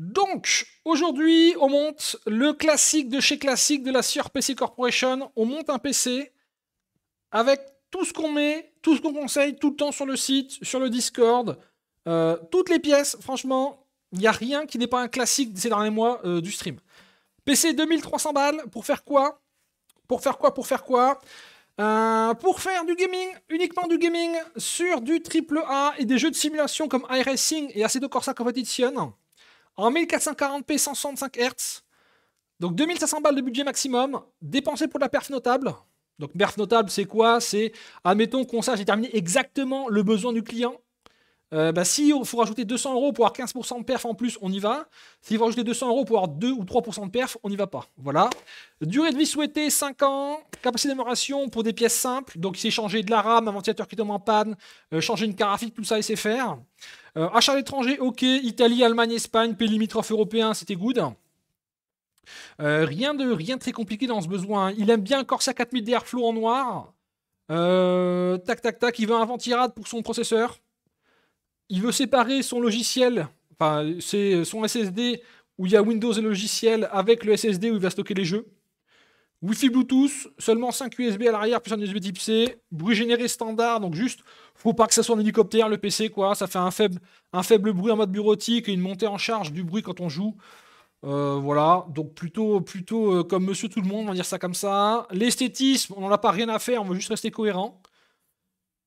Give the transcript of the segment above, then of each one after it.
Donc, aujourd'hui, on monte le classique de chez classique de la Sir PC Corporation. On monte un PC avec tout ce qu'on met, tout ce qu'on conseille tout le temps sur le site, sur le Discord, euh, toutes les pièces. Franchement, il n'y a rien qui n'est pas un classique ces derniers mois euh, du stream. PC 2300 balles, pour faire quoi Pour faire quoi Pour faire quoi euh, pour faire du gaming, uniquement du gaming, sur du triple A et des jeux de simulation comme iRacing et Assetto Corsa Competition, en 1440p 165 Hz. Donc 2500 balles de budget maximum, dépensé pour de la perf notable. Donc perf notable, c'est quoi C'est, admettons qu'on sache déterminer exactement le besoin du client euh, bah, si il faut rajouter 200 euros pour avoir 15% de perf en plus, on y va. S'il faut rajouter 200 euros pour avoir 2 ou 3% de perf, on n'y va pas. Voilà. Durée de vie souhaitée, 5 ans. Capacité d'amélioration pour des pièces simples. Donc, c'est changer de la RAM, un ventilateur qui tombe en panne, euh, changer une graphique, tout ça, et c'est faire. Euh, achat à l'étranger, ok. Italie, Allemagne, Espagne, pays limitrophes européens, c'était good. Euh, rien de rien très compliqué dans ce besoin. Hein. Il aime bien Corsair 4000 DR Flow en noir. tac, tac, tac. Il veut un ventirad pour son processeur il veut séparer son logiciel, enfin, c'est son SSD où il y a Windows et logiciel avec le SSD où il va stocker les jeux. Wi-Fi Bluetooth, seulement 5 USB à l'arrière plus un USB type C, bruit généré standard, donc juste, faut pas que ça soit un hélicoptère, le PC, quoi, ça fait un faible, un faible bruit en mode bureautique et une montée en charge du bruit quand on joue. Euh, voilà, donc plutôt, plutôt euh, comme monsieur tout le monde, on va dire ça comme ça. L'esthétisme, on n'en a pas rien à faire, on veut juste rester cohérent.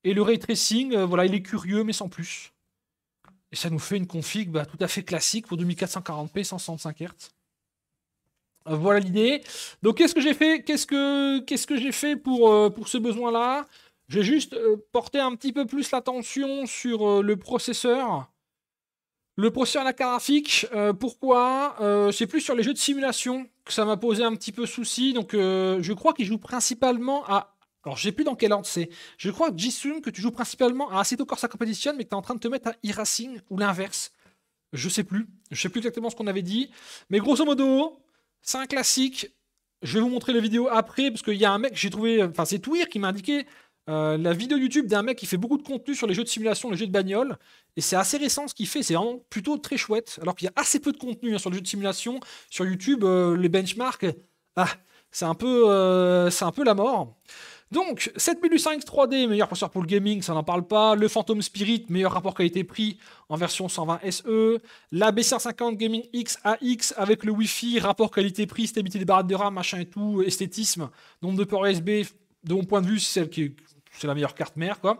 Et le ray tracing, euh, voilà, il est curieux, mais sans plus. Et ça nous fait une config bah, tout à fait classique pour 2440p 165 Hz. Euh, voilà l'idée. Donc qu'est-ce que j'ai fait Qu'est-ce que, j'ai fait euh, pour, ce besoin-là J'ai juste euh, porté un petit peu plus l'attention sur le processeur. Le processeur à la graphique, pourquoi C'est plus sur les jeux de simulation que ça m'a posé un petit peu souci. Donc je crois qu'il joue principalement à alors, je sais plus dans quel ordre c'est. Je crois, Jisung, que tu joues principalement à Assetto Corsa Competition, mais que tu es en train de te mettre à e ou l'inverse. Je sais plus. Je sais plus exactement ce qu'on avait dit. Mais grosso modo, c'est un classique. Je vais vous montrer la vidéo après, parce qu'il y a un mec, j'ai trouvé, enfin, c'est Twir qui m'a indiqué euh, la vidéo YouTube d'un mec qui fait beaucoup de contenu sur les jeux de simulation, les jeux de bagnole. Et c'est assez récent ce qu'il fait, c'est vraiment plutôt très chouette. Alors qu'il y a assez peu de contenu hein, sur les jeux de simulation. Sur YouTube, euh, les benchmarks, ah, c'est un, peu, euh, c'est un peu la mort. Donc, 7800X 3D, meilleur processeur pour le gaming, ça n'en parle pas. Le Phantom Spirit, meilleur rapport qualité-prix en version 120 SE. La b 50 Gaming X AX avec le Wi-Fi, rapport qualité-prix, stabilité des barrettes de RAM, machin et tout, esthétisme, nombre de ports USB. De mon point de vue, c'est celle la meilleure carte mère, quoi.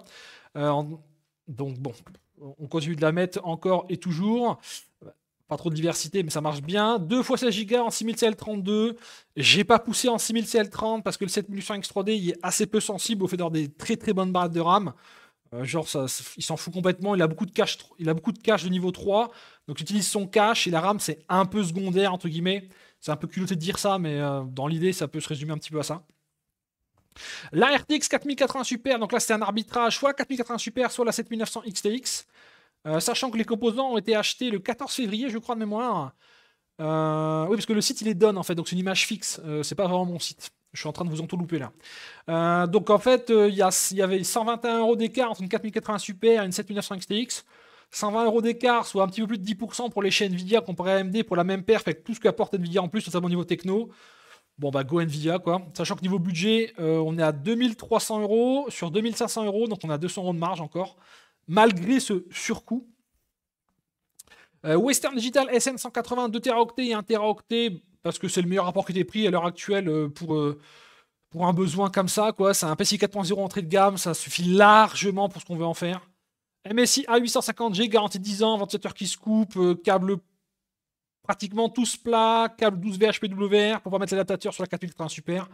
Euh, donc, bon, on continue de la mettre encore et toujours pas trop de diversité, mais ça marche bien. 2 x 16 Go en 6000 CL32. J'ai pas poussé en 6000 CL30 parce que le 7800 X3D il est assez peu sensible au fait d'avoir des très très bonnes barres de RAM. Euh, genre, il s'en fout complètement. Il a beaucoup de cache, il a beaucoup de cache de niveau 3. Donc, j'utilise son cache et la RAM, c'est un peu secondaire, entre guillemets. C'est un peu culotté de dire ça, mais euh, dans l'idée, ça peut se résumer un petit peu à ça. La RTX 4080 Super, donc là, c'est un arbitrage, soit 4080 Super, soit la 7900 XTX. Euh, sachant que les composants ont été achetés le 14 février, je crois, de mémoire. Euh, oui, parce que le site, il est donne, en fait, donc c'est une image fixe. Ce euh, c'est pas vraiment mon site. Je suis en train de vous entourlouper, là. donc, en fait, il y, avait 121 euros d'écart entre une 4080 Super et une 7900 XTX. 120 euros d'écart, soit un petit peu plus de 10% pour les chaînes Nvidia comparées à AMD pour la même perf avec tout ce qu'apporte Nvidia en plus, notamment au niveau techno. Bon, bah, go Nvidia, quoi. Sachant que niveau budget, on est à 2300 euros sur 2500 euros, donc on a 200 euros de marge encore malgré ce surcoût. Euh, Western Digital SN 180, 2 teraoctets et 1 teraoctet, parce que c'est le meilleur rapport qualité-prix à l'heure actuelle euh, pour, euh, pour un besoin comme ça. quoi. C'est un PC 4.0 entrée de gamme, ça suffit largement pour ce qu'on veut en faire. MSI A850G, garantie 10 ans, ventilateur qui se coupe, câble pratiquement tous plat, câble 12 HPWR pour pas mettre l'adaptateur sur la 4000 super.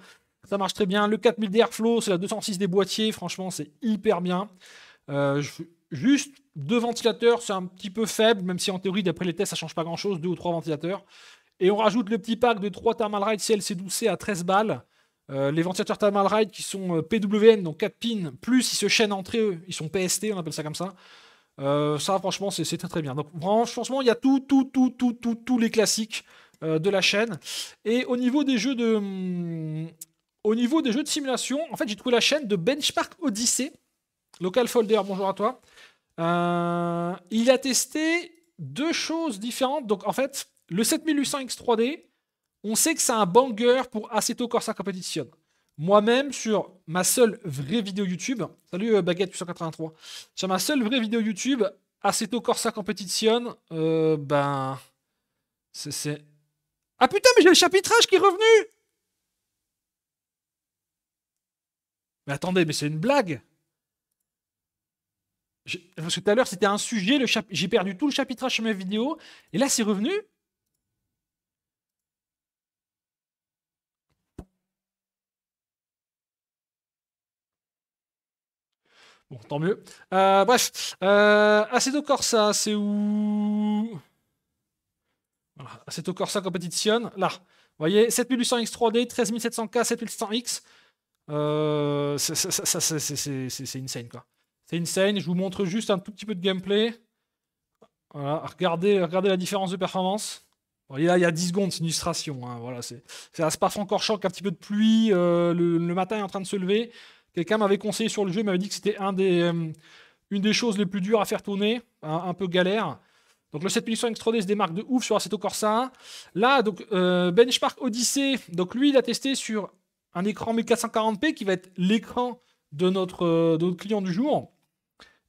Ça marche très bien. Le 4000 Airflow, c'est la 206 des boîtiers, franchement, c'est hyper bien. je Juste deux ventilateurs, c'est un petit peu faible, même si en théorie, d'après les tests, ça change pas grand-chose, deux ou trois ventilateurs. Et on rajoute le petit pack de trois Thermal Ride CLC12C à 13 balles. Euh, les ventilateurs Thermal Ride qui sont euh, PWN, donc 4 pins, plus ils se chaînent entre eux, ils sont PST, on appelle ça comme ça. Euh, ça, franchement, c'est très très bien. Donc, franchement, il y a tout, tout, tout, tout, tout, tous les classiques de la chaîne. Et au niveau des jeux de. Hmm, au niveau des jeux de simulation, en fait, j'ai trouvé la chaîne de Benchmark Odyssey. Local Folder, bonjour à toi. Euh, il a testé deux choses différentes. Donc en fait, le 7800X 3D, on sait que c'est un banger pour Assetto Corsa Competition. Moi-même, sur ma seule vraie vidéo YouTube, salut euh, Baguette 883, sur ma seule vraie vidéo YouTube, Assetto Corsa Competition, euh, ben. C'est. Ah putain, mais j'ai le chapitrage qui est revenu! Mais attendez, mais c'est une blague parce que tout à l'heure, c'était un sujet, j'ai perdu tout le chapitrage sur mes vidéo, et là, c'est revenu. Bon, tant mieux. Euh, bref, euh, Aceto Corsa, c'est où voilà, Aceto Corsa Competition, là. Vous voyez, 7800 X3D, 13700K, 7800 x Euh, c'est insane, quoi. C'est insane. Je vous montre juste un tout petit peu de gameplay. regardez, regardez la différence de performance. il y a 10 secondes, c'est une illustration. Hein, voilà, c'est à spa choc, un petit peu de pluie, euh, le, matin est en train de se lever. Quelqu'un m'avait conseillé sur le jeu, m'avait dit que c'était euh, une des choses les plus dures à faire tourner, un peu galère. Donc le 7600 X3D se démarque de ouf sur Assetto Corsa. Là, donc euh, Benchmark Odyssey, donc lui, il a testé sur un écran 1440p qui va être l'écran de notre client du jour.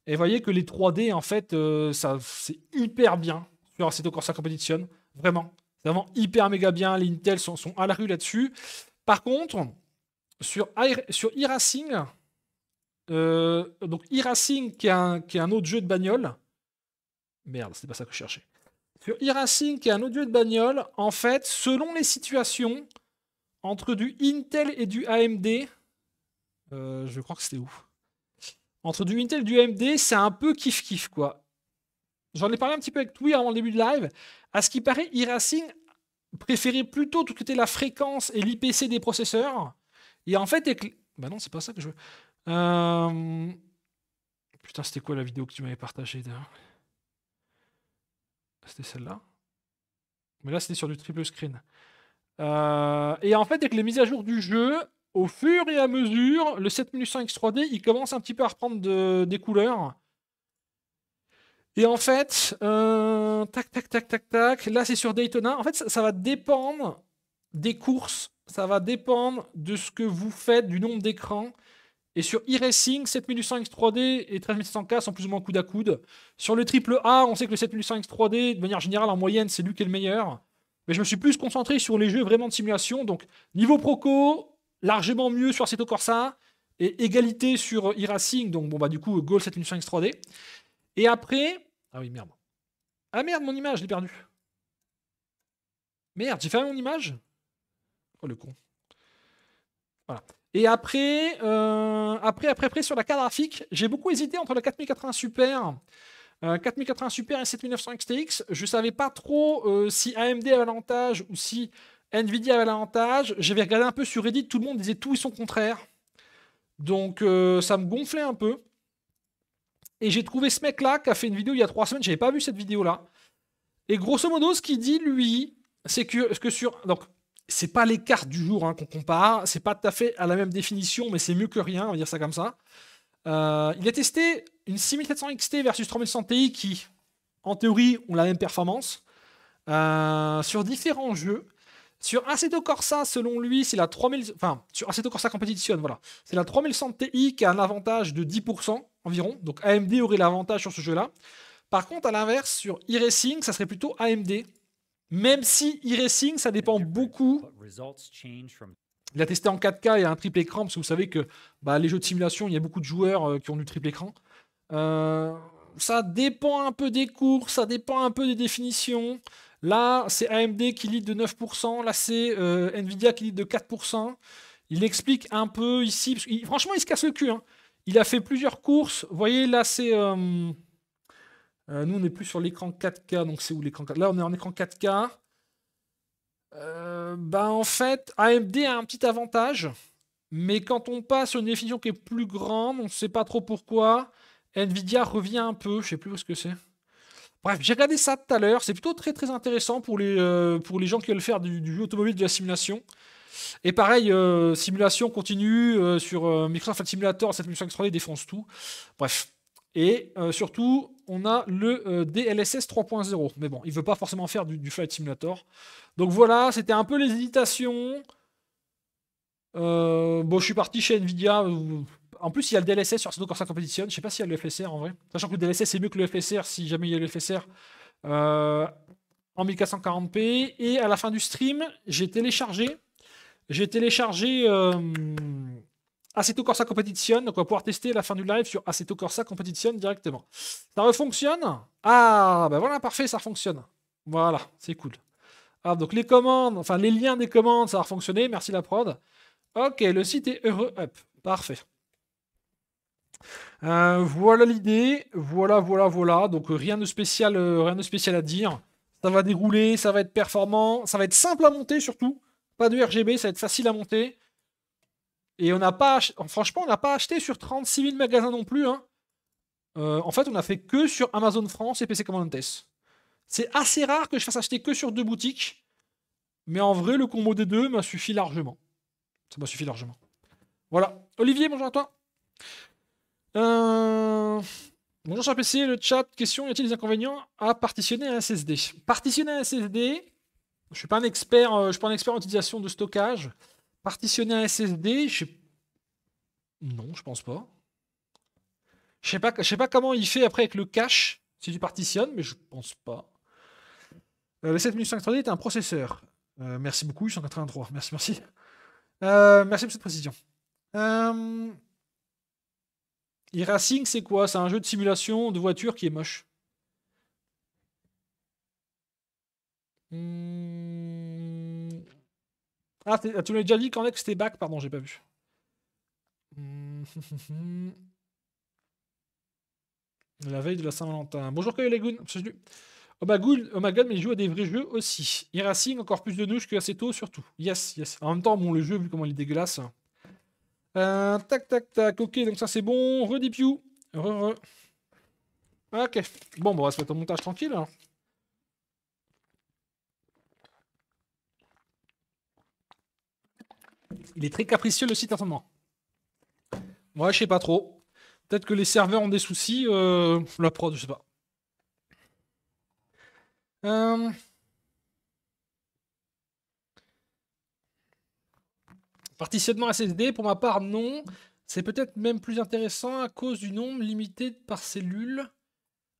Et vous voyez que les 3D, en fait, euh, c'est hyper bien sur Assetto Corsa Competition. Vraiment. C'est vraiment hyper méga bien. Les Intel sont, à la rue là-dessus. Par contre, sur, sur e donc e qui, est un, autre jeu de bagnole. Merde, c'est pas ça que je cherchais. Sur e qui est un autre jeu de bagnole, en fait, selon les situations, entre du Intel et du AMD, euh, je crois que c'était où entre du Intel et du AMD, c'est un peu kiff-kiff, quoi. J'en ai parlé un petit peu avec Twi avant le début de live. À ce qui paraît, iRacing préférait plutôt tout ce qui était la fréquence et l'IPC des processeurs. Et en fait, les... bah non, c'est pas ça que je veux. Euh, putain, c'était quoi la vidéo que tu m'avais partagée C'était celle-là. Mais là, c'était sur du triple screen. Euh, et en fait, avec les mises à jour du jeu, au fur et à mesure, le 7800 X3D, il commence un petit peu à reprendre des couleurs. Et en fait, euh, tac, tac, tac, tac, tac, là c'est sur Daytona. En fait, ça, va dépendre des courses, ça va dépendre de ce que vous faites, du nombre d'écrans. Et sur e-racing, X3D et 13700K sont plus ou moins coude à coude. Sur le triple A, on sait que le 7800 X3D, de manière générale, en moyenne, c'est lui qui est le meilleur. Mais je me suis plus concentré sur les jeux vraiment de simulation. Donc, niveau proco, largement mieux sur Assetto Corsa et égalité sur iRacing Donc, bon, bah, du coup, Goal x 3D. Et après. Ah oui, merde. Ah merde, mon image, je l'ai perdue. Merde, j'ai fait mon image Oh le con. Voilà. Et après, euh, après, après, après, sur la carte graphique, j'ai beaucoup hésité entre la 4080 Super, euh, 4080 Super et 7900 XTX. Je savais pas trop euh, si AMD avait l'avantage ou si Nvidia avait l'avantage. J'avais regardé un peu sur Reddit, tout le monde disait tout ils son contraire. Donc euh, ça me gonflait un peu. Et j'ai trouvé ce mec-là qui a fait une vidéo il y a trois semaines, je n'avais pas vu cette vidéo-là. Et grosso modo, ce qu'il dit, lui, c'est que, que sur. Donc, c'est pas les cartes du jour hein, qu'on compare, c'est pas tout à fait à la même définition, mais c'est mieux que rien, on va dire ça comme ça. Euh, il a testé une 6700 XT versus 3100 Ti qui, en théorie, ont la même performance euh, sur différents jeux. Sur Assetto Corsa, selon lui, c'est la 3000... Enfin, sur Corsa Competition, voilà. C'est la 3100 Ti qui a un avantage de 10% environ. Donc AMD aurait l'avantage sur ce jeu-là. Par contre, à l'inverse, sur e-racing, ça serait plutôt AMD. Même si e-racing, ça dépend beaucoup... Il a testé en 4K et un triple écran, parce que vous savez que bah, les jeux de simulation, il y a beaucoup de joueurs euh, qui ont du triple écran. Euh, ça dépend un peu des cours, ça dépend un peu des définitions. Là, c'est AMD qui lit de 9%, là c'est euh, Nvidia qui lit de 4%. Il explique un peu ici, franchement il se casse le cul. Hein. Il a fait plusieurs courses, vous voyez là c'est... Euh, euh, nous on n'est plus sur l'écran 4K, donc c'est où l'écran Là on est en écran 4K. bah ben, en fait, AMD a un petit avantage, mais quand on passe sur une définition qui est plus grande, on ne sait pas trop pourquoi. Nvidia revient un peu, je sais plus ce que c'est. Bref, j'ai regardé ça tout à l'heure. C'est plutôt très très intéressant pour les, euh, pour les gens qui veulent faire du, automobile, de la simulation. Et pareil, euh, simulation continue euh, sur Microsoft Flight Simulator 7500 d défonce tout. Bref. Et surtout, on a le DLSS 3.0. Mais bon, il ne veut pas forcément faire du, du Flight Simulator. Donc voilà, c'était un peu les hésitations. bon, je suis parti chez Nvidia en plus, il y a le DLSS sur Snow Corsa Competition. Je ne sais pas s'il y a le FSR en vrai. Sachant que le DLSS, c'est mieux que le FSR si jamais il y a le FSR euh, en 1440p. Et à la fin du stream, j'ai téléchargé. J'ai téléchargé euh, Corsa Competition. Donc, on va pouvoir tester à la fin du live sur ACETO Corsa Competition directement. Ça refonctionne Ah, ben voilà, parfait, ça fonctionne. Voilà, c'est cool. Ah, donc les commandes, enfin les liens des commandes, ça a fonctionné. Merci la prod. Ok, le site est heureux up. Parfait. Euh, voilà l'idée, voilà, voilà, voilà. Donc euh, rien de spécial, euh, rien de spécial à dire. Ça va dérouler, ça va être performant, ça va être simple à monter surtout. Pas de RGB, ça va être facile à monter. Et on n'a pas, franchement, on n'a pas acheté sur 36 000 magasins non plus. Hein. en fait, on a fait que sur Amazon France et PC Commandant Test. C'est assez rare que je fasse acheter que sur deux boutiques. Mais en vrai, le combo des deux m'a suffi largement. Ça m'a suffi largement. Voilà. Olivier, bonjour à toi. Euh, bonjour sur PC, le chat, question, y a-t-il des inconvénients à partitionner un SSD Partitionner un SSD, je suis pas un expert, euh, je suis pas un expert en utilisation de stockage. Partitionner un SSD, je sais... Non, je pense pas. Je sais pas, je sais pas comment il fait après avec le cache, si tu partitionnes, mais je pense pas. Euh, le 7500 est un processeur. Euh, merci beaucoup, 183. Merci, merci. merci pour cette précision. Euh... E-Racing, c'est quoi C'est un jeu de simulation de voiture qui est moche. Hmm. Ah, ah, tu m'as déjà dit qu'en que c'était back, pardon, j'ai pas vu. Hmm. la veille de la Saint-Valentin. Bonjour Kayolagoon, salut. Oh my, bah, oh my god, mais il joue à des vrais jeux aussi. E-Racing, encore plus de douche que assez tôt, surtout. Yes, yes. En même temps, bon, le jeu, vu comment il est dégueulasse, euh, tac, tac, tac. Ok, donc ça c'est bon. Redipew. Re, Ok. Bon, bah on va se mettre au montage tranquille. Hein. Il est très capricieux le site en ce moment. Ouais, je sais pas trop. Peut-être que les serveurs ont des soucis. Euh, la prod, je sais pas. Euh, Partitionnement SSD, pour ma part, non. C'est peut-être même plus intéressant à cause du nombre limité par cellule.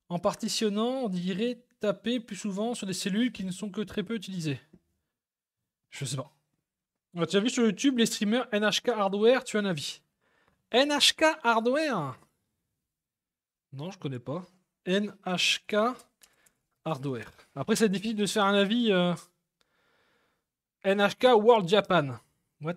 En partitionnant, on dirait taper plus souvent sur des cellules qui ne sont que très peu utilisées. Je sais pas. Ah, tu as vu sur YouTube les streamers NHK Hardware, tu as un avis NHK Hardware Non, je connais pas. NHK Hardware. Après, c'est difficile de se faire un avis. Euh, NHK World Japan. What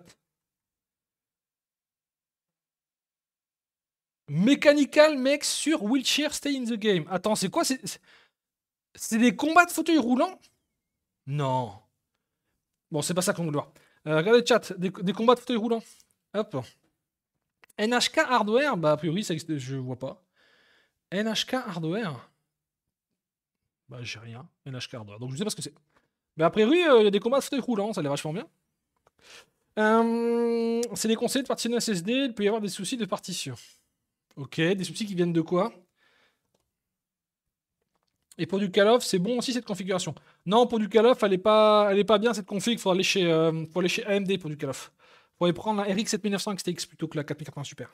Mechanical mec sur wheelchair stay in the game. Attends, c'est quoi C'est des combats de fauteuil roulant Non. Bon, c'est pas ça qu'on doit voir. Euh, regardez le chat, des, combats de fauteuil roulant. Hop. NHK Hardware, bah a priori ça je vois pas. NHK Hardware Bah j'ai rien. NHK Hardware, donc je sais pas ce que c'est. Mais a priori, euh, il y a des combats de fauteuil roulant, ça a l'air vachement bien. Euh, c'est des conseils de partition SSD, il peut y avoir des soucis de partition. Ok, des soucis qui viennent de quoi Et pour du call-off, c'est bon aussi cette configuration. Non, pour du call-off, elle n'est pas, est pas bien cette config. Il euh, faut, aller chez, aller chez AMD pour du call-off. Il faut prendre la RX 7900 XTX plutôt que la 4080 Super.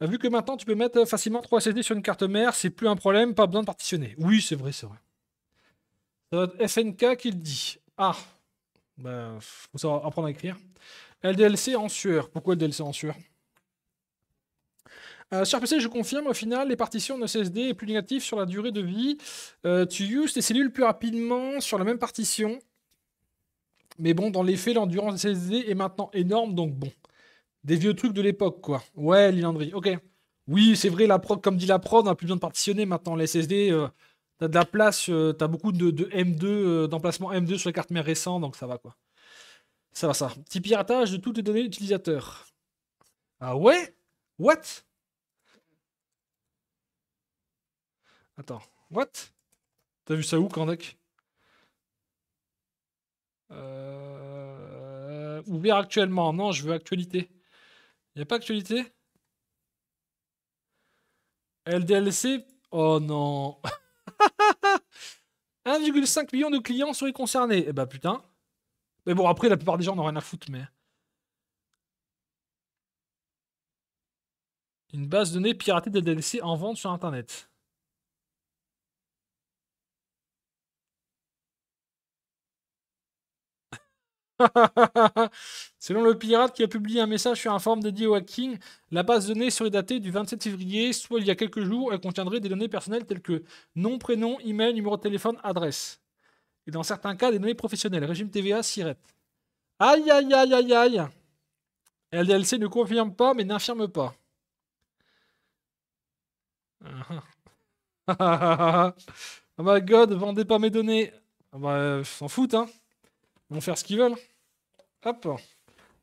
Bah, vu que maintenant, tu peux mettre euh, facilement 3 SSD sur une carte mère, c'est plus un problème, pas besoin de partitionner. Oui, c'est vrai, c'est vrai. FNK qui le dit. Ah, il bah, faut savoir apprendre à écrire. LDLC en sueur. Pourquoi LDLC en sueur euh, sur PC, je confirme, au final, les partitions de SSD est plus négatif sur la durée de vie. Euh, tu uses tes cellules plus rapidement sur la même partition. Mais bon, dans les faits, l'endurance SSD est maintenant énorme, donc bon. Des vieux trucs de l'époque, quoi. Ouais, Lilandry, ok. Oui, c'est vrai, la comme dit la prod, on n'a plus besoin de partitionner maintenant. Les SSD, euh, t'as de la place, euh, t'as beaucoup de, M2, d'emplacement M2 sur les cartes mères récentes, donc ça va, quoi. Ça va, ça. Petit piratage de toutes les données utilisateurs. Ah ouais What Attends, what T'as vu ça où, Kardec euh... Ouvert actuellement. Non, je veux actualité. Il a pas actualité LDLC Oh non 1,5 million de clients seraient concernés. Eh bah putain. Mais bon, après, la plupart des gens n'ont rien à foutre, mais... Une base de données piratée de LDLC en vente sur Internet. Selon le pirate qui a publié un message sur un forum dédié au hacking, la base de données serait datée du 27 février, soit il y a quelques jours, elle contiendrait des données personnelles telles que nom, prénom, email, numéro de téléphone, adresse. Et dans certains cas, des données professionnelles, régime TVA, SIRET. Aïe, aïe, aïe, aïe, aïe. LDLC ne confirme pas, mais n'infirme pas. Ah, ah. oh my god, vendez pas mes données. Ah bah, euh, s'en foutent, hein. Ils vont faire ce qu'ils veulent. Hop.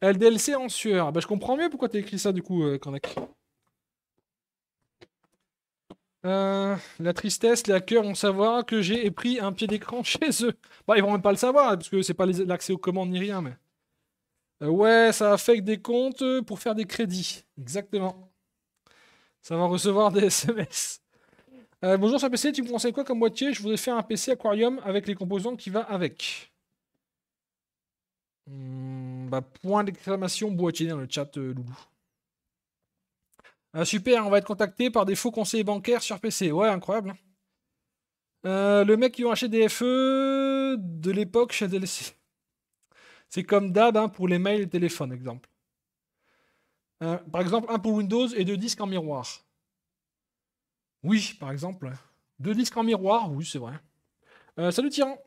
LDLC en sueur. Ah, bah, je comprends mieux pourquoi as écrit ça, du coup, euh, Kornak. Euh, la tristesse, les hackers vont savoir que j'ai pris un pied d'écran chez eux. Bah, ils vont même pas le savoir, parce que c'est pas l'accès aux commandes ni rien, mais. Euh, ouais, ça affecte des comptes pour faire des crédits. Exactement. Ça va recevoir des SMS. bonjour sur PC, tu me conseilles quoi comme boîtier Je voudrais faire un PC aquarium avec les composants qui va avec. Hmm, bah, point d'exclamation boîtier dans le chat, euh, Loulou. Ah, super, on va être contacté par des faux conseillers bancaires sur PC. Ouais, incroyable. Hein. Euh, le mec qui ont acheté des FE de l'époque chez DLC. C'est comme d'hab hein, pour les mails et téléphones, exemple. Euh, par exemple, un pour Windows et deux disques en miroir. Oui, par exemple. Deux disques en miroir, oui, c'est vrai. salut Tyran.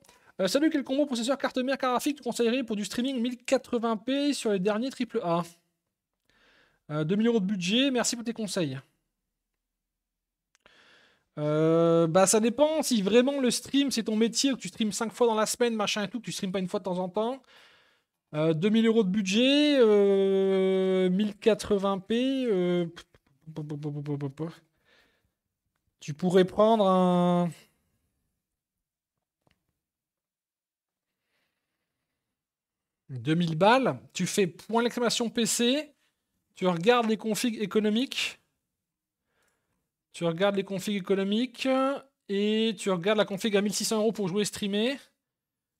Euh, salut, quel combo processeur carte mère graphique tu conseillerais pour du streaming 1080p sur les derniers AAA euh, 2000 euros de budget, merci pour tes conseils. Euh, bah ça dépend si vraiment le stream c'est ton métier ou que tu streams 5 fois dans la semaine machin et tout que tu streams pas une fois de temps en temps 2000 euh, euros de budget 1080p tu pourrais prendre un 2000 balles. Tu fais point l'exclamation PC. Tu regardes les configs économiques. Tu regardes les configs économiques. Et tu regardes la config à 1600 euros pour jouer streamer.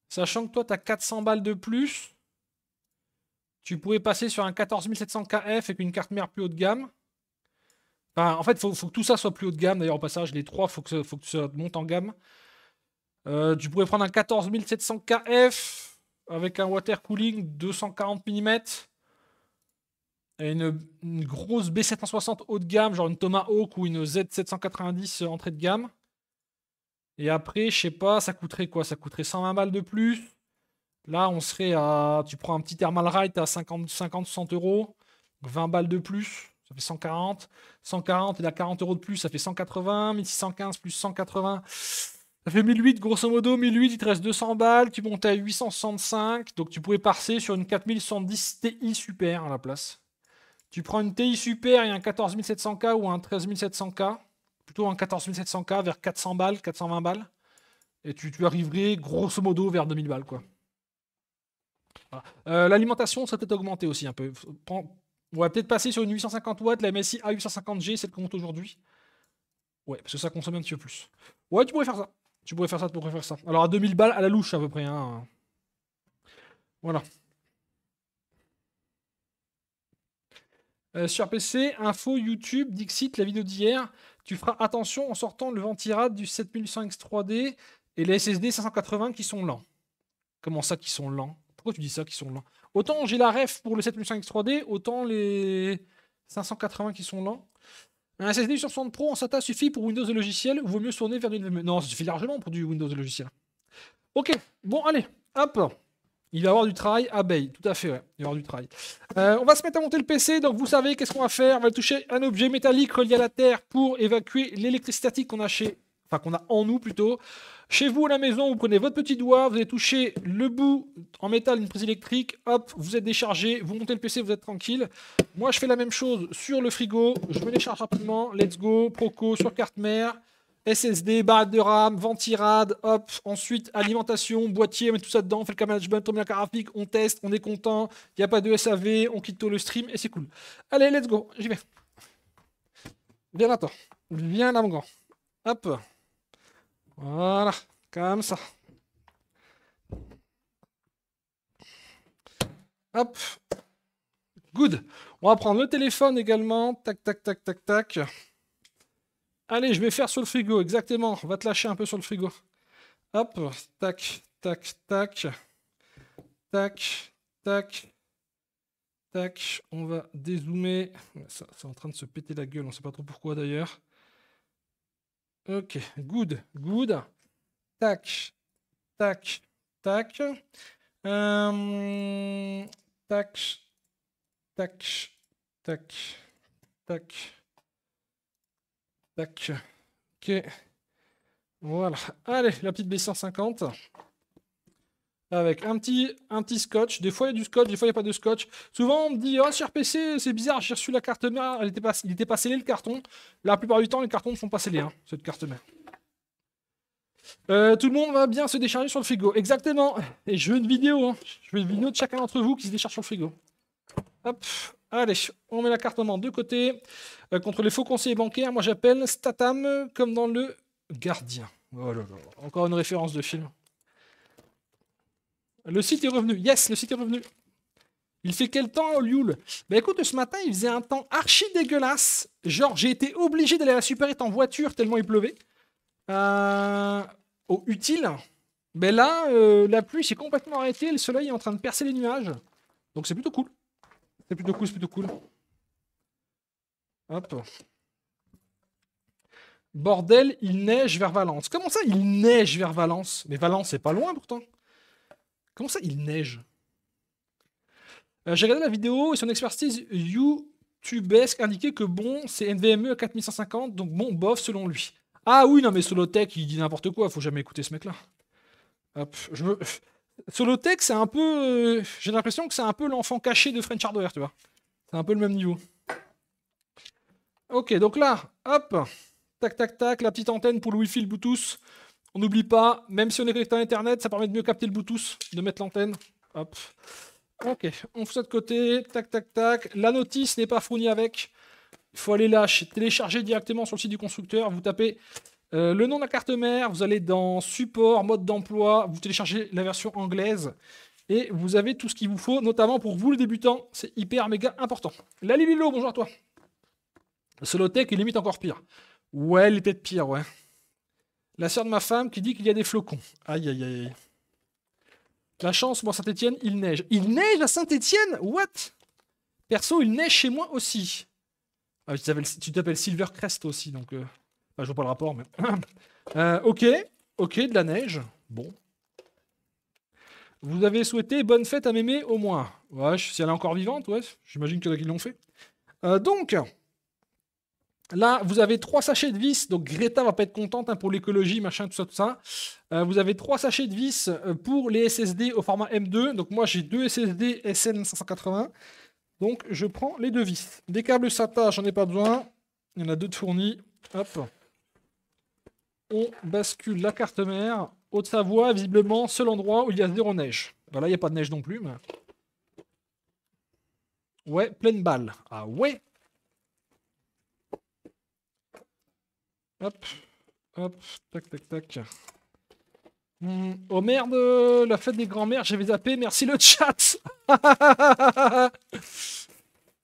Sachant que toi, tu as 400 balles de plus. Tu pourrais passer sur un 14700KF avec une carte mère plus haut de gamme. en fait, il faut, que tout ça soit plus haut de gamme. D'ailleurs, au passage, les trois, il faut que, ça monte en gamme. Euh, tu pourrais prendre un 14700KF avec un water cooling 240 mm et une, grosse B760 haut de gamme, genre une Tomahawk ou une Z790 entrée de gamme. Et après, je sais pas, ça coûterait quoi Ça coûterait 120 balles de plus. Là, on serait à. Tu prends un petit Thermal ride à 50-60 euros, 20 balles de plus, ça fait 140. 140 et a 40 euros de plus, ça fait 180. 1615 plus 180. Ça fait 1008, grosso modo, 1008, il te reste 200 balles, tu montes à 865, donc tu pourrais passer sur une 4110 TI super à la place. Tu prends une TI super et un 14700K ou un 13700K, plutôt un 14700K vers 400 balles, 420 balles, et tu, arriverais grosso modo vers 2000 balles, quoi. Euh, l'alimentation, ça peut-être augmenté aussi un peu. On va peut-être passer sur une 850 watts, la MSI A850G, celle qu'on monte aujourd'hui. Ouais, parce que ça consomme un petit peu plus. Ouais, tu pourrais faire ça. Tu pourrais faire ça, tu pourrais faire ça. Alors à 2000 balles à la louche à peu près. Hein. Voilà. Euh, sur PC, info, YouTube, Dixit, la vidéo d'hier. Tu feras attention en sortant le ventirad du 7800X 3D et les SSD 580 qui sont lents. Comment ça qui sont lents Pourquoi tu dis ça qui sont lents Autant j'ai la ref pour le 7800 x 3D, autant les 580 qui sont lents. Un SSD sur Pro en SATA suffit pour Windows et logiciel ou vaut mieux tourner vers une... Non, ça suffit largement pour du Windows et logiciel. Ok, bon, allez, hop. Il va y avoir du travail abeille, tout à fait, Il va y avoir du travail. Euh, on va se mettre à monter le PC, donc vous savez qu'est-ce qu'on va faire On va toucher un objet métallique relié à la Terre pour évacuer l'électricité statique qu'on a chez enfin qu'on a en nous plutôt. Chez vous à la maison, vous prenez votre petit doigt, vous allez toucher le bout en métal d'une prise électrique, hop, vous êtes déchargé, vous montez le PC, vous êtes tranquille. Moi, je fais la même chose sur le frigo, je me décharge rapidement, let's go, Proco sur carte mère, SSD, barre de RAM, ventirade, hop, ensuite alimentation, boîtier, on met tout ça dedans, on fait le management, on la on teste, on est content, il n'y a pas de SAV, on quitte tout le stream et c'est cool. Allez, let's go, j'y vais. Bien là, Bien Viens là, Hop. Voilà, comme ça. Hop. Good. On va prendre le téléphone également. Tac, tac, tac, tac, tac. Allez, je vais faire sur le frigo, exactement. On va te lâcher un peu sur le frigo. Hop. Tac, tac, tac. Tac, tac. Tac. On va dézoomer. Ça, c'est en train de se péter la gueule. On ne sait pas trop pourquoi d'ailleurs. Ok, good, good. Tac, tac, tac. tac, tac, tac, tac, tac. Ok. Voilà. Allez, la petite B150 avec un petit, un petit scotch. Des fois, il y a du scotch, des fois, il n'y a pas de scotch. Souvent, on me dit, oh, sur PC, c'est bizarre, j'ai reçu la carte mère, elle était pas, il n'était pas scellé le carton. La plupart du temps, les cartons ne sont pas scellés, hein, cette carte mère. Euh, tout le monde va bien se décharger sur le frigo. Exactement. Et je veux une vidéo. Hein. Je veux une vidéo de chacun d'entre vous qui se décharge sur le frigo. Hop. Allez, on met la carte en de côté. Euh, contre les faux conseillers bancaires, moi j'appelle Statam comme dans le Gardien. Oh encore une référence de film. Le site est revenu. Yes, le site est revenu. Il fait quel temps, Lioul Bah écoute, ce matin, il faisait un temps archi dégueulasse. Genre, j'ai été obligé d'aller à la supérette en voiture tellement il pleuvait. Au euh, oh, utile. Mais ben là, euh, la pluie s'est complètement arrêtée. Le soleil est en train de percer les nuages. Donc c'est plutôt cool. C'est plutôt cool, c'est plutôt cool. Hop. Bordel, il neige vers Valence. Comment ça, il neige vers Valence Mais Valence, c'est pas loin pourtant. Comment ça, il neige euh, J'ai regardé la vidéo et son expertise youtubesque indiquait que bon, c'est NVMe à 4150, donc bon, bof, selon lui. Ah oui, non, mais Solotech, il dit n'importe quoi, faut jamais écouter ce mec-là. Solotech, c'est un peu. Euh, j'ai l'impression que c'est un peu l'enfant caché de French Hardware, tu vois. C'est un peu le même niveau. Ok, donc là, hop, tac tac tac, la petite antenne pour le Wi-Fi, le Bluetooth. On n'oublie pas, même si on est connecté à Internet, ça permet de mieux capter le Bluetooth, de mettre l'antenne. Hop. Ok, on fout ça de côté. Tac, tac, tac. La notice n'est pas fournie avec. Il faut aller là, télécharger directement sur le site du constructeur. Vous tapez euh, le nom de la carte mère, vous allez dans support, mode d'emploi, vous téléchargez la version anglaise et vous avez tout ce qu'il vous faut, notamment pour vous le débutant, C'est hyper méga important. Lali Lilo, bonjour à toi. Solotech est limite encore pire. Ouais, elle est peut pire, ouais. La sœur de ma femme qui dit qu'il y a des flocons. Aïe, aïe, aïe. La chance, moi, Saint-Etienne, il neige. Il neige à Saint-Etienne What Perso, il neige chez moi aussi. Ah, tu t'appelles Silvercrest aussi, donc... Euh, bah, je vois pas le rapport, mais... Euh, ok, ok, de la neige. Bon. Vous avez souhaité bonne fête à Mémé, au moins. Ouais, si elle est encore vivante, ouais. J'imagine que y en a qui l'ont fait. Euh, donc... Là, vous avez trois sachets de vis. Donc, Greta va pas être contente hein, pour l'écologie, machin, tout ça, tout ça. Euh, vous avez trois sachets de vis euh, pour les SSD au format M2. Donc, moi, j'ai deux SSD SN580. Donc, je prends les deux vis. Des câbles SATA, j'en ai pas besoin. Il y en a deux de fournis. Hop. On bascule la carte mère. Haute-Savoie, visiblement, seul endroit où il y a zéro neige. Voilà, ben il n'y a pas de neige non plus. Ouais, pleine balle. Ah ouais Hop, hop, tac, tac, tac. Hmm, oh merde, la fête des grands-mères, j'avais zappé, merci le chat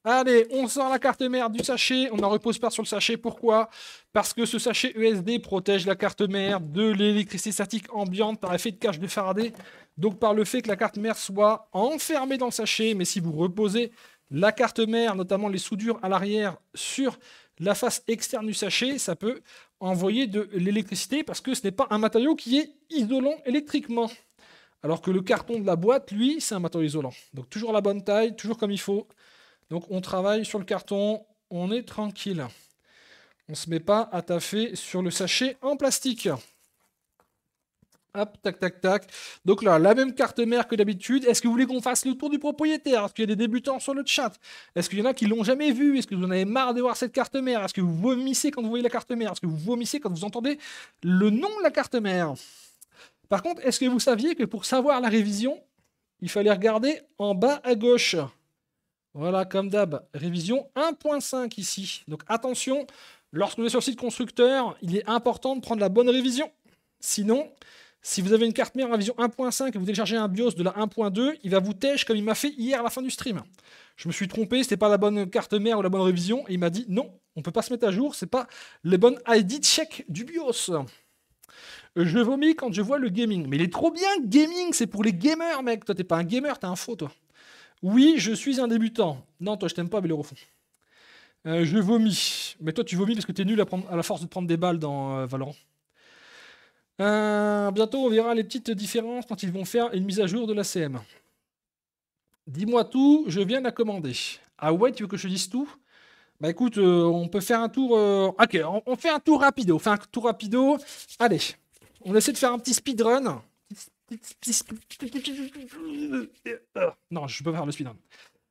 Allez, on sort la carte mère du sachet. On n'en repose pas sur le sachet. Pourquoi Parce que ce sachet ESD protège la carte mère de l'électricité statique ambiante par effet de cache de Faraday. Donc par le fait que la carte mère soit enfermée dans le sachet. Mais si vous reposez la carte mère, notamment les soudures à l'arrière, sur la face externe du sachet, ça peut envoyer de l'électricité parce que ce n'est pas un matériau qui est isolant électriquement. Alors que le carton de la boîte, lui, c'est un matériau isolant. Donc toujours la bonne taille, toujours comme il faut. Donc on travaille sur le carton, on est tranquille. On ne se met pas à taffer sur le sachet en plastique. Hop, tac, tac, tac. Donc là, la même carte mère que d'habitude. Est-ce que vous voulez qu'on fasse le tour du propriétaire Est-ce qu'il y a des débutants sur le chat Est-ce qu'il y en a qui l'ont jamais vu Est-ce que vous en avez marre de voir cette carte mère Est-ce que vous vomissez quand vous voyez la carte mère Est-ce que vous vomissez quand vous entendez le nom de la carte mère Par contre, est-ce que vous saviez que pour savoir la révision, il fallait regarder en bas à gauche voilà, comme d'hab, révision 1.5 ici. Donc attention, lorsque vous êtes sur le site constructeur, il est important de prendre la bonne révision. Sinon, si vous avez une carte mère en vision 1.5 et que vous téléchargez un BIOS de la 1.2, il va vous tèche comme il m'a fait hier à la fin du stream. Je me suis trompé, c'était pas la bonne carte mère ou la bonne révision, et il m'a dit non, on peut pas se mettre à jour, c'est pas les bonnes ID check du BIOS. Je vomis quand je vois le gaming. Mais il est trop bien, gaming, c'est pour les gamers, mec. Toi, t'es pas un gamer, t'es un faux, toi. Oui, je suis un débutant. Non, toi, je t'aime pas, mais euh, je vomis. Mais toi, tu vomis parce que t'es nul à, à la force de prendre des balles dans euh, Valorant. Euh, bientôt, on verra les petites différences quand ils vont faire une mise à jour de la CM. Dis-moi tout, je viens de la commander. Ah ouais, tu veux que je dise tout Bah écoute, euh, on peut faire un tour. Euh, ok, on, fait un tour rapido. On fait un tour rapido. Allez, on essaie de faire un petit speedrun. Non, je peux pas faire le speedrun.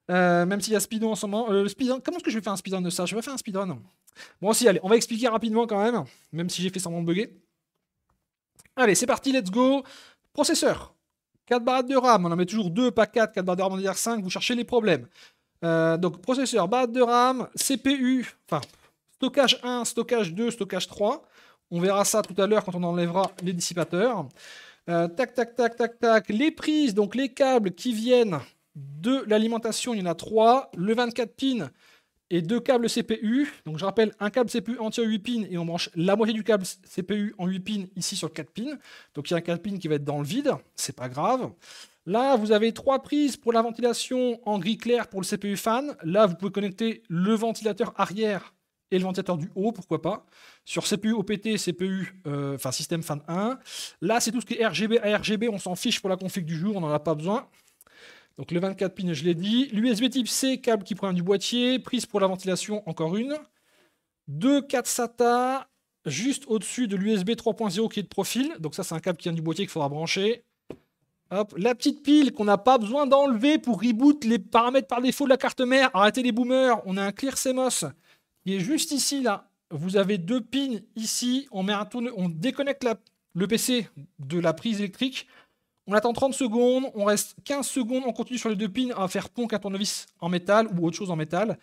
même s'il y a speedrun en ce moment. speedrun, comment est-ce que je vais faire un speedrun de ça Je vais faire un speedrun. Bon, si, allez, on va expliquer rapidement quand même, même si j'ai fait semblant de bugger. Allez, c'est parti, let's go. Processeur. 4 barres de RAM, on en met toujours 2, pas 4, 4 barres de RAM, on en 5, vous cherchez les problèmes. donc processeur, barres de RAM, CPU, enfin, stockage 1, stockage 2, stockage 3. On verra ça tout à l'heure quand on enlèvera les dissipateurs. tac, tac, tac, tac, tac. Les prises, donc les câbles qui viennent de l'alimentation, il y en a 3. Le 24 pin et deux câbles CPU. Donc je rappelle, un câble CPU entier 8 pins et on branche la moitié du câble CPU en 8 pins ici sur le 4 pins. Donc il y a un 4 pin qui va être dans le vide, c'est pas grave. Là, vous avez trois prises pour la ventilation en gris clair pour le CPU fan. Là, vous pouvez connecter le ventilateur arrière et le ventilateur du haut, pourquoi pas. Sur CPU OPT, CPU, euh, enfin système fan 1. Là, c'est tout ce qui est RGB, ARGB, on s'en fiche pour la config du jour, on n'en a pas besoin. Donc le 24 pin, je l'ai dit. L'USB type C, câble qui provient du boîtier. Prise pour la ventilation, encore une. Deux 4 SATA, juste au-dessus de l'USB 3.0 qui est de profil. Donc ça, c'est un câble qui vient du boîtier qu'il faudra brancher. Hop. La petite pile qu'on n'a pas besoin d'enlever pour reboot les paramètres par défaut de la carte mère. Arrêtez les boomers. On a un clear CMOS qui est juste ici, là. Vous avez deux pins ici. On, met un on déconnecte le PC de la prise électrique. On attend 30 secondes, on reste 15 secondes, on continue sur les deux pins à faire pont à tournevis en métal ou autre chose en métal.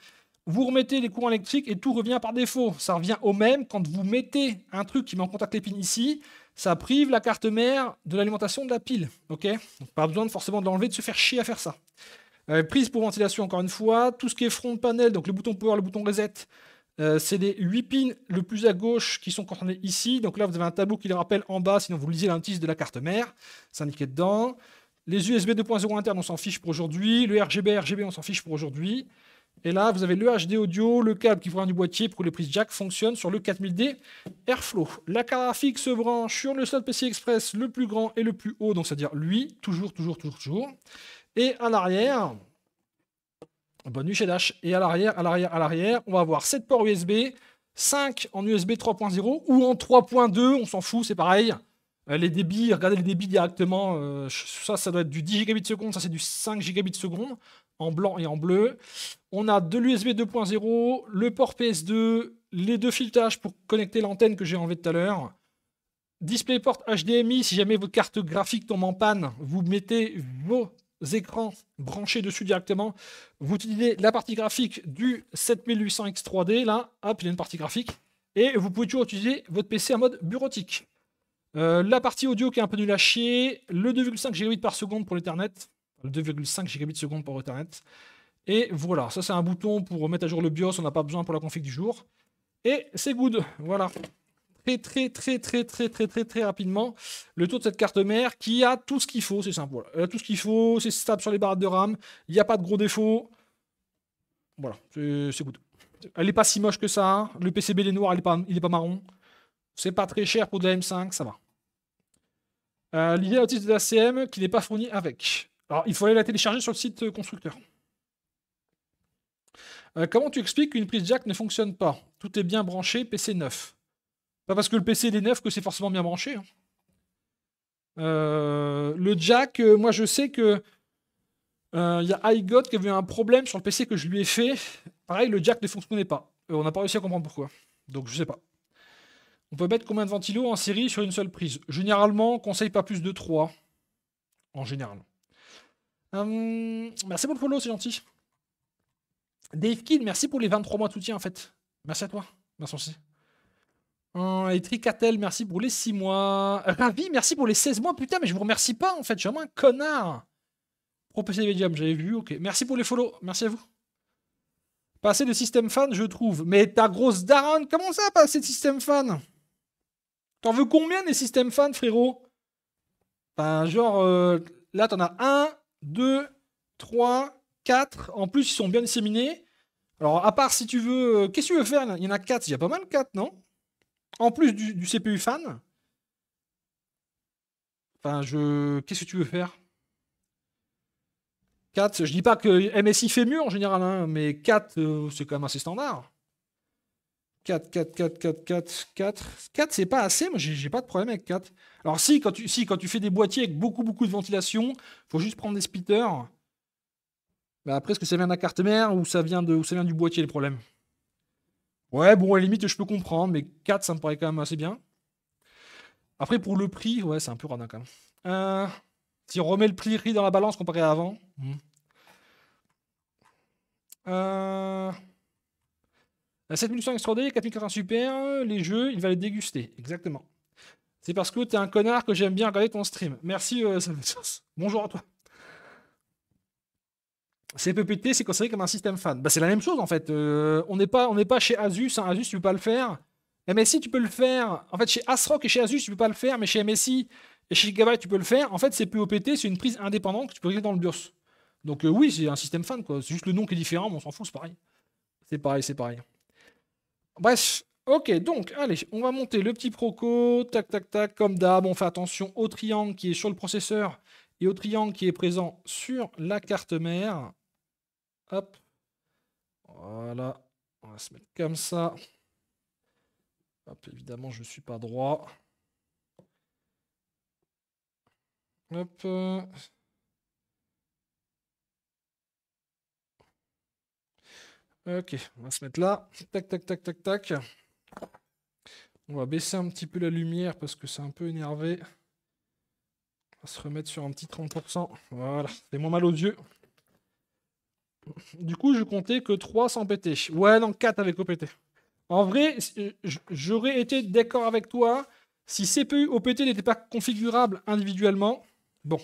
Vous remettez les courants électriques et tout revient par défaut. Ça revient au même quand vous mettez un truc qui met en contact les pins ici, ça prive la carte mère de l'alimentation de la pile. Ok Pas besoin de forcément de l'enlever, de se faire chier à faire ça. Euh, prise pour ventilation encore une fois, tout ce qui est front panel, donc le bouton power, le bouton reset, euh, c'est les 8 pins le plus à gauche qui sont cornés ici. Donc là, vous avez un tableau qui les rappelle en bas, sinon vous lisez l'indice de la carte mère. C'est indiqué dedans. Les USB 2.0 internes, on s'en fiche pour aujourd'hui. Le RGB, RGB, on s'en fiche pour aujourd'hui. Et là, vous avez le HD audio, le câble qui vient du boîtier pour que les prises jack fonctionnent sur le 4000D Airflow. La carte graphique se branche sur le slot PCI Express le plus grand et le plus haut, donc c'est-à-dire lui, toujours, toujours, toujours, toujours. Et à l'arrière, Bonne nuit chez Dash. Et à l'arrière, à l'arrière, à l'arrière, on va avoir 7 ports USB, 5 en USB 3.0 ou en 3.2, on s'en fout, c'est pareil. Euh, les débits, regardez les débits directement. Euh, ça, ça doit être du 10 gigabits seconde, ça c'est du 5 gigabits seconde en blanc et en bleu. On a de l'USB 2.0, le port PS2, les deux filetages pour connecter l'antenne que j'ai enlevé tout à l'heure. DisplayPort HDMI, si jamais votre carte graphique tombe en panne, vous mettez vos écrans branchés dessus directement. Vous utilisez la partie graphique du 7800X 3D, là, hop, il y a une partie graphique. Et vous pouvez toujours utiliser votre PC en mode bureautique. Euh, la partie audio qui est un peu nulle à chier, le 2,5 Gbps par seconde pour l'Ethernet, le 2,5 gigabits seconde pour Ethernet. Et voilà, ça c'est un bouton pour mettre à jour le BIOS, on n'a pas besoin pour la config du jour. Et c'est good, voilà très très très très très très très très rapidement le tour de cette carte mère qui a tout ce qu'il faut, c'est simple. Elle euh, a tout ce qu'il faut, c'est stable sur les barres de RAM, il n'y a pas de gros défauts. Voilà, c'est good. Elle n'est pas si moche que ça. Hein. Le PCB il est noir, il n'est pas, est pas marron. C'est pas très cher pour de la M5, ça va. Euh, L'idée est de la CM qui n'est pas fournie avec. Alors, il faut aller la télécharger sur le site euh, constructeur. comment tu expliques qu'une prise jack ne fonctionne pas Tout est bien branché, PC 9. Pas parce que le PC est neufs que c'est forcément bien branché. Hein. Euh, le jack, euh, moi je sais que il euh, y a iGot qui avait un problème sur le PC que je lui ai fait. Pareil, le jack ne fonctionnait pas. on n'a pas réussi à comprendre pourquoi. Donc je sais pas. On peut mettre combien de ventilos en série sur une seule prise Généralement, conseille pas plus de 3. En général. Hum, merci pour le follow, c'est gentil. Dave Kidd, merci pour les 23 mois de soutien en fait. Merci à toi. Merci aussi. Oh, tricatel, merci pour les 6 mois. Euh, Ravi, merci pour les 16 mois. Putain, mais je vous remercie pas en fait, je suis vraiment un connard. les médiums, j'avais vu, ok. Merci pour les follow, merci à vous. Passer de système fan, je trouve. Mais ta grosse daronne, comment ça, passer de système fan T'en veux combien des systèmes fans, frérot Ben, genre, euh, là, t'en as 1, 2, 3, 4. En plus, ils sont bien disséminés. Alors, à part si tu veux. Euh, qu'est-ce que tu veux faire Il y en a 4, il y a pas mal 4, non en plus du, du CPU fan, enfin, je, qu'est-ce que tu veux faire 4, je dis pas que MSI fait mieux en général, hein, mais 4, euh, c'est quand même assez standard. 4, 4, 4, 4, 4, 4. 4, c'est pas assez, moi j'ai pas de problème avec 4. Alors si quand, tu, si, quand tu fais des boîtiers avec beaucoup, beaucoup de ventilation, faut juste prendre des splitters. Bah, après, est-ce que ça vient de la carte mère ou ça vient, de, ou ça vient du boîtier le problème Ouais, bon, à la limite, je peux comprendre, mais 4, ça me paraît quand même assez bien. Après, pour le prix, ouais, c'est un peu radin quand même. Euh, si on remet le prix dans la balance comparé à avant. 7800 hmm. Euh, 3 extraordinaire, 4400 super, les jeux, il va les déguster. Exactement. C'est parce que t'es un connard que j'aime bien regarder ton stream. Merci, euh, bonjour à toi. CPPT, c'est considéré comme un système fan. Bah, c'est la même chose en fait. Euh, on n'est pas, pas chez Asus. Hein. Asus, tu peux pas le faire. MSI, tu peux le faire. En fait, chez ASRock et chez Asus, tu peux pas le faire, mais chez MSI et chez Gigabyte, tu peux le faire. En fait, c'est c'est une prise indépendante que tu peux régler dans le BIOS. Donc euh, oui, c'est un système fan C'est juste le nom qui est différent, mais on s'en fout, c'est pareil. C'est pareil, c'est pareil. Bref, Ok, donc, allez, on va monter le petit proco, tac, tac, tac, comme d'hab, on fait attention au triangle qui est sur le processeur et au triangle qui est présent sur la carte mère. Hop. Voilà. On va se mettre comme ça. Hop, évidemment, je ne suis pas droit. Hop. Ok, on va se mettre là. Tac, tac, tac, tac, tac. On va baisser un petit peu la lumière parce que c'est un peu énervé. On va se remettre sur un petit 30%. Voilà, C'est moins mal aux yeux. Du coup, je comptais que 3 sans Ouais, non, 4 avec OPT. En vrai, euh, j'aurais été d'accord avec toi si CPU OPT n'était pas configurable individuellement. Bon.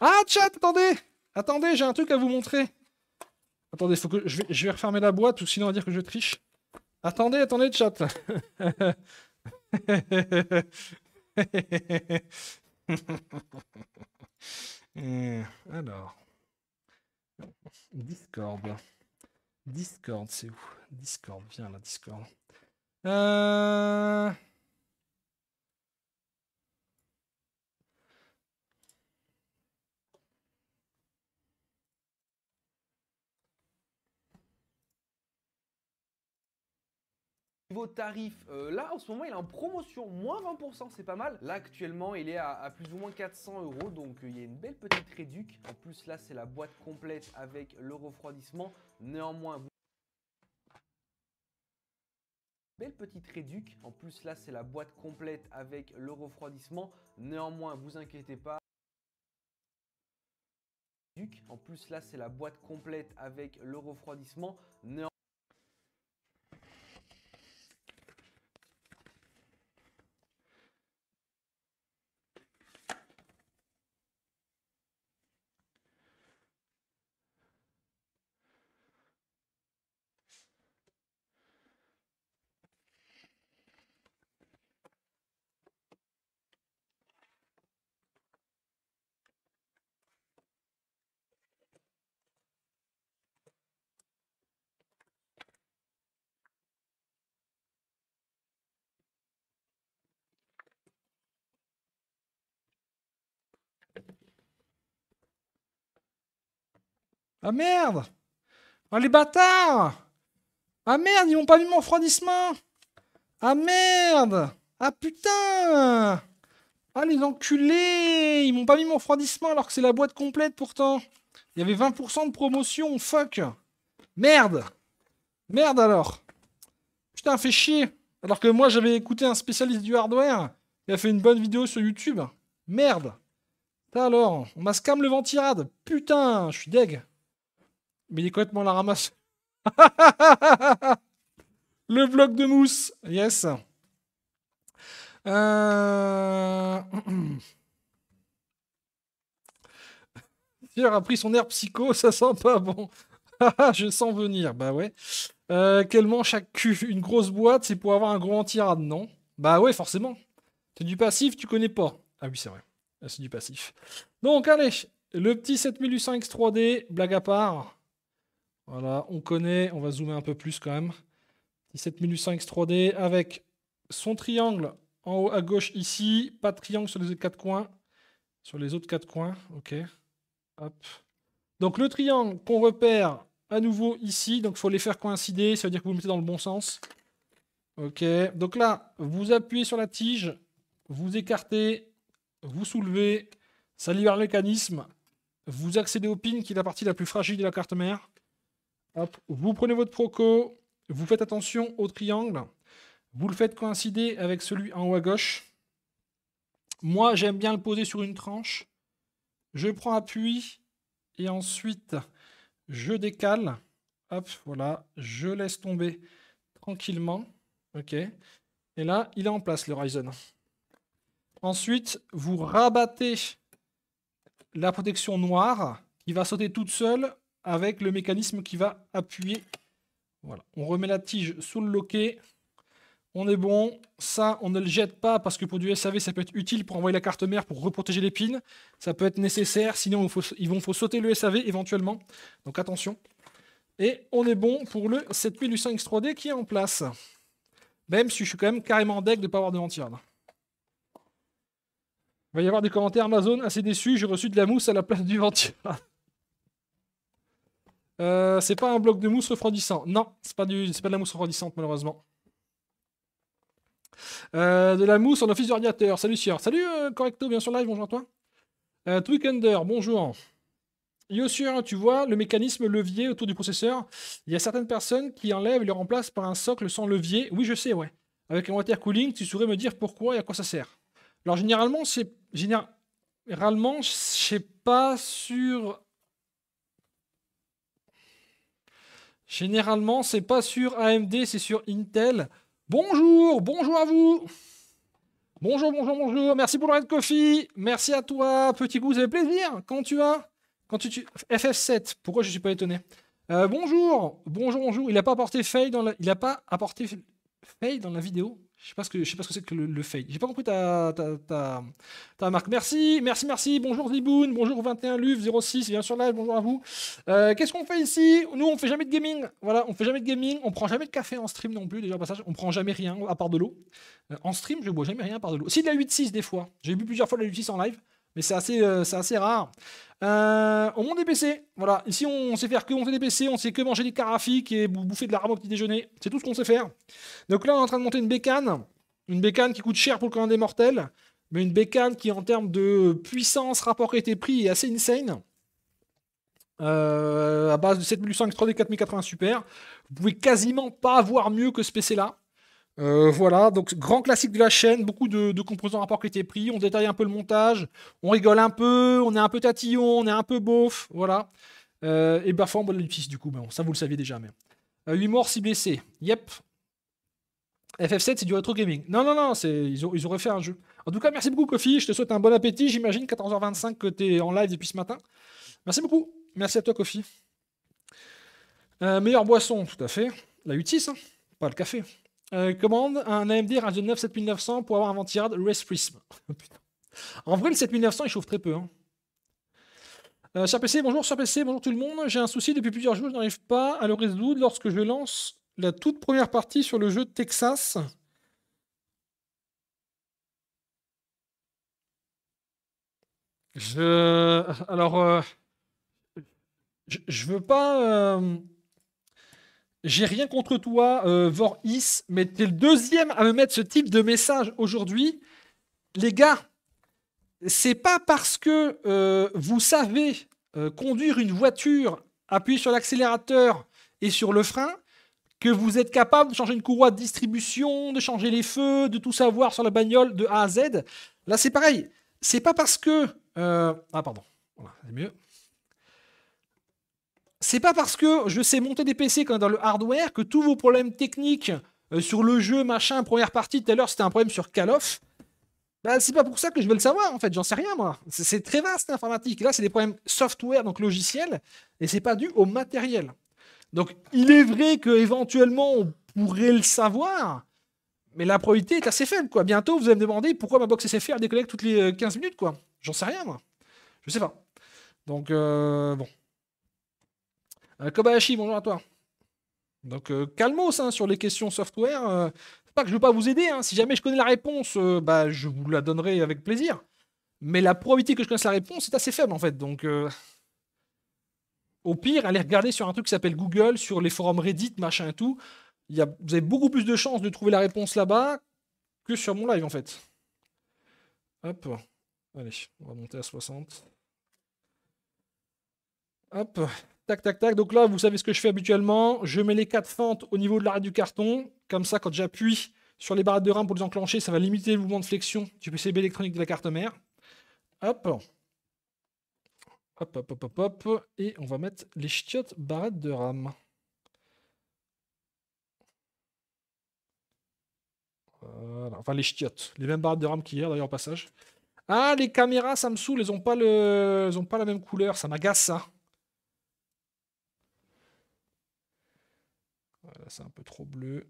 Ah, chat, attendez Attendez, j'ai un truc à vous montrer. Attendez, faut que je vais, refermer la boîte ou sinon on va dire que je triche. Attendez, attendez, chat. Euh, alors. Discord. Discord, c'est où Discord, viens là, Discord. Euh... Niveau tarif, euh, là en ce moment il est en promotion, moins 20%, c'est pas mal. Là actuellement il est à, plus ou moins 400 euros, donc euh, il y a une belle petite réduc. En plus là c'est la boîte complète avec le refroidissement. Néanmoins, vous... Belle petite réduque. En plus là c'est la boîte complète avec le refroidissement. Néanmoins, vous inquiétez pas. En plus là c'est la boîte complète avec le refroidissement. Néanmoins, Ah merde Ah les bâtards Ah merde, ils m'ont pas mis mon refroidissement Ah merde Ah putain Ah les enculés Ils m'ont pas mis mon refroidissement alors que c'est la boîte complète pourtant Il y avait 20% de promotion, fuck Merde Merde alors Putain, fait chier Alors que moi j'avais écouté un spécialiste du hardware, qui a fait une bonne vidéo sur YouTube. Merde alors, on m'a scam le ventirade. Putain, je suis deg mais il est complètement la ramasse. le bloc de mousse, yes. Euh, Pierre a pris son air psycho, ça sent pas bon. je sens venir, bah ouais. Euh, quel quelle manche à cul Une grosse boîte, c'est pour avoir un gros anti non Bah ouais, forcément. C'est du passif, tu connais pas. Ah oui, c'est vrai. Ah, c'est du passif. Donc, allez, le petit 7800X3D, blague à part. Voilà, on connaît, on va zoomer un peu plus quand même. x 3D avec son triangle en haut à gauche ici, pas de triangle sur les quatre coins, sur les autres quatre coins, ok. Donc le triangle qu'on repère à nouveau ici, donc il faut les faire coïncider, ça veut dire que vous mettez dans le bon sens. Ok, donc là, vous appuyez sur la tige, vous écartez, vous soulevez, ça libère le mécanisme, vous accédez au pin qui est la partie la plus fragile de la carte mère, vous prenez votre proco, vous faites attention au triangle, vous le faites coïncider avec celui en haut à gauche. Moi, j'aime bien le poser sur une tranche. Je prends appui et ensuite je décale. Hop, voilà, je laisse tomber tranquillement. Ok. Et là, il est en place le Ensuite, vous rabattez la protection noire qui va sauter toute seule avec le mécanisme qui va appuyer. Voilà, on remet la tige sous le loquet. On est bon. Ça, on ne le jette pas parce que pour du SAV, ça peut être utile pour envoyer la carte mère pour reprotéger les pins. Ça peut être nécessaire, sinon il faut, sauter le SAV éventuellement. Donc attention. Et on est bon pour le 7800X3D qui est en place. Même si je suis quand même carrément en deck de ne pas avoir de ventirade. il va y avoir des commentaires Amazon assez déçus, j'ai reçu de la mousse à la place du ventirade. Euh, c'est pas un bloc de mousse refroidissant. Non, c'est pas, pas de la mousse refroidissante, malheureusement. Euh, de la mousse en office d'ordinateur. Salut, Sieur. Salut, euh, Correcto, bien sûr, live, bonjour à toi. Euh, Twikender, bonjour. Yo, Sir, tu vois, le mécanisme levier autour du processeur, il y a certaines personnes qui enlèvent et le remplacent par un socle sans levier. Oui, je sais, ouais. Avec un water cooling, tu saurais me dire pourquoi et à quoi ça sert. Alors, généralement, c'est. Généralement, je sais pas sur Généralement, c'est pas sur AMD, c'est sur Intel. Bonjour, bonjour à vous. Bonjour, bonjour, bonjour. Merci pour le Red Coffee. Merci à toi. Petit goût, Vous avez plaisir. Quand tu as. Quand tu, FF7. Pourquoi je suis pas étonné euh, Bonjour, bonjour, bonjour. Il n'a pas apporté fail dans Il a pas apporté fail dans la vidéo. Je sais pas ce que je sais pas ce que c'est que le, le fail. J'ai pas compris ta, ta, ta, ta, marque. Merci, merci, merci. Bonjour Ziboun, bonjour 21 Luv 06, bien sûr live, bonjour à vous. Euh, qu'est-ce qu'on fait ici Nous on fait jamais de gaming. Voilà, on fait jamais de gaming, on prend jamais de café en stream non plus, déjà au passage, on prend jamais rien à part de l'eau. Euh, en stream, je bois jamais rien à part de l'eau. Si de la 8 des fois. J'ai bu plusieurs fois la 8-6 en live, mais c'est assez, euh, c'est assez rare on euh, monte des PC. Voilà. Ici, on sait faire que monter des PC, on sait que manger des carafiques et bouffer de la au petit déjeuner. C'est tout ce qu'on sait faire. Donc là, on est en train de monter une bécane. Une bécane qui coûte cher pour le coin des mortels. Mais une bécane qui, en termes de puissance, rapport qualité-prix, est assez insane. Euh, à base de 7800 3D 4080 Super. Vous pouvez quasiment pas avoir mieux que ce PC-là. Euh, voilà, donc grand classique de la chaîne, beaucoup de, de composants rapport qui étaient pris. On détaille un peu le montage, on rigole un peu, on est un peu tatillon, on est un peu beauf, voilà. Euh, et parfois on boit de du coup, ça vous le saviez déjà, mais. 8 euh, morts, 6 blessés, yep. FF7, c'est du Retro gaming. Non, non, non, ils, ont, ils auraient fait un jeu. En tout cas, merci beaucoup, Kofi. Je te souhaite un bon appétit. J'imagine 14h25 que tu es en live depuis ce matin. Merci beaucoup. Merci à toi, Kofi. meilleure boisson, tout à fait. La Utis, hein. pas le café. Euh, commande un AMD Ryzen 9 7900 pour avoir un ventirad Race Prism. Oh, en vrai, le 7900, il chauffe très peu. Hein. Euh, PC, bonjour, sur PC, bonjour tout le monde. J'ai un souci depuis plusieurs jours, je n'arrive pas à le résoudre lorsque je lance la toute première partie sur le jeu Texas. Je. Alors. Euh, je, je veux pas. J'ai rien contre toi, euh, Voris, mais tu es le deuxième à me mettre ce type de message aujourd'hui. Les gars, c'est pas parce que euh, vous savez euh, conduire une voiture, appuyer sur l'accélérateur et sur le frein, que vous êtes capable de changer une courroie de distribution, de changer les feux, de tout savoir sur la bagnole de A à Z. Là, c'est pareil. C'est pas parce que. Ah, pardon. Voilà, c'est mieux c'est pas parce que je sais monter des PC quand dans le hardware que tous vos problèmes techniques euh, sur le jeu, machin, première partie, tout à l'heure c'était un problème sur Call of. Bah, c'est pas pour ça que je vais le savoir en fait, j'en sais rien moi. C'est très vaste l'informatique. Là, c'est des problèmes software, donc logiciels, et c'est pas dû au matériel. Donc, il est vrai que éventuellement on pourrait le savoir, mais la probabilité est assez faible quoi. Bientôt, vous allez me demander pourquoi ma box SFR déconnecte toutes les 15 euh, minutes quoi. J'en sais rien moi. Je sais pas. Donc, euh, bon. Euh, Kobayashi, bonjour à toi. Donc euh, calmos hein, sur les questions software. Euh, c'est pas que je veux pas vous aider. Hein. Si jamais je connais la réponse, bah, je vous la donnerai avec plaisir. Mais la probabilité que je connaisse la réponse est assez faible en fait. Donc au pire, allez regarder sur un truc qui s'appelle Google, sur les forums Reddit, machin et tout. Il y a, vous avez beaucoup plus de chances de trouver la réponse là-bas que sur mon live en fait. Hop. Allez, on va monter à 60. Hop. Tac, tac, tac. Donc là, vous savez ce que je fais habituellement. Je mets les quatre fentes au niveau de l'arrêt du carton. Comme ça, quand j'appuie sur les barrettes de rame pour les enclencher, ça va limiter le mouvement de flexion du PCB électronique de la carte mère. Hop. Hop, hop, hop, hop, Et on va mettre les chiottes barrettes de RAM. Enfin, les chiottes. Les mêmes barrettes de RAM qu'hier, d'ailleurs, au passage. Ah, les caméras Samsung, elles ont pas, le... elles ont pas la même couleur. Ça m'agace, ça. là c'est un peu trop bleu.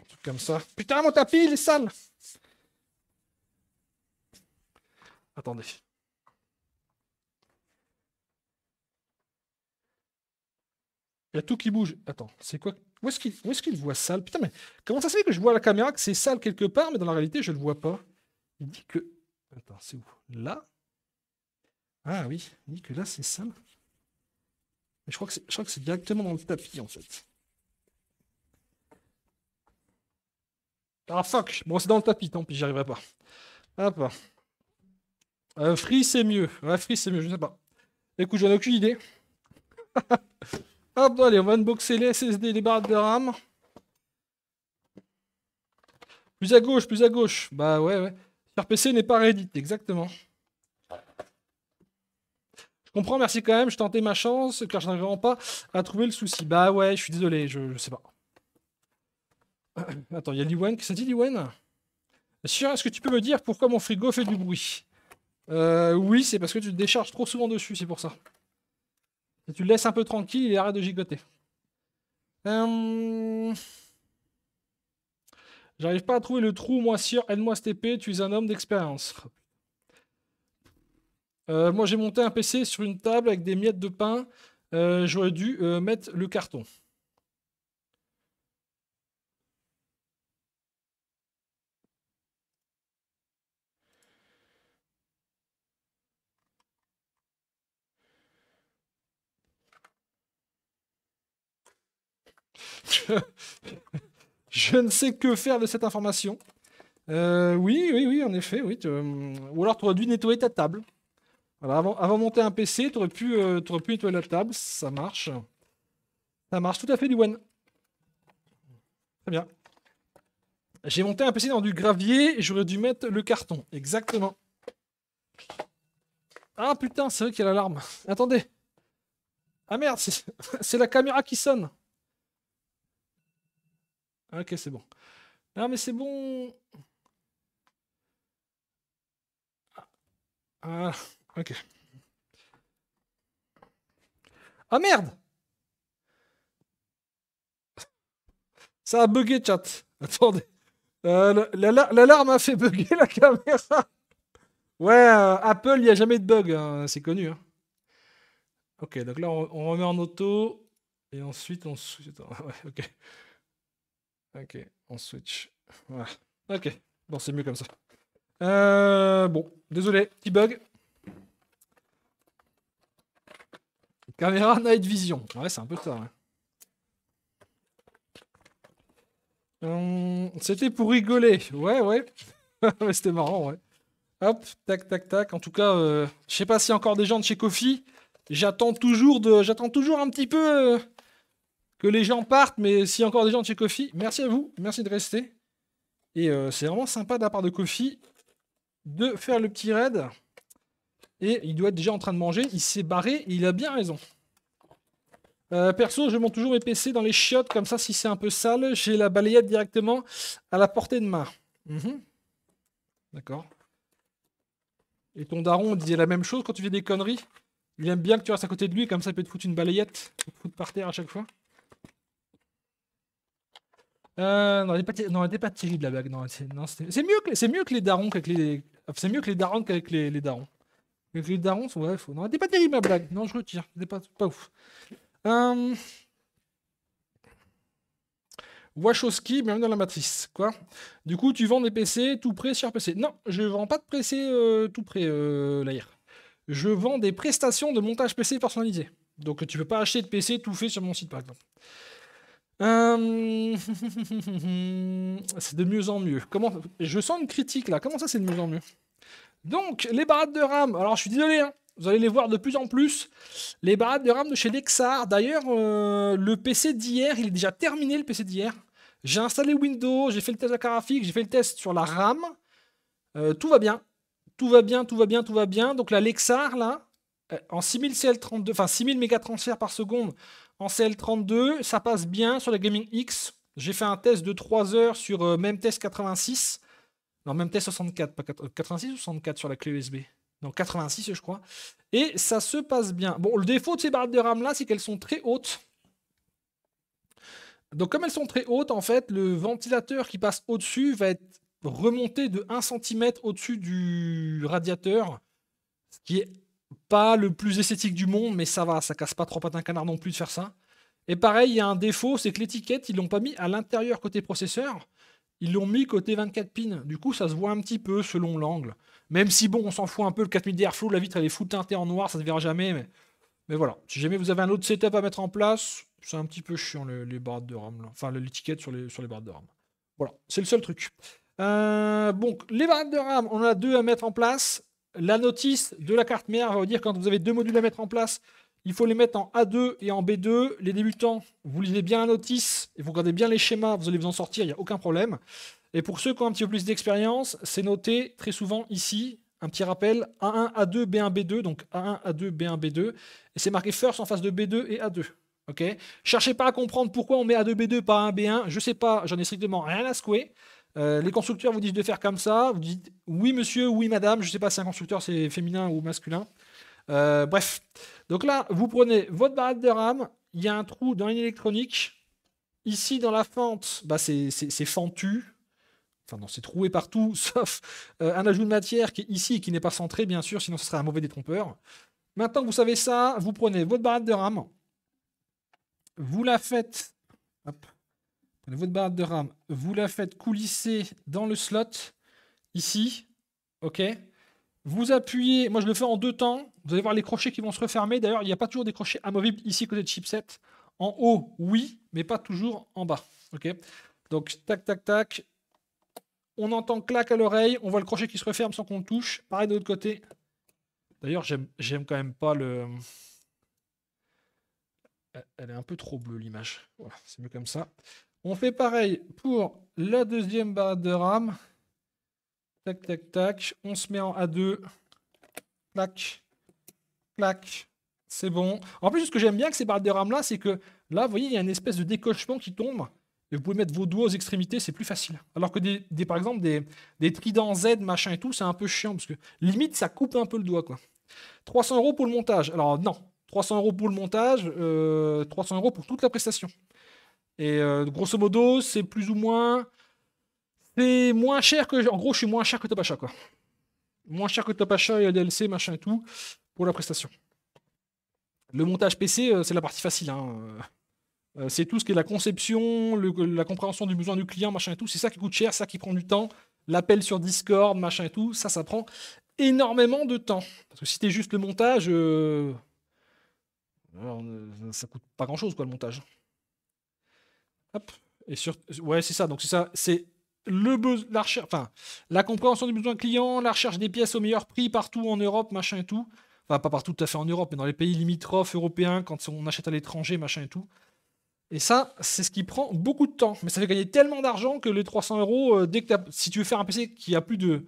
Un truc comme ça. Putain, mon tapis, il est sale Attendez. Il y a tout qui bouge. Attends, c'est quoi Où est-ce qu'il est voit sale Putain, mais comment ça se fait que je vois la caméra que c'est sale quelque part, mais dans la réalité, je ne le vois pas Il dit que... Attends, c'est où Là Ah oui, il dit que là, c'est sale je crois que c'est directement dans le tapis, en fait. Ah, fuck Bon, c'est dans le tapis, tant pis, j'y arriverai pas. Hop. Euh, free, c'est mieux. Ouais, free, c'est mieux, je ne sais pas. Écoute, j'en ai aucune idée. Hop, allez, on va unboxer les SSD, les barres de RAM. Plus à gauche, plus à gauche. Bah ouais, ouais. RPC n'est pas Reddit, exactement. Comprends, merci quand même, je tentais ma chance, car je n'arriverai pas à trouver le souci. Bah ouais, je suis désolé, je, je sais pas. Attends, il y a Liwen, qu'est-ce que ça dit Liwen Sûr, est-ce que tu peux me dire pourquoi mon frigo fait du bruit euh, Oui, c'est parce que tu te décharges trop souvent dessus, c'est pour ça. tu le laisses un peu tranquille, et arrête de gigoter. Euh, j'arrive pas à trouver le trou, moi, sûr, aide-moi, STP, tu es un homme d'expérience. Euh, moi, j'ai monté un PC sur une table avec des miettes de pain. Euh, j'aurais dû euh, mettre le carton. Je ne sais que faire de cette information. oui, oui, oui, en effet, oui. Ou alors tu aurais dû nettoyer ta table avant, de monter un PC, tu aurais, euh, aurais, pu nettoyer la table. Ça marche. Ça marche tout à fait, du one. Très bien. J'ai monté un PC dans du gravier et j'aurais dû mettre le carton. Exactement. Ah putain, c'est vrai qu'il y a l'alarme. Attendez. Ah merde, c'est la caméra qui sonne. Ah, ok, c'est bon. Non, mais c'est bon. Ah. ah. Ok. Ah merde Ça a bugué, chat. Attendez. Euh, L'alarme a fait bugger la caméra. Ouais, euh, Apple, il n'y a jamais de bug. Hein. C'est connu. Hein. Ok, donc là, on, remet en auto. Et ensuite, on switch. ok. Ok, on switch. Voilà. Ok. Bon, c'est mieux comme ça. Euh, bon, désolé, petit bug. Caméra Night Vision. Ouais, c'est un peu tard. Euh, c'était pour rigoler. Ouais, ouais. C'était marrant, ouais. Hop, tac, tac, tac. En tout cas, euh, je sais pas s'il y a encore des gens de chez Kofi. J'attends toujours, de... j'attends toujours un petit peu euh, que les gens partent, mais s'il y a encore des gens de chez Kofi, merci à vous, merci de rester. Et c'est vraiment sympa de la part de Kofi de faire le petit raid. Et il doit être déjà en train de manger. Il s'est barré et il a bien raison. Euh, perso, je monte toujours mes PC dans les chiottes, comme ça, si c'est un peu sale, j'ai la balayette directement à la portée de main. Mhm. D'accord. Et ton daron disait la même chose quand tu fais des conneries. Il aime bien que tu restes à côté de lui, comme ça, il peut te foutre une balayette, il te foutre par terre à chaque fois. Euh, non, elle n'était pas, terrible la blague. c'est mieux, que, mieux que les darons qu'avec les. C'est mieux que les darons qu'avec les, les darons. Les darons sont ouais, faut. Non, pas terrible ma blague. Non, je retire. pas, pas ouf. Euh, Wachowski, bienvenue dans la matrice. Quoi Du coup, tu vends des PC tout prêt sur PC. Non, je vends pas de PC euh, tout prêt, euh, l'air. Je vends des prestations de montage PC personnalisé. Donc, tu peux pas acheter de PC tout fait sur mon site, par exemple. Euh, c'est de mieux en mieux. Comment... Je sens une critique là. Comment ça, c'est de mieux en mieux donc, les barrettes de RAM. Alors, je suis désolé, hein, vous allez les voir de plus en plus. Les barrettes de RAM de chez Lexar. D'ailleurs, euh, le PC d'hier, il est déjà terminé, le PC d'hier. J'ai installé Windows, j'ai fait le test de la graphique, j'ai fait le test sur la RAM. Euh, tout va bien. Tout va bien, tout va bien, tout va bien. Donc, la Lexar, là, euh, en 6000 CL32, enfin 6000 par seconde en CL32, ça passe bien sur la Gaming X. J'ai fait un test de 3 heures sur même test 86. Non, même test 64, pas 86 euh, ou 64 sur la clé USB. Non, 86, je crois. Et ça se passe bien. Bon, le défaut de ces barres de RAM là, c'est qu'elles sont très hautes. Donc, comme elles sont très hautes, en fait, le ventilateur qui passe au-dessus va être remonté de 1 cm au-dessus du radiateur, ce qui est pas le plus esthétique du monde, mais ça va, ça casse pas trois pattes un canard non plus de faire ça. Et pareil, il y a un défaut, c'est que l'étiquette, ils l'ont pas mis à l'intérieur côté processeur ils l'ont mis côté 24 pins. Du coup, ça se voit un petit peu selon l'angle. Même si, bon, on s'en fout un peu, le 4000 Airflow, la vitre, elle est fou teintée en noir, ça ne se verra jamais. Mais... mais voilà, si jamais vous avez un autre setup à mettre en place, c'est un petit peu chiant les, barres de RAM. Enfin, l'étiquette sur les, sur les barres de RAM. Voilà, c'est le seul truc. Euh, Bon, les barres de RAM, on en a deux à mettre en place. La notice de la carte mère va vous dire quand vous avez deux modules à mettre en place, il faut les mettre en A2 et en B2. Les débutants, vous lisez bien la notice et vous regardez bien les schémas, vous allez vous en sortir, il n'y a aucun problème. Et pour ceux qui ont un petit peu plus d'expérience, c'est noté très souvent ici, un petit rappel, A1, A2, B1, B2, donc A1, A2, B1, B2. Et c'est marqué first en face de B2 et A2. Ok Cherchez pas à comprendre pourquoi on met A2, B2, pas A1, B1. Je sais pas, j'en ai strictement rien à secouer. Euh, les constructeurs vous disent de faire comme ça. Vous dites oui, monsieur, oui, madame. Je sais pas si un constructeur c'est féminin ou masculin. Euh, bref. Donc là, vous prenez votre barrette de RAM, il y a un trou dans l'électronique électronique. Ici, dans la fente, bah, c'est fentu. Enfin, non, c'est troué partout, sauf euh, un ajout de matière qui est ici et qui n'est pas centré, bien sûr, sinon ce serait un mauvais détrompeur. Maintenant que vous savez ça, vous prenez votre barrette de RAM, vous la faites, votre barrette de RAM, vous la faites coulisser dans le slot, ici, ok vous appuyez, moi je le fais en deux temps, vous allez voir les crochets qui vont se refermer. D'ailleurs, il n'y a pas toujours des crochets amovibles ici côté de chipset. En haut, oui, mais pas toujours en bas. Ok Donc, tac, tac, tac. On entend claque à l'oreille, on voit le crochet qui se referme sans qu'on le touche. Pareil de l'autre côté. D'ailleurs, j'aime quand même pas le... Elle est un peu trop bleue l'image. Voilà, c'est mieux comme ça. On fait pareil pour la deuxième barre de RAM. Tac, tac, tac. On se met en A2. Clac. Clac. C'est bon. En plus, ce que j'aime bien que ces barres de rames là, c'est que là, vous voyez, il y a une espèce de décochement qui tombe. Et vous pouvez mettre vos doigts aux extrémités, c'est plus facile. Alors que des, par exemple des, tridents Z, machin et tout, c'est un peu chiant parce que limite ça coupe un peu le doigt quoi. 300 euros pour le montage. Alors non, 300 euros pour le montage, 300 euh, euros pour toute la prestation. Et euh, grosso modo, c'est plus ou moins c'est moins cher que. En gros, je suis moins cher que Topacha, quoi. Moins cher que Achat et DLC, machin et tout, pour la prestation. Le montage PC, euh, c'est la partie facile. Hein. Euh, c'est tout ce qui est la conception, le, la compréhension du besoin du client, machin et tout. C'est ça qui coûte cher, ça qui prend du temps. L'appel sur Discord, machin et tout, ça, ça prend énormément de temps. Parce que si t'es juste le montage, euh, ça coûte pas grand-chose, quoi, le montage. Hop. Et sur... Ouais, c'est ça. Donc, c'est ça. C'est le la, enfin, la compréhension des besoins clients, la recherche des pièces au meilleur prix partout en Europe, machin et tout. Enfin, pas partout tout à fait en Europe, mais dans les pays limitrophes européens, quand on achète à l'étranger, machin et tout. Et ça, c'est ce qui prend beaucoup de temps. Mais ça fait gagner tellement d'argent que les 300 euros, euh, dès que si tu veux faire un PC qui a plus de,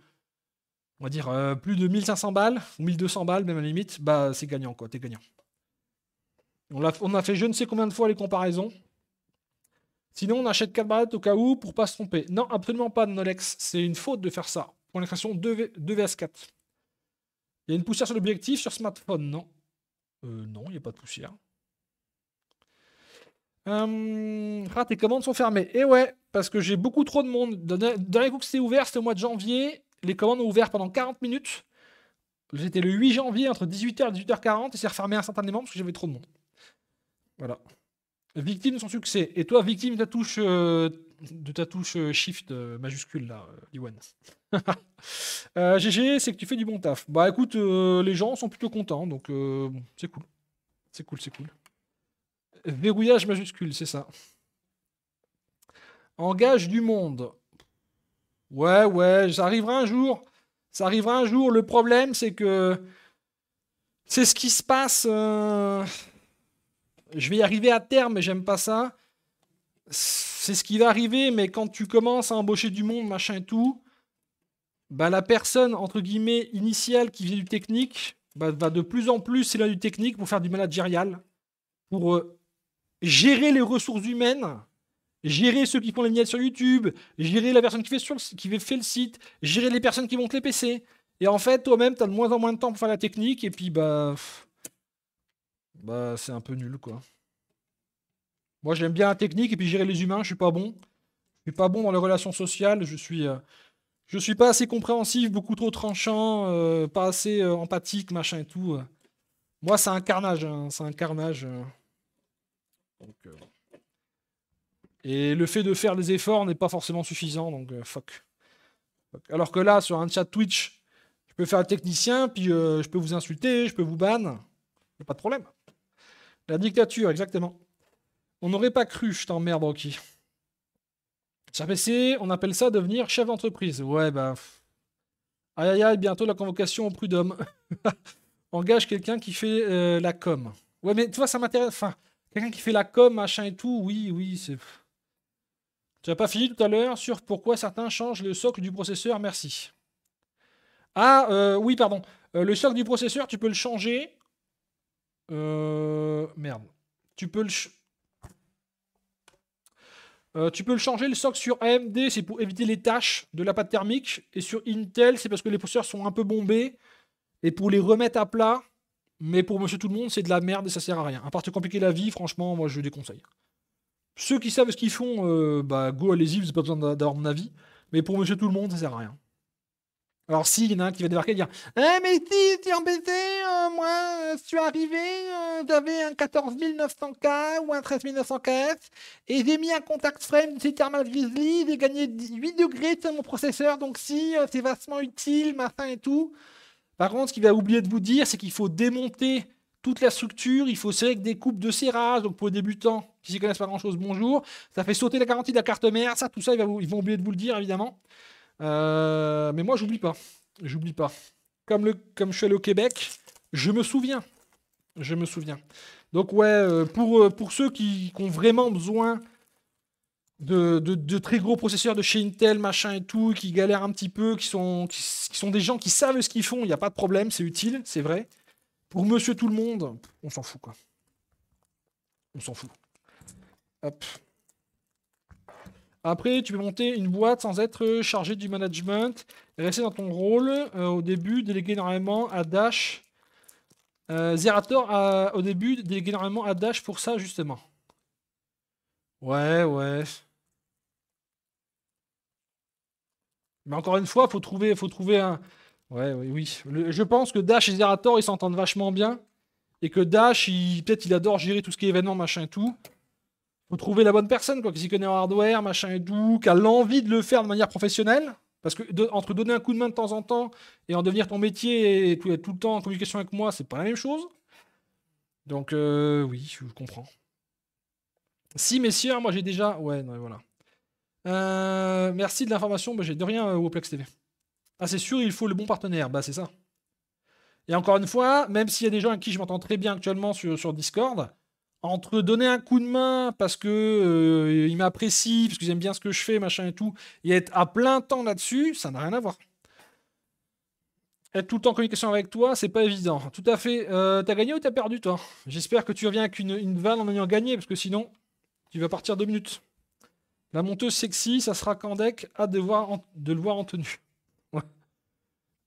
on va dire, euh, plus de 1500 balles, ou 1200 balles, même à la limite, bah, c'est gagnant, quoi. T'es gagnant. On on a fait je ne sais combien de fois les comparaisons. Sinon, on achète 4 barrettes au cas où pour pas se tromper. Non, absolument pas, Nolex. C'est une faute de faire ça. Pour création 2, VS4. Il y a une poussière sur l'objectif sur smartphone, non euh, Non, il n'y a pas de poussière. ah, euh, tes commandes sont fermées. Eh ouais, parce que j'ai beaucoup trop de monde. Dernier coup que c'est ouvert, c'était au mois de janvier. Les commandes ont ouvert pendant 40 minutes. C'était le 8 janvier entre 18h et 18h40 et c'est refermé instantanément parce que j'avais trop de monde. Voilà. Victime de son succès. Et toi, victime de ta touche, euh, de ta touche euh, shift euh, majuscule, là, Iwan. GG, c'est que tu fais du bon taf. Bah écoute, les gens sont plutôt contents, donc c'est cool. C'est cool, c'est cool. Verrouillage majuscule, c'est ça. Engage du monde. Ouais, ouais, ça arrivera un jour. Ça arrivera un jour. Le problème, c'est que c'est ce qui se passe je vais y arriver à terme, mais j'aime pas ça. C'est ce qui va arriver, mais quand tu commences à embaucher du monde, machin et tout, bah, la personne, entre guillemets, initiale qui vient du technique, bah, va de plus en plus s'éloigner du technique pour faire du managérial, pour euh, gérer les ressources humaines, gérer ceux qui font les vignettes sur YouTube, gérer la personne qui fait, le, fait site, gérer les personnes qui montent les PC. Et en fait, toi-même, tu as de moins en moins de temps pour faire la technique, et puis, bah. Bah, c'est un peu nul, quoi. Moi, j'aime bien la technique et puis gérer les humains, je suis pas bon. Je suis pas bon dans les relations sociales, je suis. Euh, je suis pas assez compréhensif, beaucoup trop tranchant, euh, pas assez euh, empathique, machin et tout. Moi, c'est un carnage, hein, c'est un carnage. et le fait de faire les efforts n'est pas forcément suffisant, donc fuck. Alors que là, sur un chat Twitch, je peux faire un technicien, puis je peux vous insulter, je peux vous ban, pas de problème. La dictature, exactement. On n'aurait pas cru, je t'emmerde, Rocky. PC, on appelle ça devenir chef d'entreprise. Ouais, bah. Aïe aïe aïe, bientôt la convocation au prud'homme. Engage quelqu'un qui fait euh, la com. Ouais, mais tu vois, ça m'intéresse. Enfin, quelqu'un qui fait la com, machin et tout, oui, oui, c'est. Tu n'as pas fini tout à l'heure sur pourquoi certains changent le socle du processeur, merci. Ah, euh, oui, pardon. Euh, le socle du processeur, tu peux le changer euh, merde. Tu peux le... Euh, tu peux le changer le soc sur AMD, c'est pour éviter les tâches de la pâte thermique. Et sur Intel, c'est parce que les pousseurs sont un peu bombés. Et pour les remettre à plat, mais pour monsieur tout le monde, c'est de la merde et ça sert à rien. À part te compliquer la vie, franchement, moi je déconseille. Ceux qui savent ce qu'ils font, euh, bah go, allez-y, vous n'avez pas besoin d'avoir mon avis. Mais pour monsieur tout le monde, ça sert à rien. Alors il y en a un qui va débarquer et dire eh, mais si, t'es embêté, euh, moi, je suis arrivé, euh, j'avais un 14900 k ou un 13900KS et j'ai mis un contact frame de Thermal Grizzly, j'ai gagné 8 degrés sur mon processeur, donc si, euh, c'est vastement utile, machin et tout. Par contre, ce qu'il va oublier de vous dire, c'est qu'il faut démonter toute la structure, il faut serrer avec des coupes de serrage, donc pour les débutants qui ne connaissent pas grand-chose, bonjour. Ça fait sauter la garantie de la carte mère, ça, tout ça, ils vont oublier de vous le dire, évidemment. Euh, mais moi, j'oublie pas. J'oublie pas. Comme, le, comme je suis allé au Québec, je me souviens. Je me souviens. Donc, ouais, euh, pour, euh, pour ceux qui, ont vraiment besoin de, très gros processeurs de chez Intel, machin et tout, qui galèrent un petit peu, qui sont, qui, sont des gens qui savent ce qu'ils font, il n'y a pas de problème, c'est utile, c'est vrai. Pour monsieur tout le monde, on s'en fout, quoi. On s'en fout. Hop. Après, tu peux monter une boîte sans être euh, chargé du management, rester dans ton rôle euh, au début, délégué normalement à Dash. Euh, Zerator, a, au début, délégué normalement à Dash pour ça, justement. Ouais, ouais. Mais encore une fois, faut trouver, faut trouver un. Ouais, oui, oui. je pense que Dash et Zerator, ils s'entendent vachement bien. Et que Dash, peut-être, il adore gérer tout ce qui est événement, machin tout. Vous trouver la bonne personne, quoi, qui s'y connaît en hardware, machin et tout, qui a l'envie de le faire de manière professionnelle. Parce que entre donner un coup de main de temps en temps et en devenir ton métier et tout, tout le temps en communication avec moi, c'est pas la même chose. Donc euh, oui, je comprends. Si messieurs, moi j'ai déjà. Ouais, voilà. Euh, merci de l'information, mais j'ai de rien euh, au Plex TV. Ah c'est sûr, il faut le bon partenaire, bah c'est ça. Et encore une fois, même s'il y a des gens avec qui je m'entends très bien actuellement sur Discord, entre donner un coup de main parce que euh, il m'apprécie, parce qu'ils aiment bien ce que je fais, machin et tout, et être à plein temps là-dessus, ça n'a rien à voir. Être tout le temps en communication avec toi, c'est pas évident. Tout à fait. Euh, t'as gagné ou t'as perdu, toi J'espère que tu reviens avec une, vanne en ayant gagné, parce que sinon, tu vas partir deux minutes. La monteuse sexy, ça sera quand Hâte de, le voir en tenue.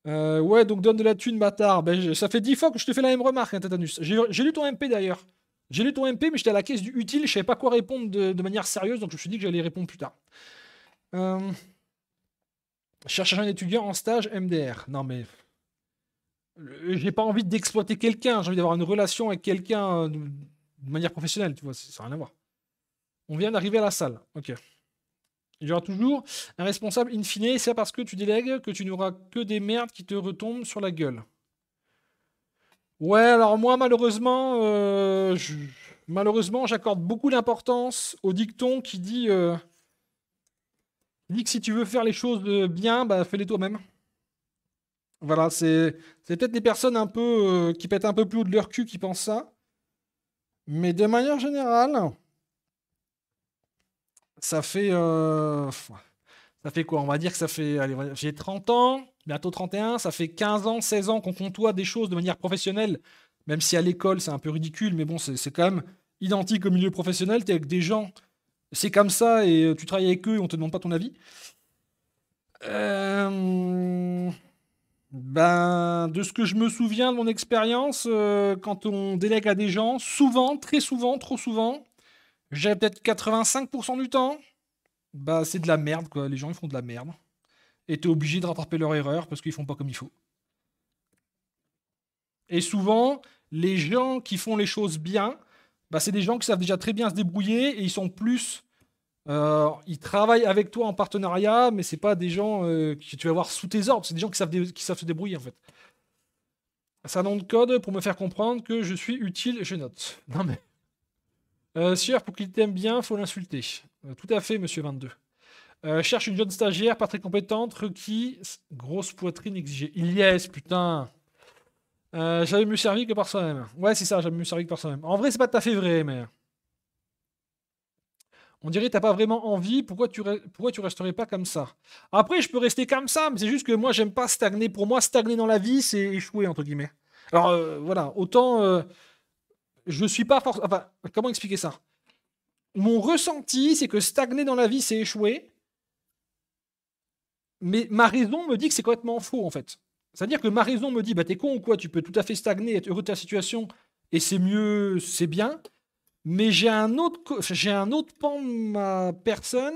Euh, ouais. donc donne de la thune, bâtard. Ben, ça fait dix fois que je te fais la même remarque, hein, J'ai lu ton MP d'ailleurs. J'ai lu ton MP, mais j'étais à la caisse du utile, je savais pas quoi répondre de, manière sérieuse, donc je me suis dit que j'allais répondre plus tard. Euh... Cherche un étudiant en stage MDR. Non mais j'ai pas envie d'exploiter quelqu'un, j'ai envie d'avoir une relation avec quelqu'un euh, de, manière professionnelle, tu vois, ça n'a rien à voir. On vient d'arriver à la salle, ok. Il y aura toujours un responsable in fine, c'est parce que tu délègues que tu n'auras que des merdes qui te retombent sur la gueule. Ouais, alors moi, malheureusement, euh, malheureusement, j'accorde beaucoup d'importance au dicton qui dit, que euh, si tu veux faire les choses euh, bien, bah, fais-les toi-même. Voilà, c'est peut-être des personnes un peu qui pètent un peu plus haut de leur cul qui pensent ça. Mais de manière générale, ça fait. ça fait quoi On va dire que ça fait. Allez, j'ai 30 ans bientôt 31, ça fait 15 ans, 16 ans qu'on comptoie des choses de manière professionnelle, même si à l'école c'est un peu ridicule, mais bon, c'est quand même identique au milieu professionnel, es avec des gens, c'est comme ça, et euh, tu travailles avec eux, et on te demande pas ton avis. Euh, ben, de ce que je me souviens de mon expérience, euh, quand on délègue à des gens, souvent, très souvent, trop souvent, j'ai peut-être 85% du temps, bah, c'est de la merde, quoi. Les gens ils font de la merde et tu obligé de rattraper leur erreur parce qu'ils font pas comme il faut. Et souvent, les gens qui font les choses bien, bah, c'est des gens qui savent déjà très bien se débrouiller et ils sont plus. Euh, ils travaillent avec toi en partenariat, mais c'est pas des gens euh, que tu vas voir sous tes ordres, c'est des gens qui savent, qui savent se débrouiller en fait. C'est un nom de code pour me faire comprendre que je suis utile je note. Non mais. Euh, pour qu'il t'aime bien, faut l'insulter. Euh, tout à fait, monsieur 22. Euh, cherche une jeune stagiaire, pas très compétente, qui... grosse poitrine exigée. Il y est, putain. Euh, j'avais mieux servi que par soi-même. Ouais, c'est ça, j'avais mieux servi que par soi-même. En vrai, c'est pas tout à fait vrai, mais. On dirait t'as pas vraiment envie, pourquoi tu, pourquoi tu resterais pas comme ça Après, je peux rester comme ça, mais c'est juste que moi, j'aime pas stagner. Pour moi, stagner dans la vie, c'est échouer, entre guillemets. Alors, euh, voilà, autant. je suis pas forcément. Enfin, comment expliquer ça Mon ressenti, c'est que stagner dans la vie, c'est échouer mais ma raison me dit que c'est complètement faux en fait. C'est-à-dire que ma raison me dit, bah t'es con ou quoi, tu peux tout à fait stagner, être heureux de ta situation, et c'est mieux, c'est bien. Mais j'ai un autre, j'ai un autre pan de ma personne,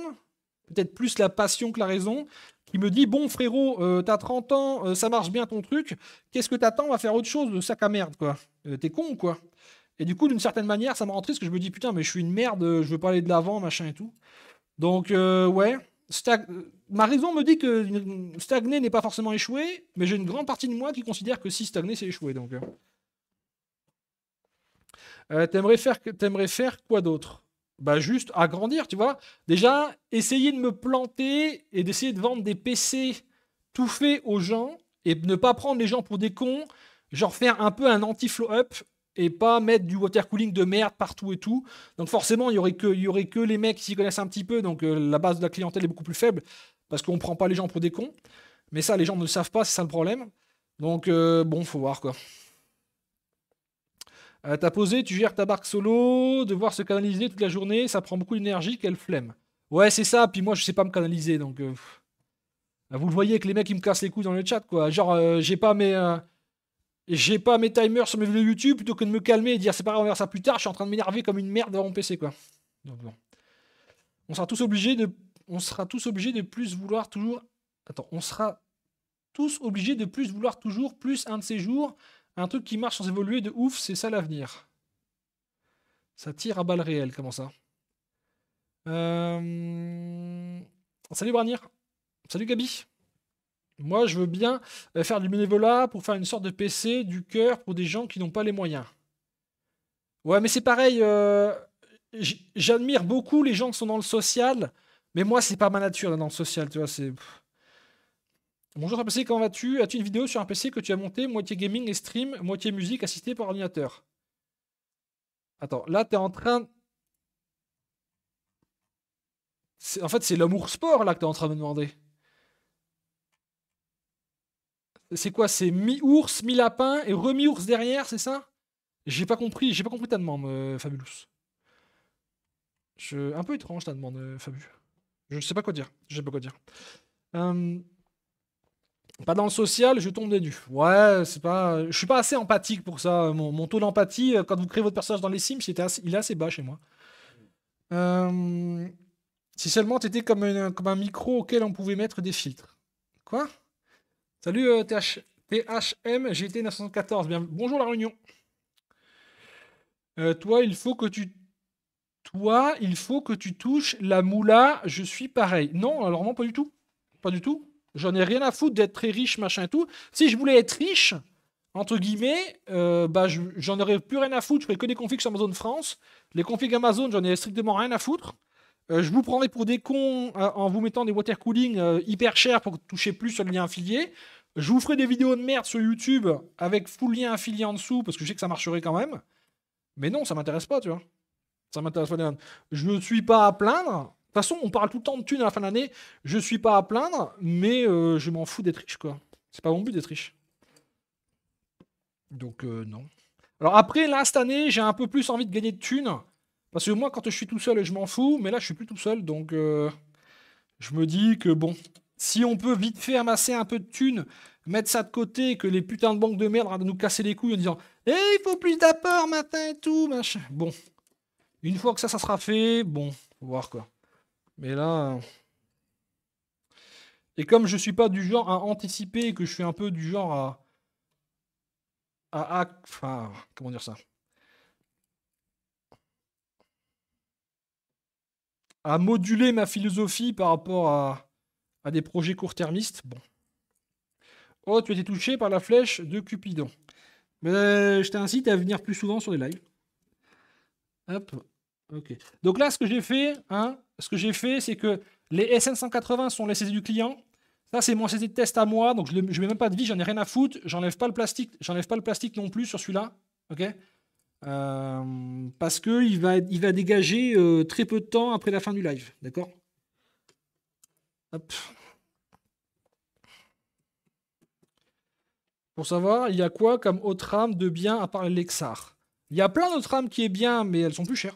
peut-être plus la passion que la raison, qui me dit, bon frérot, euh, t'as 30 ans, euh, ça marche bien ton truc, qu'est-ce que t'attends, on va faire autre chose, de sac à merde, quoi. Euh, t'es con ou quoi Et du coup, d'une certaine manière, ça me rend triste, que je me dis, putain, mais je suis une merde, je veux pas aller de l'avant, machin et tout. Donc, ouais, stag ma raison me dit que stagner n'est pas forcément échouer, mais j'ai une grande partie de moi qui considère que si stagner, c'est échouer. Donc, euh. Euh, t'aimerais faire, faire quoi d'autre Bah juste agrandir, tu vois. Déjà, essayer de me planter et d'essayer de vendre des PC tout faits aux gens et ne pas prendre les gens pour des cons. Genre faire un peu un anti-flow-up et pas mettre du water cooling de merde partout et tout. Donc forcément, il y aurait que, il y aurait que les mecs qui s'y connaissent un petit peu, donc euh, la base de la clientèle est beaucoup plus faible parce qu'on prend pas les gens pour des cons. Mais ça, les gens ne le savent pas, c'est ça le problème. Donc, euh, bon, faut voir quoi. Euh, t'as posé, tu gères ta barque solo, devoir se canaliser toute la journée, ça prend beaucoup d'énergie, quelle flemme. Ouais, c'est ça, puis moi, je sais pas me canaliser, donc. Euh, bah, vous le voyez que les mecs ils me cassent les couilles dans le chat, quoi. Genre, j'ai pas mes. j'ai pas mes timers sur mes vidéos YouTube plutôt que de me calmer et dire c'est pas grave, on verra ça plus tard, je suis en train de m'énerver comme une merde devant mon PC, quoi. Donc, bon. On sera tous obligés de on sera tous obligés de plus vouloir toujours. Attends, on sera tous obligés de plus vouloir toujours plus un de ces jours. Un truc qui marche sans évoluer de ouf, c'est ça l'avenir. Ça tire à balles réelles, comment ça euh, Salut Branir. Salut Gabi. Moi, je veux bien euh, faire du bénévolat pour faire une sorte de PC du cœur pour des gens qui n'ont pas les moyens. Ouais, mais c'est pareil. Euh, j'admire beaucoup les gens qui sont dans le social, mais moi, c'est pas ma nature la norme sociale, tu vois. C'est. Bonjour PC, comment vas-tu As-tu une vidéo sur un PC que tu as monté, moitié gaming et stream, moitié musique assistée par ordinateur Attends, là, t'es en train. En fait, c'est l'amour sport, là, que t'es en train de me demander. C'est quoi C'est mi-ours, mi-lapin et remi-ours derrière, c'est ça J'ai pas compris, j'ai pas compris ta demande, euh, Fabulous. Je... Un peu étrange ta demande, euh, Fabu. Fabulous. Je sais pas quoi dire. Je sais pas quoi dire. Euh, pas dans le social, je tombe des Ouais, c'est pas. Je suis pas assez empathique pour ça. Mon, taux d'empathie, euh, quand vous créez votre personnage dans les Sims, il, est assez bas chez moi. Euh, si seulement tu comme, comme un micro auquel on pouvait mettre des filtres. Quoi Salut TH... THM, GT914. Bien... Bonjour La Réunion. toi, il faut que tu toi, il faut que tu touches la moula, je suis pareil. Non, alors non, pas du tout. Pas du tout. J'en ai rien à foutre d'être très riche, machin et tout. Si je voulais être riche, entre guillemets, euh, bah, j'en aurais plus rien à foutre. Je ferais que des configs sur Amazon France. Les configs Amazon, j'en ai strictement rien à foutre. Euh, je vous prendrai pour des cons euh, en vous mettant des water cooling hyper chers pour toucher plus sur le lien affilié. Je vous ferai des vidéos de merde sur YouTube avec full lien affilié en dessous parce que je sais que ça marcherait quand même. Mais non, ça m'intéresse pas, tu vois. Ça m'intéresse pas. Je ne suis pas à plaindre. De toute façon, on parle tout le temps de thunes à la fin de l'année. Je ne suis pas à plaindre, mais euh, je m'en fous d'être riche, quoi. C'est pas mon but d'être riche. Donc, euh, non. Alors après, là, cette année, j'ai un peu plus envie de gagner de thunes. Parce que moi, quand je suis tout seul, je m'en fous. Mais là, je suis plus tout seul. Donc, euh, je me dis que bon, si on peut vite fait amasser un peu de thunes, mettre ça de côté, que les putains de banques de merde nous casser les couilles en disant Eh, il faut plus d'apport, matin et tout, machin. Bon, une fois que ça, ça sera fait, bon, voir quoi. Mais là... Et comme je ne suis pas du genre à anticiper que je suis un peu du genre à... À... Enfin, comment dire ça à moduler ma philosophie par rapport à, à des projets court-termistes. Bon. Oh, tu étais touché par la flèche de Cupidon. Mais je t'incite à venir plus souvent sur les lives. Hop. Donc là, ce que j'ai fait, hein, ce que j'ai fait, c'est que les SN180 sont les du client. Ça, c'est mon CD de test à moi. Donc je ne mets même pas de vie, j'en ai rien à foutre. J'enlève pas le plastique, j'enlève pas le plastique non plus sur celui-là. Ok. Euh, parce que il va, il va dégager euh, très peu de temps après la fin du live, d'accord Pour savoir, il y a quoi comme autre rame de bien à part l'Exar Il y a plein d'autres rames qui est bien, mais elles sont plus chères.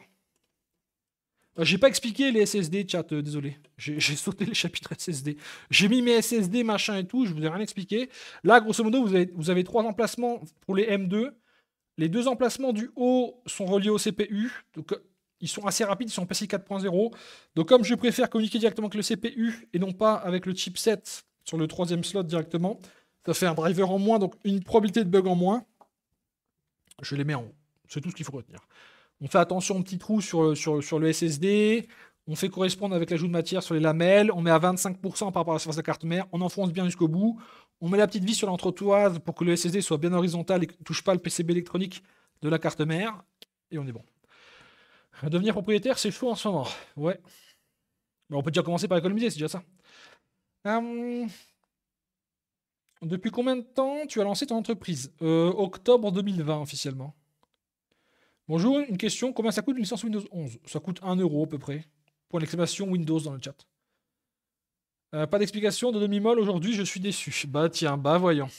Euh, j'ai pas expliqué les SSD, chat, euh, désolé. J'ai sauté les chapitres SSD. J'ai mis mes SSD, machin et tout, je vous ai rien expliqué. Là, grosso modo, vous avez, trois emplacements pour les M2. Les deux emplacements du haut sont reliés au CPU, donc euh, ils sont assez rapides, ils sont en 4.0. Donc comme je préfère communiquer directement avec le CPU et non pas avec le chipset sur le troisième slot directement, ça fait un driver en moins, donc une probabilité de bug en moins. Je les mets en haut. C'est tout ce qu'il faut retenir. On fait attention aux petits trous sur, sur, le SSD. On fait correspondre avec l'ajout de matière sur les lamelles. On met à 25% par rapport à la surface de la carte mère. On enfonce bien jusqu'au bout. On met la petite vis sur l'entretoise pour que le SSD soit bien horizontal et ne touche pas le PCB électronique de la carte mère. Et on est bon. Devenir propriétaire, c'est chaud en ce moment. Ouais. on peut déjà commencer par économiser, c'est déjà ça. Euh, depuis combien de temps tu as lancé ton entreprise euh, Octobre 2020 officiellement. Bonjour, une question. Combien ça coûte une licence Windows 11 Ça coûte 1 euro à peu près. Pour l'exclamation Windows dans le chat. Euh, pas d'explication de demi-molle aujourd'hui, je suis déçu. Bah tiens, bah voyons.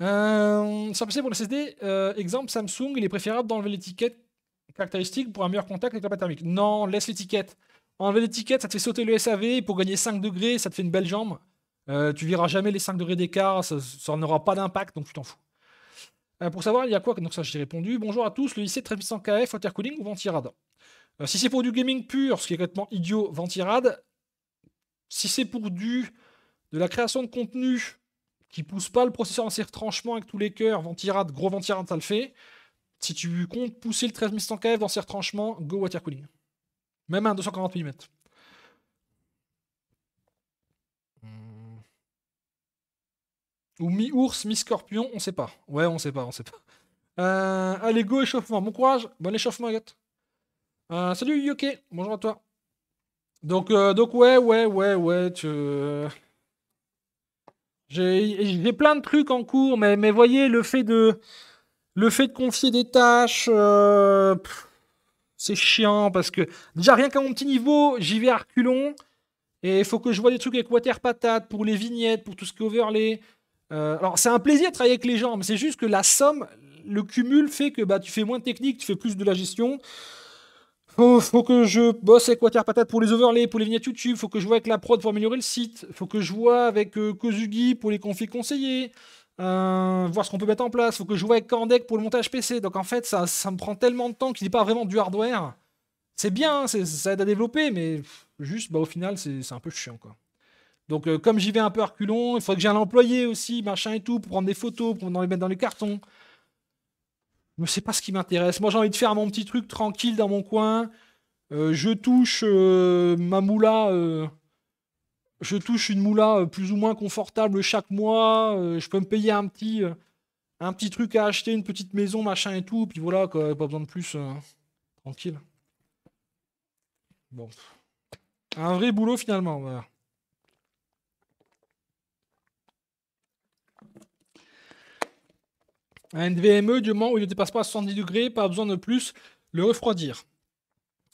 sans euh, passer pour le SSD, euh, exemple Samsung, il est préférable d'enlever l'étiquette caractéristique pour un meilleur contact avec la thermique. Non, laisse l'étiquette. Enlever l'étiquette, ça te fait sauter le SAV pour gagner 5 degrés, ça te fait une belle jambe. Tu tu verras jamais les 5 degrés d'écart, ça, n'aura pas d'impact, donc tu t'en fous. Euh, pour savoir, il y a quoi Donc ça, j'ai répondu. Bonjour à tous, le lycée 1300 kf watercooling ou ventirad euh, Si c'est pour du gaming pur, ce qui est complètement idiot, ventirad. Si c'est pour du de la création de contenu qui pousse pas le processeur dans ses retranchements avec tous les cœurs, ventirad, gros ventirad, ça le fait. Si tu comptes pousser le 13100 KF dans ses retranchements, go cooling Même un 240 mm. Ou mi-ours, mi-scorpion, on sait pas. Ouais, on sait pas, on sait pas. Euh, allez, go échauffement. Bon courage, bon échauffement, Agathe. Euh, salut Yoke, bonjour à toi. Donc, euh, donc ouais, ouais, ouais, ouais, tu... J'ai plein de trucs en cours, mais, mais voyez, le fait de... Le fait de confier des tâches... C'est chiant, parce que... Déjà, rien qu'à mon petit niveau, j'y vais à reculons. Et il faut que je vois des trucs avec Water Patate, pour les vignettes, pour tout ce qui est overlay... Euh, alors, c'est un plaisir de travailler avec les gens, mais c'est juste que la somme, le cumul fait que bah, tu fais moins de technique, tu fais plus de la gestion. Faut, que je bosse avec Water pour les overlays, pour les vignettes YouTube. Faut que je vois avec la prod pour améliorer le site. Faut que je vois avec euh, Kozugi pour les conflits conseillers. Euh, voir ce qu'on peut mettre en place. Faut que je vois avec Candec pour le montage PC. Donc en fait, ça, ça me prend tellement de temps qu'il n'est pas vraiment du hardware. C'est bien, hein, ça aide à développer, mais juste, bah, au final, c'est un peu chiant. quoi. Donc, euh, comme j'y vais un peu à reculons, il faudrait que j'ai un employé aussi, machin et tout, pour prendre des photos, pour les mettre dans les cartons. Mais c'est pas ce qui m'intéresse. Moi, j'ai envie de faire mon petit truc tranquille dans mon coin. Euh, je touche euh, ma moula. je touche une moula plus ou moins confortable chaque mois. je peux me payer un petit, un petit truc à acheter, une petite maison, machin et tout. Puis voilà, quoi, pas besoin de plus. tranquille. Bon. Un vrai boulot finalement. Un NVMe, du moment où il ne dépasse pas 70 degrés, pas besoin de plus le refroidir.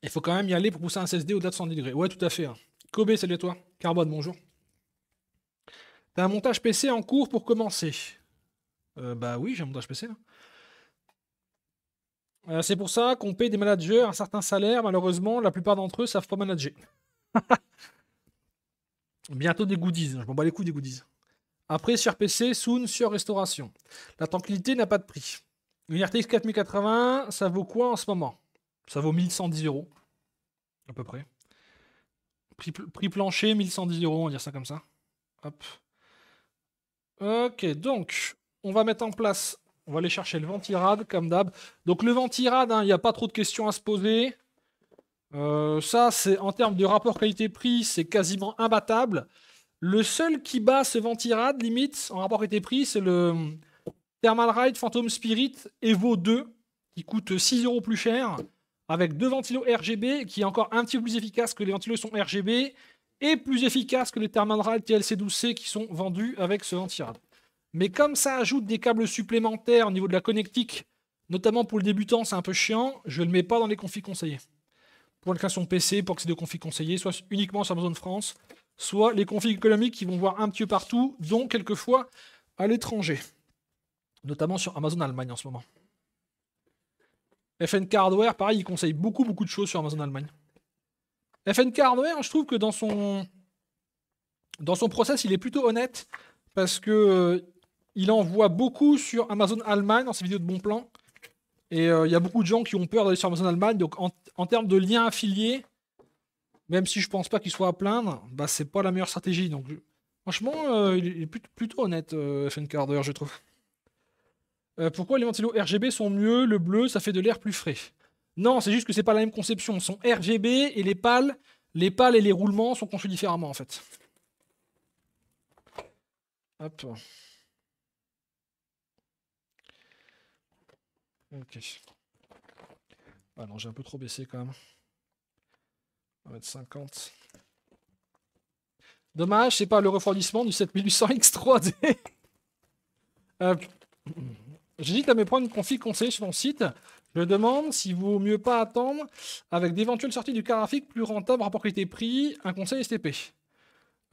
Il faut quand même y aller pour pousser un SSD au-delà de 110 degrés. Ouais, tout à fait. Hein. Kobe, salut à toi. Carbone, bonjour. T'as un montage PC en cours pour commencer euh, Bah oui, j'ai un montage PC euh, c'est pour ça qu'on paye des managers un certain salaire. Malheureusement, la plupart d'entre eux savent pas manager. Bientôt des goodies. Hein. Je m'en bats les coups des goodies. Après, sur PC, Soon sur restauration. La tranquillité n'a pas de prix. Une RTX 4080, ça vaut quoi en ce moment Ça vaut 1110 euros, à peu près. Prix, plancher, 1110 euros, on va dire ça comme ça. Hop. Ok, donc, on va mettre en place, on va aller chercher le ventirad, comme d'hab. Donc le ventirad, hein, il n'y a pas trop de questions à se poser. Euh, ça, c'est en termes de rapport qualité-prix, c'est quasiment imbattable. Le seul qui bat ce ventirad, limite, en rapport été prix, c'est le Thermal Phantom Spirit Evo 2, qui coûte 6 euros plus cher, avec deux ventilos RGB, qui est encore un petit peu plus efficace que les ventilos sont RGB, et plus efficace que les Thermal TLC12C qui sont vendus avec ce ventirad. Mais comme ça ajoute des câbles supplémentaires au niveau de la connectique, notamment pour le débutant, c'est un peu chiant, je ne le mets pas dans les configs conseillés. Pour le cas son PC, pour que ces deux configs conseillés, soit uniquement sur Amazon France, soit les conflits économiques qui vont voir un petit peu partout, dont quelquefois à l'étranger, notamment sur Amazon Allemagne en ce moment. Fn Hardware, pareil, il conseille beaucoup, beaucoup de choses sur Amazon Allemagne. Fn Hardware, je trouve que dans son, dans son process, il est plutôt honnête parce qu'il euh, en il envoie beaucoup sur Amazon Allemagne dans ses vidéos de bon plan. Et euh, il y a beaucoup de gens qui ont peur d'aller sur Amazon Allemagne. Donc, en termes de liens affiliés, même si je pense pas qu'il soit à plaindre, bah, c'est pas la meilleure stratégie. Donc, franchement, euh, il est plutôt honnête, euh, d'ailleurs je trouve. Euh, pourquoi les ventilos RGB sont mieux Le bleu, ça fait de l'air plus frais. Non, c'est juste que c'est pas la même conception. Ils sont RGB et les pales, les pales et les roulements sont conçus différemment, en fait. Hop. Ok. Ah non, j'ai un peu trop baissé quand même. 1m50. Dommage, c'est pas le refroidissement du 7800 X3D. Euh, j'hésite à me prendre une config conseillée sur mon site. Je demande s'il vaut mieux pas attendre avec d'éventuelles sorties du graphique plus rentable rapport qualité-prix, un conseil STP.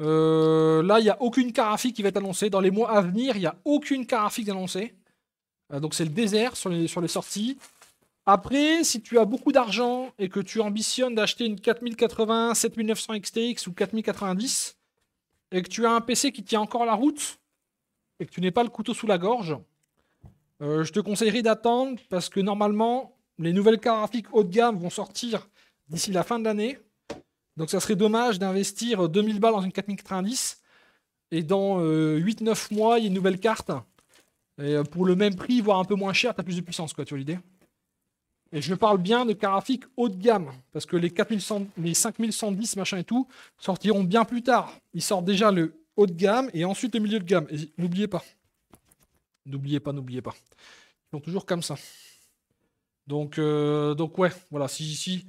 Euh, là, il n'y a aucune graphique qui va être annoncée. Dans les mois à venir, il n'y a aucune graphique annoncée. Euh, donc c'est le désert sur les, sur les sorties. Après, si tu as beaucoup d'argent et que tu ambitionnes d'acheter une 4080, 7900 XTX ou 4090, et que tu as un PC qui tient encore la route, et que tu n'es pas le couteau sous la gorge, euh, je te conseillerais d'attendre parce que normalement, les nouvelles cartes graphiques haut de gamme vont sortir d'ici la fin de l'année. Donc ça serait dommage d'investir 2000 balles dans une 4090 et dans 8-9 euh, mois, il y a une nouvelle carte. Et euh, pour le même prix, voire un peu moins cher, tu as plus de puissance, quoi, tu vois l'idée et je parle bien de graphiques haut de gamme, parce que les, 4100, les 5110, machin et tout, sortiront bien plus tard. Ils sortent déjà le haut de gamme et ensuite le milieu de gamme. N'oubliez pas. N'oubliez pas, n'oubliez pas. Ils sont toujours comme ça. Donc, euh, donc ouais, voilà, si, si,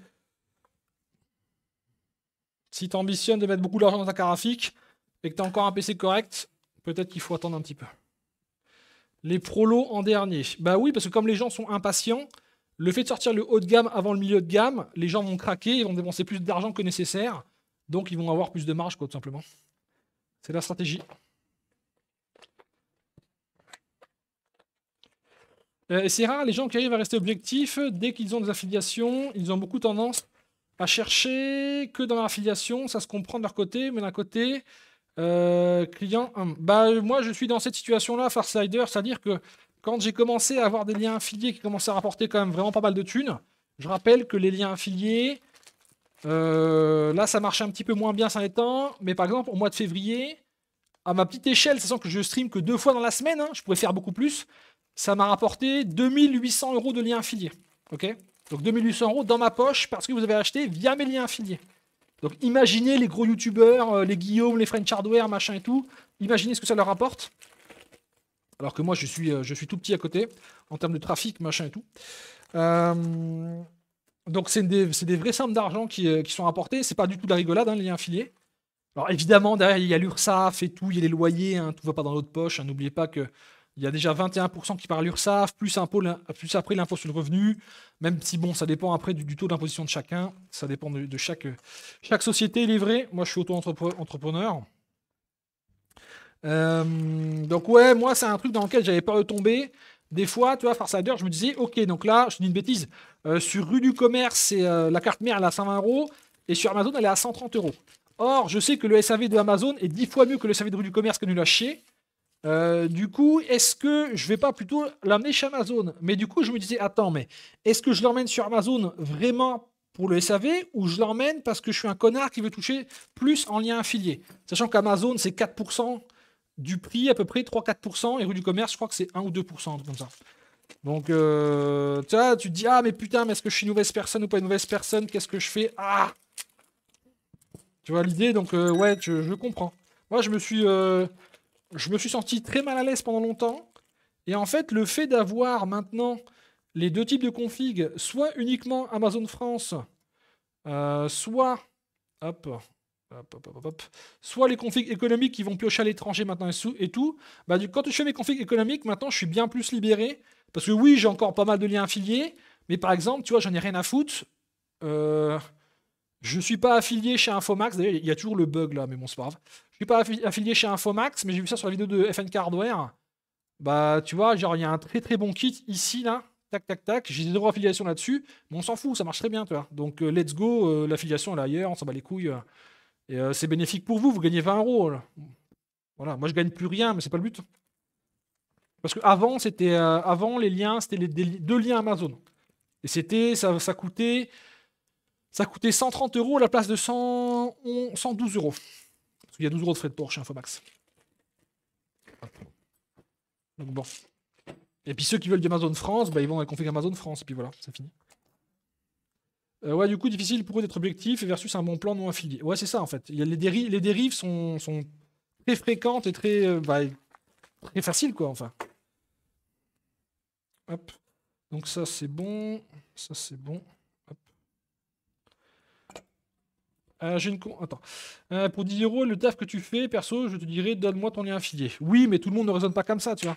si tu ambitionnes de mettre beaucoup d'argent dans ta carafique et que tu as encore un PC correct, peut-être qu'il faut attendre un petit peu. Les prolos en dernier. Bah oui, parce que comme les gens sont impatients, le fait de sortir le haut de gamme avant le milieu de gamme, les gens vont craquer, ils vont dépenser plus d'argent que nécessaire, donc ils vont avoir plus de marge, quoi, tout simplement. C'est la stratégie. Euh, et c'est rare les gens qui arrivent à rester objectifs dès qu'ils ont des affiliations, ils ont beaucoup tendance à chercher que dans l'affiliation, ça se comprend de leur côté, mais d'un côté, euh, client Bah, euh, moi, je suis dans cette situation-là, Farsider, c'est-à-dire que quand j'ai commencé à avoir des liens affiliés qui commençaient à rapporter quand même vraiment pas mal de thunes, je rappelle que les liens affiliés, euh, là ça marchait un petit peu moins bien ces temps, mais par exemple au mois de février, à ma petite échelle, sachant que je stream que deux fois dans la semaine, hein, je pourrais faire beaucoup plus, ça m'a rapporté 2800 euros de liens affiliés. Ok Donc 2800 euros dans ma poche parce que vous avez acheté via mes liens affiliés. Donc imaginez les gros youtubeurs, euh, les Guillaume, les French Hardware, machin et tout. Imaginez ce que ça leur apporte. Alors que moi, euh, je suis, tout petit à côté, en termes de trafic, machin et tout. Euh, donc, c'est des, vraies sommes d'argent euh, qui, sont apportées. C'est pas du tout de la rigolade, hein, les liens affiliés. Alors, évidemment, derrière, il y a l'URSSAF et tout, il y a les loyers, Tout hein, tout va pas dans notre poche. Hein, n'oubliez pas qu'il y a déjà 21% qui part à l'URSSAF, plus, plus après l'impôt sur le revenu, même si bon, ça dépend après du, taux d'imposition de chacun, ça dépend de, chaque chaque, il société vrai. Moi, je suis auto-entrepreneur. Euh, donc ouais, moi c'est un truc dans lequel j'avais pas retombé Des fois, tu vois, farceur, je me disais, ok, donc là, je dis une bêtise, euh, sur rue du commerce, c'est euh, la carte mère, elle est à 120 euros, et sur Amazon, elle est à 130 euros. Or, je sais que le SAV de Amazon est 10 fois mieux que le SAV de rue du commerce que nous l'a chier. du coup, est-ce que je vais pas plutôt l'amener chez Amazon Mais du coup, je me disais, attends, mais est-ce que je l'emmène sur Amazon vraiment pour le SAV ou je l'emmène parce que je suis un connard qui veut toucher plus en lien affilié Sachant qu'Amazon, c'est 4% du prix à peu près 3-4%, et rue du commerce, je crois que c'est 1 ou 2%, comme ça. Donc, euh, tu vois, tu te dis, ah, mais putain, mais est-ce que je suis une mauvaise personne ou pas une mauvaise personne Qu'est-ce que je fais Ah Tu vois l'idée Donc, euh, ouais, je, comprends. Moi, je me suis, euh, je me suis senti très mal à l'aise pendant longtemps. Et en fait, le fait d'avoir maintenant les deux types de config, soit uniquement Amazon France, soit, hop, soit les configs économiques qui vont piocher à l'étranger maintenant et, tout, bah, du, quand je fais mes configs économiques, maintenant je suis bien plus libéré. Parce que oui, j'ai encore pas mal de liens affiliés, mais par exemple, tu vois, j'en ai rien à foutre. Euh, je ne suis pas affilié chez Infomax. D'ailleurs, il y a toujours le bug là, mais bon, c'est pas grave. Je suis pas affilié chez Infomax, mais j'ai vu ça sur la vidéo de FN Cardware. Bah, tu vois, genre, il y a un très très bon kit ici, là. Tac, tac, tac. J'ai des droits d'affiliation là-dessus, mais on s'en fout, ça marche très bien, tu vois. Donc, euh, let's go, euh, l'affiliation, elle est ailleurs, on s'en bat les couilles. Et euh, c'est bénéfique pour vous, vous gagnez 20 euros. Voilà, moi je gagne plus rien, mais c'est pas le but. Parce qu'avant, c'était euh, avant les liens, c'était les deux liens Amazon. Et c'était, ça, coûtait, ça coûtait 130 euros à la place de 112 euros. Parce qu'il y a 12 euros de frais de port chez Infomax. Hein, Donc bon. Et puis ceux qui veulent du Amazon France, bah, ils vont à config Amazon France, et puis voilà, c'est fini. Euh, ouais, du coup, difficile pour eux d'être objectifs versus un bon plan non affilié. Ouais, c'est ça en fait. les, dérives sont, très fréquentes et très, euh, bah, très faciles, quoi, enfin. Hop. Donc ça, c'est bon. Ça, c'est bon. Euh, j'ai une con... Attends. pour 10 euros, le taf que tu fais, perso, je te dirais, donne-moi ton lien affilié. Oui, mais tout le monde ne raisonne pas comme ça, tu vois.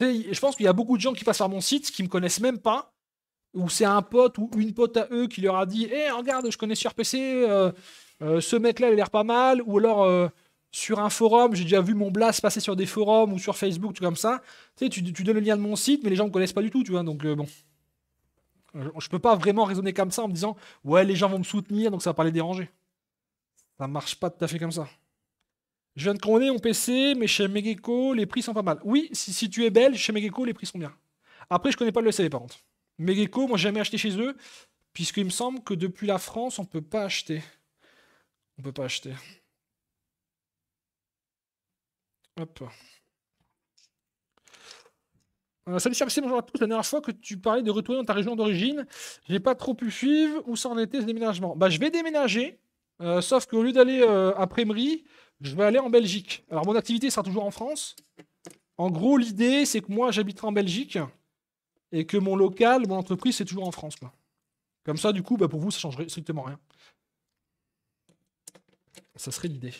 je pense qu'il y a beaucoup de gens qui passent par mon site, qui ne me connaissent même pas, ou c'est un pote ou une pote à eux qui leur a dit Eh, regarde, je connais sur PC, euh, euh, ce mec-là, il a l'air pas mal, ou alors euh, sur un forum, j'ai déjà vu mon blast passer sur des forums ou sur Facebook, tout comme ça. Tu sais, tu, donnes le lien de mon site, mais les gens me connaissent pas du tout, tu vois, donc bon. Je peux pas vraiment raisonner comme ça en me disant Ouais, les gens vont me soutenir, donc ça ne va pas les déranger. Ça marche pas tout à fait comme ça. Je viens de commander mon PC, mais chez Megaco, les prix sont pas mal. Oui, si, tu es belge, chez Megaco les prix sont bien. Après, je connais pas le CD par contre. Megeco, moi, jamais acheté chez eux, puisqu'il me semble que depuis la France, on ne peut pas acheter. On ne peut pas acheter. Hop. salut euh, bonjour à tous. La dernière fois que tu parlais de retourner dans ta région d'origine, j'ai pas trop pu suivre où en était ce déménagement. Bah, je vais déménager, euh, sauf qu'au lieu d'aller euh, à Prémery, je vais aller en Belgique. Alors, mon activité sera toujours en France. En gros, l'idée, c'est que moi, j'habiterai en Belgique et que mon local, mon entreprise, c'est toujours en France. Comme ça, du coup, bah, pour vous, ça ne changerait strictement rien. Ça serait l'idée.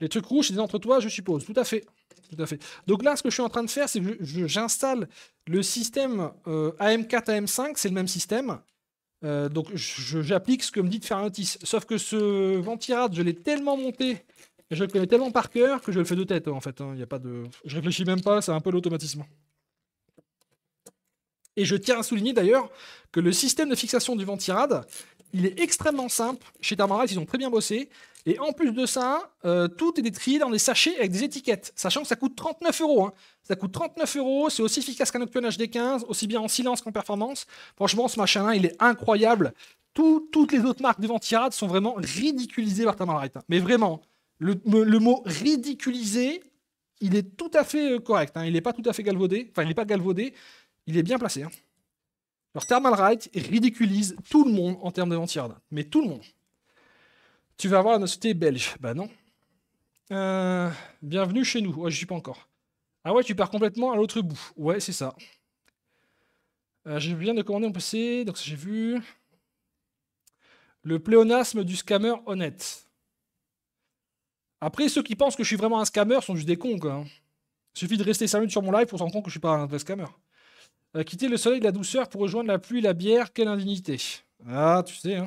Les trucs rouges, c'est des entre toi, je suppose. Tout à fait. Tout à fait. Donc là, ce que je suis en train de faire, c'est que j'installe le système AM4, euh, AM5, c'est le même système. Euh, donc j'applique ce que me dit de faire un Sauf que ce ventirad, je l'ai tellement monté, je le connais tellement par cœur que je le fais de tête, hein, en fait. Hein. Il Y a pas de... Je réfléchis même pas, c'est un peu l'automatisme. Et je tiens à souligner d'ailleurs que le système de fixation du vent ventirad, il est extrêmement simple. Chez Tamarite, ils ont très bien bossé. Et en plus de ça, euh, tout est détrié dans des sachets avec des étiquettes, sachant que ça coûte 39 euros. Hein. Ça coûte 39 euros, c'est aussi efficace qu'un octonage d 15 aussi bien en silence qu'en performance. Franchement, ce machin-là, il est incroyable. toutes les autres marques de ventirad sont vraiment ridiculisées par Tamarite. Hein. Mais vraiment, le, mot ridiculisé, il est tout à fait euh, correct. Hein. Il n'est pas tout à fait galvaudé. Enfin, il n'est pas galvaudé il est bien placé. Hein. Leur Thermal Right ridiculise tout le monde en termes de ventiarde, mais tout le monde. Tu vas avoir la société belge. Bah non. Euh, bienvenue chez nous. Ouais, je suis pas encore. Ah ouais, tu pars complètement à l'autre bout. Ouais, c'est ça. J'ai euh, je viens de commander en PC, donc j'ai vu. Le pléonasme du scammer honnête. Après, ceux qui pensent que je suis vraiment un scammer sont juste des cons, hein. Il suffit de rester 5 minutes sur mon live pour s'en rendre compte que je suis pas un vrai scammer. Euh, quitter le soleil de la douceur pour rejoindre la pluie, la bière, quelle indignité. Ah, tu sais, hein.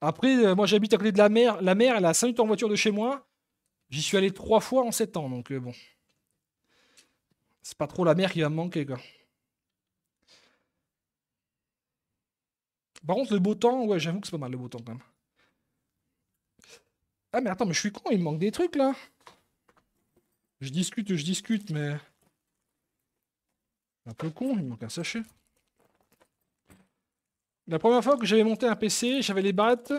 Après, euh, moi j'habite à côté de la mer. La mer, elle a 5 minutes en voiture de chez moi. J'y suis allé trois fois en 7 ans, donc euh, bon. C'est pas trop la mer qui va me manquer, quoi. Par contre, le beau temps, ouais, j'avoue que c'est pas mal le beau temps quand même. Ah mais attends, mais je suis con, il me manque des trucs là. Je discute, je discute, mais... Un peu con, il manque un sachet. La première fois que j'avais monté un PC, j'avais les battes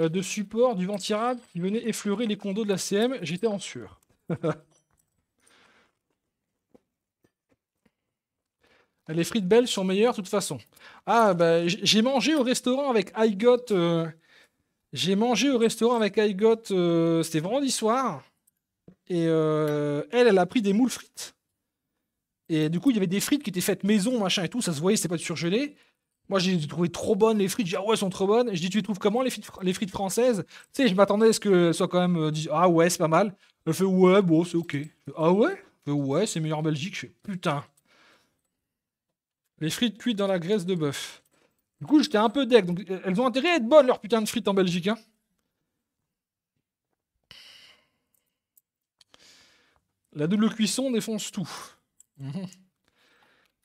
euh, de support du ventilateur qui venaient effleurer les condos de la CM. J'étais en sûr. les frites belles sont meilleures de toute façon. Ah, bah, j'ai mangé au restaurant avec iGot. j'ai mangé au restaurant avec iGot. Euh, euh, c'était vendredi soir. Et elle, elle a pris des moules frites. Et du coup, il y avait des frites qui étaient faites maison, machin et tout. Ça se voyait, c'était pas de surgelé. Moi, j'ai trouvé trop bonnes les frites. J'ai dit, ah ouais, elles sont trop bonnes. Je dis, tu les trouves comment les frites, les frites françaises Tu sais, je m'attendais à ce que soit quand même. Euh, ah ouais, c'est pas mal. Elle fait, ouais, bon, c'est ok. ah ouais Ouais, c'est meilleur en Belgique. Je fais, putain. Les frites cuites dans la graisse de bœuf. Du coup, j'étais un peu deck. Donc, elles ont intérêt à être bonnes, leurs putains de frites en Belgique. Hein. La double cuisson défonce tout. Mhm.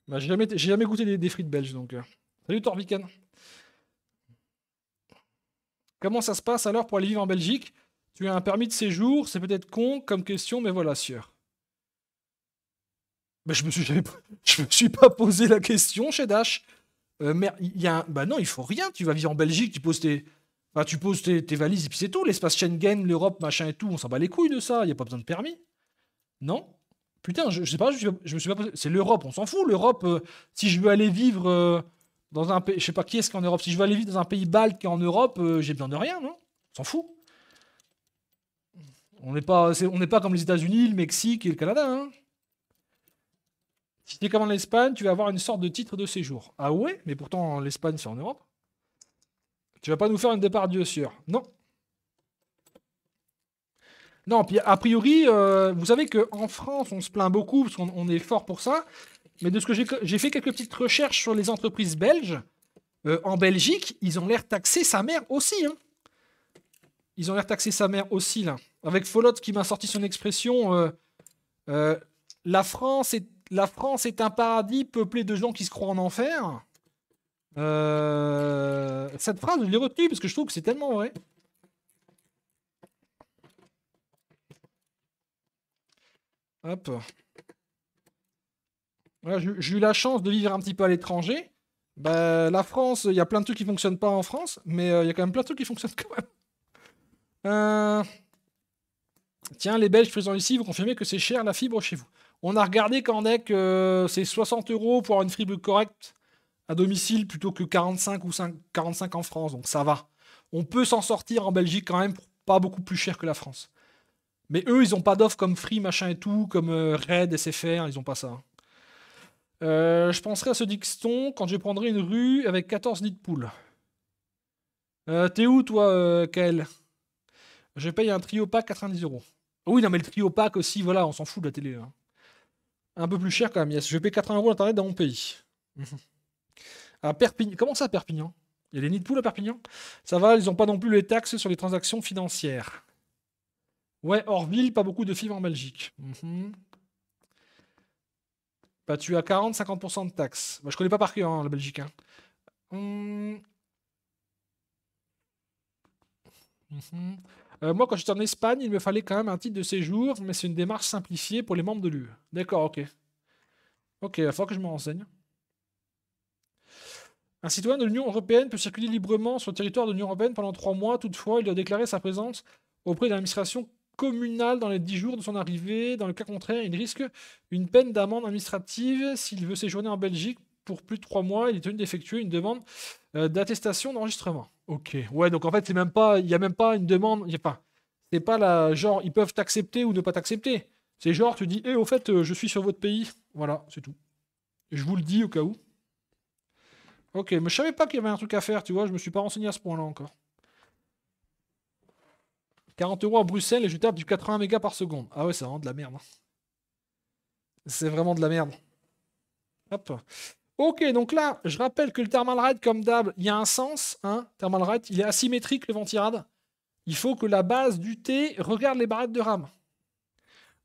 Bah, j'ai jamais, goûté des, frites belges, donc. Euh. Salut Torvican. Comment ça se passe alors pour aller vivre en Belgique Tu as un permis de séjour, c'est peut-être con comme question, mais voilà, sûr. mais bah, je me suis suis pas posé la question chez Dash. Euh, mais il y a un... bah non, il faut rien. Tu vas vivre en Belgique, tu poses tes, tu poses tes, tes valises et puis c'est tout. L'espace Schengen, l'Europe, machin et tout, on s'en bat les couilles de ça. Il y a pas besoin de permis. Non Putain, je, sais pas, je, me suis pas C'est l'Europe, on s'en fout. L'Europe, euh, si je veux aller vivre euh, dans un pays. Je sais pas qui est-ce qu'en Europe. Si je veux aller vivre dans un pays est en Europe, euh, j'ai besoin de rien, non On s'en fout. On n'est pas, on pas comme les États-Unis, le Mexique et le Canada. Hein. si tu es comme en Espagne, tu vas avoir une sorte de titre de séjour. Ah ouais Mais pourtant, l'Espagne, c'est en Europe. Tu vas pas nous faire une départ Dieu sûr. Non, non, a priori, euh, vous savez qu'en France, on se plaint beaucoup parce qu'on est fort pour ça. Mais de ce que j'ai fait quelques petites recherches sur les entreprises belges, euh, en Belgique, ils ont l'air taxé sa mère aussi. Hein. Ils ont l'air taxé sa mère aussi, là. Avec Folotte qui m'a sorti son expression euh, la, France est, la France est un paradis peuplé de gens qui se croient en enfer. cette phrase, je l'ai retenue parce que je trouve que c'est tellement vrai. Hop. j'ai eu la chance de vivre un petit peu à l'étranger. Bah, la France, il y a plein de trucs qui fonctionnent pas en France, mais euh, il y a quand même plein de trucs qui fonctionnent quand même. Euh, tiens, les Belges présents ici, vous confirmez que c'est cher la fibre chez vous. On a regardé qu'en est que euh, c'est 60 euros pour avoir une fibre correcte à domicile plutôt que 45 ou 45 en France, donc ça va. On peut s'en sortir en Belgique quand même pas beaucoup plus cher que la France. Mais eux, ils ont pas d'offres comme Free, machin et tout, comme euh, Red, SFR, ils ont pas ça. Euh, je penserai à ce dixton quand je prendrai une rue avec 14 nids de poules. Euh, t'es où, toi, Kael Je paye un trio pack 90 euros. Ah oui, non, mais le trio pack aussi, voilà, on s'en fout de la télé. Hein. Un peu plus cher quand même, yes. Je paye 80 euros l'internet dans mon pays. à Perpignan. Comment ça, Perpignan Il y a des nids de poules à Perpignan Ça va, ils n'ont pas non plus les taxes sur les transactions financières. Ouais, Orville, pas beaucoup de fibres en Belgique. Mhm. Bah, tu as 40-50% de taxes. Je bah, je connais pas par cœur hein, la Belgique. Hein. Hum. Mhm. Euh, moi, quand j'étais en Espagne, il me fallait quand même un titre de séjour, mais c'est une démarche simplifiée pour les membres de l'UE. D'accord, ok. Ok, il faut que je me renseigne. Un citoyen de l'Union européenne peut circuler librement sur le territoire de l'Union européenne pendant trois mois. Toutefois, il doit déclarer sa présence auprès de l'administration communal dans les dix jours de son arrivée. Dans le cas contraire, il risque une peine d'amende administrative s'il veut séjourner en Belgique pour plus de trois mois. Il est tenu d'effectuer une demande euh, d'attestation d'enregistrement. Ok. Ouais, donc en fait, c'est même pas, il n'y a même pas une demande. Il pas. C'est pas la genre, ils peuvent t'accepter ou ne pas t'accepter. C'est genre, tu dis, eh, au fait, euh, je suis sur votre pays. Voilà, c'est tout. Je vous le dis au cas où. Ok, mais je savais pas qu'il y avait un truc à faire, tu vois, je me suis pas renseigné à ce point-là encore. 40 euros à Bruxelles et je tape du 80 mégas par seconde. Ah ouais, c'est vraiment de la merde. Hein. C'est vraiment de la merde. Hop. Ok, donc là, je rappelle que le thermal ride, comme d'hab, il y a un sens. Hein, thermal raid il est asymétrique, le ventirad. Il faut que la base du T regarde les barrettes de RAM.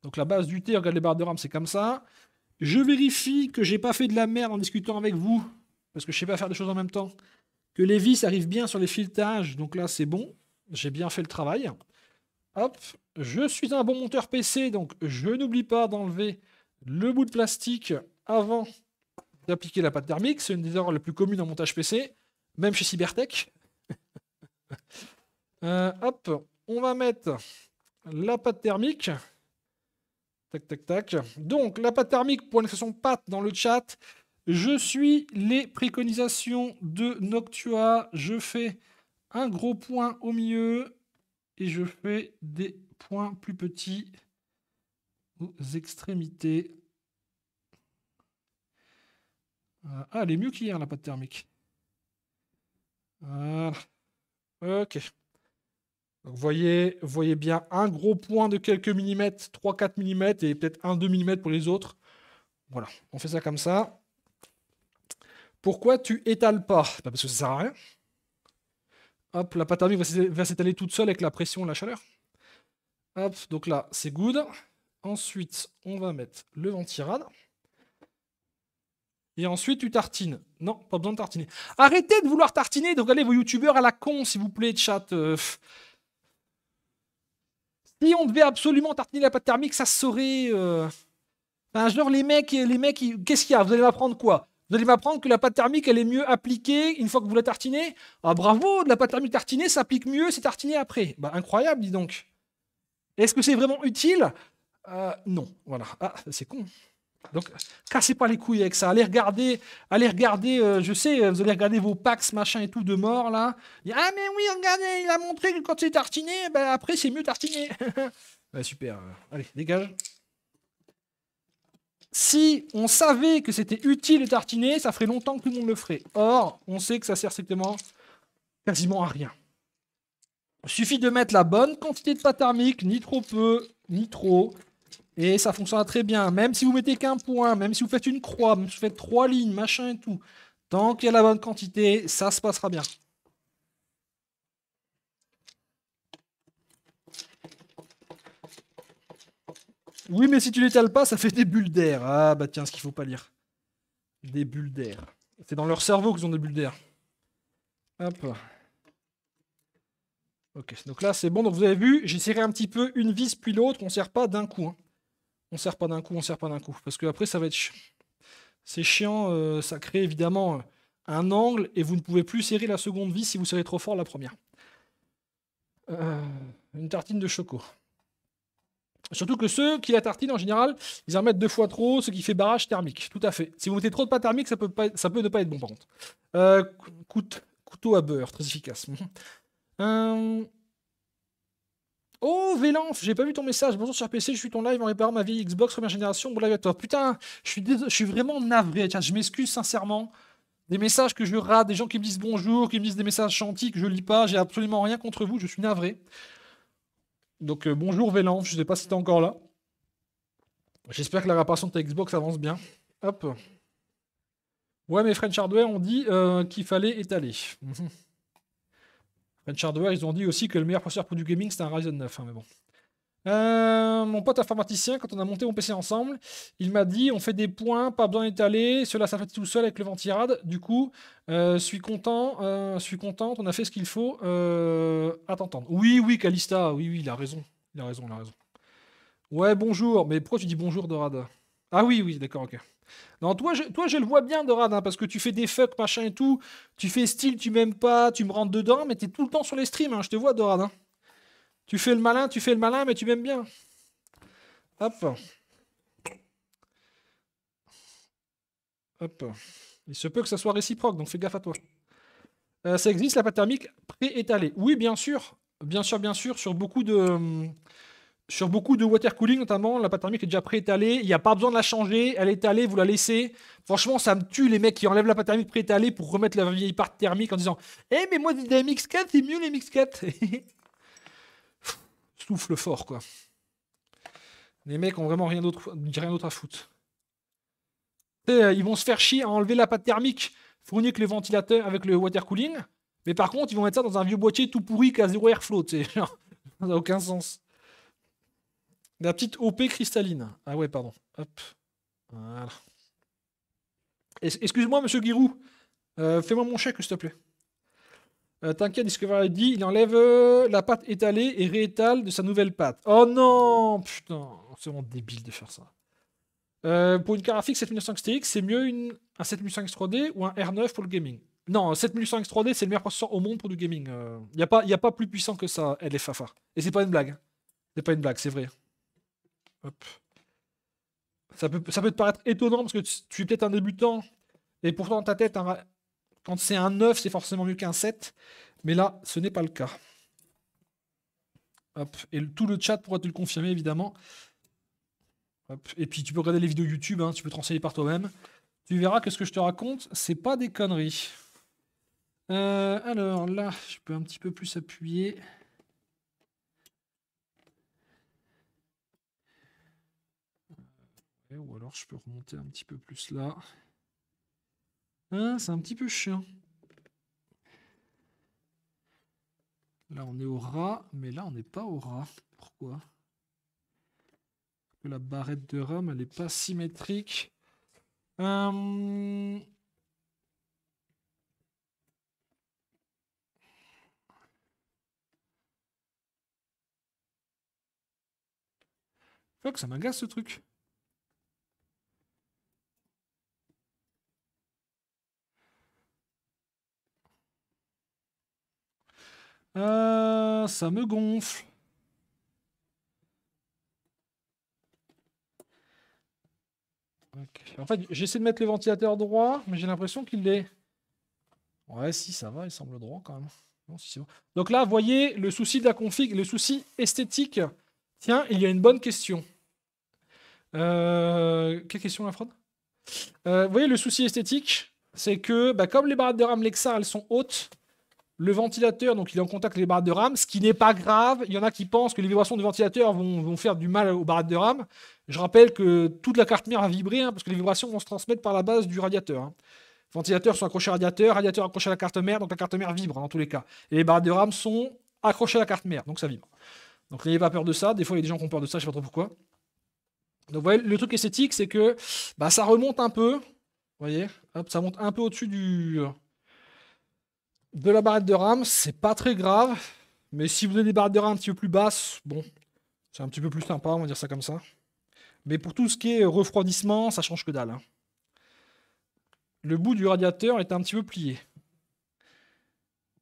Donc la base du T regarde les barres de RAM, c'est comme ça. Je vérifie que j'ai pas fait de la merde en discutant avec vous, parce que je sais pas faire des choses en même temps. Que les vis arrivent bien sur les filetages, donc là c'est bon, j'ai bien fait le travail. Hop, je suis un bon monteur PC, donc je n'oublie pas d'enlever le bout de plastique avant d'appliquer la pâte thermique. C'est une des erreurs les plus communes en montage PC, même chez Cybertech. Euh, hop, on va mettre la pâte thermique. Tac, tac, tac. Donc, la pâte thermique, pour une expression pâte dans le chat, je suis les préconisations de Noctua. Je fais un gros point au milieu et je fais des points plus petits aux extrémités. Ah, elle est mieux qu'hier, la pâte thermique. Voilà. Ok. Donc, voyez, voyez bien un gros point de quelques millimètres, 3-4 millimètres et peut-être un, 2 millimètres pour les autres. Voilà, on fait ça comme ça. Pourquoi tu étales pas bah, Parce que ça sert à rien. Hop, la pâte thermique va s'étaler toute seule avec la pression et la chaleur. Hop, donc là, c'est good. Ensuite, on va mettre le ventirad. Et ensuite, tu tartines. Non, pas besoin de tartiner. Arrêtez de vouloir tartiner et de regarder vos youtubeurs à la con, s'il vous plaît, chat. Euh, si on devait absolument tartiner la pâte thermique, ça serait... Euh... Ben, genre, les mecs, les mecs, qu'est-ce qu'il y a Vous allez m'apprendre quoi vous allez m'apprendre que la pâte thermique, elle est mieux appliquée une fois que vous la tartinez Ah bravo, de la pâte thermique tartinée s'applique mieux, c'est tartiné après. Bah incroyable, dis donc. Est-ce que c'est vraiment utile euh, Non, voilà. Ah, c'est con. Donc, cassez pas les couilles avec ça. Allez regarder, allez regarder, euh, je sais, vous allez regarder vos packs, machin et tout de mort, là. ah, mais oui, regardez, il a montré que quand c'est tartiné, ben, après, c'est mieux tartiné. Bah super. Allez, dégage si on savait que c'était utile de tartiner, ça ferait longtemps que tout le monde le ferait. Or, on sait que ça sert strictement quasiment à rien. Il suffit de mettre la bonne quantité de pâte thermique, ni trop peu, ni trop, et ça fonctionnera très bien. Même si vous mettez qu'un point, même si vous faites une croix, même si vous faites trois lignes, machin et tout, tant qu'il y a la bonne quantité, ça se passera bien. Oui, mais si tu l'étales pas, ça fait des bulles d'air. Ah bah tiens, ce qu'il faut pas lire. Des bulles d'air. C'est dans leur cerveau qu'ils ont des bulles d'air. Hop. Ok, donc là c'est bon. Donc vous avez vu, j'ai serré un petit peu une vis puis l'autre. On serre pas d'un coup. Hein. On serre pas d'un coup, on serre pas d'un coup. Parce que après ça va être chiant. C'est chiant, euh, ça crée évidemment euh, un angle et vous ne pouvez plus serrer la seconde vis si vous serrez trop fort la première. Euh, une tartine de choco. Surtout que ceux qui la tartinent, en général, ils en mettent deux fois trop, ce qui fait barrage thermique. Tout à fait. Si vous mettez trop de pâte thermique, ça peut, ça peut ne pas être bon, par contre. Euh, couteau à beurre, très efficace. euh... Oh, Vélanf, j'ai pas vu ton message. Bonjour sur PC, je suis ton live en réparant ma vieille Xbox première génération. Bon live à toi. Putain, je suis, vraiment navré. Tiens, je m'excuse sincèrement. Des messages que je rate, des gens qui me disent bonjour, qui me disent des messages chantiques que je lis pas. J'ai absolument rien contre vous, je suis navré. Donc euh, bonjour Vélan, je ne sais pas si tu es encore là. J'espère que la réparation de ta Xbox avance bien. Hop. Ouais, mais French Hardware ont dit euh, qu'il fallait étaler. French Hardware, ils ont dit aussi que le meilleur processeur pour du gaming, c'était un Ryzen 9, hein, mais bon. Euh, mon pote informaticien, quand on a monté mon PC ensemble, il m'a dit on fait des points, pas besoin d'étaler, cela ça fait tout seul avec le ventirad. Du coup, euh, suis content, euh, suis contente, on a fait ce qu'il faut. Euh, à t'entendre. Oui, oui, Calista, oui, oui, il a raison. Il a raison, il a raison. Ouais, bonjour, mais pourquoi tu dis bonjour, Dorad. Ah oui, oui, d'accord, ok. Non, toi je, toi, je le vois bien, Dorad, hein, parce que tu fais des fuck, machin et tout. Tu fais style, tu m'aimes pas, tu me rentres dedans, mais t'es tout le temps sur les streams, hein, je te vois, Dorad. Hein. Tu fais le malin, tu fais le malin, mais tu m'aimes bien. Hop. Hop. Il se peut que ça soit réciproque, donc fais gaffe à toi. Euh, ça existe la pâte thermique pré-étalée. Oui, bien sûr. Bien sûr, bien sûr. Sur beaucoup de, sur beaucoup de water cooling, notamment, la pâte thermique est déjà pré-étalée. Il n'y a pas besoin de la changer. Elle est étalée, vous la laissez. Franchement, ça me tue les mecs qui enlèvent la pâte thermique pré-étalée pour remettre la vieille pâte thermique en disant Eh, mais moi, des MX4, c'est mieux les MX4. souffle fort, quoi. Les mecs ont vraiment rien d'autre, rien d'autre à foutre. Euh, ils vont se faire chier à enlever la pâte thermique fournie avec les ventilateurs, avec le water cooling. Mais par contre, ils vont mettre ça dans un vieux boîtier tout pourri qui a zéro airflow, tu ça n'a aucun sens. La petite OP cristalline. Ah ouais, pardon. Voilà. Excuse-moi, monsieur Giroud. Euh, fais-moi mon chèque, s'il te plaît. Euh, t'inquiète, Discovery dit, il enlève euh, la pâte étalée et réétale de sa nouvelle pâte. Oh non Putain, c'est vraiment débile de faire ça. Euh, pour une graphique 7900 XTX, c'est mieux une, un x 3D ou un R9 pour le gaming Non, x 3D, c'est le meilleur processeur au monde pour du gaming. Il n'y a, pas, a pas plus puissant que ça, LFFA. Et c'est pas une blague. Hein. C'est pas une blague, c'est vrai. Ça peut, ça peut te paraître étonnant parce que tu, es peut-être un débutant et pourtant dans ta tête, un, quand c'est un 9, c'est forcément mieux qu'un 7. Mais là, ce n'est pas le cas. Et tout le chat pourra te le confirmer, évidemment. Et puis, tu peux regarder les vidéos YouTube, hein. tu peux te renseigner par toi-même. Tu verras que ce que je te raconte, c'est pas des conneries. Euh, alors là, je peux un petit peu plus appuyer. Ou alors je peux remonter un petit peu plus là. Ah, c'est un petit peu chiant. Là, on est au rat, mais là, on n'est pas au rat. Pourquoi la barrette de rame, elle n'est pas symétrique. Euh... Fuck, ça m'agace ce truc. Euh, ça me gonfle. En fait, j'essaie de mettre le ventilateur droit, mais j'ai l'impression qu'il est... Ouais, si, ça va, il semble droit quand même. Donc là, voyez, le souci de la config, le souci esthétique. Tiens, il y a une bonne question. Euh, quelle question, la fraude euh, Vous voyez, le souci esthétique, c'est que, bah, comme les barrettes de RAM Lexa, elles sont hautes, le ventilateur, donc il est en contact avec les barres de rame, ce qui n'est pas grave. Il y en a qui pensent que les vibrations du ventilateur vont, faire du mal aux barrettes de rame. Je rappelle que toute la carte mère va vibrer, hein, parce que les vibrations vont se transmettre par la base du radiateur. Hein. Ventilateur Ventilateurs sont accrochés au radiateur, radiateur accroché à la carte mère, donc la carte mère vibre dans hein, tous les cas. Et les barres de rame sont accrochées à la carte mère, donc ça vibre. Donc n'ayez pas peur de ça. Des fois, il y a des gens qui ont peur de ça, je ne sais pas trop pourquoi. Donc voyez, le truc esthétique, c'est que bah, ça remonte un peu. Vous voyez, Hop, ça monte un peu au-dessus du de la barrette de rame, c'est pas très grave. Mais si vous avez des barrettes de rame un petit peu plus basses, bon, c'est un petit peu plus sympa, on va dire ça comme ça. Mais pour tout ce qui est refroidissement, ça change que dalle. Hein. Le bout du radiateur est un petit peu plié.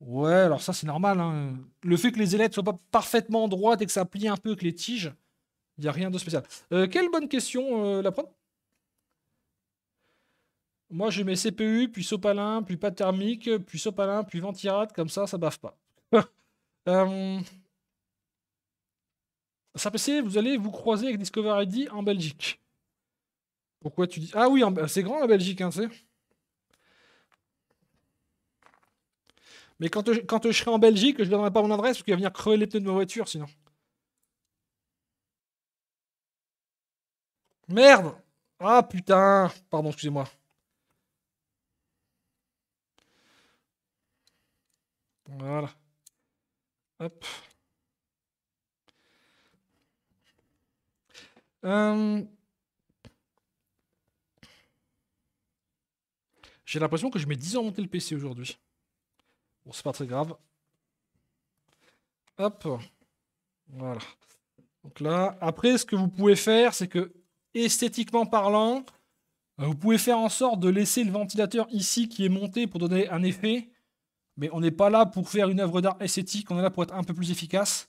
Ouais, alors ça c'est normal. Hein. Le fait que les ailettes soient pas parfaitement droites et que ça plie un peu que les tiges, il n'y a rien de spécial. Euh, quelle bonne question, euh, la prendre moi, je mets CPU, puis sopalin, puis pas thermique, puis sopalin, puis ventirad, comme ça, ça baffe pas. euh... Ça vous allez vous croiser avec Discover ID en Belgique. Pourquoi tu dis. Ah oui, c'est grand la Belgique, hein, tu sais. Mais quand, quand je serai en Belgique, je ne donnerai pas mon adresse parce qu'il va venir crever les pneus de ma voiture sinon. Merde Ah putain Pardon, excusez-moi. Voilà. Hop. Euh, j'ai l'impression que je mets 10 ans à monter le PC aujourd'hui. Bon, c'est pas très grave. Hop. Voilà. Donc là, après, ce que vous pouvez faire, c'est que, esthétiquement parlant, euh, vous pouvez faire en sorte de laisser le ventilateur ici qui est monté pour donner un effet. Mais on n'est pas là pour faire une œuvre d'art esthétique, on est là pour être un peu plus efficace.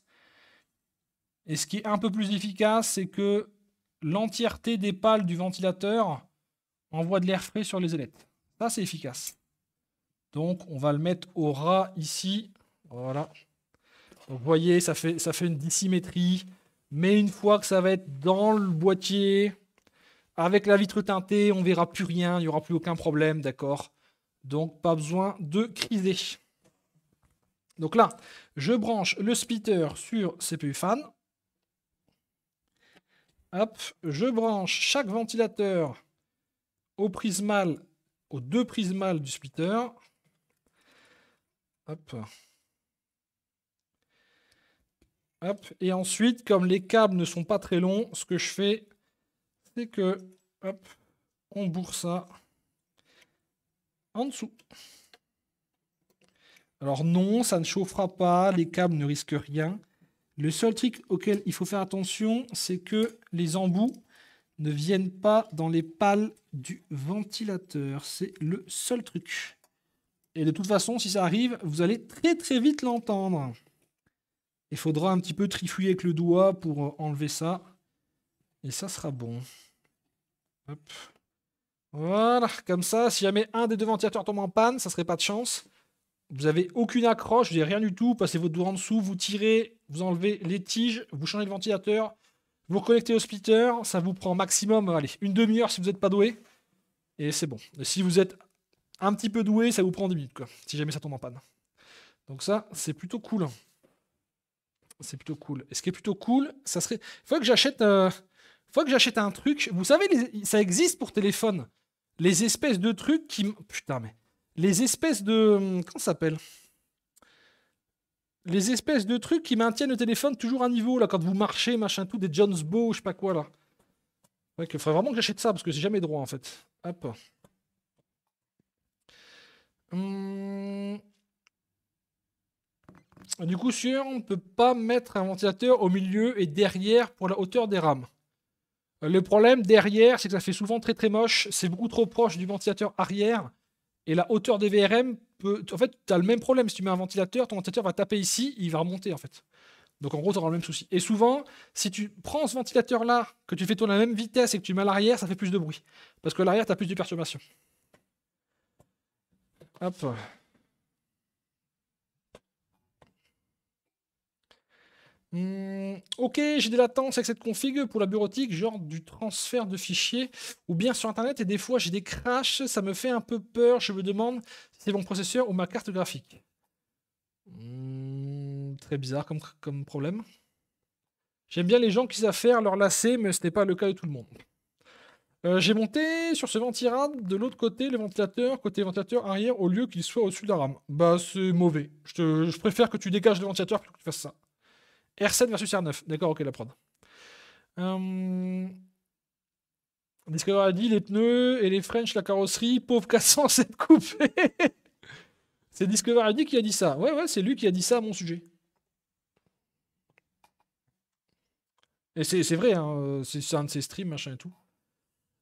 Et ce qui est un peu plus efficace, c'est que l'entièreté des pales du ventilateur envoie de l'air frais sur les ailettes. Ça, c'est efficace. Donc, on va le mettre au ras ici. Voilà. vous voyez, ça fait, ça fait une dissymétrie. Mais une fois que ça va être dans le boîtier, avec la vitre teintée, on verra plus rien, il n'y aura plus aucun problème, d'accord donc pas besoin de criser. Donc là, je branche le splitter sur CPU fan. Hop, je branche chaque ventilateur au prismal, aux deux prismales du splitter. Et ensuite, comme les câbles ne sont pas très longs, ce que je fais, c'est que hop, on bourre ça en dessous. Alors non, ça ne chauffera pas, les câbles ne risquent rien. Le seul truc auquel il faut faire attention, c'est que les embouts ne viennent pas dans les pales du ventilateur. C'est le seul truc. Et de toute façon, si ça arrive, vous allez très très vite l'entendre. Il faudra un petit peu trifouiller avec le doigt pour enlever ça. Et ça sera bon. Hop. Voilà, comme ça, si jamais un des deux ventilateurs tombe en panne, ça serait pas de chance. Vous n'avez aucune accroche, vous n'avez rien du tout. Passez votre doigt en dessous, vous tirez, vous enlevez les tiges, vous changez le ventilateur, vous reconnectez au splitter. Ça vous prend maximum, allez, une demi-heure si vous n'êtes pas doué. Et c'est bon. si vous êtes un petit peu doué, ça vous prend 10 minutes, quoi, si jamais ça tombe en panne. Donc ça, c'est plutôt cool. C'est plutôt cool. Et ce qui est plutôt cool, ça serait... Faut que j'achète... Euh, que j'achète un truc... Vous savez, ça existe pour téléphone les espèces de trucs qui. Putain, mais. Les espèces de. Hum, comment ça s'appelle Les espèces de trucs qui maintiennent le téléphone toujours à niveau, là, quand vous marchez, machin, tout, des Jones-Bow, je sais pas quoi, là. Ouais, que faudrait vraiment que j'achète ça, parce que c'est jamais droit, en fait. Hop. Hum. Du coup, sûr, on ne peut pas mettre un ventilateur au milieu et derrière pour la hauteur des rames. Le problème derrière, c'est que ça fait souvent très très moche, c'est beaucoup trop proche du ventilateur arrière, et la hauteur des VRM peut... En fait, tu as le même problème, si tu mets un ventilateur, ton ventilateur va taper ici, il va remonter en fait. Donc en gros, tu auras le même souci. Et souvent, si tu prends ce ventilateur-là, que tu fais tourner à la même vitesse et que tu mets à l'arrière, ça fait plus de bruit. Parce que l'arrière, tu as plus de perturbation. Hop. Hmm, ok, j'ai des latences avec cette config pour la bureautique, genre du transfert de fichiers, ou bien sur Internet, et des fois j'ai des crashs, ça me fait un peu peur, je me demande si c'est mon processeur ou ma carte graphique. Hmm, très bizarre comme, problème. J'aime bien les gens qui savent faire leur lacet, mais ce n'est pas le cas de tout le monde. Euh, j'ai monté sur ce ventirad de l'autre côté le ventilateur, côté ventilateur arrière, au lieu qu'il soit au-dessus de la rame. Bah c'est mauvais. Je, préfère que tu dégages le ventilateur plutôt que tu fasses ça. R7 versus R9. D'accord, ok, la prod. Euh, Discover a dit les pneus et les French, la carrosserie, pauvre cette coupé. c'est Discover a dit qui a dit ça. Ouais, ouais, c'est lui qui a dit ça à mon sujet. Et c'est vrai, hein, c'est un de ses streams, machin et tout.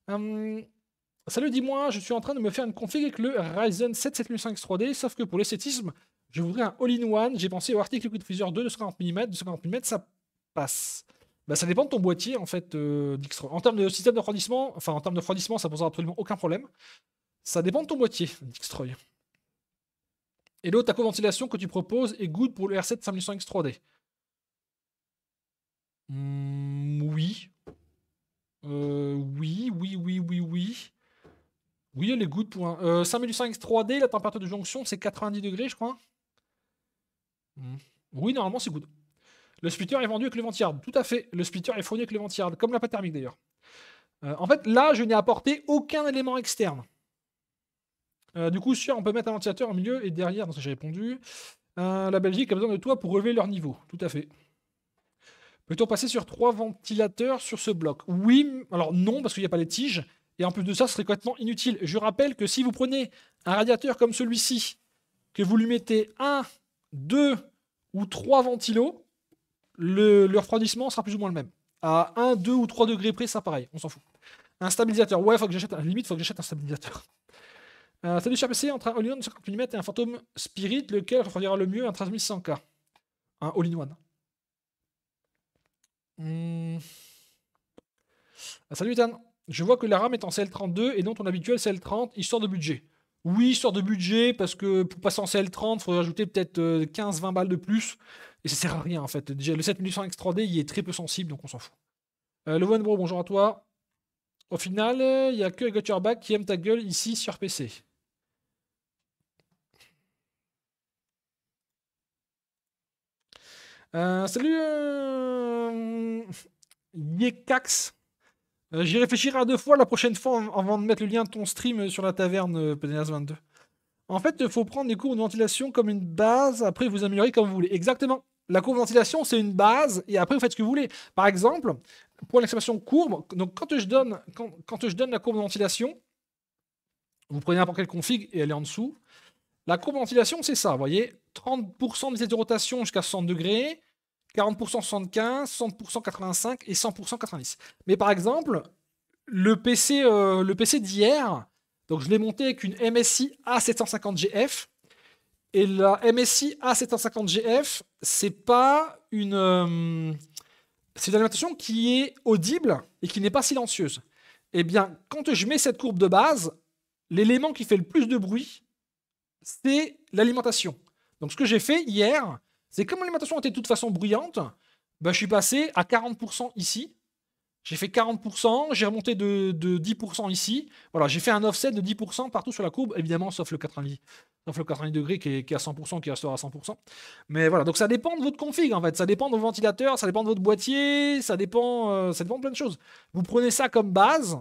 Salut, euh, dis-moi, je suis en train de me faire une config avec le Ryzen 7 7500 3D, sauf que pour l'esthétisme, je voudrais un all-in-one. J'ai pensé au article Liquid Freezer 2 de 50 mm. De mm, ça passe. Bah, ça dépend de ton boîtier, en fait, Troy. En termes de système de refroidissement, enfin, en termes de refroidissement, ça posera absolument aucun problème. Ça dépend de ton boîtier, Troy. Et l'autre ta ventilation que tu proposes est good pour le r 7 5800 5100X3D. oui. oui, oui, oui, oui, oui. Oui, elle est good pour un. 5800X3D, la température de jonction, c'est 90 degrés, je crois. Hmm. Oui, normalement, c'est good. Le splitter est vendu avec le ventyard. Tout à fait. Le splitter est fourni avec le ventyard, comme la pâte thermique d'ailleurs. Euh, en fait, là, je n'ai apporté aucun élément externe. Euh, du coup, sûr, on peut mettre un ventilateur au milieu et derrière, dans j'ai répondu. Euh, la Belgique a besoin de toi pour relever leur niveau. Tout à fait. Peut-on passer sur trois ventilateurs sur ce bloc Oui, alors non, parce qu'il n'y a pas les tiges. Et en plus de ça, ce serait complètement inutile. Je rappelle que si vous prenez un radiateur comme celui-ci, que vous lui mettez un deux ou trois ventilos, le, refroidissement sera plus ou moins le même. À 1, 2 ou 3 degrés près, ça pareil, on s'en fout. Un stabilisateur, ouais, faut que limite, faut que j'achète un stabilisateur. salut cher PC, entre un all de 50 mm et un Phantom Spirit, lequel refroidira le mieux un 13100 k Un all-in-one. Hmm. salut Ethan, je vois que la RAM est en CL32 et non ton habituel CL30, histoire de budget. Oui, sort de budget, parce que pour passer en CL30, il faudrait ajouter peut-être 15-20 euh, balles de plus. Et ça sert à rien en fait. Déjà, le 7800 x 3D, il est très peu sensible, donc on s'en fout. Euh, le bro, bonjour à toi. Au final, euh, il n'y a que Got qui aime ta gueule ici sur PC. Euh, salut euh, Yekax. Euh, j'y réfléchirai à deux fois la prochaine fois avant de mettre le lien de ton stream euh, sur la taverne euh, Pédenas 22. En fait, il faut prendre les courbes de ventilation comme une base, après vous améliorer comme vous voulez. Exactement. La courbe de ventilation, c'est une base, et après vous faites ce que vous voulez. Par exemple, pour l'expression courbe, donc quand je, donne, quand, quand je donne la courbe de ventilation, vous prenez n'importe quelle config et elle est en dessous. La courbe de ventilation, c'est ça, vous voyez, 30% de vitesse de rotation jusqu'à 100 degrés, 40% 75, 100% 85 et 100% 90. Mais par exemple, le PC, euh, le PC d'hier, donc je l'ai monté avec une MSI A750GF. Et la MSI A750GF, c'est pas une. Euh, c'est une alimentation qui est audible et qui n'est pas silencieuse. Eh bien, quand je mets cette courbe de base, l'élément qui fait le plus de bruit, c'est l'alimentation. Donc, ce que j'ai fait hier, c'est comme l'alimentation était de toute façon bruyante, ben, je suis passé à 40% ici. J'ai fait 40%, j'ai remonté de, 10% ici. Voilà, j'ai fait un offset de 10% partout sur la courbe, évidemment, sauf le 90, sauf le 90 degrés qui est, à 100%, qui restera à 100%. Mais voilà, donc ça dépend de votre config, en fait. Ça dépend de vos ventilateurs, ça dépend de votre boîtier, ça dépend, euh, ça dépend de plein de choses. Vous prenez ça comme base,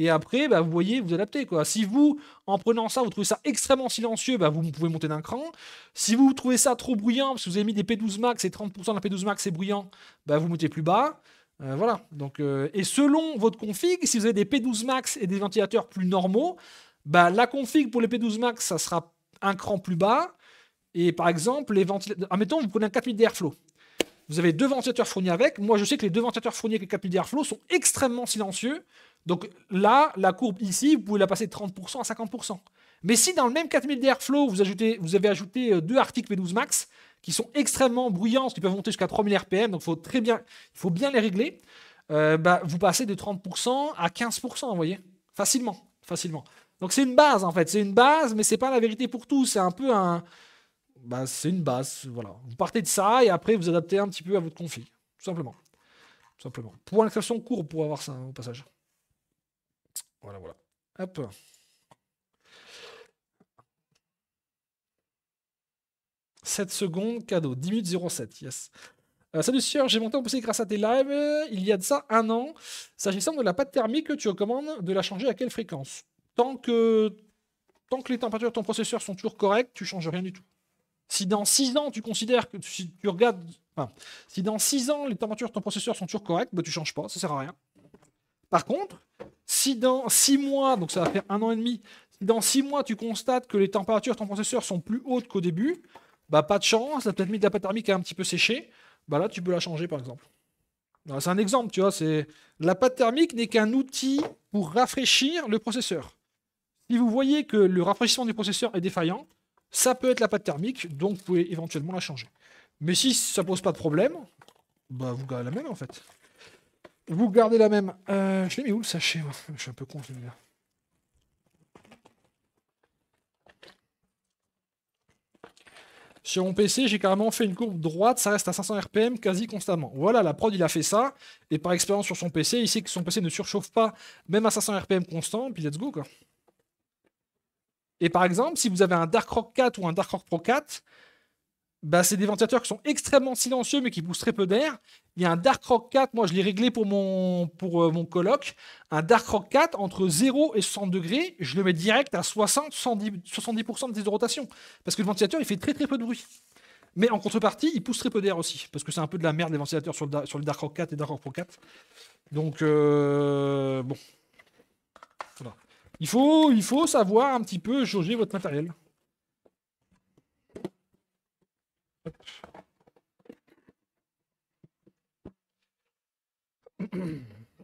et après, bah, vous voyez, vous adaptez. Quoi. Si vous, en prenant ça, vous trouvez ça extrêmement silencieux, bah, vous pouvez monter d'un cran. Si vous trouvez ça trop bruyant, parce que vous avez mis des P12 max et 30% la P12 max est bruyant, bah, vous montez plus bas. Euh, voilà. Donc, euh, et selon votre config, si vous avez des P12 max et des ventilateurs plus normaux, bah, la config pour les P12 max, ça sera un cran plus bas. Et par exemple, les ventilateurs. Admettons, vous prenez un 4000 d'airflow. Vous avez deux ventilateurs fournis avec. Moi, je sais que les deux ventilateurs fournis avec les Airflow flow sont extrêmement silencieux. Donc là, la courbe ici, vous pouvez la passer de 30% à 50%. Mais si dans le même 4000 d'airflow, vous, vous avez ajouté euh, deux articles V12 Max qui sont extrêmement bruyants, qui peuvent monter jusqu'à 3000 RPM, donc faut très bien, il faut bien les régler, euh, bah, vous passez de 30% à 15%, vous voyez Facilement, facilement. Donc c'est une base en fait, c'est une base, mais c'est pas la vérité pour tout, c'est un peu un, bah, c'est une base. Voilà. Vous partez de ça et après vous adaptez un petit peu à votre config Tout simplement. Tout simplement. Point court pour avoir ça au passage. Voilà, voilà. Hop. « 7 secondes, cadeau. 10 minutes 07, yes. Euh, salut sœur, j'ai monté en poussée grâce à tes lives euh, il y a de ça un an. S'agissant de la pâte thermique, tu recommandes de la changer à quelle fréquence tant que, tant que les températures de ton processeur sont toujours correctes, tu changes rien du tout. Si dans 6 ans, tu considères que tu regardes. si dans ans, les températures de ton processeur sont toujours correctes, bah, tu changes pas, ça ne sert à rien. Par contre, si dans 6 mois, donc ça va faire un an et demi, si dans 6 mois, tu constates que les températures de ton processeur sont plus hautes qu'au début, bah pas de chance, la peut-être mis la pâte thermique un petit peu séché. bah là, tu peux la changer par exemple. C'est un exemple, tu vois, la pâte thermique n'est qu'un outil pour rafraîchir le processeur. Si vous voyez que le rafraîchissement du processeur est défaillant, ça peut être la pâte thermique, donc vous pouvez éventuellement la changer. Mais si ça pose pas de problème, bah vous gardez la même en fait. Vous gardez la même. Euh, je l'ai mis où le sachet Je suis un peu con celui-là. Sur mon PC, j'ai carrément fait une courbe droite, ça reste à 500 RPM quasi constamment. Voilà, la prod, il a fait ça, et par expérience sur son PC, il sait que son PC ne surchauffe pas, même à 500 RPM constant, puis let's go, quoi. Et par exemple, si vous avez un Dark Rock 4 ou un Dark Rock Pro 4, bah, c'est des ventilateurs qui sont extrêmement silencieux mais qui poussent très peu d'air. Il y a un Dark Rock 4, moi je l'ai réglé pour mon, pour, euh, mon coloc. Un Dark Rock 4, entre 0 et 100 degrés, je le mets direct à 60, 70% de rotations Parce que le ventilateur, il fait très très peu de bruit. Mais en contrepartie, il pousse très peu d'air aussi. Parce que c'est un peu de la merde les ventilateurs sur le, sur le Dark Rock 4 et Dark Rock Pro 4. Donc, euh, bon, il faut, il faut savoir un petit peu changer votre matériel.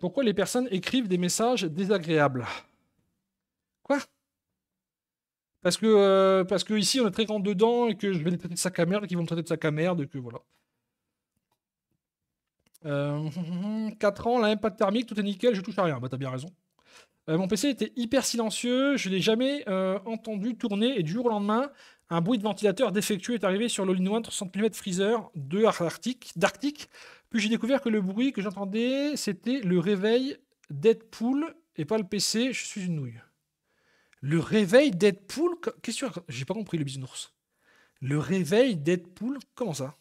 Pourquoi les personnes écrivent des messages désagréables Quoi parce que, euh, parce que ici on est très grand dedans et que je vais traiter de sac à merde, qu'ils vont me traiter de sa à merde, que voilà. Euh, quatre ans, la pas thermique, tout est nickel, je touche à rien. Bah t'as bien raison. Euh, mon PC était hyper silencieux, je l'ai jamais euh, entendu tourner et du jour au lendemain, un bruit de ventilateur défectueux est arrivé sur le One mm Freezer de Arctic, Puis j'ai découvert que le bruit que j'entendais, c'était le réveil Deadpool et pas le PC, je suis une nouille. Le réveil Deadpool Question, ce que j'ai pas compris le bisounours Le réveil Deadpool Comment ça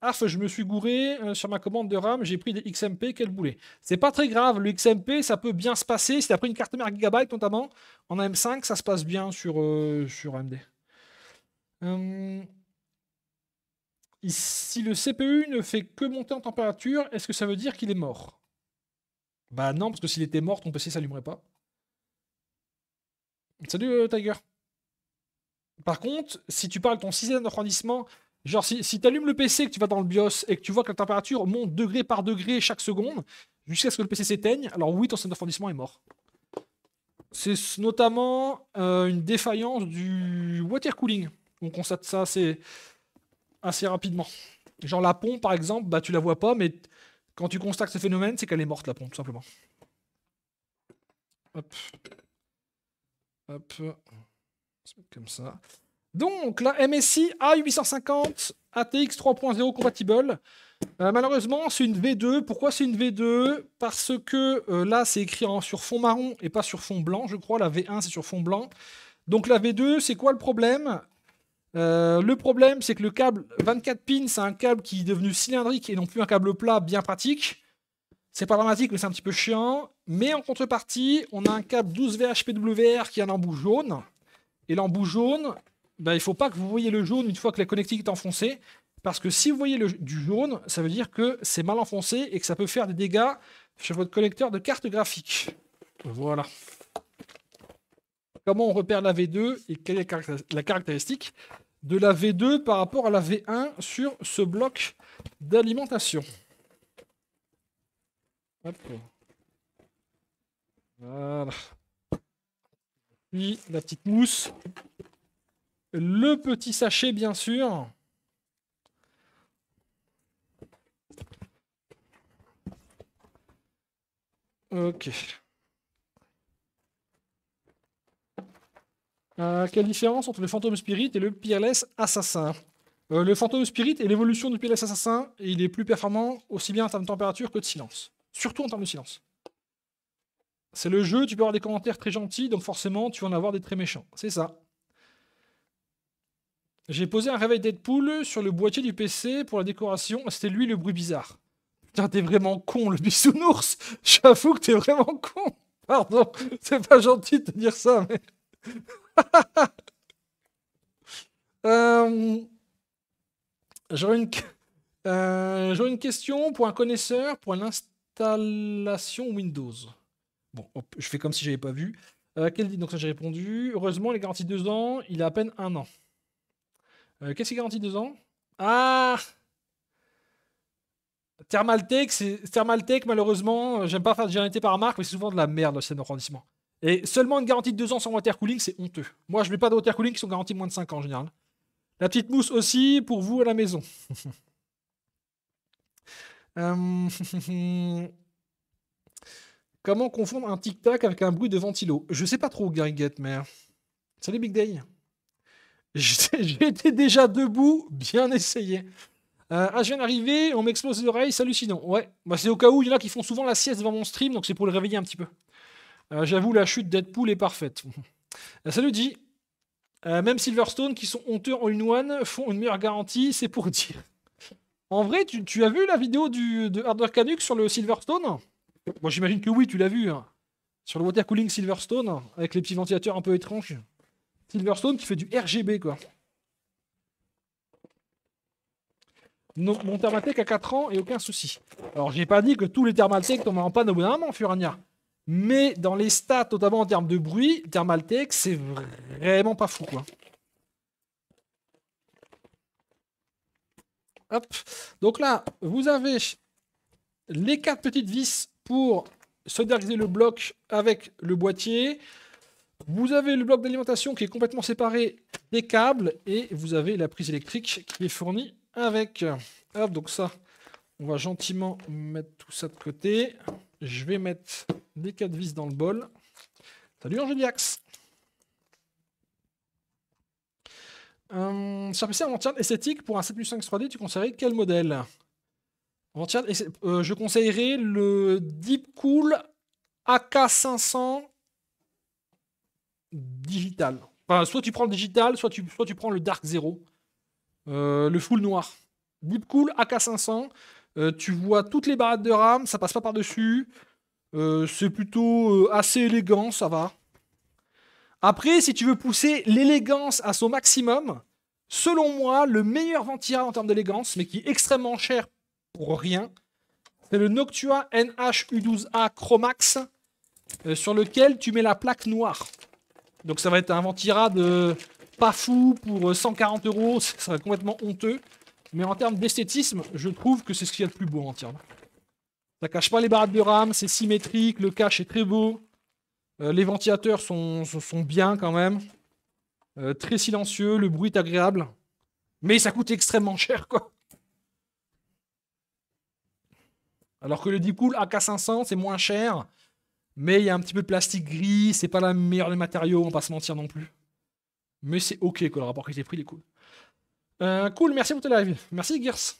Arf, ah, je me suis gouré euh, sur ma commande de RAM, j'ai pris des XMP, quel boulet. C'est pas très grave, le XMP, ça peut bien se passer. Si tu as pris une carte mère Gigabyte, notamment, en AM5, ça se passe bien sur, euh, sur AMD. Euh, si le CPU ne fait que monter en température, est-ce que ça veut dire qu'il est mort Bah non, parce que s'il était mort, ton PC s'allumerait pas. Salut Tiger. Par contre, si tu parles ton système de Genre, si, si tu allumes le PC, que tu vas dans le BIOS et que tu vois que la température monte degré par degré chaque seconde, jusqu'à ce que le PC s'éteigne, alors oui, ton centre refroidissement est mort. C'est notamment euh, une défaillance du water cooling. On constate ça assez, assez rapidement. Genre la pompe, par exemple, bah, tu la vois pas, mais quand tu constates ce phénomène, c'est qu'elle est morte, la pompe, tout simplement. Hop. Hop. Comme ça. Donc, la MSI A850 ATX 3.0 compatible. Euh, malheureusement, c'est une V2. Pourquoi c'est une V2 Parce que euh, là, c'est écrit sur fond marron et pas sur fond blanc, je crois. La V1, c'est sur fond blanc. Donc la V2, c'est quoi le problème euh, le problème, c'est que le câble 24 pins, c'est un câble qui est devenu cylindrique et non plus un câble plat bien pratique. C'est pas dramatique, mais c'est un petit peu chiant. Mais en contrepartie, on a un câble 12 VHPWR qui a un embout jaune. Et l'embout jaune, ben, il ne faut pas que vous voyez le jaune une fois que la connectique est enfoncée. Parce que si vous voyez du jaune, ça veut dire que c'est mal enfoncé et que ça peut faire des dégâts sur votre collecteur de cartes graphiques. Voilà. Comment on repère la V2 et quelle est la caractéristique de la V2 par rapport à la V1 sur ce bloc d'alimentation Voilà. Puis la petite mousse le petit sachet, bien sûr. Ok. Euh, quelle différence entre le Phantom spirit et le peerless assassin euh, Le Phantom spirit est l'évolution du peerless assassin et il est plus performant aussi bien en termes de température que de silence. Surtout en termes de silence. C'est le jeu, tu peux avoir des commentaires très gentils, donc forcément tu vas en avoir des très méchants. C'est ça. J'ai posé un réveil Deadpool sur le boîtier du PC pour la décoration. C'était lui le bruit bizarre. t'es vraiment con, le bisounours. J'avoue que t'es vraiment con. Pardon, c'est pas gentil de te dire ça, mais. Euh, j'aurais une... Euh, une... question pour un connaisseur pour l'installation Windows. Bon, je fais comme si j'avais pas vu. Euh, Donc ça j'ai répondu. Heureusement, il les garanti deux ans, il a à peine un an. Euh, qu'est-ce qui garantit 2 ans Ah Thermaltech, Thermaltech, malheureusement, euh, j'aime pas faire de généralité par marque, mais c'est souvent de la merde le scène de Et seulement une garantie de 2 ans sans water cooling, c'est honteux. Moi, je mets pas de water cooling qui sont garantis moins de 5 ans en général. La petite mousse aussi, pour vous à la maison. Euh, comment confondre un tic-tac avec un bruit de ventilo Je sais pas trop, Garriguette, mais... Salut Big Day J'étais déjà debout, bien essayé. ah, euh, je viens d'arriver, on m'explose les oreilles, c'est hallucinant. Ouais, bah, c'est au cas où il y en a qui font souvent la sieste devant mon stream, donc c'est pour le réveiller un petit peu. Euh, j'avoue, la chute Deadpool est parfaite. Euh, ça salut dit même Silverstone, qui sont honteux en une one, font une meilleure garantie, c'est pour dire. En vrai, tu, as vu la vidéo de Hardware Canuck sur le Silverstone Moi, j'imagine que oui, tu l'as vu. Hein. Sur le water cooling Silverstone, avec les petits ventilateurs un peu étranges. Silverstone qui fait du RGB, quoi. mon thermatech a 4 ans et aucun souci. Alors, j'ai pas dit que tous les Thermaltakes tombent en panne au bout d'un moment, Furania. Mais dans les stats, notamment en termes de bruit, Thermaltech, c'est vraiment pas fou, quoi. Hop. Donc là, vous avez les quatre petites vis pour solidariser le bloc avec le boîtier. Vous avez le bloc d'alimentation qui est complètement séparé des câbles et vous avez la prise électrique qui est fournie avec. Hop, donc ça, on va gentiment mettre tout ça de côté. Je vais mettre les quatre vis dans le bol. Salut Angéliax hum, sur PC esthétique pour un 7 5 3D, tu conseillerais quel modèle euh, Je conseillerais le Deepcool AK500 digital. soit tu prends le digital, soit tu, tu prends le Dark Zero, euh, le full noir. Deep Cool, AK500, euh, tu vois toutes les barrettes de RAM, ça passe pas par-dessus. Euh, c'est plutôt assez élégant, ça va. Après, si tu veux pousser l'élégance à son maximum, selon moi, le meilleur ventilateur en termes d'élégance, mais qui est extrêmement cher pour rien, c'est le Noctua NH-U12A Chromax, sur lequel tu mets la plaque noire. Donc ça va être un ventirade pas fou pour 140 euh, euros, ça va être complètement honteux. Mais en termes d'esthétisme, je trouve que c'est ce qu'il y a de plus beau en tir. Ça cache pas les barrettes de RAM, c'est symétrique, le cache est très beau. Euh, les ventilateurs sont, sont, bien quand même. Euh, très silencieux, le bruit est agréable. Mais ça coûte extrêmement cher, quoi. Alors que le Deepcool Cool AK500, c'est moins cher mais il y a un petit peu de plastique gris, c'est pas la meilleure des matériaux, on va pas se mentir non plus. Mais c'est ok, quoi, le rapport qualité pris il est cool. Euh, cool, merci pour ton live. Merci, Gears.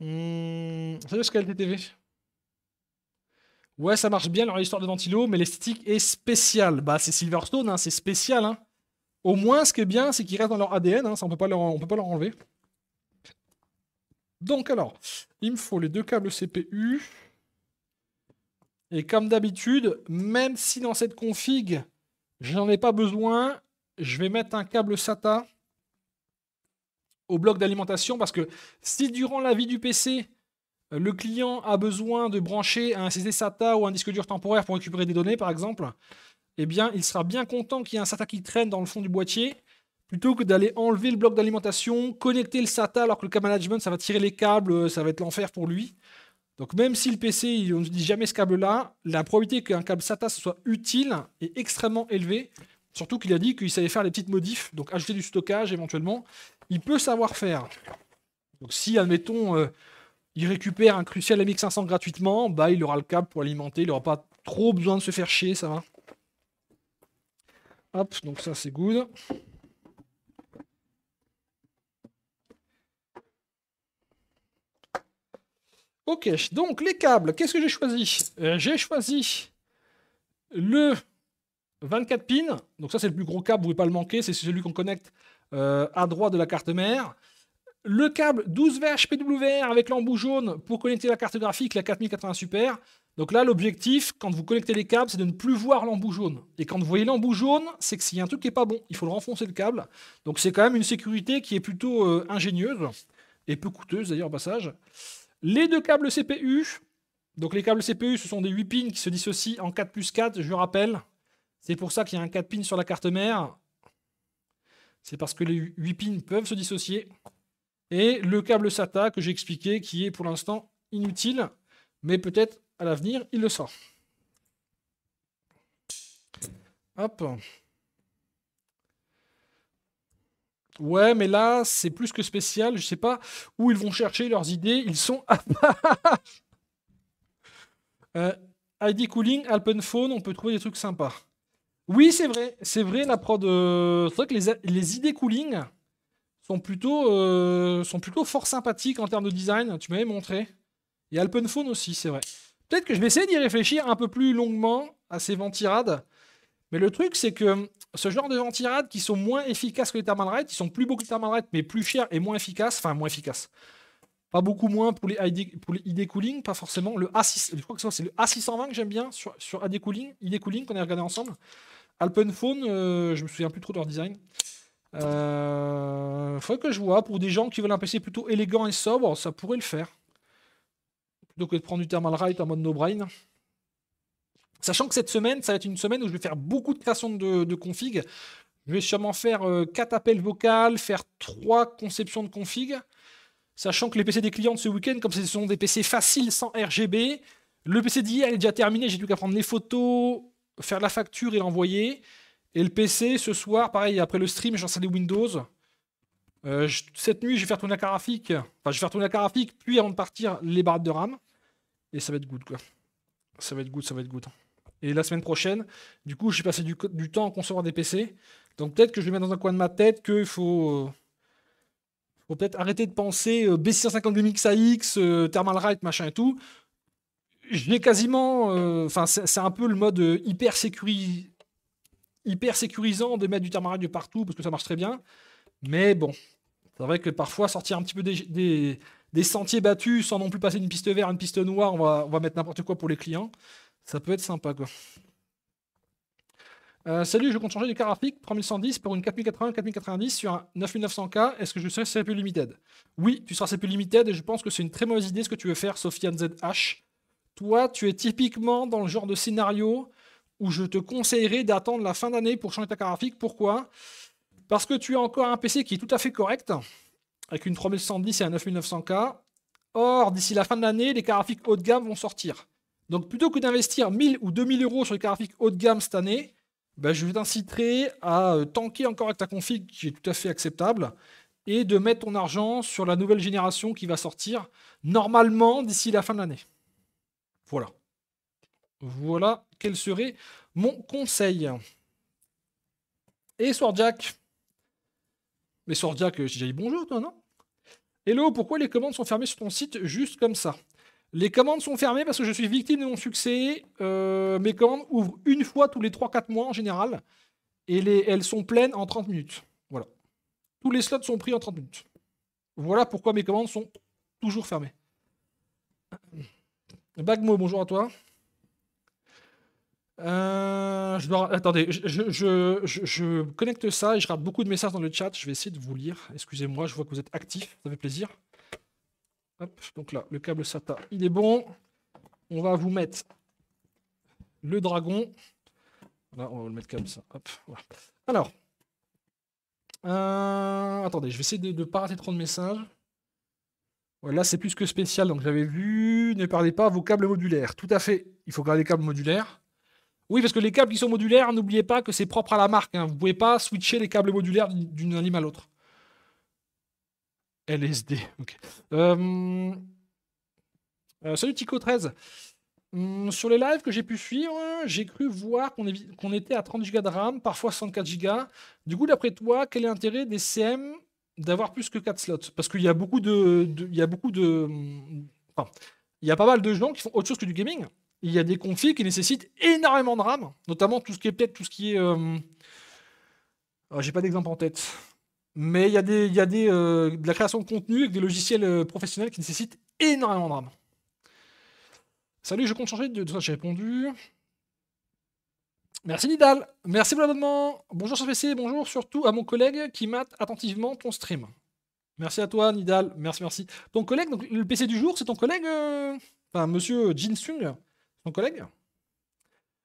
Mmh, salut, dit TV. Ouais, ça marche bien leur histoire de ventilo, mais l'esthétique est spéciale. Bah, c'est Silverstone, hein, c'est spécial. Hein. Au moins, ce qui est bien, c'est qu'ils restent dans leur ADN. Hein, ça, on peut pas on peut pas leur enlever. Donc alors, il me faut les deux câbles CPU. Et comme d'habitude, même si dans cette config, je n'en ai pas besoin, je vais mettre un câble SATA au bloc d'alimentation parce que si durant la vie du PC, le client a besoin de brancher un SSD SATA ou un disque dur temporaire pour récupérer des données, par exemple, eh bien, il sera bien content qu'il y ait un SATA qui traîne dans le fond du boîtier plutôt que d'aller enlever le bloc d'alimentation, connecter le SATA alors que le cas management, ça va tirer les câbles, ça va être l'enfer pour lui. Donc même si le PC, il, on ne dit jamais ce câble-là, la probabilité qu'un câble SATA soit utile est extrêmement élevée. Surtout qu'il a dit qu'il savait faire les petites modifs, donc ajouter du stockage éventuellement. Il peut savoir faire. Donc si, admettons, euh, il récupère un Crucial MX500 gratuitement, bah il aura le câble pour alimenter, il n'aura pas trop besoin de se faire chier, ça va. Hop, donc ça c'est good. Ok, donc les câbles, qu'est-ce que j'ai choisi euh, J'ai choisi le 24 pins, donc ça c'est le plus gros câble, vous ne pouvez pas le manquer, c'est celui qu'on connecte euh, à droite de la carte mère. Le câble 12 PWR avec l'embout jaune pour connecter la carte graphique, la 4080 Super. Donc là, l'objectif, quand vous connectez les câbles, c'est de ne plus voir l'embout jaune. Et quand vous voyez l'embout jaune, c'est que s'il y a un truc qui n'est pas bon, il faut le renfoncer le câble. Donc c'est quand même une sécurité qui est plutôt euh, ingénieuse et peu coûteuse d'ailleurs au passage. Les deux câbles CPU, donc les câbles CPU, ce sont des 8 pins qui se dissocient en 4 plus 4, je rappelle. C'est pour ça qu'il y a un 4 pins sur la carte mère. C'est parce que les 8 pins peuvent se dissocier. Et le câble SATA que j'ai expliqué, qui est pour l'instant inutile, mais peut-être à l'avenir, il le sera. Hop. Ouais, mais là, c'est plus que spécial. Je sais pas où ils vont chercher leurs idées. Ils sont à euh, ID Cooling, Alpenphone, on peut trouver des trucs sympas. Oui, c'est vrai. C'est vrai, la prod. Euh, c'est vrai que les, les, idées Cooling sont plutôt, euh, sont plutôt fort sympathiques en termes de design. Tu m'avais montré. Et Phone aussi, c'est vrai. Peut-être que je vais essayer d'y réfléchir un peu plus longuement à ces ventirades. Mais le truc, c'est que ce genre de anti qui sont moins efficaces que les Thermalright, ils sont plus beaux que les Thermalright, mais plus chers et moins efficaces, enfin moins efficaces. Pas beaucoup moins pour les ID, Cooling, pas forcément. Le A6, je crois que c'est le A620 que j'aime bien sur, sur Cooling, ID Cooling qu'on a regardé ensemble. Alpenphone, je euh, je me souviens plus trop de leur design. Euh, faudrait que je vois, pour des gens qui veulent un PC plutôt élégant et sobre, ça pourrait le faire. Plutôt que de prendre du Thermal Right en mode no-brain. Sachant que cette semaine, ça va être une semaine où je vais faire beaucoup de création de, config. Je vais sûrement faire 4 euh, appels vocaux, faire 3 conceptions de config. Sachant que les PC des clients de ce week-end, comme ce sont des PC faciles sans RGB, le PC d'hier est déjà terminé, j'ai plus qu'à prendre les photos, faire la facture et l'envoyer. Et le PC, ce soir, pareil, après le stream, j'ai des Windows. Euh, cette nuit, je vais faire tourner la carte graphique. Enfin, je vais faire tourner la puis avant de partir, les barres de RAM. Et ça va être good, quoi. Ça va être good, ça va être good et la semaine prochaine. Du coup, j'ai passé du, temps à concevoir des PC. Donc peut-être que je vais mettre dans un coin de ma tête qu'il euh, faut, peut-être arrêter de penser euh, B650 MXAX, euh, Thermal Right, machin et tout. J'ai quasiment. Enfin, c'est un peu le mode hyper, sécurisant de mettre du Thermal Right de partout parce que ça marche très bien. Mais bon, c'est vrai que parfois sortir un petit peu des, sentiers battus sans non plus passer d'une piste verte, à une piste noire, on va, on va mettre n'importe quoi pour les clients. Ça peut être sympa, quoi. Euh, salut, je compte changer de carte graphique 3110 pour une 4080-4090 sur un 9900K. Est-ce que je serai CPU Limited Oui, tu seras CPU Limited et je pense que c'est une très mauvaise idée ce que tu veux faire, Sofiane ZH. Toi, tu es typiquement dans le genre de scénario où je te conseillerais d'attendre la fin d'année pour changer ta carte graphique. Pourquoi Parce que tu as encore un PC qui est tout à fait correct, avec une 3110 et un 9900K. Or, d'ici la fin de l'année, les cartes graphiques haut de gamme vont sortir. Donc plutôt que d'investir 1000 ou 2000 euros sur le graphique haut de gamme cette année, ben je t'inciterai à euh, tanker encore avec ta config qui est tout à fait acceptable et de mettre ton argent sur la nouvelle génération qui va sortir normalement d'ici la fin de l'année. Voilà. Voilà quel serait mon conseil. Et Swordjack Mais Swordjack, euh, j'ai déjà dit bonjour toi, non Hello, pourquoi les commandes sont fermées sur ton site juste comme ça les commandes sont fermées parce que je suis victime de mon succès. Euh, mes commandes ouvrent une fois tous les 3-4 mois en général. Et les, elles sont pleines en 30 minutes. Voilà. Tous les slots sont pris en 30 minutes. Voilà pourquoi mes commandes sont toujours fermées. Bagmo, bonjour à toi. Euh, je dois... Attendez, je, connecte ça et je rate beaucoup de messages dans le chat. Je vais essayer de vous lire. Excusez-moi, je vois que vous êtes actif. Ça fait plaisir donc là, le câble SATA, il est bon. On va vous mettre le dragon. Là, on va le mettre comme ça. Alors, euh, attendez, je vais essayer de ne pas rater trop de messages. Là, c'est plus que spécial. Donc, j'avais vu, ne parlez pas vos câbles modulaires. Tout à fait, il faut garder les câbles modulaires. Oui, parce que les câbles qui sont modulaires, n'oubliez pas que c'est propre à la marque. Hein. Vous ne pouvez pas switcher les câbles modulaires d'une anime à l'autre. LSD. Okay. Euh, euh, salut Tico13. Hum, sur les lives que j'ai pu suivre, j'ai cru voir qu'on était à 30 Go de RAM, parfois 64 Go. Du coup, d'après toi, quel est l'intérêt des CM d'avoir plus que 4 slots Parce qu'il y a beaucoup de. il y a beaucoup de. il pas mal de gens qui font autre chose que du gaming. Il y a des configs qui nécessitent énormément de RAM, notamment tout ce qui est peut tout ce qui est. Euh, ah, j'ai pas d'exemple en tête. Mais il y a, des, y a des, euh, de la création de contenu avec des logiciels euh, professionnels qui nécessitent énormément de RAM. Salut, je compte changer de. j'ai répondu. Merci Nidal, merci pour l'abonnement. Bonjour sur PC, bonjour surtout à mon collègue qui mate attentivement ton stream. Merci à toi Nidal, merci, merci. Ton collègue, donc le PC du jour, c'est ton collègue, euh, enfin monsieur Jin Sung, ton collègue.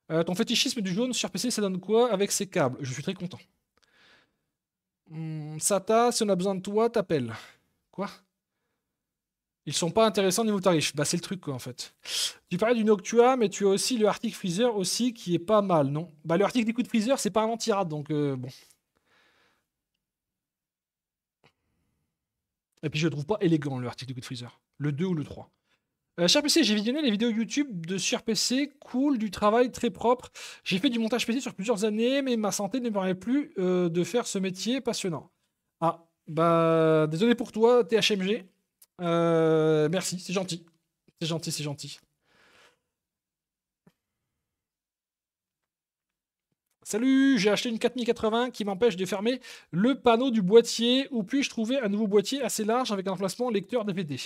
ton fétichisme du jaune sur PC, ça donne quoi avec ses câbles Je suis très content. Hmm, Sata, si on a besoin de toi, t'appelles. Quoi Ils sont pas intéressants niveau tarif. Bah, c'est le truc, quoi, en fait. Tu parlais du Noctua, mais tu as aussi le Arctic Freezer, aussi, qui est pas mal, non Bah, le Arctic de Freezer, c'est pas un anti donc euh, bon. Et puis, je le trouve pas élégant, le Arctic de Freezer. Le 2 ou le 3 cher euh, PC, j'ai visionné les vidéos YouTube de sur PC, cool, du travail très propre. J'ai fait du montage PC sur plusieurs années, mais ma santé ne me permet plus euh, de faire ce métier passionnant. Ah, bah, désolé pour toi, THMG. Euh, merci, c'est gentil. C'est gentil, c'est gentil. Salut, j'ai acheté une 4080 qui m'empêche de fermer le panneau du boîtier. Où puis-je trouver un nouveau boîtier assez large avec un emplacement lecteur DVD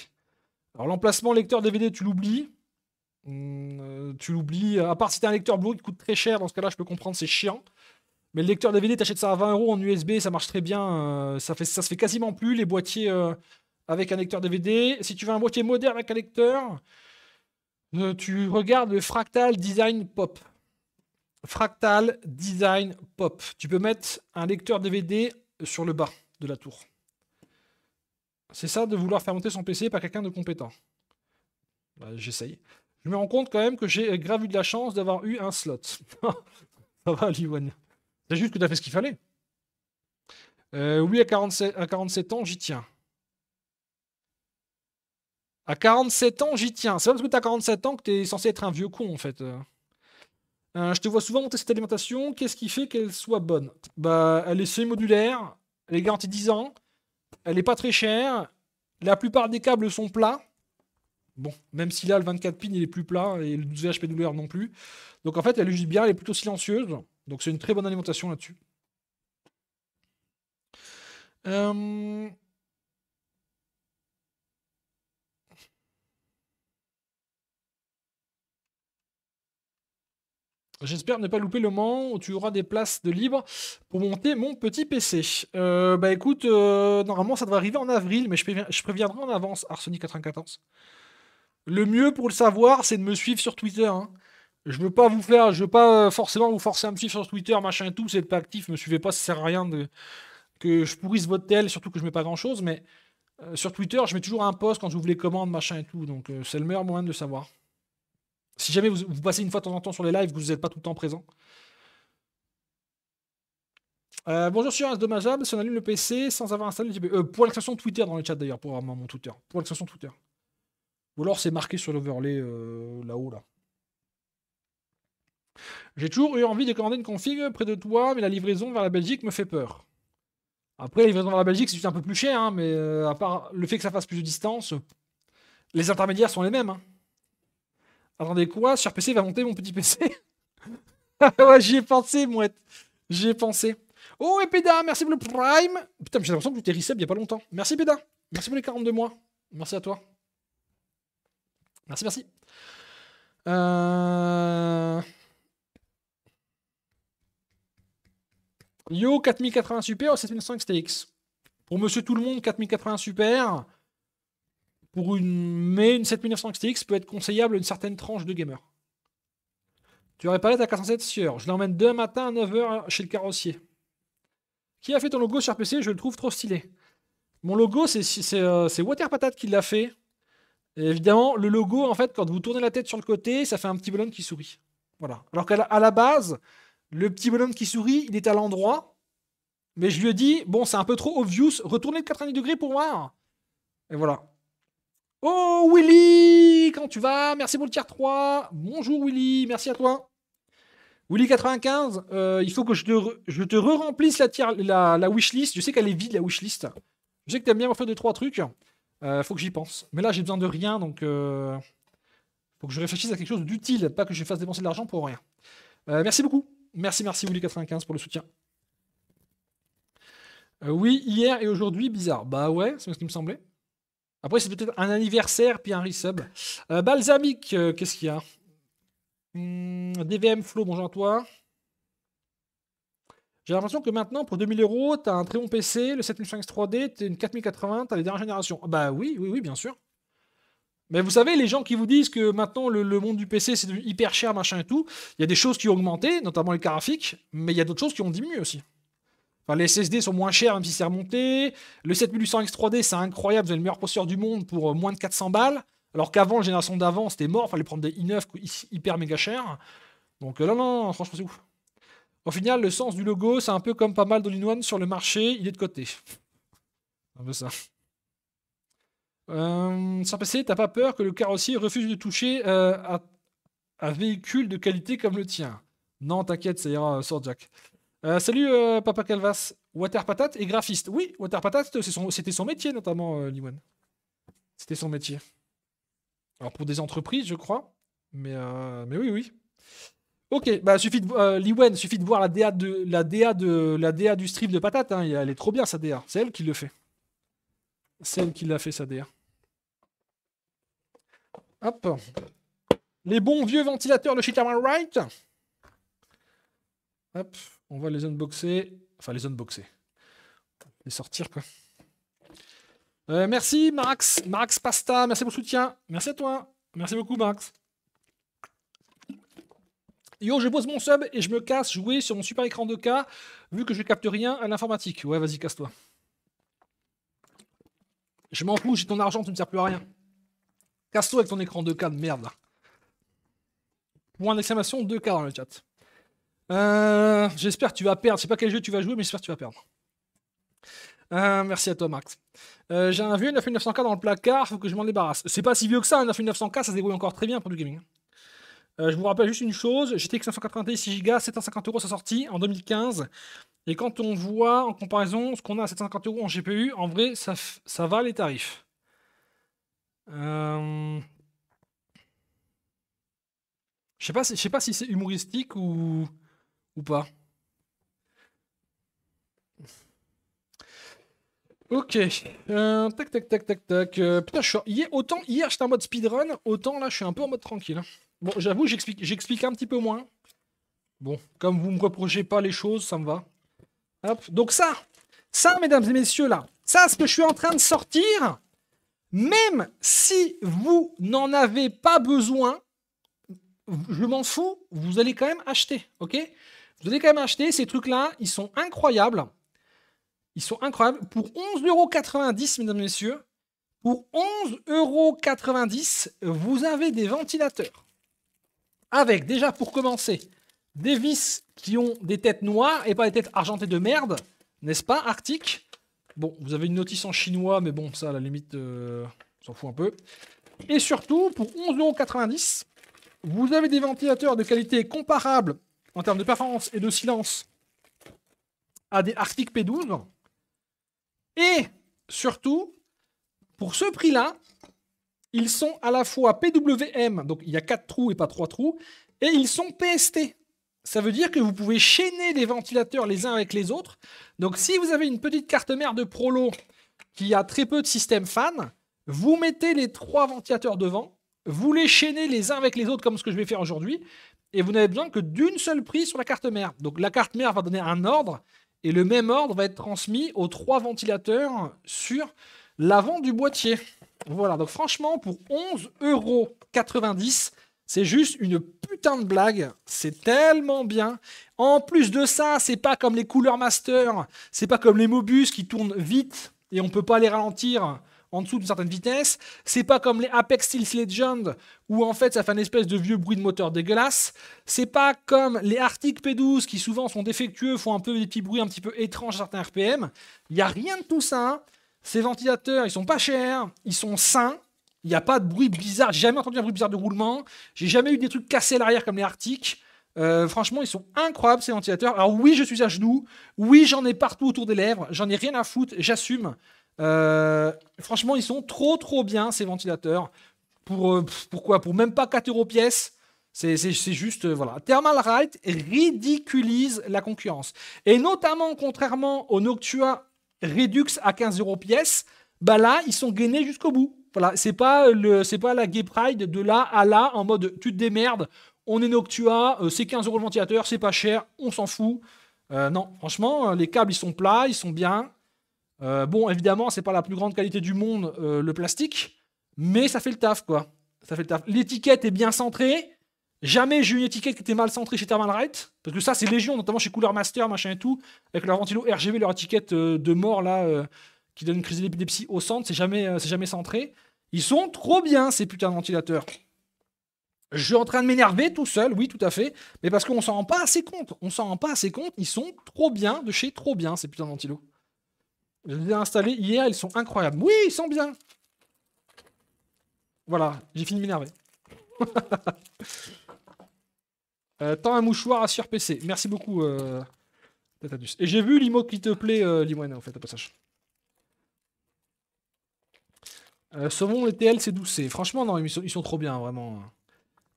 alors l'emplacement lecteur DVD, tu l'oublies. Hmm, euh, tu l'oublies. À part si as un lecteur Blu-ray qui coûte très cher, dans ce cas-là, je peux comprendre, c'est chiant. Mais le lecteur DVD, achètes ça à 20 euros en USB, ça marche très bien. Euh, ça, fait, ça se fait quasiment plus. Les boîtiers euh, avec un lecteur DVD. Si tu veux un boîtier moderne avec un lecteur, tu regardes le Fractal Design Pop. Fractal Design Pop. Tu peux mettre un lecteur DVD sur le bas de la tour. C'est ça de vouloir faire monter son PC par quelqu'un de compétent. Bah, j'essaye. Je me rends compte quand même que j'ai euh, grave eu de la chance d'avoir eu un slot. ça va, C'est juste que tu as fait ce qu'il fallait. Euh, oui, à 47, à ans, j'y tiens. À 47 ans, j'y tiens. C'est pas parce que t'as 47 ans que t'es censé être un vieux con, en fait. Euh, je te vois souvent monter cette alimentation. Qu'est-ce qui fait qu'elle soit bonne Bah, elle est semi-modulaire, elle est garantie 10 ans, elle n'est pas très chère. La plupart des câbles sont plats. Bon, même si là, le 24 pin, il est plus plat et le 12 HPWR non plus. Donc en fait, elle juste bien, elle est plutôt silencieuse. Donc c'est une très bonne alimentation là-dessus. Euh... J'espère ne pas louper le moment où tu auras des places de libre pour monter mon petit PC. Euh, bah écoute, euh, normalement ça devrait arriver en avril, mais je, préviendrai en avance Arsenic94. Le mieux pour le savoir, c'est de me suivre sur Twitter. Hein. Je veux pas vous faire, je veux pas euh, forcément vous forcer à me suivre sur Twitter, machin et tout, c'est pas actif, me suivez pas, ça sert à rien de, que je pourrisse votre tel, surtout que je mets pas grand chose, mais sur Twitter, je mets toujours un post quand j'ouvre les commandes, machin et tout, donc c'est le meilleur moyen de le savoir. Si jamais vous, passez une fois de temps en temps sur les lives, vous n'êtes pas tout le temps présent. Euh, bonjour sur un dommageable. on allume le PC sans avoir installé le euh, pour l'extension Twitter dans le chat d'ailleurs, pour avoir mon Twitter. Pour l'extension Twitter. Ou alors c'est marqué sur l'overlay euh, là-haut là. J'ai toujours eu envie de commander une config près de toi, mais la livraison vers la Belgique me fait peur. Après, la livraison vers la Belgique, c'est juste un peu plus cher, hein, mais euh, à part le fait que ça fasse plus de distance, les intermédiaires sont les mêmes. Hein. Attendez quoi Sur PC va monter mon petit PC ouais, j'y ai pensé, mouette. J'y ai pensé. Oh, et Peda, merci pour le Prime. Putain, j'ai l'impression que tu t'es reset il n'y a pas longtemps. Merci, Peda Merci pour les 42 mois. Merci à toi. Merci, merci. Euh... Yo, 4080 Super 7500 XTX Pour monsieur tout le monde, 4080 Super. Pour une... Mais une 7900 XTX peut être conseillable à une certaine tranche de gamers. Tu aurais parlé de ta 407 Sieur. Je l'emmène demain matin à 9h chez le carrossier. Qui a fait ton logo sur PC Je le trouve trop stylé. Mon logo, c'est Waterpatate euh, Water Patate qui l'a fait. évidemment, le logo, en fait, quand vous tournez la tête sur le côté, ça fait un petit bonhomme qui sourit. Voilà. Alors qu'à la, base, le petit bonhomme qui sourit, il est à l'endroit. Mais je lui ai dit, bon, c'est un peu trop obvious, retournez de 90 degrés pour voir. Et voilà. Oh Willy, quand tu vas Merci pour le tier 3. Bonjour Willy, merci à toi. Willy95, euh, il faut que je te, re, remplisse la, la, wishlist. Je sais qu'elle est vide, la wishlist. Je sais que t'aimes bien faire de trois trucs. Il euh, faut que j'y pense. Mais là, j'ai besoin de rien, donc... Euh, faut que je réfléchisse à quelque chose d'utile, pas que je fasse dépenser de l'argent pour rien. Euh, merci beaucoup. Merci, merci Willy95 pour le soutien. oui, hier et aujourd'hui, bizarre. Bah ouais, c'est ce qui me semblait. Après, c'est peut-être un anniversaire, puis un resub. Euh, Balsamic, euh, qu'est-ce qu'il y a hmm, DVM Flow, bonjour à toi. J'ai l'impression que maintenant, pour 2000 euros, t'as un très bon PC, le 7500 3D, t'es une 4080, t'as les dernières générations. Bah oui, oui, oui, bien sûr. Mais vous savez, les gens qui vous disent que maintenant le, monde du PC c'est hyper cher, machin et tout, il y a des choses qui ont augmenté, notamment les graphiques, mais il y a d'autres choses qui ont diminué aussi les SSD sont moins chers, même si c'est remonté. Le 7800X 3D, c'est incroyable. Vous avez le meilleur processeur du monde pour euh, moins de 400 balles. Alors qu'avant, la génération d'avant, c'était mort. Fallait prendre des i9 hyper méga chers. Donc là, euh, non, franchement, c'est ouf. Au final, le sens du logo, c'est un peu comme pas mal One sur le marché. Il est de côté. un peu ça. Euh, sans t'as pas peur que le carrossier refuse de toucher un à, véhicule de qualité comme le tien Non, t'inquiète, ça ira, sort Jack. Euh, salut euh, Papa Calvas, Water Patate est graphiste. Oui, Water Patate, c'était son, métier notamment, euh, Liwen. C'était son métier. Alors pour des entreprises, je crois. Mais, oui, oui. Ok, bah suffit de, Liwen, suffit de voir la DA, de, la, DA de, la DA du strip de patate. Hein. elle est trop bien sa DA. C'est elle qui le fait. C'est elle qui l'a fait sa DA. Hop. Les bons vieux ventilateurs de chez Wright. Hop on va les unboxer. Enfin, les unboxer. Les sortir, quoi. Euh, merci, Max. Max Pasta, merci pour le soutien. Merci à toi. Merci beaucoup, Max. Yo, je pose mon sub et je me casse jouer sur mon super écran de k vu que je capte rien à l'informatique. Ouais, vas-y, casse-toi. Je m'en fous, j'ai ton argent, tu ne sers plus à rien. Casse-toi avec ton écran de k de merde. Point d'exclamation 2K dans le chat. Euh, j'espère que tu vas perdre. Je sais pas quel jeu tu vas jouer, mais j'espère que tu vas perdre. Euh, merci à toi, Max. Euh, j'ai un vieux 9900K dans le placard, Il faut que je m'en débarrasse. C'est pas si vieux que ça, un 9900K, ça se débrouille encore très bien pour du gaming. je vous rappelle juste une chose GTX 590 6 Go, 750 euros sa sortie en 2015. Et quand on voit en comparaison ce qu'on a à 750 euros en GPU, en vrai, ça, va les tarifs. Euh... Je sais pas, si, pas si c'est humoristique ou. Ou pas Ok. tac, tac, tac, tac, tac. putain, je suis... Hier, autant hier, j'étais en mode speedrun, autant là, je suis un peu en mode tranquille. Bon, j'avoue, j'explique, j'explique un petit peu moins. Bon, comme vous me reprochez pas les choses, ça me va. Hop. Donc ça, ça, mesdames et messieurs, là, ça, ce que je suis en train de sortir, même si vous n'en avez pas besoin, je m'en fous, vous allez quand même acheter, ok vous avez quand même acheté ces trucs-là, ils sont incroyables. Ils sont incroyables. Pour 11,90€, mesdames et messieurs, pour 11,90€, vous avez des ventilateurs. Avec, déjà pour commencer, des vis qui ont des têtes noires et pas des têtes argentées de merde, n'est-ce pas, Arctic Bon, vous avez une notice en chinois, mais bon, ça, à la limite, euh, on s'en fout un peu. Et surtout, pour 11,90€, vous avez des ventilateurs de qualité comparable en termes de performance et de silence à des Arctic P12. Et surtout, pour ce prix-là, ils sont à la fois PWM, donc il y a quatre trous et pas trois trous, et ils sont PST. Ça veut dire que vous pouvez chaîner les ventilateurs les uns avec les autres. Donc si vous avez une petite carte mère de Prolo qui a très peu de système fan, vous mettez les trois ventilateurs devant, vous les chaînez les uns avec les autres comme ce que je vais faire aujourd'hui, et vous n'avez besoin que d'une seule prise sur la carte mère. Donc la carte mère va donner un ordre, et le même ordre va être transmis aux trois ventilateurs sur l'avant du boîtier. Voilà, donc franchement, pour 11,90€, c'est juste une putain de blague. C'est tellement bien. En plus de ça, c'est pas comme les Cooler Master, c'est pas comme les Mobus qui tournent vite et on peut pas les ralentir en dessous d'une certaine vitesse. C'est pas comme les Apex Steel Legend où en fait ça fait un espèce de vieux bruit de moteur dégueulasse. C'est pas comme les Arctic P12 qui souvent sont défectueux, font un peu des petits bruits un petit peu étranges à certains RPM. Il y a rien de tout ça. Ces ventilateurs, ils sont pas chers, ils sont sains. Il n'y a pas de bruit bizarre. J'ai jamais entendu un bruit bizarre de roulement. J'ai jamais eu des trucs cassés à l'arrière comme les Arctic. Euh, franchement, ils sont incroyables ces ventilateurs. Alors oui, je suis à genoux. Oui, j'en ai partout autour des lèvres. J'en ai rien à foutre. J'assume. Euh, franchement, ils sont trop trop bien ces ventilateurs. Pour euh, pourquoi Pour même pas 4 euros pièce. C'est juste, euh, voilà. Thermal ridiculise la concurrence. Et notamment, contrairement au Noctua Redux à 15 euros pièce, bah là, ils sont gainés jusqu'au bout. Voilà, c'est pas, pas la Gay Pride de là à là en mode tu te démerdes, on est Noctua, c'est 15 euros le ventilateur, c'est pas cher, on s'en fout. non, franchement, les câbles ils sont plats, ils sont bien, euh, bon, évidemment, c'est pas la plus grande qualité du monde, euh, le plastique, mais ça fait le taf, quoi. Ça fait le taf. L'étiquette est bien centrée. Jamais j'ai eu une étiquette qui était mal centrée chez Thermal parce que ça, c'est légion, notamment chez Cooler Master, machin et tout, avec leur ventilo RGB, leur étiquette euh, de mort, là, qui donne une crise d'épilepsie au centre, c'est jamais, jamais centré. Ils sont trop bien, ces putains de ventilateurs. Je suis en train de m'énerver tout seul, oui, tout à fait, mais parce qu'on s'en rend pas assez compte. On s'en rend pas assez compte, ils sont trop bien de chez trop bien, ces putains de je les ai installés hier, ils sont incroyables. Oui, ils sont bien Voilà, j'ai fini de m'énerver. Euh, tant un mouchoir à sur PC. Merci beaucoup, euh... Et j'ai vu l'imo qui te plaît, euh, en fait, à passage. Euh, les TL, c'est doucé. Franchement, non, ils sont, trop bien, vraiment.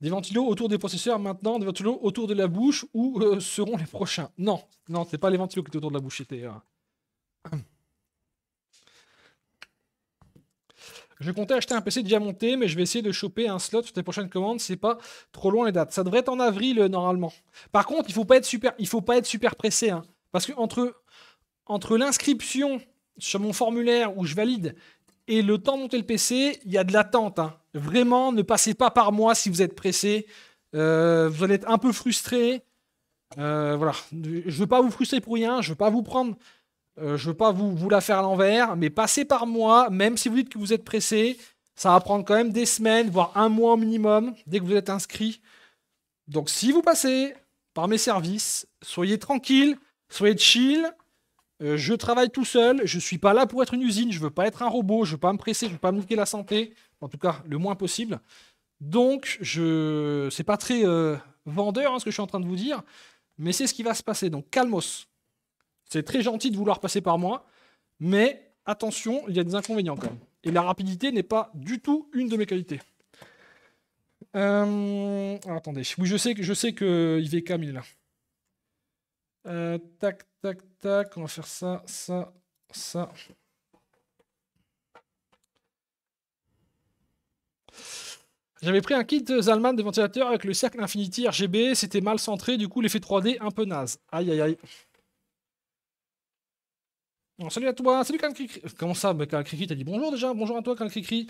Des ventilos autour des processeurs maintenant, des ventilos autour de la bouche, où euh, seront les prochains Non, non, c'est pas les ventilos qui étaient autour de la bouche, c'était... Euh, Je comptais acheter un PC déjà monté, mais je vais essayer de choper un slot sur tes prochaines commandes. C'est pas trop loin les dates. Ça devrait être en avril euh, normalement. Par contre, il faut pas être super, il faut pas être super pressé, hein. parce que entre entre l'inscription sur mon formulaire où je valide et le temps de monter le PC, il y a de l'attente. Hein. Vraiment, ne passez pas par moi si vous êtes pressé. Euh, vous allez être un peu frustré. Euh, voilà, je veux pas vous frustrer pour rien. Je veux pas vous prendre euh, je ne veux pas vous, la faire à l'envers, mais passez par moi, même si vous dites que vous êtes pressé, ça va prendre quand même des semaines, voire un mois au minimum, dès que vous êtes inscrit. Donc si vous passez par mes services, soyez tranquille, soyez chill. Euh, je travaille tout seul, je ne suis pas là pour être une usine, je ne veux pas être un robot, je ne veux pas me presser, je ne veux pas me niquer la santé, en tout cas le moins possible. Donc, je, c'est pas très euh, vendeur hein, ce que je suis en train de vous dire, mais c'est ce qui va se passer. Donc, calmos. C'est très gentil de vouloir passer par moi, mais attention, il y a des inconvénients quand même. Et la rapidité n'est pas du tout une de mes qualités. Euh, attendez, oui, je sais que je sais que là. Euh, tac, tac, tac, on va faire ça, ça, ça. J'avais pris un kit Zalman de ventilateur avec le cercle Infinity RGB, c'était mal centré, du coup l'effet 3D un peu naze. Aïe aïe aïe salut à toi, salut Karl Cricri. Euh, comment ça, Karl Krikri t'as dit bonjour déjà, bonjour à toi Karl Cricri.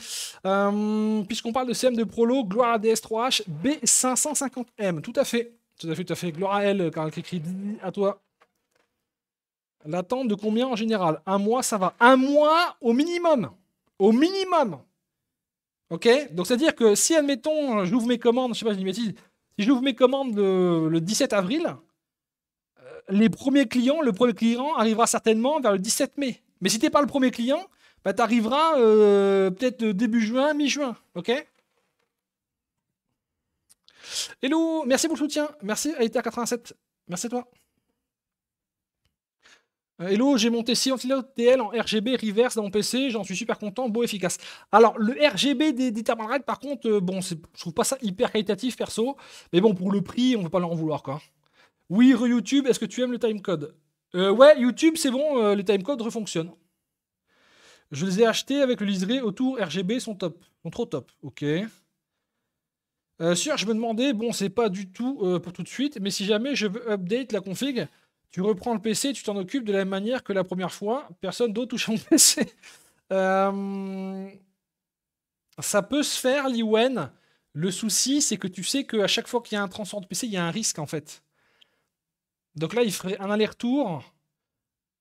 Euh, puisqu'on parle de CM de Prolo, gloire DS3H B550M, tout à fait, tout à fait, tout à fait, gloire à elle, Krikri, à toi. L'attente de combien en général Un mois, ça va. Un mois au minimum. Au minimum. Ok Donc, c'est-à-dire que si, admettons, j'ouvre mes commandes, je sais pas, je dis bêtise, si j'ouvre mes commandes le 17 avril, les premiers clients, le premier client arrivera certainement vers le 17 mai. Mais si tu n'es pas le premier client, bah, tu arriveras euh, peut-être euh, début juin, mi-juin. OK Hello, merci pour le soutien. Merci, à 87 Merci à toi. Euh, hello, j'ai monté Sea TL en RGB reverse dans mon PC, j'en suis super content, beau, efficace. Alors, le RGB des, des par contre, bon, je trouve pas ça hyper qualitatif perso, mais bon, pour le prix, on ne peut pas leur en vouloir quoi. Oui, re YouTube, est-ce que tu aimes le timecode euh, Ouais, YouTube, c'est bon, le euh, les timecodes refonctionnent. Je les ai achetés avec le liseré autour RGB, sont top. Sont trop top, ok. Euh, sûr, je me demandais, bon, c'est pas du tout pour tout de suite, mais si jamais je veux update la config, tu reprends le PC, tu t'en occupes de la même manière que la première fois, personne d'autre touche mon PC. Ça peut se faire, Liwen. Le souci, c'est que tu sais qu'à chaque fois qu'il y a un transfert de PC, il y a un risque en fait. Donc là, il ferait un aller-retour.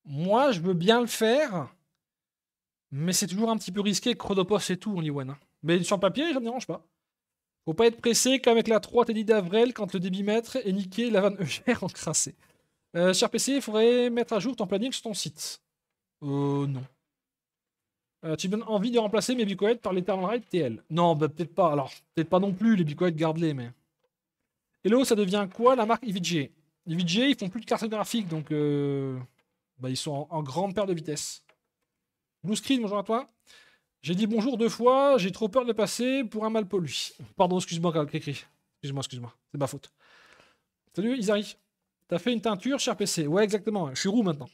Moi, je veux bien le faire. Mais c'est toujours un petit peu risqué. Chronopost et tout, on y one. Mais sur le papier, ça me dérange pas. Faut pas être pressé comme avec la 3 Teddy d'Avrel quand le débitmètre est niqué, la vanne EGR encrassée. Euh, cher PC, il faudrait mettre à jour ton planning sur ton site. Euh, non. Euh, tu me donnes envie de remplacer mes bicoëts par les Ride TL. Non, bah, peut-être pas. Alors, peut-être pas non plus, les bicoëts garde mais. Hello, ça devient quoi la marque IVG les VGA, ils font plus de cartes graphiques, donc euh, bah, ils sont en, grande perte de vitesse. Blue Screen, bonjour à toi. J'ai dit bonjour deux fois, j'ai trop peur de passer pour un mal Pardon, excuse-moi, Cricri. Excuse-moi, excuse-moi, c'est ma faute. Salut Isari. T'as fait une teinture, cher PC. Ouais, exactement, je suis roux maintenant.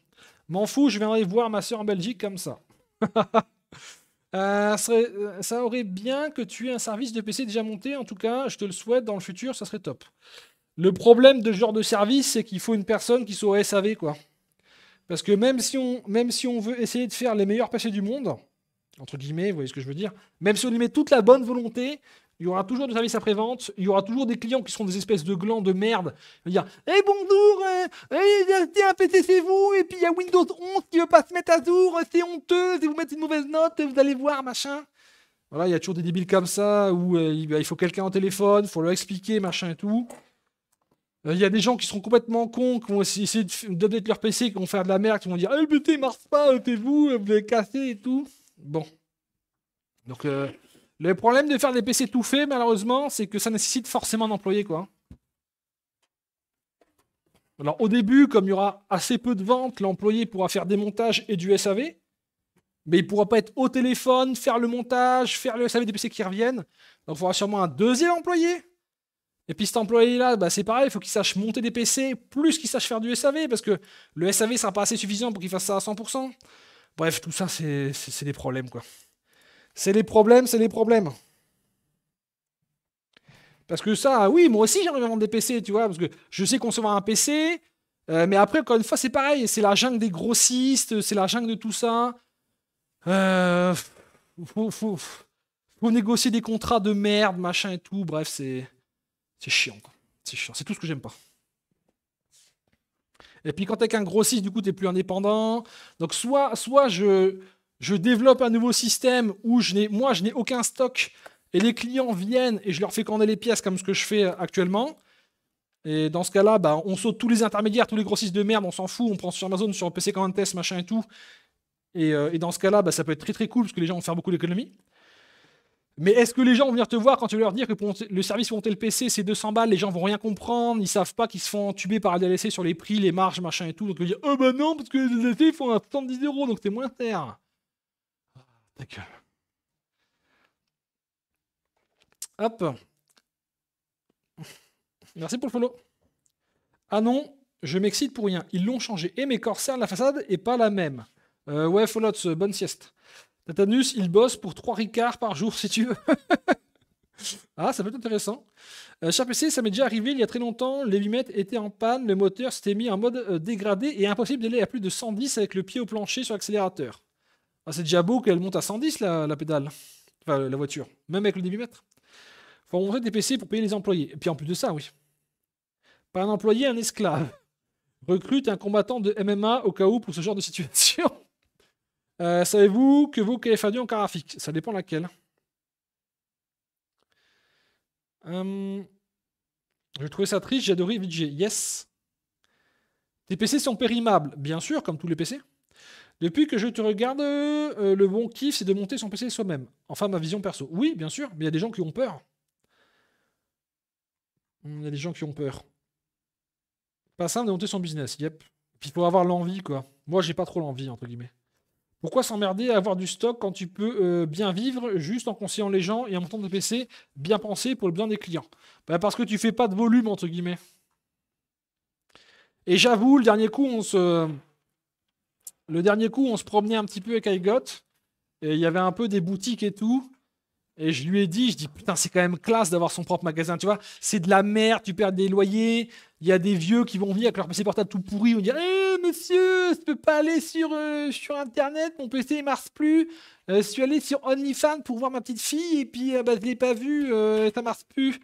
M'en fous, je aller voir ma soeur en Belgique comme ça. Euh, ça, euh, ça, aurait bien que tu aies un service de PC déjà monté. En tout cas, je te le souhaite. Dans le futur, ça serait top. Le problème de ce genre de service, c'est qu'il faut une personne qui soit SAV, quoi. Parce que même si, on, même si on veut essayer de faire les meilleurs passés du monde, entre guillemets, vous voyez ce que je veux dire, même si on y met toute la bonne volonté, il y aura toujours des services après-vente, il y aura toujours des clients qui sont des espèces de glands de merde. Ils dire Eh bonjour, euh, eh, c'est un PC c'est vous, et puis il y a Windows 11 qui veut pas se mettre à jour, c'est honteux, si vous mettez une mauvaise note, vous allez voir, machin. Voilà, il y a toujours des débiles comme ça, où euh, bah, il faut quelqu'un au téléphone, il faut leur expliquer, machin et tout. Euh, il y a des gens qui seront complètement cons, qui vont essayer d'update leur PC, qui vont faire de la merde, qui vont dire Eh putain, mais marche pas, euh, t'es vous, euh, vous l'avez cassé et tout. Bon. Donc, le problème de faire des PC tout faits, malheureusement, c'est que ça nécessite forcément d'employés, quoi. Alors, au début, comme il y aura assez peu de ventes, l'employé pourra faire des montages et du SAV. Mais il ne pourra pas être au téléphone, faire le montage, faire le SAV des PC qui reviennent. Donc, il faudra sûrement un deuxième employé et puis cet employé-là, bah, c'est pareil, il faut qu'il sache monter des PC, plus qu'il sache faire du SAV, parce que le SAV sera pas assez suffisant pour qu'il fasse ça à 100%. Bref, tout ça, c'est des problèmes, quoi. C'est des problèmes, c'est les problèmes. Parce que ça, oui, moi aussi j'arrive à vendre des PC, tu vois, parce que je sais concevoir un PC, euh, mais après, encore une fois, c'est pareil, c'est la jungle des grossistes, c'est la jungle de tout ça. Euh, faut, négocier des contrats de merde, machin et tout, bref, c'est... C'est chiant. C'est chiant. C'est tout ce que j'aime pas. Et puis quand qu'un grossiste, du coup, es plus indépendant. Donc soit, soit je, je développe un nouveau système où je n'ai, moi, je n'ai aucun stock et les clients viennent et je leur fais commander les pièces comme ce que je fais euh, actuellement. Et dans ce cas-là, bah, on saute tous les intermédiaires, tous les grossistes de merde, on s'en fout, on prend sur Amazon, sur PC un machin et tout. Et, euh, dans ce cas-là, bah, ça peut être très très cool parce que les gens vont faire beaucoup d'économies. Mais est-ce que les gens vont venir te voir quand tu vas leur dire que le service pour monter le PC, c'est 200 balles, les gens vont rien comprendre, ils savent pas qu'ils se font entuber par la sur les prix, les marges, machin et tout. Donc ils vont dire Oh bah non, parce que les DLC ils font un 70 euros, donc t'es moins cher. Ah, ta gueule. Hop. Merci pour le follow. Ah non, je m'excite pour rien. Ils l'ont changé. Et mes corsaires, la façade est pas la même. Euh, ouais, Fallout, euh, bonne sieste. Tatanus, il bosse pour 3 ricards par jour si tu veux. ah, ça peut être intéressant. Chaque euh, PC, ça m'est déjà arrivé il y a très longtemps. Les était en panne, le moteur s'était mis en mode euh, dégradé et impossible d'aller à plus de 110 avec le pied au plancher sur l'accélérateur. Ah, c'est déjà beau qu'elle monte à 110 la, pédale, enfin la voiture, même avec le débitmètre. Faut montrer des PC pour payer les employés. Et puis en plus de ça, oui. Pas un employé, un esclave. Recrute un combattant de MMA au cas où pour ce genre de situation. Euh, savez-vous que vos KFAD en Carafique? Ça dépend laquelle. Hum, je trouvais ça triste, J'adore adoré Yes. Tes PC sont périmables, bien sûr, comme tous les PC. Depuis que je te regarde, euh, le bon kiff, c'est de monter son PC soi-même. Enfin, ma vision perso. Oui, bien sûr, mais il y a des gens qui ont peur. Hum, il y a des gens qui ont peur. Pas simple de monter son business, yep. Puis il faut avoir l'envie, quoi. Moi, j'ai pas trop l'envie, entre guillemets. Pourquoi s'emmerder à avoir du stock quand tu peux euh, bien vivre juste en conseillant les gens et en montant de PC bien pensé pour le bien des clients bah, Parce que tu fais pas de volume, entre guillemets. Et j'avoue, le dernier coup, on se... Le dernier coup, on se promenait un petit peu avec iGot. Et il y avait un peu des boutiques et tout. Et je lui ai dit, je dis putain, c'est quand même classe d'avoir son propre magasin, tu vois. C'est de la merde, tu perds des loyers. Il y a des vieux qui vont venir avec leur PC portable tout pourri. On dit, eh, monsieur, je peux pas aller sur, euh, sur internet, mon PC il marche plus. Euh, je suis allé sur OnlyFans pour voir ma petite fille et puis je euh, bah, je l'ai pas vue, ça marche plus.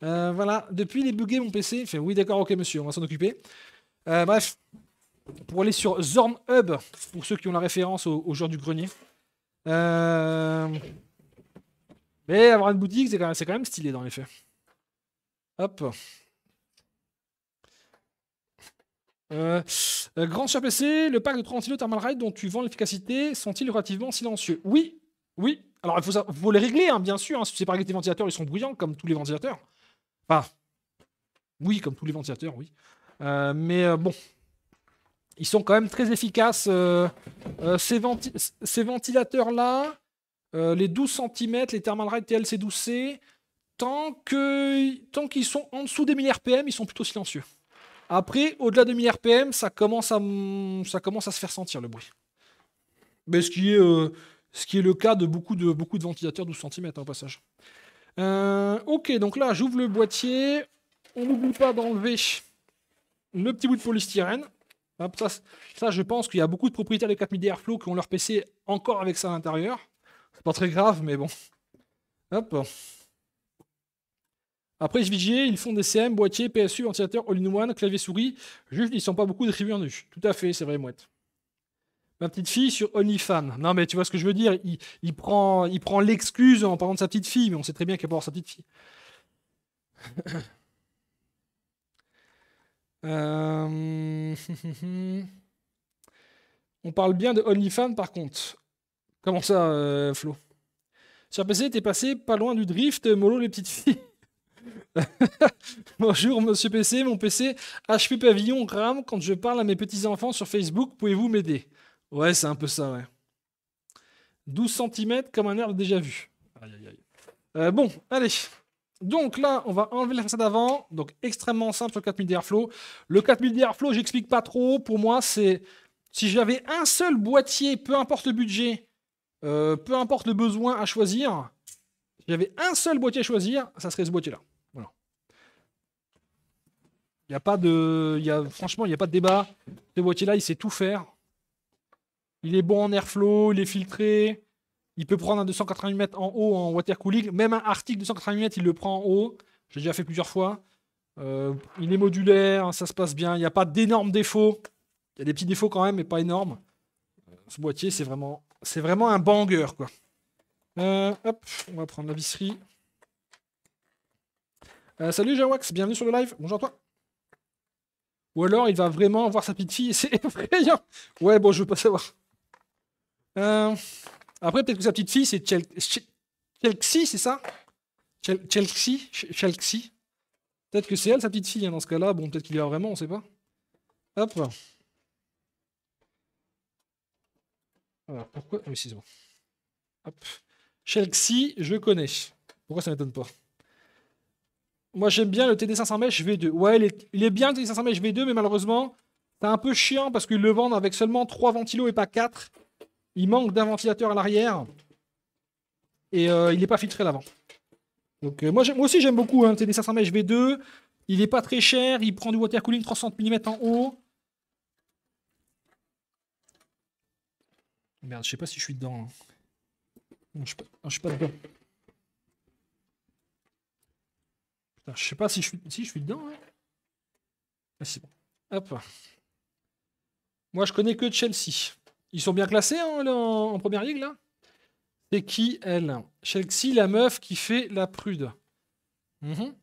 voilà, depuis il est bugué mon PC. Il fait oui, d'accord, ok, monsieur, on va s'en occuper. bref, pour aller sur Zorn Hub, pour ceux qui ont la référence au, au genre du grenier. Euh. Mais avoir une boutique, c'est quand, même, stylé dans les faits. Hop. Euh, euh, grand sur PC, le pack de 30 Thermalright Thermal Ride dont tu vends l'efficacité sont-ils relativement silencieux Oui, oui. Alors il faut, les régler, hein, bien sûr. Hein. si c'est pas tes ventilateurs, ils sont bruyants comme tous les ventilateurs. Enfin, oui, comme tous les ventilateurs, oui. Euh, mais bon, ils sont quand même très efficaces. ces ventilateurs-là, euh, les 12 cm, les Thermal Ride TLC12C, tant qu'ils tant sont en dessous des 1000 RPM, ils sont plutôt silencieux. Après, au-delà de 1000 RPM, ça commence, à, ça commence à se faire sentir le bruit. Mais ce qui est, euh, le cas de beaucoup de, de ventilateurs 12 cm en au passage. Euh, ok, donc là, j'ouvre le boîtier. On n'oublie pas d'enlever le petit bout de polystyrène. ça, je pense qu'il y a beaucoup de propriétaires de 4000 Airflow Flow qui ont leur PC encore avec ça à l'intérieur. Pas très grave, mais bon. Hop. Après vigier, ils font des CM, boîtiers, PSU, ventilateur, all-in-one, clavier souris. Juste, ils sont pas beaucoup de Tout à fait, c'est vrai, mouette. Ma petite fille sur OnlyFans. Non, mais tu vois ce que je veux dire. Il, prend il prend l'excuse en parlant de sa petite fille, mais on sait très bien qu'il va avoir sa petite fille. Euh, on parle bien de OnlyFans, par contre. Comment ça, euh, Flo Sur PC, t'es passé pas loin du drift, mollo les petites filles. Bonjour monsieur PC, mon PC HP Pavillon RAM. quand je parle à mes petits-enfants sur Facebook, pouvez-vous m'aider Ouais, c'est un peu ça, ouais. 12 cm comme un air déjà vu. Aïe, aïe, aïe. Euh, bon, allez. Donc là, on va enlever la façade avant. Donc extrêmement simple sur 4000 Flow. Le 4000 Airflow, j'explique pas trop. Pour moi, c'est si j'avais un seul boîtier, peu importe le budget, euh, peu importe le besoin à choisir, si j'avais un seul boîtier à choisir, ça serait ce boîtier-là. Il y a pas de. Y a, franchement, il n'y a pas de débat. Ce boîtier-là, il sait tout faire. Il est bon en airflow, il est filtré. Il peut prendre un 280 mètres en haut en water cooling. Même un Arctic 280 mètres, il le prend en haut. J'ai déjà fait plusieurs fois. Euh, il est modulaire, ça se passe bien. Il n'y a pas d'énormes défauts. Il y a des petits défauts quand même, mais pas énormes. Euh, ce boîtier, c'est vraiment c'est vraiment un banger, quoi. Euh, hop, on va prendre la visserie. Euh, salut Jawax, bienvenue sur le live. Bonjour à toi. Ou alors il va vraiment voir sa petite fille et c'est effrayant. Ouais, bon, je veux pas savoir. Euh, après, peut-être que sa petite fille, c'est Chelsea, c'est ça Chelsea Chelsea Peut-être que c'est elle, sa petite fille, hein, dans ce cas-là. Bon, peut-être qu'il y a vraiment, on sait pas. Hop. Alors pourquoi ah, c'est bon. Hop. Chelsea, je connais. Pourquoi ça ne m'étonne pas Moi j'aime bien le TD500 Mesh V2. Ouais, il est, bien le TD500 Mesh V2, mais malheureusement, c'est un peu chiant parce qu'ils le vendent avec seulement 3 ventilos et pas 4. Il manque d'un ventilateur à l'arrière. Et euh, il n'est pas filtré à l'avant. Donc euh, moi, moi, aussi j'aime beaucoup hein, le TD500 Mesh V2. Il n'est pas très cher, il prend du water cooling 300 mm en haut. Merde, je sais pas si je suis dedans. Hein. je ne suis pas dedans. Putain, je sais pas si je suis, si je suis dedans. Ah, c'est bon. Hop. Moi, je connais que Chelsea. Ils sont bien classés hein, en, première ligue, là C'est qui, elle Chelsea, la meuf qui fait la prude. Mhm.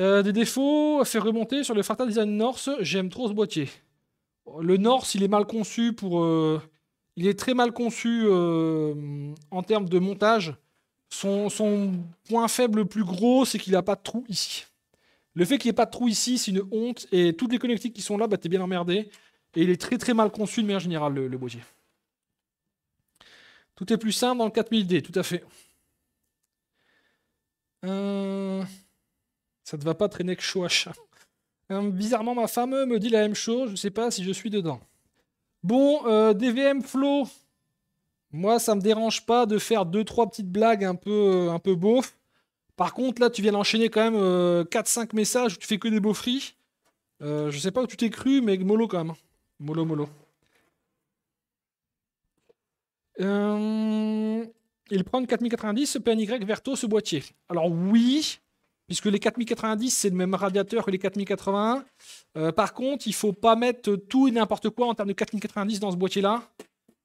Euh, des défauts, fait remonter sur le Fartal Design Norse. J'aime trop ce boîtier. Le Norse il est mal conçu pour... Euh, il est très mal conçu euh, en termes de montage. Son, point faible le plus gros, c'est qu'il n'a pas de trou ici. Le fait qu'il n'y ait pas de trou ici, c'est une honte. Et toutes les connectiques qui sont là, bah, t'es bien emmerdé. Et il est très très mal conçu de manière générale, le, le Tout est plus simple dans le 4000D, tout à fait. Euh, ça ne va pas traîner que chaud à bizarrement, ma femme me dit la même chose, je ne sais pas si je suis dedans. Bon, euh, DVM Flow. Moi, ça me dérange pas de faire deux trois petites blagues un peu euh, un peu beauf. Par contre, là, tu viens d'enchaîner quand même 4-5 euh, messages où tu fais que des beaufries. je sais pas où tu t'es cru, mais mollo quand même. Molo, mollo. Il prend 4090, ce PNY Verto, ce boîtier. Alors oui, puisque les 4090, c'est le même radiateur que les 4080. Euh, par contre, il ne faut pas mettre tout et n'importe quoi en termes de 4090 dans ce boîtier-là.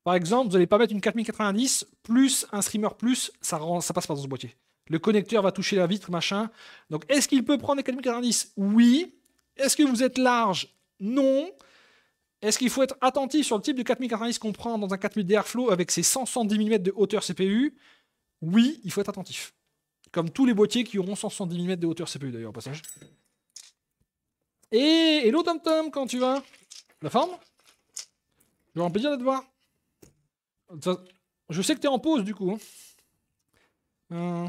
Par exemple, vous n'allez pas mettre une 4090 plus un streamer plus, ça ne passe pas dans ce boîtier. Le connecteur va toucher la vitre, machin. Donc, est-ce qu'il peut prendre les 4090 Oui. Est-ce que vous êtes large Non. Est-ce qu'il faut être attentif sur le type de 4090 qu'on prend dans un 4000 DR Flow avec ses 110 mm de hauteur CPU Oui, il faut être attentif. Comme tous les boîtiers qui auront 170 mm de hauteur CPU d'ailleurs au passage. Et hello Tom Tom, comment tu vas La forme vais un plaisir de te voir. Je sais que t'es en pause du coup. Hein. Euh,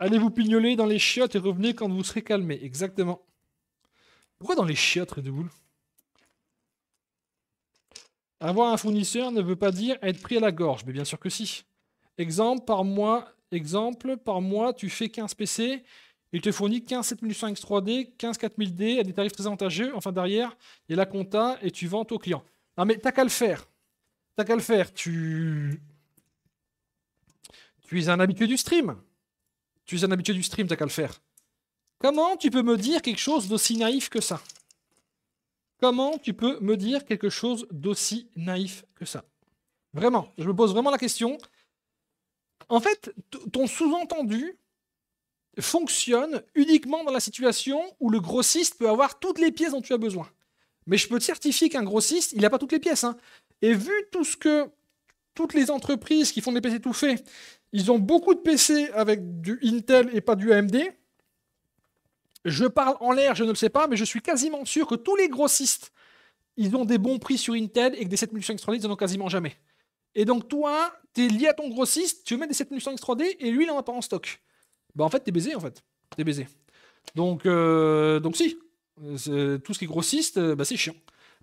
allez vous pignoler dans les chiottes et revenez quand vous serez calmé. Exactement. Pourquoi dans les chiottes, Red Bull Avoir un fournisseur ne veut pas dire être pris à la gorge, mais bien sûr que si. Exemple par mois, exemple par mois, tu fais 15 PC, il te fournit 15 7800 X3D, 15 4000D à des tarifs très avantageux. Enfin, derrière, il y a la compta et tu vends au client. Non, mais t'as qu'à le faire. T'as qu'à le faire. Tu. Tu es un habitué du stream. Tu es un habitué du stream, t'as qu'à le faire. Comment tu peux me dire quelque chose d'aussi naïf que ça Comment tu peux me dire quelque chose d'aussi naïf que ça Vraiment, je me pose vraiment la question en fait, ton sous-entendu fonctionne uniquement dans la situation où le grossiste peut avoir toutes les pièces dont tu as besoin. Mais je peux te certifier qu'un grossiste, il n'a pas toutes les pièces. Hein. Et vu tout ce que toutes les entreprises qui font des PC tout faits, ils ont beaucoup de PC avec du Intel et pas du AMD. Je parle en l'air, je ne le sais pas, mais je suis quasiment sûr que tous les grossistes, ils ont des bons prix sur Intel et que des 7500 ils n'en ont quasiment jamais. Et donc, toi, tu es lié à ton grossiste, tu mets des 7800 X3D et lui, il en a pas en stock. Bah, en fait, t'es baisé, en fait. T'es baisé. Donc, euh, donc si. Tout ce qui est grossiste, euh, bah, c'est chiant.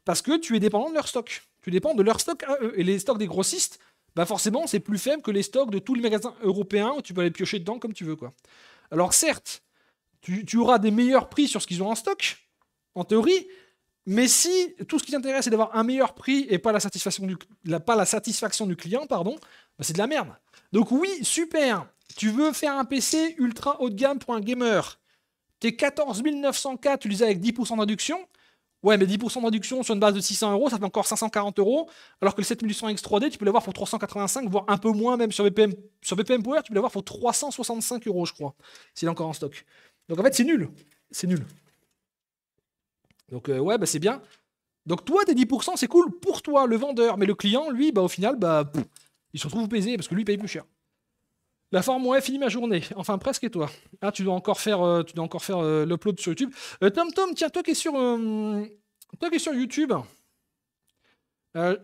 Parce que tu es dépendant de leur stock. Tu dépends de leur stock à eux. Et les stocks des grossistes, bah forcément, c'est plus faible que les stocks de tous les magasins européens où tu peux aller piocher dedans comme tu veux. quoi. Alors certes, tu auras des meilleurs prix sur ce qu'ils ont en stock, en théorie, mais si tout ce qui t'intéresse, c'est d'avoir un meilleur prix et pas la satisfaction du, pas la satisfaction du client, pardon, bah, c'est de la merde. Donc oui, super, tu veux faire un PC ultra haut de gamme pour un gamer. Tes 14 904, tu les as avec 10% d'induction. Ouais, mais 10% de sur une base de 600 euros, ça fait encore 540 euros. Alors que le 7800 X3D, tu peux l'avoir pour 385, voire un peu moins même sur VPM sur VPM Power, tu peux l'avoir pour 365 euros, je crois, s'il est encore en stock. Donc en fait, c'est nul. C'est nul. Donc euh, ouais, bah, c'est bien. Donc toi, tes 10%, c'est cool pour toi, le vendeur. Mais le client, lui, bah, au final, bah, il se retrouve baisé parce que lui, il paye plus cher. La forme, ouais, fini ma journée. Enfin, presque, et toi Ah, tu dois encore faire, euh, tu dois encore faire euh, l'upload sur YouTube. Tom Tom, tiens, toi qui es sur, toi qui es sur YouTube,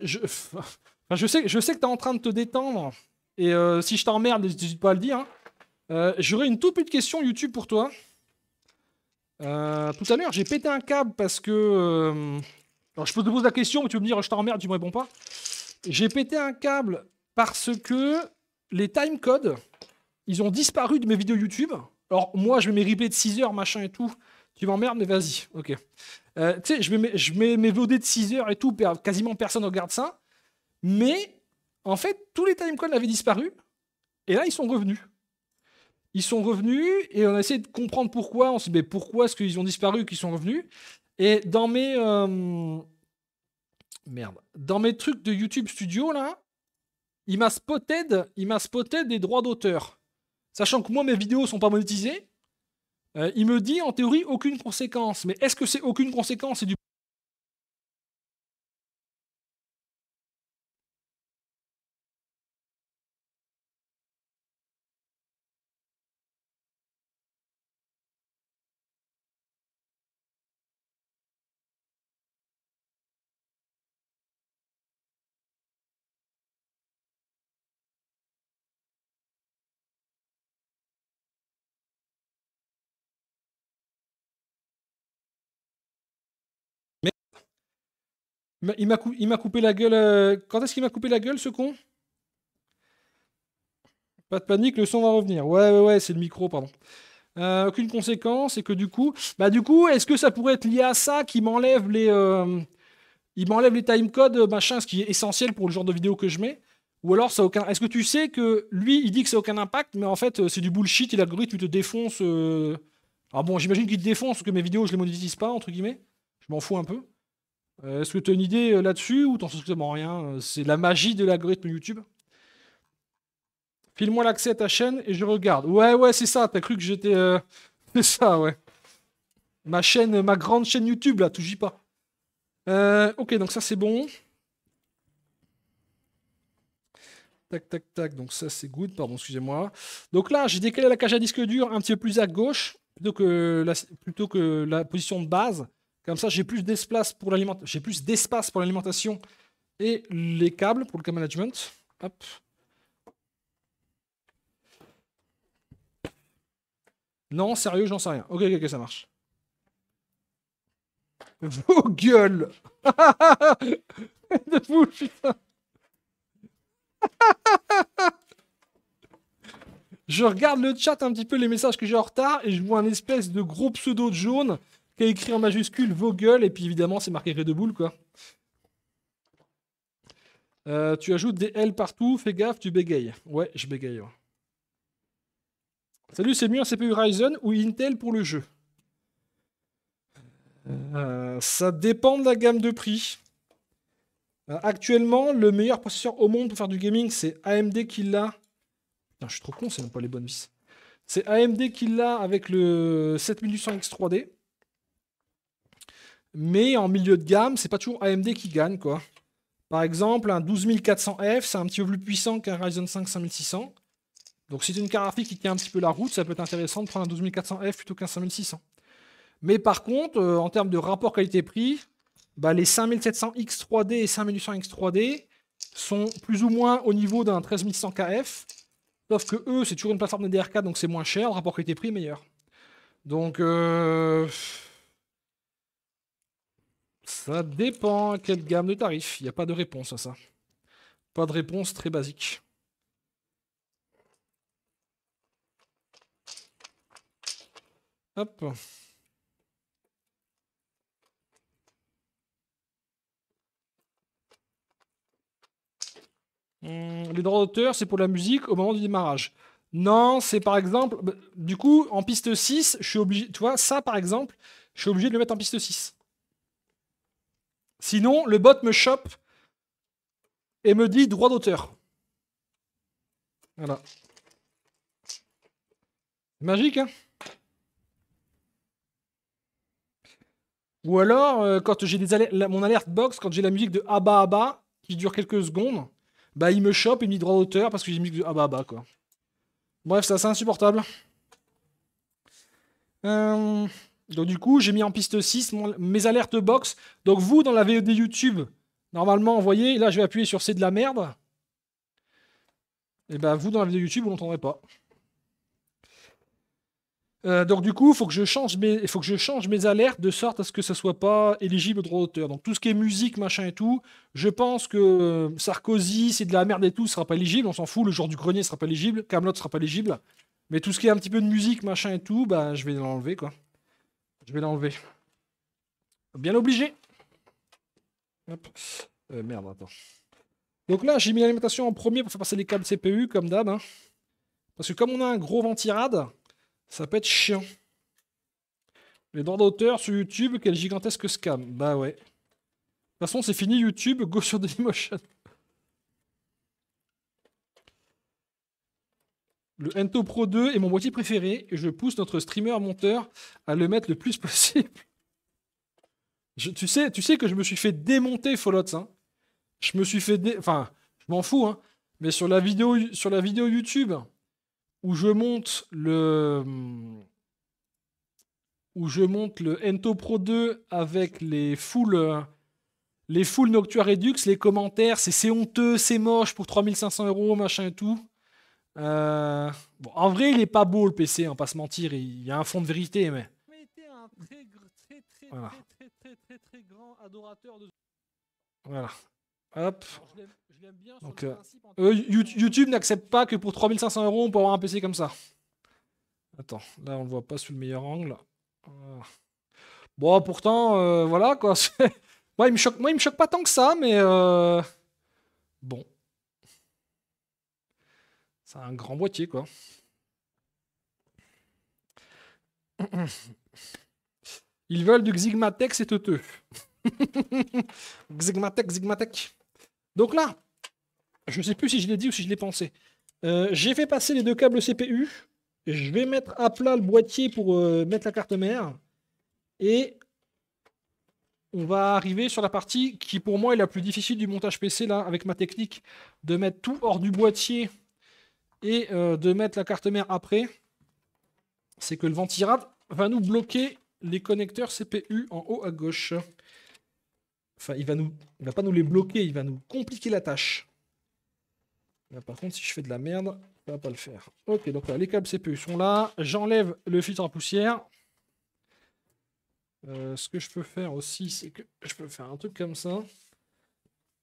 je, je, sais, je sais que tu es en train de te détendre. Et si je t'emmerde, n'hésite pas à le dire. Hein. J'aurais une toute petite question YouTube pour toi. Euh, tout à l'heure, j'ai pété un câble parce que. Euh, alors, je peux te poser la question, mais tu veux me dire, je t'emmerde, tu me réponds pas. J'ai pété un câble parce que les timecodes, ils ont disparu de mes vidéos YouTube. Alors, moi, je mets mes replays de 6 heures, machin et tout. Tu m'emmerdes, mais vas-y, ok. Euh, tu sais, je mets, je mets mes VOD de 6 heures et tout, quasiment personne regarde ça. Mais, en fait, tous les timecodes avaient disparu. Et là, ils sont revenus. Ils sont revenus et on a essayé de comprendre pourquoi. On se dit, mais pourquoi est-ce qu'ils ont disparu, qu'ils sont revenus Et dans mes. Euh, merde. Dans mes trucs de YouTube Studio, là, il m'a spotted, il des droits d'auteur. Sachant que moi, mes vidéos sont pas monétisées. Euh, il me dit en théorie aucune conséquence. Mais est-ce que c'est aucune conséquence C'est du Il m'a coupé la gueule. Euh, quand est-ce qu'il m'a coupé la gueule, ce con Pas de panique, le son va revenir. Ouais, ouais, ouais, c'est le micro, pardon. Euh, aucune conséquence, et que du coup, bah du coup, est-ce que ça pourrait être lié à ça qui m'enlève les, euh, il m'enlève les timecodes, machin, ce qui est essentiel pour le genre de vidéo que je mets Ou alors ça aucun. Est-ce que tu sais que lui, il dit que ça n'a aucun impact, mais en fait, c'est du bullshit, et l'algorithme, il te défonce. Alors bon, j'imagine qu'il te défonce, que mes vidéos, je les monétise pas, entre guillemets. Je m'en fous un peu. Euh, est-ce que tu as une idée euh, là-dessus ou t'en sais absolument rien euh, C'est la magie de l'algorithme YouTube File-moi l'accès à ta chaîne et je regarde. Ouais, ouais, c'est ça. T'as cru que j'étais. C'est ça, ouais. Ma chaîne, ma grande chaîne YouTube, là, j'y pas. ok, donc ça, c'est bon. Tac, tac, tac. Donc ça, c'est good. Pardon, excusez-moi. Donc là, j'ai décalé la cage à disque dur un petit peu plus à gauche plutôt que la position de base. Comme ça, j'ai plus d'espace pour l'alimentation et les câbles pour le câble management. Non, sérieux, j'en sais rien. Ok, ok, ça marche. Vos gueules De vous, putain Je regarde le chat un petit peu les messages que j'ai en retard et je vois un espèce de gros pseudo de jaune qui est écrit en majuscule vos et puis évidemment, c'est marqué Red Bull, quoi. Euh, tu ajoutes des L partout, fais gaffe, tu bégayes. Ouais, je bégaye. Salut, c'est mieux un CPU Ryzen ou Intel pour le jeu euh, Ça dépend de la gamme de prix. Euh, actuellement, le meilleur processeur au monde pour faire du gaming, c'est AMD qui l'a. Putain, je suis trop con, c'est même pas les bonnes vis. C'est AMD qui l'a avec le 7800X 3D. Mais en milieu de gamme, c'est pas toujours AMD qui gagne, quoi. Par exemple, un 12400F, c'est un petit peu plus puissant qu'un Ryzen 5 5600. Donc si c'est une carte graphique qui tient un petit peu la route, ça peut être intéressant de prendre un 12400F plutôt qu'un 5600. Mais par contre, euh, en termes de rapport qualité-prix, bah, les 5700X 3D et 5800X 3D sont plus ou moins au niveau d'un 13100KF. Sauf que eux, c'est toujours une plateforme de 4 donc c'est moins cher. Le rapport qualité-prix est meilleur. Donc... Euh, ça dépend à quelle gamme de tarifs. Il n'y a pas de réponse à ça. Pas de réponse très basique. Hop. Hmm, les droits d'auteur, c'est pour la musique au moment du démarrage. Non, c'est par exemple. Bah, du coup, en piste 6, je suis obligé. Tu vois, ça par exemple, je suis obligé de le mettre en piste 6. Sinon, le bot me chope et me dit droit d'auteur. Voilà. Magique, hein Ou alors, euh, quand j'ai mon alerte box, quand j'ai la musique de Abba Abba, qui dure quelques secondes, bah il me chope et me dit droit d'auteur parce que j'ai musique de Abba Abba, quoi. Bref, ça c'est insupportable. Euh, donc du coup, j'ai mis en piste 6 mes alertes box. Donc vous, dans la VOD e YouTube, normalement, vous voyez, là je vais appuyer sur c'est de la merde. Et eh ben vous, dans la vidéo e YouTube, vous n'entendrez pas. Euh, donc du coup, il faut que je change mes, alertes de sorte à ce que ça soit pas éligible au droit d'auteur. Donc tout ce qui est musique, machin et tout, je pense que Sarkozy, c'est de la merde et tout, sera pas éligible. On s'en fout. Le jour du grenier sera pas éligible. Camelot sera pas éligible. Mais tout ce qui est un petit peu de musique, machin et tout, bah je vais l'enlever quoi. Je vais l'enlever. Bien obligé. Euh, merde, attends. Donc là, j'ai mis l'alimentation en premier pour faire passer les câbles CPU, comme d'hab. Hein. Parce que comme on a un gros ventirad, ça peut être chiant. Les droits d'auteur sur YouTube, quel gigantesque scam. Bah ouais. De toute façon, c'est fini YouTube, go sur Dailymotion. le Ento Pro 2 est mon boîtier préféré et je pousse notre streamer monteur à le mettre le plus possible. tu, sais, tu sais que je me suis fait démonter Fallout. Hein. Je me suis fait. Enfin, je m'en fous, hein. mais sur la, vidéo, sur la vidéo YouTube où je monte le. Hmm, où je monte le Ento Pro 2 avec les full. Les full Noctua Redux, les commentaires, c'est honteux, c'est moche pour 3500 euros, machin et tout. Euh, en vrai, il est pas beau le PC, on va pas se mentir. Il y a un fond de vérité, mais. Voilà. Hop. Donc, euh, euh, YouTube n'accepte pas que pour 3500 euros, on peut avoir un PC comme ça. Attends, là, on le voit pas sous le meilleur angle. Bon, pourtant, voilà quoi. moi, il me choque, moi, il me choque pas tant que ça, mais bon. C'est un grand boîtier, quoi. Ils veulent du Xigmatech, c'est teuteux. Xigmatech, Xigmatech. Donc là, je ne sais plus si je l'ai dit ou si je l'ai pensé. Euh, j'ai fait passer les deux câbles CPU. Je vais mettre à plat le boîtier pour euh, mettre la carte mère. Et on va arriver sur la partie qui pour moi est la plus difficile du montage PC là avec ma technique de mettre tout hors du boîtier et euh, de mettre la carte mère après, c'est que le ventirad va nous bloquer les connecteurs CPU en haut à gauche. Enfin, il va nous, va pas nous les bloquer, il va nous compliquer la tâche. Là, par contre, si je fais de la merde, ne va pas le faire. Ok, donc là, les câbles CPU sont là. J'enlève le filtre à poussière. Euh, ce que je peux faire aussi, c'est que je peux faire un truc comme ça.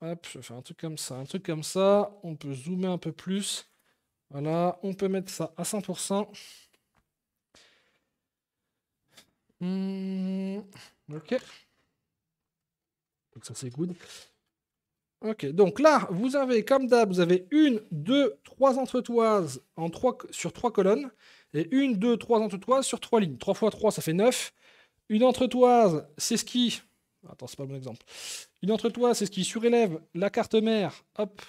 Hop, je vais faire un truc comme ça, un truc comme ça. On peut zoomer un peu plus. Voilà, on peut mettre ça à 100%. Hmm, ok. Donc ça c'est good. Ok, donc là, vous avez, comme d'hab, vous avez une, deux, trois entretoises en sur trois colonnes, et une, deux, trois entretoises sur trois lignes. Trois fois trois ça fait neuf. Une entretoise, c'est ce qui... Attends, c'est pas le bon exemple. Une entretoise, c'est ce qui surélève la carte mère, hop,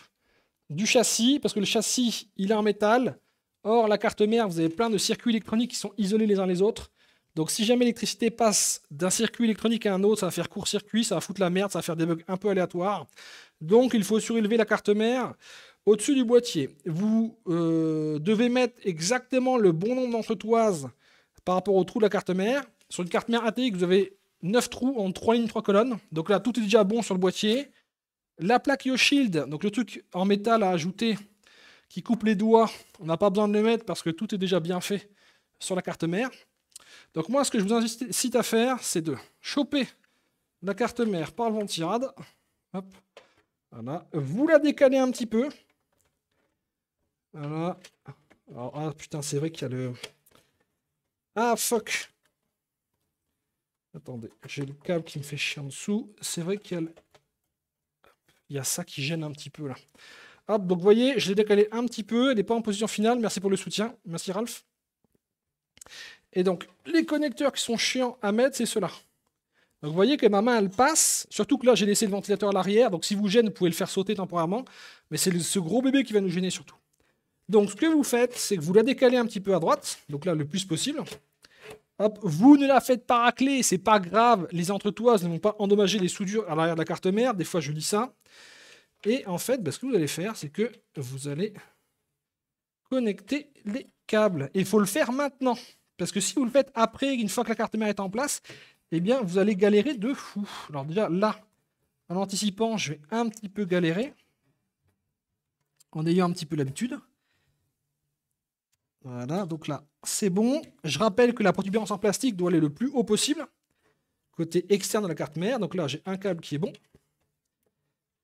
du châssis, parce que le châssis, il est en métal. Or, la carte mère, vous avez plein de circuits électroniques qui sont isolés les uns les autres. Donc, si jamais l'électricité passe d'un circuit électronique à un autre, ça va faire court-circuit, ça va foutre la merde, ça va faire des bugs un peu aléatoires. Donc, il faut surélever la carte mère au-dessus du boîtier. Vous euh, devez mettre exactement le bon nombre d'entretoises par rapport au trou de la carte mère. Sur une carte mère ATX, vous avez 9 trous en 3 lignes, 3 colonnes. Donc là, tout est déjà bon sur le boîtier. La plaque YoShield, donc le truc en métal à ajouter qui coupe les doigts, on n'a pas besoin de le mettre parce que tout est déjà bien fait sur la carte mère. Donc moi, ce que je vous incite à faire, c'est de choper la carte mère par le ventirad. Hop. Voilà. Vous la décalez un petit peu. Voilà. Alors, ah putain, c'est vrai qu'il y a le... Ah fuck Attendez, j'ai le câble qui me fait chier en dessous. C'est vrai qu'il y a le il y a ça qui gêne un petit peu là. Hop, donc vous voyez, je l'ai décalé un petit peu, elle n'est pas en position finale, merci pour le soutien, merci Ralph. Et donc, les connecteurs qui sont chiants à mettre, c'est ceux-là. Donc vous voyez que ma main, elle passe, surtout que là, j'ai laissé le ventilateur à l'arrière, donc si vous gêne, vous pouvez le faire sauter temporairement, mais c'est ce gros bébé qui va nous gêner surtout. Donc ce que vous faites, c'est que vous la décalez un petit peu à droite, donc là, le plus possible. Hop, vous ne la faites pas racler, c'est pas grave, les entretoises ne vont pas endommager les soudures à l'arrière de la carte mère, des fois je dis ça. Et en fait, parce bah, ce que vous allez faire, c'est que vous allez connecter les câbles. Et il faut le faire maintenant, parce que si vous le faites après, une fois que la carte mère est en place, eh bien, vous allez galérer de fou. Alors déjà, là, en anticipant, je vais un petit peu galérer, en ayant un petit peu l'habitude. Voilà, donc là, c'est bon. Je rappelle que la protubérance en plastique doit aller le plus haut possible, côté externe de la carte mère. Donc là, j'ai un câble qui est bon.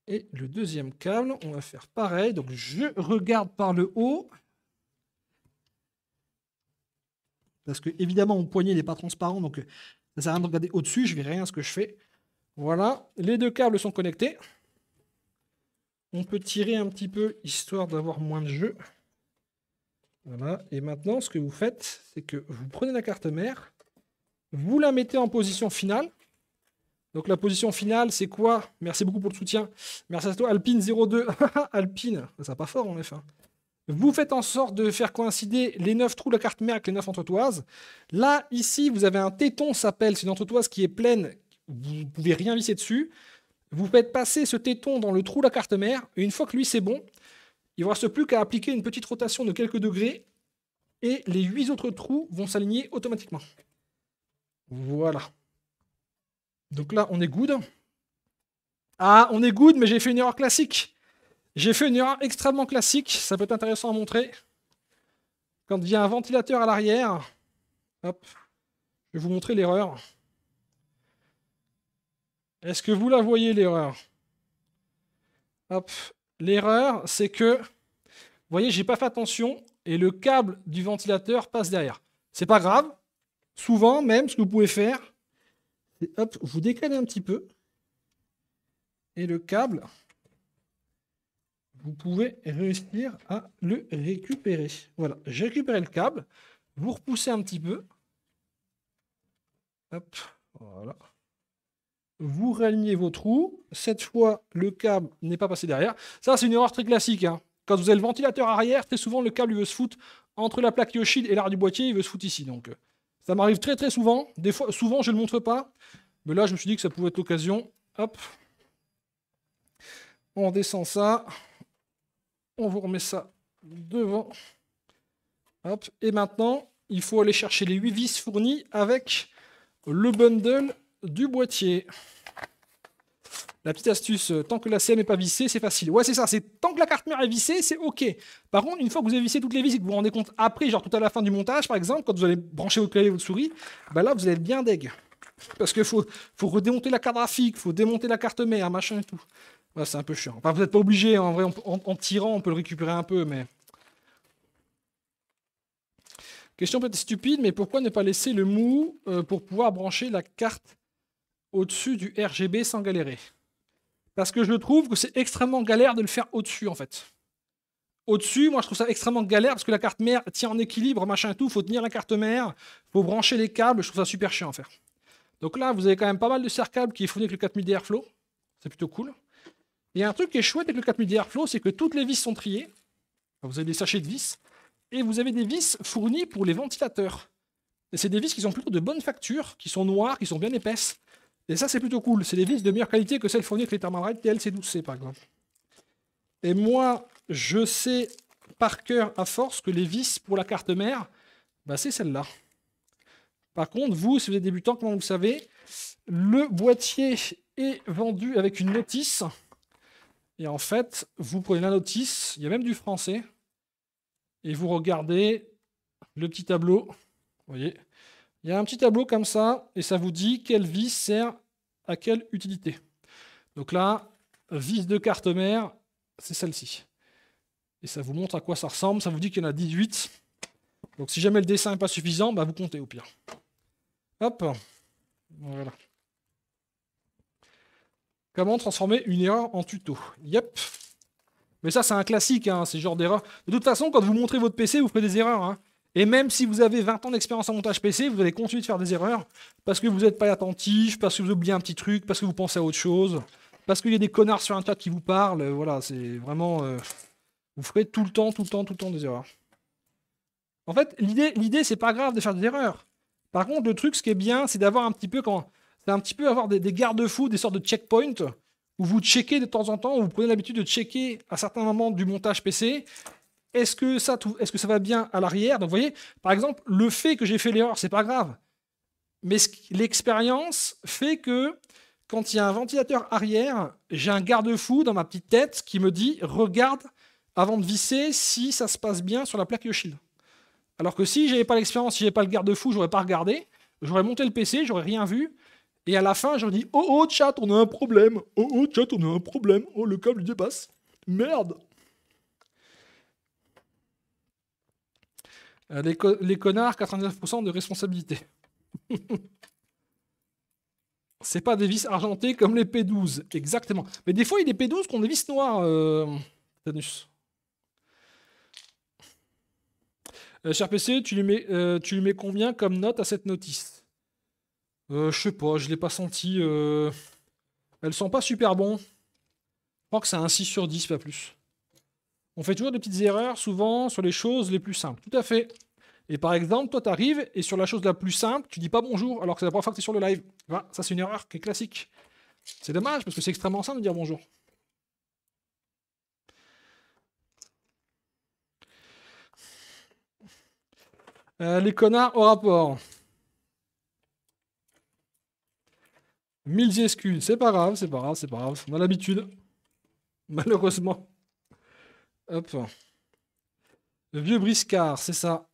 Et le deuxième câble, on va faire pareil. Donc je regarde par le haut. Parce que évidemment, mon poignet n'est pas transparent, donc ça sert à rien de regarder au-dessus, je ne vais rien à ce que je fais. Voilà, les deux câbles sont connectés. On peut tirer un petit peu, histoire d'avoir moins de jeu. Voilà. Et maintenant, ce que vous faites, c'est que vous prenez la carte mère, vous la mettez en position finale. Donc la position finale, c'est quoi Merci beaucoup pour le soutien. Merci à toi, Alpine02. Alpine, ça n'a pas fort en 1 Vous faites en sorte de faire coïncider les 9 trous de la carte mère avec les 9 entretoises. Là, ici, vous avez un téton, s'appelle. C'est une entretoise qui est pleine. Vous ne pouvez rien visser dessus. Vous faites passer ce téton dans le trou de la carte mère. Et une fois que lui, c'est bon, il ne reste plus qu'à appliquer une petite rotation de quelques degrés et les huit autres trous vont s'aligner automatiquement. Voilà. Donc là, on est good. Ah, on est good, mais j'ai fait une erreur classique. J'ai fait une erreur extrêmement classique. Ça peut être intéressant à montrer. Quand il y a un ventilateur à l'arrière, hop, je vais vous montrer l'erreur. Est-ce que vous la voyez, l'erreur Hop, L'erreur, c'est que, vous voyez, j'ai pas fait attention et le câble du ventilateur passe derrière. C'est pas grave. Souvent, même, ce que vous pouvez faire, c'est hop, vous décalez un petit peu et le câble, vous pouvez réussir à le récupérer. Voilà, j'ai récupéré le câble. Vous repoussez un petit peu. Hop, voilà vous réalignez vos trous. Cette fois, le câble n'est pas passé derrière. Ça, c'est une erreur très classique. Hein. Quand vous avez le ventilateur arrière, très souvent, le câble il veut se foutre entre la plaque Yoshid et l'arrière du boîtier. Il veut se foutre ici. Donc, ça m'arrive très, très souvent. Des fois, souvent, je ne le montre pas. Mais là, je me suis dit que ça pouvait être l'occasion. Hop. On descend ça. On vous remet ça devant. Hop. Et maintenant, il faut aller chercher les 8 vis fournies avec le bundle du boîtier. La petite astuce, euh, tant que la CM n'est pas vissée, c'est facile. Ouais, c'est ça, c'est tant que la carte mère est vissée, c'est OK. Par contre, une fois que vous avez vissé toutes les vis et que vous vous rendez compte après, genre tout à la fin du montage, par exemple, quand vous allez brancher votre clavier votre souris, bah là, vous allez être bien deg. Parce qu'il faut, redémonter la carte graphique, faut démonter la carte mère, machin et tout. Ouais, c'est un peu chiant. Enfin, vous n'êtes pas obligé, hein, en vrai, en, tirant, on peut le récupérer un peu, mais... Question peut-être stupide, mais pourquoi ne pas laisser le mou euh, pour pouvoir brancher la carte au-dessus du RGB sans galérer. Parce que je trouve que c'est extrêmement galère de le faire au-dessus, en fait. Au-dessus, moi, je trouve ça extrêmement galère parce que la carte mère tient en équilibre, machin et tout. Faut tenir la carte mère, faut brancher les câbles. Je trouve ça super chiant à faire. Donc là, vous avez quand même pas mal de serre-câbles qui est fourni avec le 4000 d'Airflow. C'est plutôt cool. Et un truc qui est chouette avec le 4000 d'Airflow, c'est que toutes les vis sont triées. vous avez des sachets de vis. Et vous avez des vis fournies pour les ventilateurs. Et c'est des vis qui sont plutôt de bonne facture, qui sont noires, qui sont bien épaisses. Et ça, c'est plutôt cool. C'est des vis de meilleure qualité que celles fournies avec les Thermalright TLC12C, par exemple. Et moi, je sais par cœur, à force, que les vis pour la carte mère, bah, c'est celle-là. Par contre, vous, si vous êtes débutant, comment vous savez, le boîtier est vendu avec une notice. Et en fait, vous prenez la notice, il y a même du français, et vous regardez le petit tableau, vous voyez, il y a un petit tableau comme ça, et ça vous dit quelle vis sert à quelle utilité. Donc là, vis de carte mère, c'est celle-ci. Et ça vous montre à quoi ça ressemble. Ça vous dit qu'il y en a 18. Donc si jamais le dessin n'est pas suffisant, bah, vous comptez au pire. Hop. Voilà. Comment transformer une erreur en tuto Yep. Mais ça, c'est un classique, hein, ces genres d'erreurs. De toute façon, quand vous montrez votre PC, vous ferez des erreurs. Hein. Et même si vous avez 20 ans d'expérience en montage PC, vous allez continuer de faire des erreurs parce que vous n'êtes pas attentif, parce que vous oubliez un petit truc, parce que vous pensez à autre chose, parce qu'il y a des connards sur un chat qui vous parlent. Voilà, c'est vraiment. Euh, vous ferez tout le temps, tout le temps, tout le temps des erreurs. En fait, l'idée, l'idée, c'est pas grave de faire des erreurs. Par contre, le truc, ce qui est bien, c'est d'avoir un petit peu quand. C'est un petit peu avoir des garde-fous, des sortes de checkpoints où vous checkez de temps en temps, où vous prenez l'habitude de checker à certains moments du montage PC est-ce que, ça, est que ça va bien à l'arrière Donc, vous voyez, par exemple, le fait que j'ai fait l'erreur, n'est pas grave. Mais l'expérience fait que quand il y a un ventilateur arrière, j'ai un garde-fou dans ma petite tête qui me dit regarde avant de visser si ça se passe bien sur la plaque Yoshi. Alors que si je n'avais pas l'expérience, si n'avais pas le garde-fou, je n'aurais pas regardé, j'aurais monté le PC, j'aurais rien vu. Et à la fin, j'aurais dit Oh oh, chat, on a un problème. Oh oh, chat, on a un problème. Oh, le câble dépasse. Merde. Euh, les, connards, 99% de responsabilité. c'est pas des vis argentées comme les P12. Exactement. Mais des fois, il y a des P12 qui ont des vis noires, euh, euh... cher PC, tu lui, mets, euh, tu mets combien comme note à cette notice Je sais pas, je l'ai pas senti. Elles sont pas super bon. Je crois que c'est un 6 sur 10, pas plus. On fait toujours des petites erreurs, souvent, sur les choses les plus simples. Tout à fait. Et par exemple, toi, tu arrives et sur la chose la plus simple, tu dis pas bonjour alors que c'est la première fois que tu es sur le live. Voilà, ça, c'est une erreur qui est classique. C'est dommage parce que c'est extrêmement simple de dire bonjour. Euh, les connards au rapport. Mille excuses, c'est pas grave, c'est pas grave, c'est pas grave, on a l'habitude. Malheureusement. Hop. Le vieux briscard, c'est ça.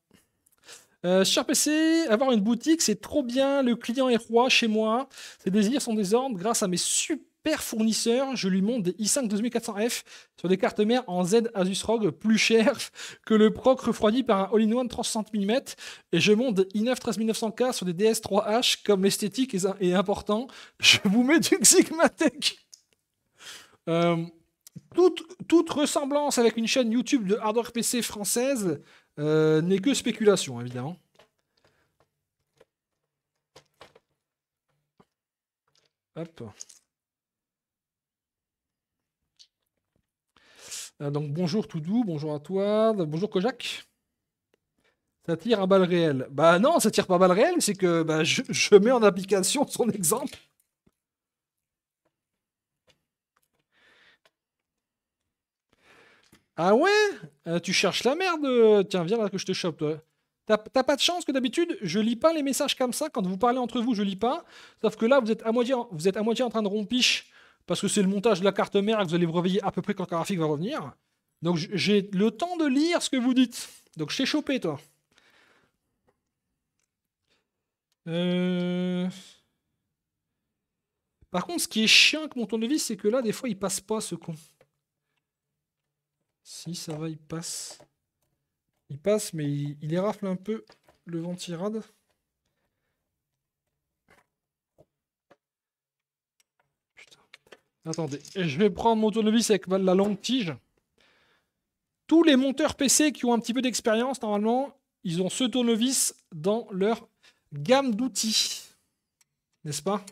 Euh, cher PC, avoir une boutique, c'est trop bien. Le client est roi chez moi. Ses désirs sont des ordres. Grâce à mes super fournisseurs, je lui monte des i5 2400 f sur des cartes mères en Z Asus ROG plus cher que le proc refroidi par un all-in-one 360 mm. Et je monte des i9 13900K sur des DS3H comme l'esthétique est important. Je vous mets du Sigma Euh, toute, ressemblance avec une chaîne YouTube de hardware PC française euh, n'est que spéculation, évidemment. Euh, donc bonjour Toudou, bonjour à toi, bonjour Kojak. Ça tire à balle réelle. Bah non, ça tire pas à balles réelles, c'est que bah, je mets en application son exemple. Ah ouais euh, Tu cherches la merde euh, Tiens, viens là que je te chope, toi. T'as pas de chance que d'habitude, je lis pas les messages comme ça. Quand vous parlez entre vous, je lis pas. Sauf que là, vous êtes à moitié en, vous êtes à moitié en train de rompiche parce que c'est le montage de la carte mère et que vous allez vous réveiller à peu près quand le graphique va revenir. Donc j'ai le temps de lire ce que vous dites. Donc je t'ai chopé, toi. Euh. Par contre, ce qui est chiant avec mon vie, c'est que là, des fois, il passe pas, ce con. Si, ça va, il passe. Il passe, mais il, il érafle un peu le ventirade. Putain. Attendez, je vais prendre mon tournevis avec la longue tige. Tous les monteurs PC qui ont un petit peu d'expérience, normalement, ils ont ce tournevis dans leur gamme d'outils. N'est-ce pas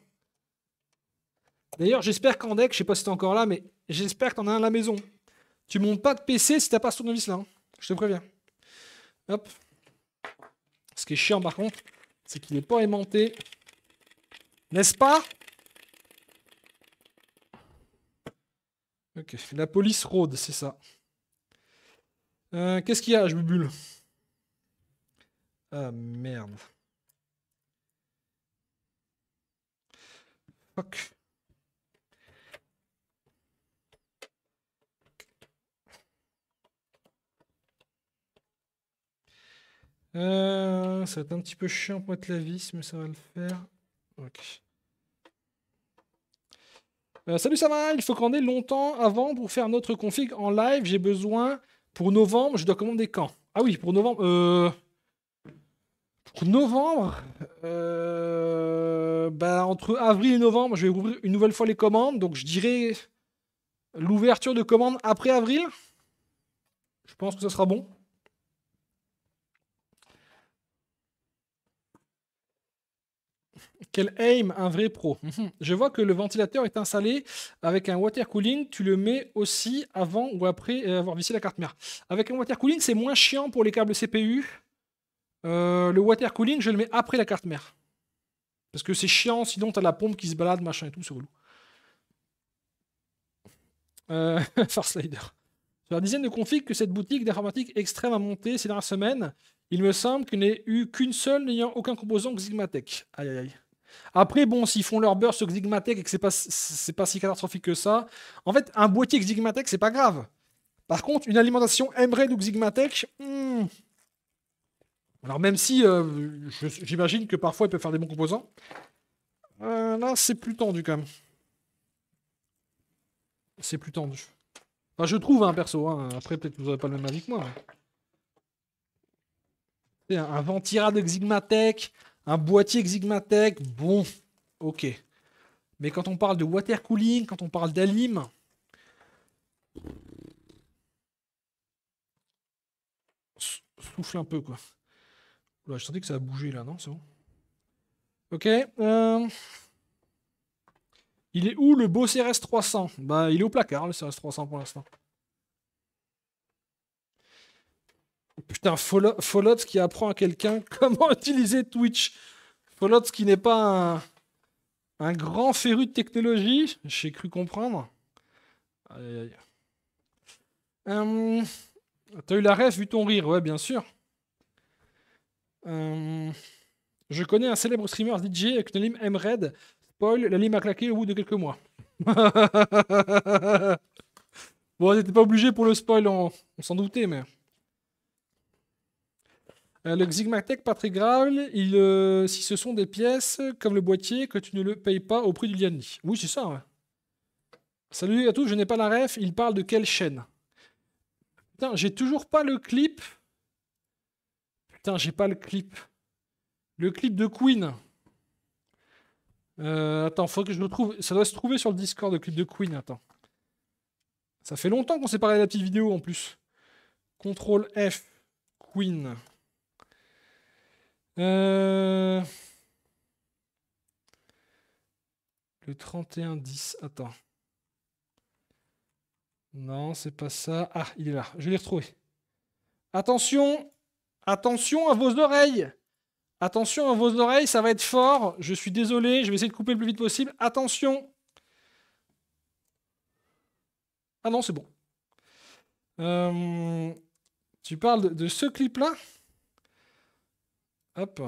D'ailleurs, j'espère qu'en deck, je sais pas si t'es encore là, mais j'espère que t'en as un à la maison. Tu montes pas de PC si t'as pas ce tournevis là. Hein. Je te préviens. Hop. Ce qui est chiant par contre, c'est qu'il n'est pas aimanté. N'est-ce pas Ok, la police rôde, c'est ça. Euh, qu'est-ce qu'il y a Je me bulle. Ah merde. Fuck. Euh, ça va être un petit peu chiant pour être la vis, mais ça va le faire. Ok. Euh, salut, ça va Il faut qu'on ait longtemps avant pour faire notre config en live. J'ai besoin pour novembre. Je dois commander quand Ah oui, pour novembre. Euh, pour novembre, bah, entre avril et novembre, je vais ouvrir une nouvelle fois les commandes. Donc je dirais l'ouverture de commandes après avril. Je pense que ça sera bon. Quel aim, un vrai pro. Mhm. Je vois que le ventilateur est installé avec un water cooling. Tu le mets aussi avant ou après euh, avoir vissé la carte mère. Avec un water cooling, c'est moins chiant pour les câbles CPU. Euh, le water cooling, je le mets après la carte mère. Parce que c'est chiant, sinon tu as la pompe qui se balade, machin et tout, c'est relou. Euh, Far Slider. Sur la dizaine de configs que cette boutique d'informatique extrême a monté ces dernières semaines, il me semble qu'il n'y eu qu'une seule n'ayant aucun composant Xigmatech. Aïe aïe aïe. Après, bon, s'ils font leur sur Xigmatech et que c'est pas, pas si catastrophique que ça, en fait, un boîtier Xigmatech, c'est pas grave. Par contre, une alimentation emerald ou Xigmatech, hmm. alors même si euh, j'imagine que parfois ils peuvent faire des bons composants, euh, là c'est plus tendu quand même. C'est plus tendu. Enfin, je trouve un hein, perso. Hein. Après, peut-être que vous n'aurez pas le même avis que moi. Un, un Ventira de Xigmatech, un boîtier Xigmatech, bon, ok. Mais quand on parle de water cooling, quand on parle d'alim, souffle un peu quoi. Là, je sentais que ça a bougé là, non C'est bon Ok. Euh, il est où le beau CRS 300 Bah, il est au placard le CRS 300 pour l'instant. Putain, Fallout qui apprend à quelqu'un comment utiliser Twitch. Fallout qui n'est pas un, grand féru de technologie, j'ai cru comprendre. Aïe, aïe. Euh, t'as eu la rêve, vu ton rire, ouais, bien sûr. Euh, je connais un célèbre streamer DJ avec une lime M-Red. Spoil, la lime a claqué au bout de quelques mois. bon, on n'était pas obligé pour le spoil, on s'en doutait, mais. Euh, le Xigmatek, pas très euh, si ce sont des pièces comme le boîtier, que tu ne le payes pas au prix du Liani. Oui, c'est ça. Ouais. Hein. Salut à tous, je n'ai pas la ref. Il parle de quelle chaîne Putain, j'ai toujours pas le clip. Putain, j'ai pas le clip. Le clip de Queen. Euh, attends, faut que je le trouve. Ça doit se trouver sur le Discord, le clip de Queen. Attends. Ça fait longtemps qu'on s'est parlé de la petite vidéo en plus. Contrôle F, Queen. Euh, le 31-10, attends. Non, c'est pas ça. Ah, il est là. Je l'ai retrouvé. Attention Attention à vos oreilles Attention à vos oreilles, ça va être fort. Je suis désolé, je vais essayer de couper le plus vite possible. Attention Ah non, c'est bon. Euh, tu parles de ce clip-là Hop.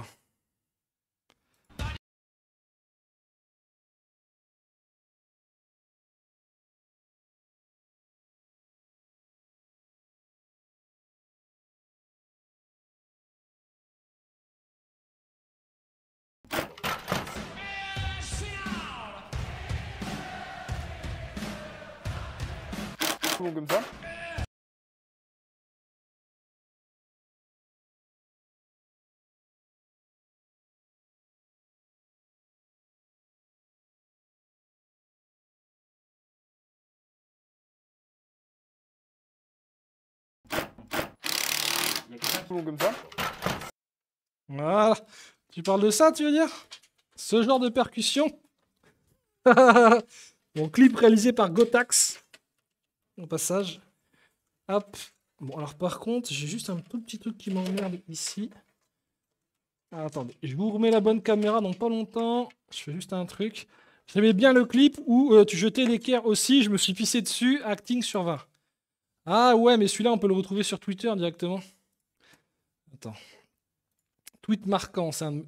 comme ça. Tu parles de ça, tu veux dire Ce genre de percussion mon clip réalisé par Gotax. Au passage. Hop. Bon, alors par contre, j'ai juste un tout petit truc qui m'emmerde ici. Ah, attendez, je vous remets la bonne caméra dans pas longtemps. Je fais juste un truc. J'aimais bien le clip où euh, tu jetais l'équerre aussi, je me suis pissé dessus, acting sur 20. Ah ouais, mais celui-là, on peut le retrouver sur Twitter directement. Tweet marquant, c'est un.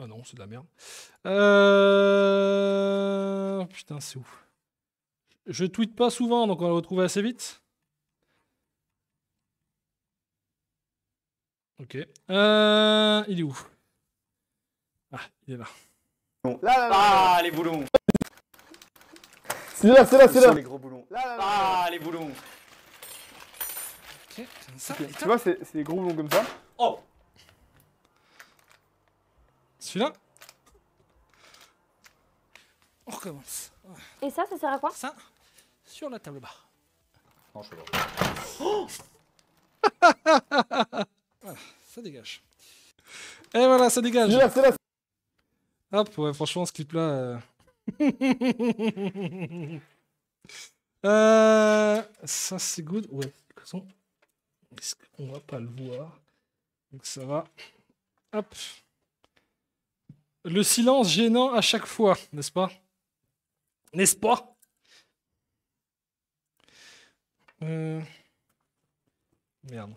Ah non, c'est de la merde. Euh... Putain, c'est où Je tweete pas souvent, donc on va le retrouver assez vite. Ok. Euh... Il est où Ah, il est là. Là, là, là, ah, les boulons C'est là, c'est là, c'est là Les gros boulons. Ah, les boulons Tu vois, c'est les gros boulons comme ça. Oh Celui-là On recommence. Et ça, ça sert à quoi Ça, sur la table barre. Non, je voilà, ça dégage. Et voilà, ça dégage. Là, là. Hop, ouais, franchement, ce clip-là... Euh. Euh, ça, c'est good. Ouais, de toute façon, est-ce qu'on va pas le voir donc ça va. Hop. Le silence gênant à chaque fois, n'est-ce pas N'est-ce pas euh, Merde.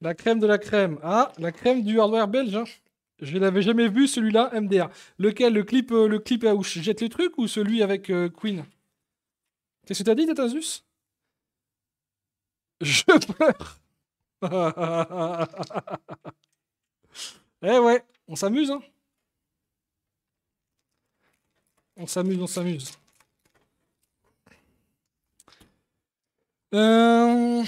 La crème de la crème. Ah, la crème du hardware belge. Je hein. Je l'avais jamais vu celui-là, MDR. Lequel Le clip euh, le clip où je jette le truc ou celui avec euh, Queen Qu'est-ce que t'as dit, Tatasus Je pleure eh ouais, on s'amuse, hein. On s'amuse, on s'amuse. Euh,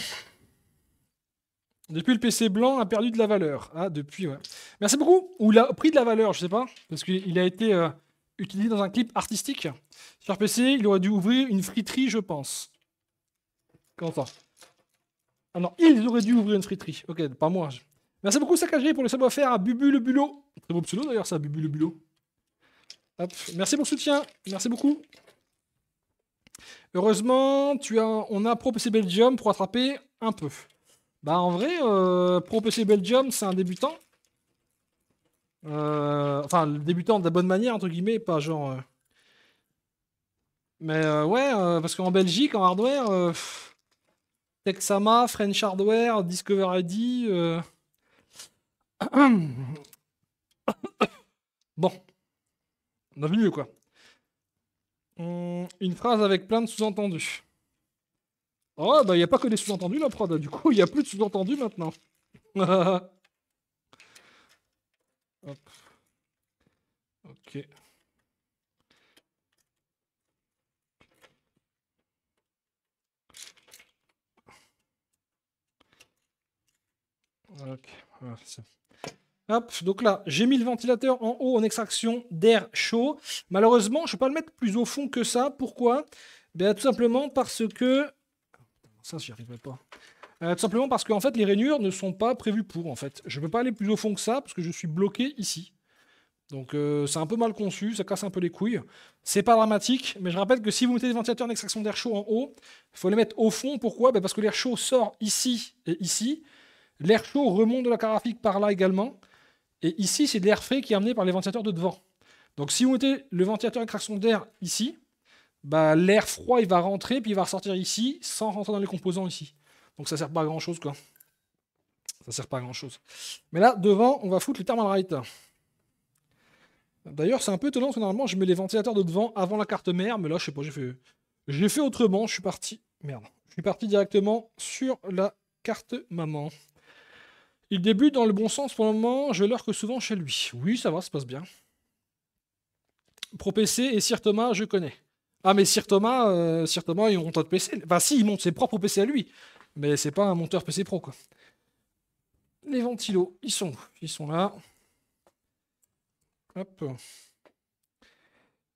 depuis, le PC blanc a perdu de la valeur. Ah, depuis, ouais. Merci beaucoup. Ou il a pris de la valeur, je sais pas. Parce qu'il a été euh, utilisé dans un clip artistique. Sur PC, il aurait dû ouvrir une friterie, je pense. Comment ça ah ils auraient dû ouvrir une friterie. Ok, pas moi. Merci beaucoup, Sacagé, pour le savoir faire à Bubu le Bulot. Très beau pseudo d'ailleurs, ça, Bubu le Bulot. Merci pour le soutien. Merci beaucoup. Heureusement, tu as, on a Pro Belgium pour attraper un peu. Bah, en vrai, euh, Pro Belgium, c'est un débutant. Euh, enfin, le débutant de la bonne manière, entre guillemets, pas genre. Euh. Mais euh, ouais, parce qu'en Belgique, en hardware. Texama, French Hardware, Discover ID. Euh, bon. On a vu mieux, quoi. Hmm, une phrase avec plein de sous-entendus. Oh, bah, il n'y a pas que des sous-entendus, la prod. Du coup, il n'y a plus de sous-entendus maintenant. Ok. Hop, donc là, j'ai mis le ventilateur en haut en extraction d'air chaud. Malheureusement, je ne peux pas le mettre plus au fond que ça. Pourquoi ben, Tout simplement parce que... Ça, j'y arriverai pas. Euh, tout simplement parce qu'en fait, les rainures ne sont pas prévues pour, en fait. Je ne peux pas aller plus au fond que ça, parce que je suis bloqué ici. Donc euh, c'est un peu mal conçu, ça casse un peu les couilles. C'est pas dramatique, mais je rappelle que si vous mettez des ventilateurs en extraction d'air chaud en haut, il faut les mettre au fond. Pourquoi ben Parce que l'air chaud sort ici et ici. L'air chaud remonte de la carafique par là également. Et ici, c'est de l'air frais qui est amené par les ventilateurs de devant. Donc si on mettez le ventilateur à craction d'air ici, bah, l'air froid il va rentrer puis il va ressortir ici sans rentrer dans les composants ici. Donc ça sert pas à grand chose quoi. Ça sert pas à grand chose. Mais là devant on va foutre les thermal right. D'ailleurs c'est un peu étonnant parce que normalement je mets les ventilateurs de devant avant la carte mère mais là je sais pas j'ai fait j'ai fait autrement je suis parti merde je suis parti directement sur la carte maman. Il débute dans le bon sens pour le moment, je que souvent chez lui. Oui, ça va, ça passe bien. Pro PC et Sir Thomas, je connais. Ah, mais Sir Thomas, euh, Sir Thomas, il monte un PC. Enfin, si, il monte ses propres PC à lui. Mais c'est pas un monteur PC Pro, quoi. Les ventilos, ils sont où Ils sont là. Hop.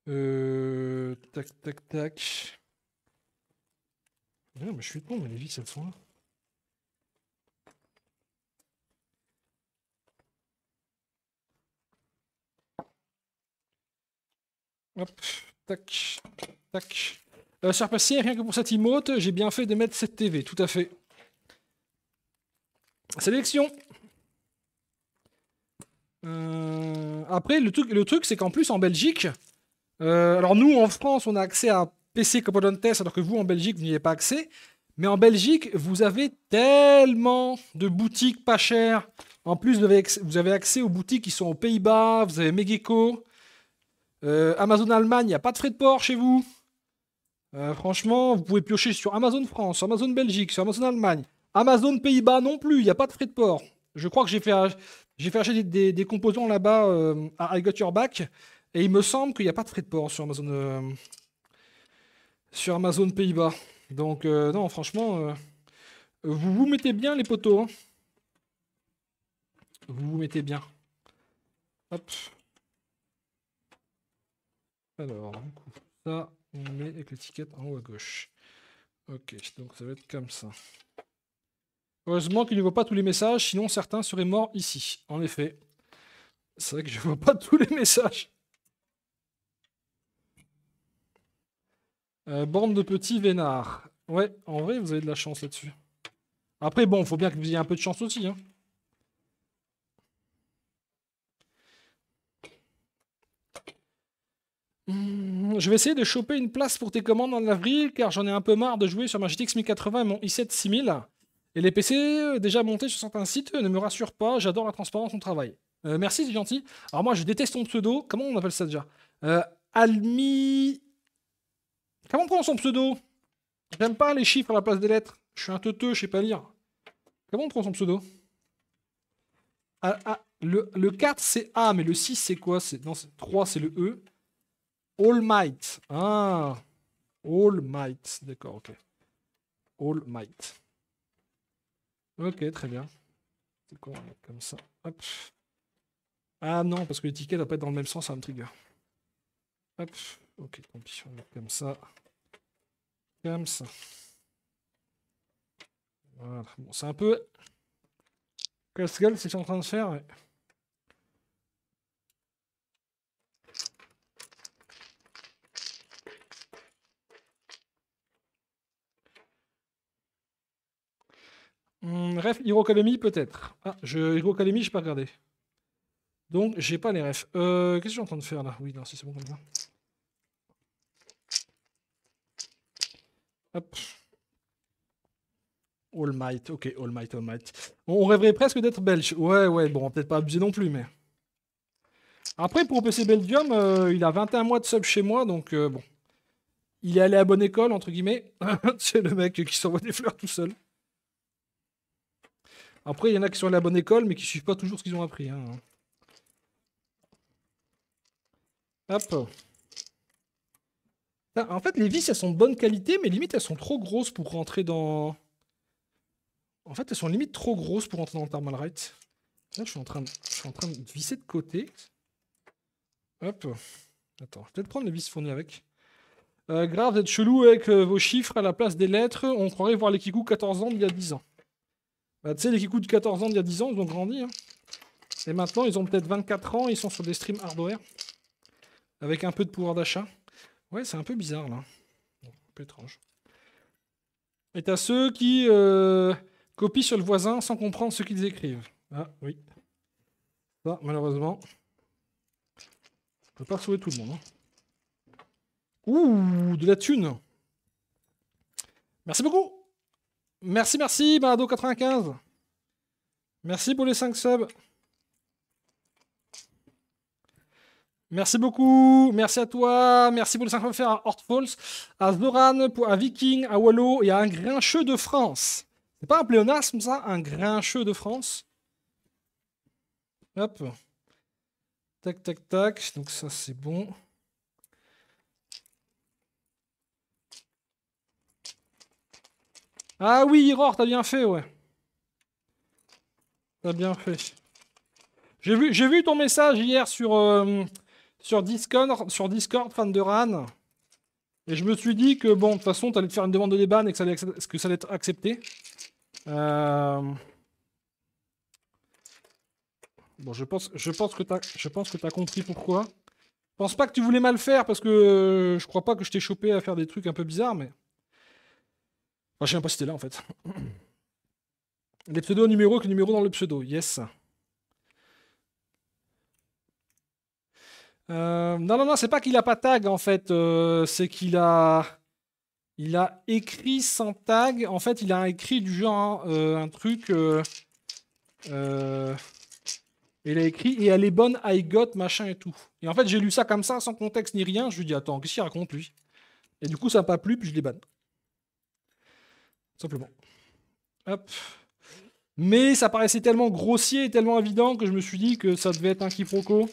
Euh, tac, tac, tac. Ah, mais je suis con, mais les vis, elles sont là. Hop, tac, tac. Euh, rien que pour cette emote, j'ai bien fait de mettre cette TV, tout à fait. Sélection. Euh, après, le truc, le truc c'est qu'en plus, en Belgique, euh, alors nous, en France, on a accès à PC test, alors que vous, en Belgique, vous n'y avez pas accès. Mais en Belgique, vous avez tellement de boutiques pas chères. En plus, vous avez, accès aux boutiques qui sont aux Pays-Bas, vous avez Megeco, euh, Amazon Allemagne, il n'y a pas de frais de port chez vous. Euh, franchement, vous pouvez piocher sur Amazon France, sur Amazon Belgique, sur Amazon Allemagne. Amazon Pays-Bas non plus, il n'y a pas de frais de port. Je crois que j'ai fait, j'ai fait acheter des, composants là-bas euh, à I Got Your Back. Et il me semble qu'il n'y a pas de frais de port sur Amazon, sur Amazon Pays-Bas. Donc, non, franchement, vous vous mettez bien les poteaux. Hein. vous vous mettez bien. Hop. Alors, ça, on met avec l'étiquette en haut à gauche. Ok, donc ça va être comme ça. Heureusement qu'il ne voit pas tous les messages, sinon certains seraient morts ici. En effet. C'est vrai que je ne vois pas tous les messages. Euh, bande de petits vénards. Ouais, en vrai, vous avez de la chance là-dessus. Après, bon, il faut bien que vous ayez un peu de chance aussi. Hein. Mmh, je vais essayer de choper une place pour tes commandes en avril car j'en ai un peu marre de jouer sur ma GTX 1080 et mon i7 6000. Et les PC euh, déjà montés sur certains sites euh, ne me rassurent pas, j'adore la transparence de travail. Euh, merci, c'est gentil. Alors moi je déteste ton pseudo, comment on appelle ça déjà euh, Almi... Comment on prend son pseudo J'aime pas les chiffres à la place des lettres. Je suis un teuteux, je sais pas lire. Comment on prend son pseudo ah, ah, le, le, 4 c'est A, mais le 6 c'est quoi c'est, Non, 3 c'est le E. All Might. Ah. All Might. D'accord, ok. All Might. Ok, très bien. C'est quoi hein, Comme ça. Hop. Ah non, parce que l'étiquette va pas être dans le même sens, ça me trigger. Hop. Ok, tant pis. On va comme ça. Comme ça. Voilà. Bon, c'est un peu casse-gueule ce que je suis en train de faire. Hum, ref, Hero peut-être. Ah, je, Hero Academy, je pas regardé. Donc, j'ai pas les refs. Euh, Qu'est-ce que j'entends train de faire là Oui, non, si c'est bon comme ça. Hop. All Might, ok, All Might, All Might. On rêverait presque d'être belge. Ouais, ouais, bon, peut-être pas abusé non plus, mais. Après, pour PC Belgium, euh, il a 21 mois de sub chez moi, donc euh, bon. Il est allé à bonne école, entre guillemets. c'est le mec qui s'envoie des fleurs tout seul. Après, il y en a qui sont à la bonne école, mais qui suivent pas toujours ce qu'ils ont appris. Hein. Hop. Ah, en fait, les vis, elles sont de bonne qualité, mais limite, elles sont trop grosses pour rentrer dans... En fait, elles sont limite trop grosses pour rentrer dans le thermal Là, je suis en train de, je en train de visser de côté. Hop. Attends, je vais peut-être prendre les vis fournies avec. Euh, grave d'être chelou avec euh, vos chiffres à la place des lettres. On croirait voir les Kikou 14 ans il y a 10 ans. Bah, tu sais, les qui de 14 ans il y a 10 ans, ils ont grandi. Hein. Et maintenant, ils ont peut-être 24 ans, ils sont sur des streams hardware. Avec un peu de pouvoir d'achat. Ouais, c'est un peu bizarre là. Un peu étrange. Et t'as ceux qui euh, copient sur le voisin sans comprendre ce qu'ils écrivent. Ah oui. Ça, malheureusement. Je peux pas sauver tout le monde. Hein. Ouh, de la thune. Merci beaucoup. Merci, merci, Bardo95. Merci pour les 5 subs. Merci beaucoup, merci à toi, merci pour les 5 refaire à Hortfalls, à Zoran, à Viking, à Wallo et à un grincheux de France. C'est pas un pléonasme ça, un grincheux de France Hop. Tac, tac, tac. Donc ça c'est bon. Ah oui, Iror, t'as bien fait, ouais. T'as bien fait. J'ai vu, vu ton message hier sur, euh, sur, Discord, sur Discord, fan de Ran. Et je me suis dit que, bon, de toute façon, t'allais te faire une demande de déban et que ça allait, que ça allait être accepté. Euh, bon, je pense, je pense que t'as, je pense que compris pourquoi. Je pense pas que tu voulais mal faire parce que euh, je crois pas que je t'ai chopé à faire des trucs un peu bizarres, mais. Je je sais même pas si là, en fait. Les pseudos numéro avec le numéro dans le pseudo. Yes. Euh, non, non, non, c'est pas qu'il a pas tag, en fait. Euh, c'est qu'il a... Il a écrit sans tag. En fait, il a écrit du genre hein, euh, un truc... Il a écrit et elle est bonne, I got, machin et tout. Et en fait, j'ai lu ça comme ça, sans contexte ni rien. Je lui dis, attends, qu'est-ce qu'il raconte lui Et du coup, ça m'a pas plu, puis je l'ai ban simplement. Hop. Mais ça paraissait tellement grossier et tellement évident que je me suis dit que ça devait être un quiproquo.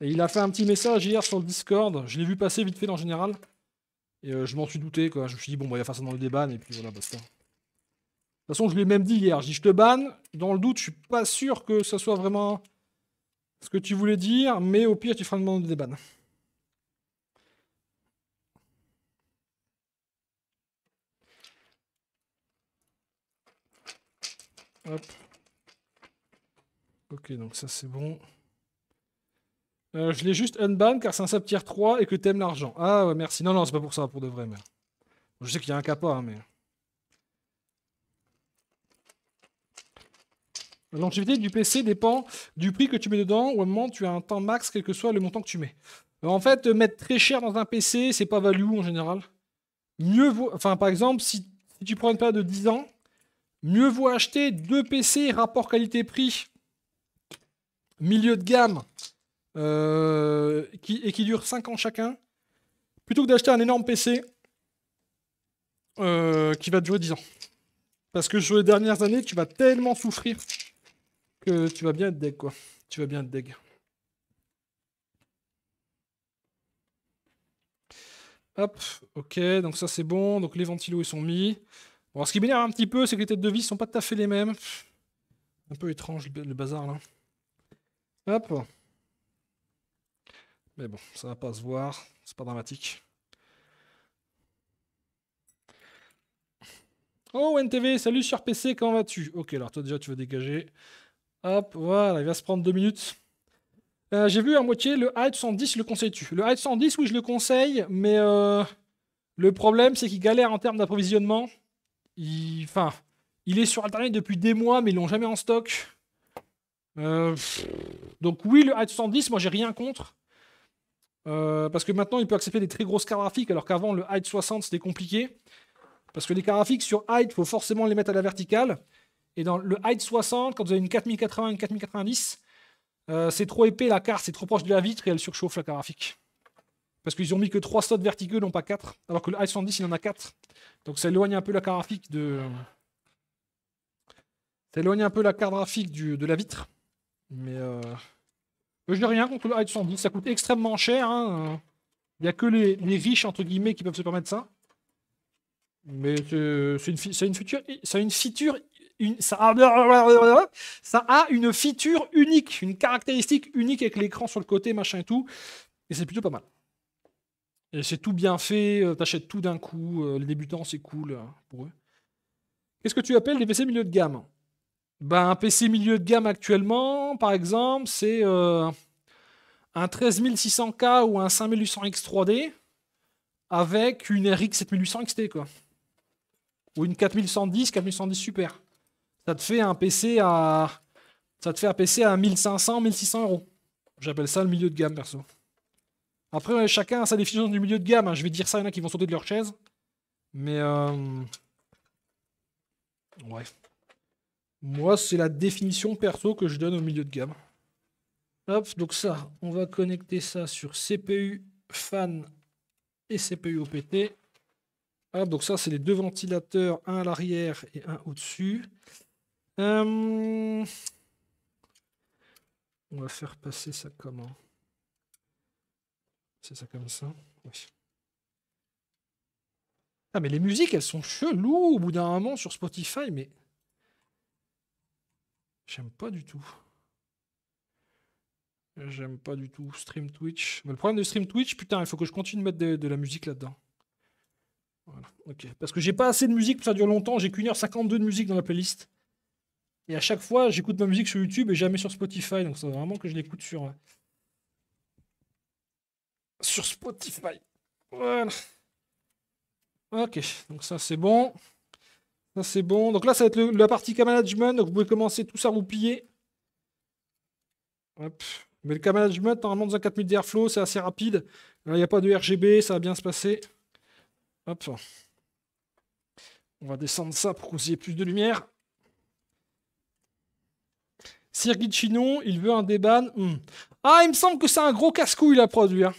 Et il a fait un petit message hier sur le Discord. Je l'ai vu passer vite fait en général. Et euh, je m'en suis douté, quoi. Je me suis dit, bon, bah, il va faire ça dans le débat, et puis voilà, basta. De toute façon, je l'ai même dit hier. Je dis, je te banne. Dans le doute, je suis pas sûr que ça soit vraiment ce que tu voulais dire, mais au pire, tu feras une demande de déban. Hop. Ok, donc ça c'est bon. Euh, je l'ai juste unban car c'est un sub tier 3 et que tu aimes l'argent. Ah ouais, merci. Non, non, c'est pas pour ça, pour de vrai, mais. Je sais qu'il y a un capa, hein, mais. Longévité du PC dépend du prix que tu mets dedans. ou Au moment, tu as un temps max, quel que soit le montant que tu mets. Euh, en fait, mettre très cher dans un PC, c'est pas value en général. Mieux vaut. Enfin, par exemple, si, si tu prends une période de 10 ans, Mieux vaut acheter deux PC rapport qualité-prix milieu de gamme euh, qui, et qui durent 5 ans chacun plutôt que d'acheter un énorme PC euh, qui va durer jouer 10 ans. Parce que sur les dernières années, tu vas tellement souffrir que tu vas bien être deg, quoi. Tu vas bien être deg. Hop, ok, donc ça c'est bon. Donc les ventilos ils sont mis. Bon, ce qui m'énerve un petit peu, c'est que les têtes de vis sont pas tout à fait les mêmes. Un peu étrange le bazar là. Hop. Mais bon, ça ne va pas se voir, c'est pas dramatique. Oh NTV, salut sur PC, comment vas-tu Ok, alors toi déjà tu veux dégager. Hop, voilà, il va se prendre deux minutes. Euh, j'ai vu à moitié le h 110, le conseilles-tu Le h 110, oui, je le conseille, mais euh, le problème c'est qu'il galère en termes d'approvisionnement. Il, enfin, il est sur Internet depuis des mois, mais ils l'ont jamais en stock. Euh, donc oui, le i70, moi j'ai rien contre. Euh, parce que maintenant, il peut accepter des très grosses cartes alors qu'avant, le height 60, c'était compliqué. Parce que les cartes sur height, il faut forcément les mettre à la verticale. Et dans le height 60, quand vous avez une 4080, une 4090, euh, c'est trop épais la carte, c'est trop proche de la vitre et elle surchauffe la carte graphique. Parce qu'ils ont mis que 3 slots verticaux, non pas 4. Alors que le I-110, il en a 4. Donc ça éloigne un peu la carte graphique de. Ça éloigne un peu la carte graphique du, de la vitre. Mais. Euh, je n'ai rien contre le I-110. Ça coûte extrêmement cher. Hein. Il n'y a que les, riches, entre guillemets, qui peuvent se permettre ça. Mais c'est une, ça une feature. Ça une feature une, a, ça a une feature unique, une caractéristique unique avec l'écran sur le côté, machin et tout. Et c'est plutôt pas mal c'est tout bien fait, euh, t'achètes tout d'un coup, euh, les débutants c'est cool euh, pour eux. Qu'est-ce que tu appelles des PC milieu de gamme ben, Un PC milieu de gamme actuellement, par exemple, c'est un 13600K ou un 5800X 3D avec une RX 7800 XT, quoi. Ou une 4110, 4110 Super. Ça te fait un PC à... Ça te fait un PC à 1500, 1600 euros. J'appelle ça le milieu de gamme, perso. Après, chacun a sa définition du milieu de gamme. Hein. Je vais dire ça, il y en a qui vont sauter de leur chaise. Mais. Euh, ouais. Moi, c'est la définition perso que je donne au milieu de gamme. Hop, donc ça, on va connecter ça sur CPU fan et CPU OPT. Hop, donc ça, c'est les deux ventilateurs, un à l'arrière et un au-dessus. Euh, on va faire passer ça comment c'est ça comme ça Ah, mais les musiques, elles sont cheloues au bout d'un moment sur Spotify, mais. J'aime pas du tout. J'aime pas du tout Stream Twitch. Mais le problème de Stream Twitch, putain, il faut que je continue de mettre de, la musique là-dedans. ok. Parce que j'ai pas assez de musique, pour ça dure longtemps. J'ai qu'une heure 52 de musique dans la playlist. Et à chaque fois, j'écoute ma musique sur YouTube et jamais sur Spotify. Donc, ça vraiment que je l'écoute sur, euh, sur Spotify. Voilà. Ok, donc ça c'est bon. Ça c'est bon. Donc là, ça va être la partie k management. Donc vous pouvez commencer ça à vous Hop. Mais le k management, normalement dans un 4000 d'airflow, c'est assez rapide. Là, il n'y a pas de RGB, ça va bien se passer. Hop. On va descendre ça pour que vous plus de lumière. Sir Chinon, il veut un déban. Hmm. Ah, il me semble que c'est un gros casse-couille la prod, lui. Hein.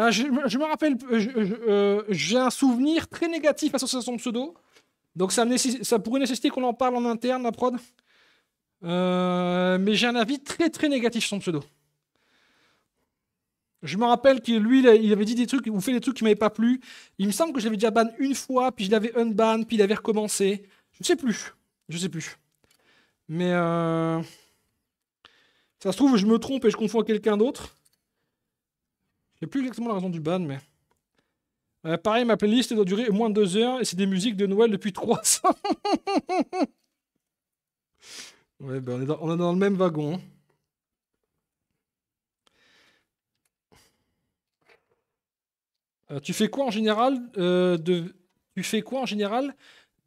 Hein, je, me rappelle, euh, j'ai un souvenir très négatif à son pseudo. Donc ça, pourrait nécessiter qu'on en parle en interne, la prod. Euh, mais j'ai un avis très très négatif sur son pseudo. Je me rappelle que lui, il avait dit des trucs ou fait des trucs qui m'avaient pas plu. Il me semble que je l'avais déjà ban une fois, puis je l'avais unban, puis il avait recommencé. Je ne sais plus. Je sais plus. Mais euh, ça se trouve, je me trompe et je confonds quelqu'un d'autre. Je plus exactement la raison du ban, mais... Euh, pareil, ma playlist doit durer moins de deux heures et c'est des musiques de Noël depuis 300. ouais, ben, on est, dans, le même wagon. Hein. Euh, tu fais quoi en général euh, de tu fais quoi en général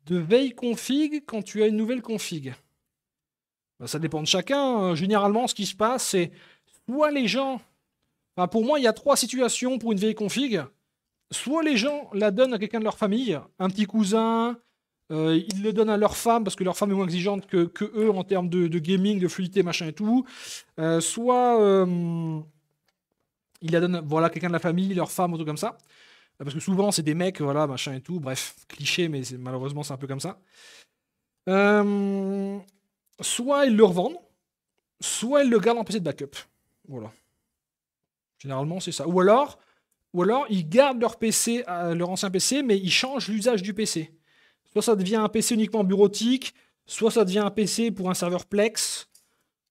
de veille config quand tu as une nouvelle config ben, Ça dépend de chacun. Hein. Généralement, ce qui se passe, c'est soit les gens pour moi, il y a trois situations pour une vieille config. Soit les gens la donnent à quelqu'un de leur famille, un petit cousin, euh, ils le donnent à leur femme parce que leur femme est moins exigeante que, eux en termes de, gaming, de fluidité, machin et tout. Euh, soit euh, ils la donnent à quelqu'un de la famille, leur femme, ou tout comme ça. Parce que souvent, c'est des mecs, voilà, machin et tout. Bref, cliché, mais malheureusement, c'est un peu comme ça. soit ils le revendent, soit ils le gardent en PC de backup. Voilà. Généralement, c'est ça. Ou alors, ou alors, ils gardent leur PC, euh, leur ancien PC, mais ils changent l'usage du PC. Soit ça devient un PC uniquement bureautique, soit ça devient un PC pour un serveur Plex.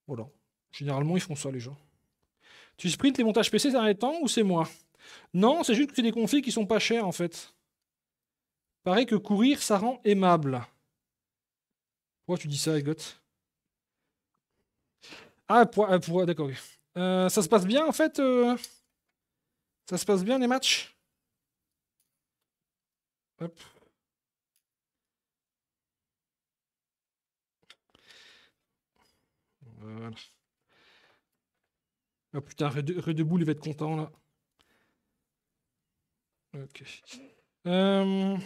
Voilà. Généralement, ils font ça, les gens. Tu sprints les montages PC ces temps ou c'est moi Non, c'est juste que c'est des conflits qui sont pas chers, en fait. Pareil que courir, ça rend aimable. Pourquoi tu dis ça, Egot Ah, pour, euh, pour d'accord. Euh, ça se passe bien en fait euh, Ça se passe bien les matchs Hop. Voilà. Oh putain, Bull, il va être content là. Ok. Euh...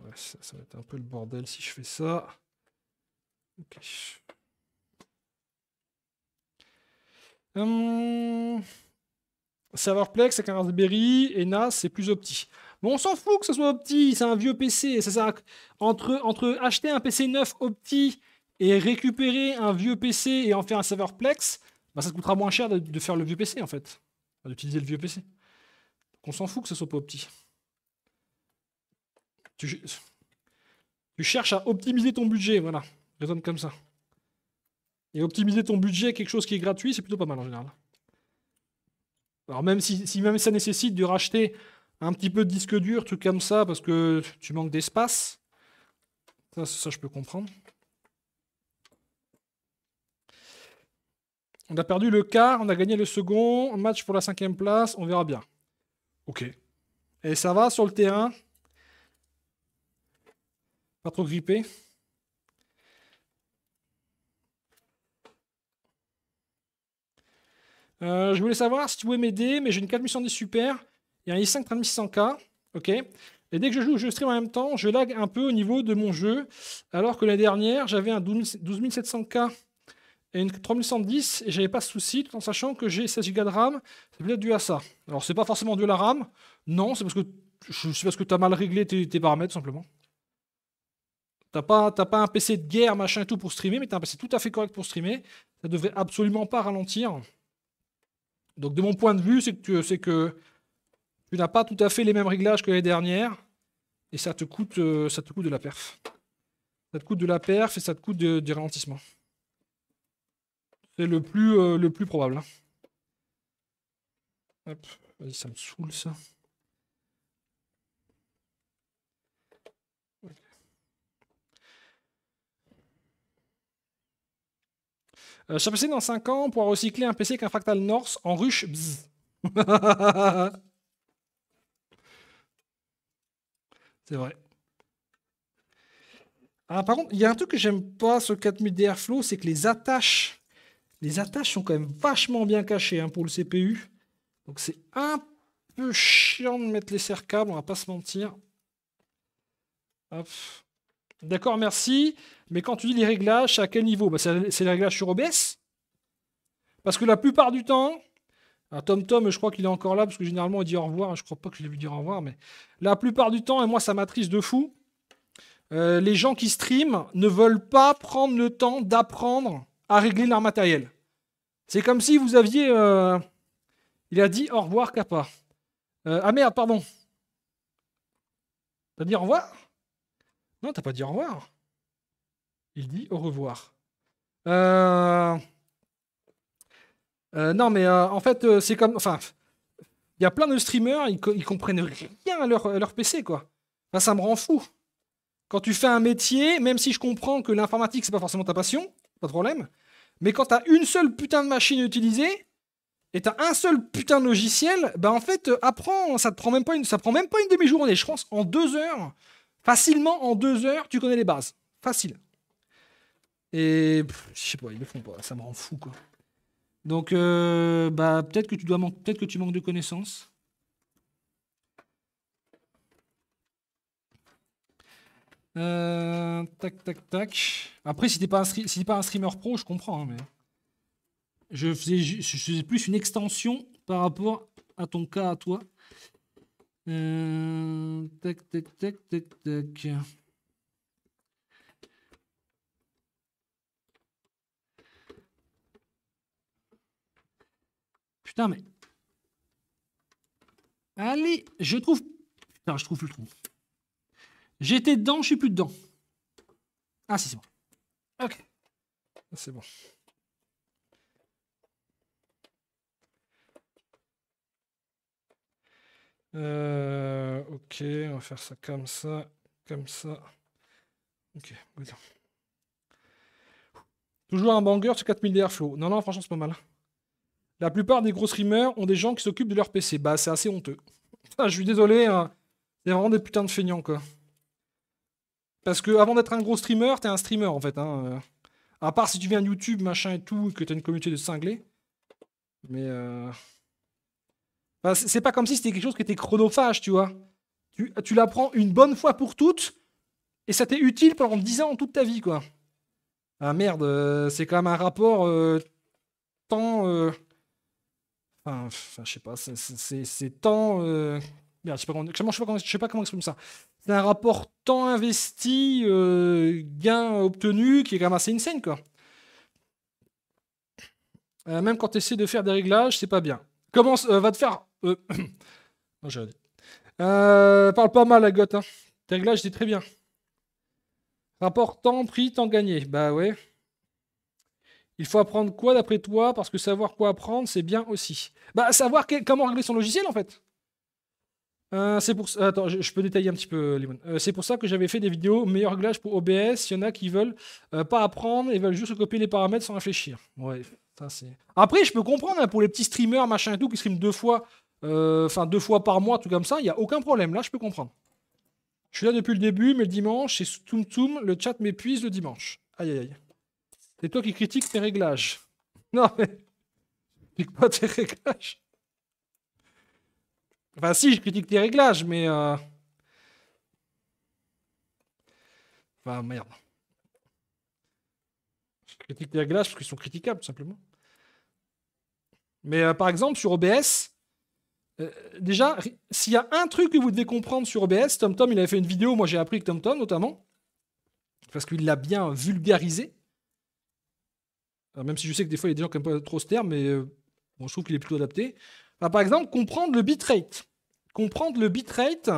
Ouais, ça, ça va être un peu le bordel si je fais ça. Ok. Serveur hum, Serverplex avec un Raspberry et NAS, c'est plus opti. Bon, on s'en fout que ce soit opti, c'est un vieux PC. Ça entre, acheter un PC neuf opti et récupérer un vieux PC et en faire un Serverplex, bah, ça te coûtera moins cher de, faire le vieux PC en fait, d'utiliser le vieux PC. Donc on s'en fout que ce soit pas opti. Tu, tu cherches à optimiser ton budget, voilà. Raisonne comme ça. Et optimiser ton budget, quelque chose qui est gratuit, c'est plutôt pas mal en général. Alors même si, même ça nécessite de racheter un petit peu de disque dur, truc comme ça, parce que tu manques d'espace, ça, ça je peux comprendre. On a perdu le quart, on a gagné le second, match pour la cinquième place, on verra bien. Ok. Et ça va sur le terrain Pas trop grippé Euh, je voulais savoir si tu pouvais m'aider, mais j'ai une 4810 Super et un i5 3600K. Ok. Et dès que je joue, je stream en même temps, je lag un peu au niveau de mon jeu. Alors que l'année dernière, j'avais un 12700K et une 3110 et j'avais pas de souci, tout en sachant que j'ai 16 Go de RAM. C'est peut-être dû à ça. Alors, c'est pas forcément dû à la RAM. Non, c'est parce que je sais parce que tu as mal réglé tes, paramètres, simplement. T'as pas, pas un PC de guerre, machin tout pour streamer, mais t'as un PC tout à fait correct pour streamer. Ça devrait absolument pas ralentir. Donc de mon point de vue, c'est que, tu, que tu n'as pas tout à fait les mêmes réglages que l'année dernière, et ça te, coûte, euh, ça te coûte de la perf. Ça te coûte de la perf et ça te coûte du ralentissement. C'est le, plus, euh, probable. Hein. ça me saoule ça. Ça euh, dans 5 ans, pour recycler un PC avec un fractal Norse en ruche. C'est vrai. Ah, par contre, il y a un truc que j'aime pas sur 4000 DR Flow, c'est que les attaches, les attaches sont quand même vachement bien cachées hein, pour le CPU. Donc c'est un peu chiant de mettre les serre-câbles, on va pas se mentir. Hop. D'accord, merci. Mais quand tu dis les réglages, à quel niveau bah, C'est les réglages sur OBS Parce que la plupart du temps, un ah, Tom Tom, je crois qu'il est encore là, parce que généralement, il dit au revoir. Je crois pas que je l'ai vu dire au revoir, mais la plupart du temps, et moi, ça m'attriste de fou, euh, les gens qui streament ne veulent pas prendre le temps d'apprendre à régler leur matériel. C'est comme si vous aviez... Euh, il a dit au revoir, Kappa. Euh, ah merde, pardon. as dit au revoir non, t'as pas dit au revoir. Il dit au revoir. Euh, euh, non, mais euh, en fait, c'est comme. Enfin, il y a plein de streamers, ils, comprennent rien à leur, PC, quoi. ça me rend fou. Quand tu fais un métier, même si je comprends que l'informatique, c'est pas forcément ta passion, pas de problème, mais quand t'as une seule putain de machine utiliser, et t'as un seul putain de logiciel, bah en fait, apprends, ça te prend même pas une, ça prend même pas une demi-journée. Je pense en deux heures, Facilement, en deux heures, tu connais les bases. Facile. Et je sais pas, ils le font pas, ça me rend fou quoi. Donc euh, bah peut-être que tu dois peut que tu manques de connaissances. Euh, tac tac tac. Après si t'es pas un pas un streamer pro, je comprends hein, mais je faisais, je faisais plus une extension par rapport à ton cas à toi tac, tac, tac, tac, tac. Putain, mais... Allez, je trouve... Putain, je trouve plus le trou. J'étais dedans, je suis plus dedans. Ah si, c'est bon. Ok. C'est bon. Euh, ok, on va faire ça comme ça, comme ça. Ok, Toujours un banger sur 4000 DR flow. Non, non, franchement, c'est pas mal. Hein. La plupart des gros streamers ont des gens qui s'occupent de leur PC. Bah, c'est assez honteux. je suis désolé, hein. c'est vraiment des putains de feignants, quoi. Parce que avant d'être un gros streamer, t'es un streamer, en fait. Hein, euh. À part si tu viens de YouTube, machin et tout, et que t'as une communauté de cinglés. Mais... Euh, c'est pas comme si c'était quelque chose qui était chronophage, tu vois. Tu, l'apprends une bonne fois pour toutes, et ça t'est utile pendant 10 ans toute ta vie, quoi. Ah merde, euh, c'est quand même un rapport euh, tant. Euh, enfin, je sais pas, c'est tant. je sais pas comment, exprimer ça. C'est un rapport tant investi, gain obtenu, qui est quand même assez insane, quoi. même quand tu essaies de faire des réglages, c'est pas bien. Commence, va te faire euh, euh, parle pas mal, la gotte. Hein. Tes réglages, c'est très bien. Rapport temps, prix, temps gagné. Bah ouais. Il faut apprendre quoi d'après toi Parce que savoir quoi apprendre, c'est bien aussi. Bah, savoir comment régler son logiciel, en fait. Euh, c'est pour Attends, je, peux détailler un petit peu, Limon. Euh, c'est pour ça que j'avais fait des vidéos meilleurs réglages pour OBS. Il y en a qui veulent pas apprendre et veulent juste copier les paramètres sans réfléchir. Ouais, Après, je peux comprendre hein, pour les petits streamers, machin et tout, qui stream deux fois euh, enfin deux fois par mois, tout comme ça, il n'y a aucun problème. Là, je peux comprendre. Je suis là depuis le début, mais le dimanche, c'est Toum Toum, le chat m'épuise le dimanche. Aïe aïe aïe. C'est toi qui critiques tes réglages. Non mais. Critique pas tes réglages. Enfin si, je critique tes réglages, mais. Euh, enfin merde. Je critique tes réglages parce qu'ils sont critiquables, tout simplement. Mais euh, par exemple, sur OBS, euh, déjà, s'il y a un truc que vous devez comprendre sur OBS, Tom, il avait fait une vidéo, moi j'ai appris que TomTom notamment, parce qu'il l'a bien vulgarisé. même si je sais que des fois il y a des gens qui n'aiment pas trop ce terme, mais euh, je trouve qu'il est plutôt adapté. par exemple, comprendre le bitrate. Comprendre le bitrate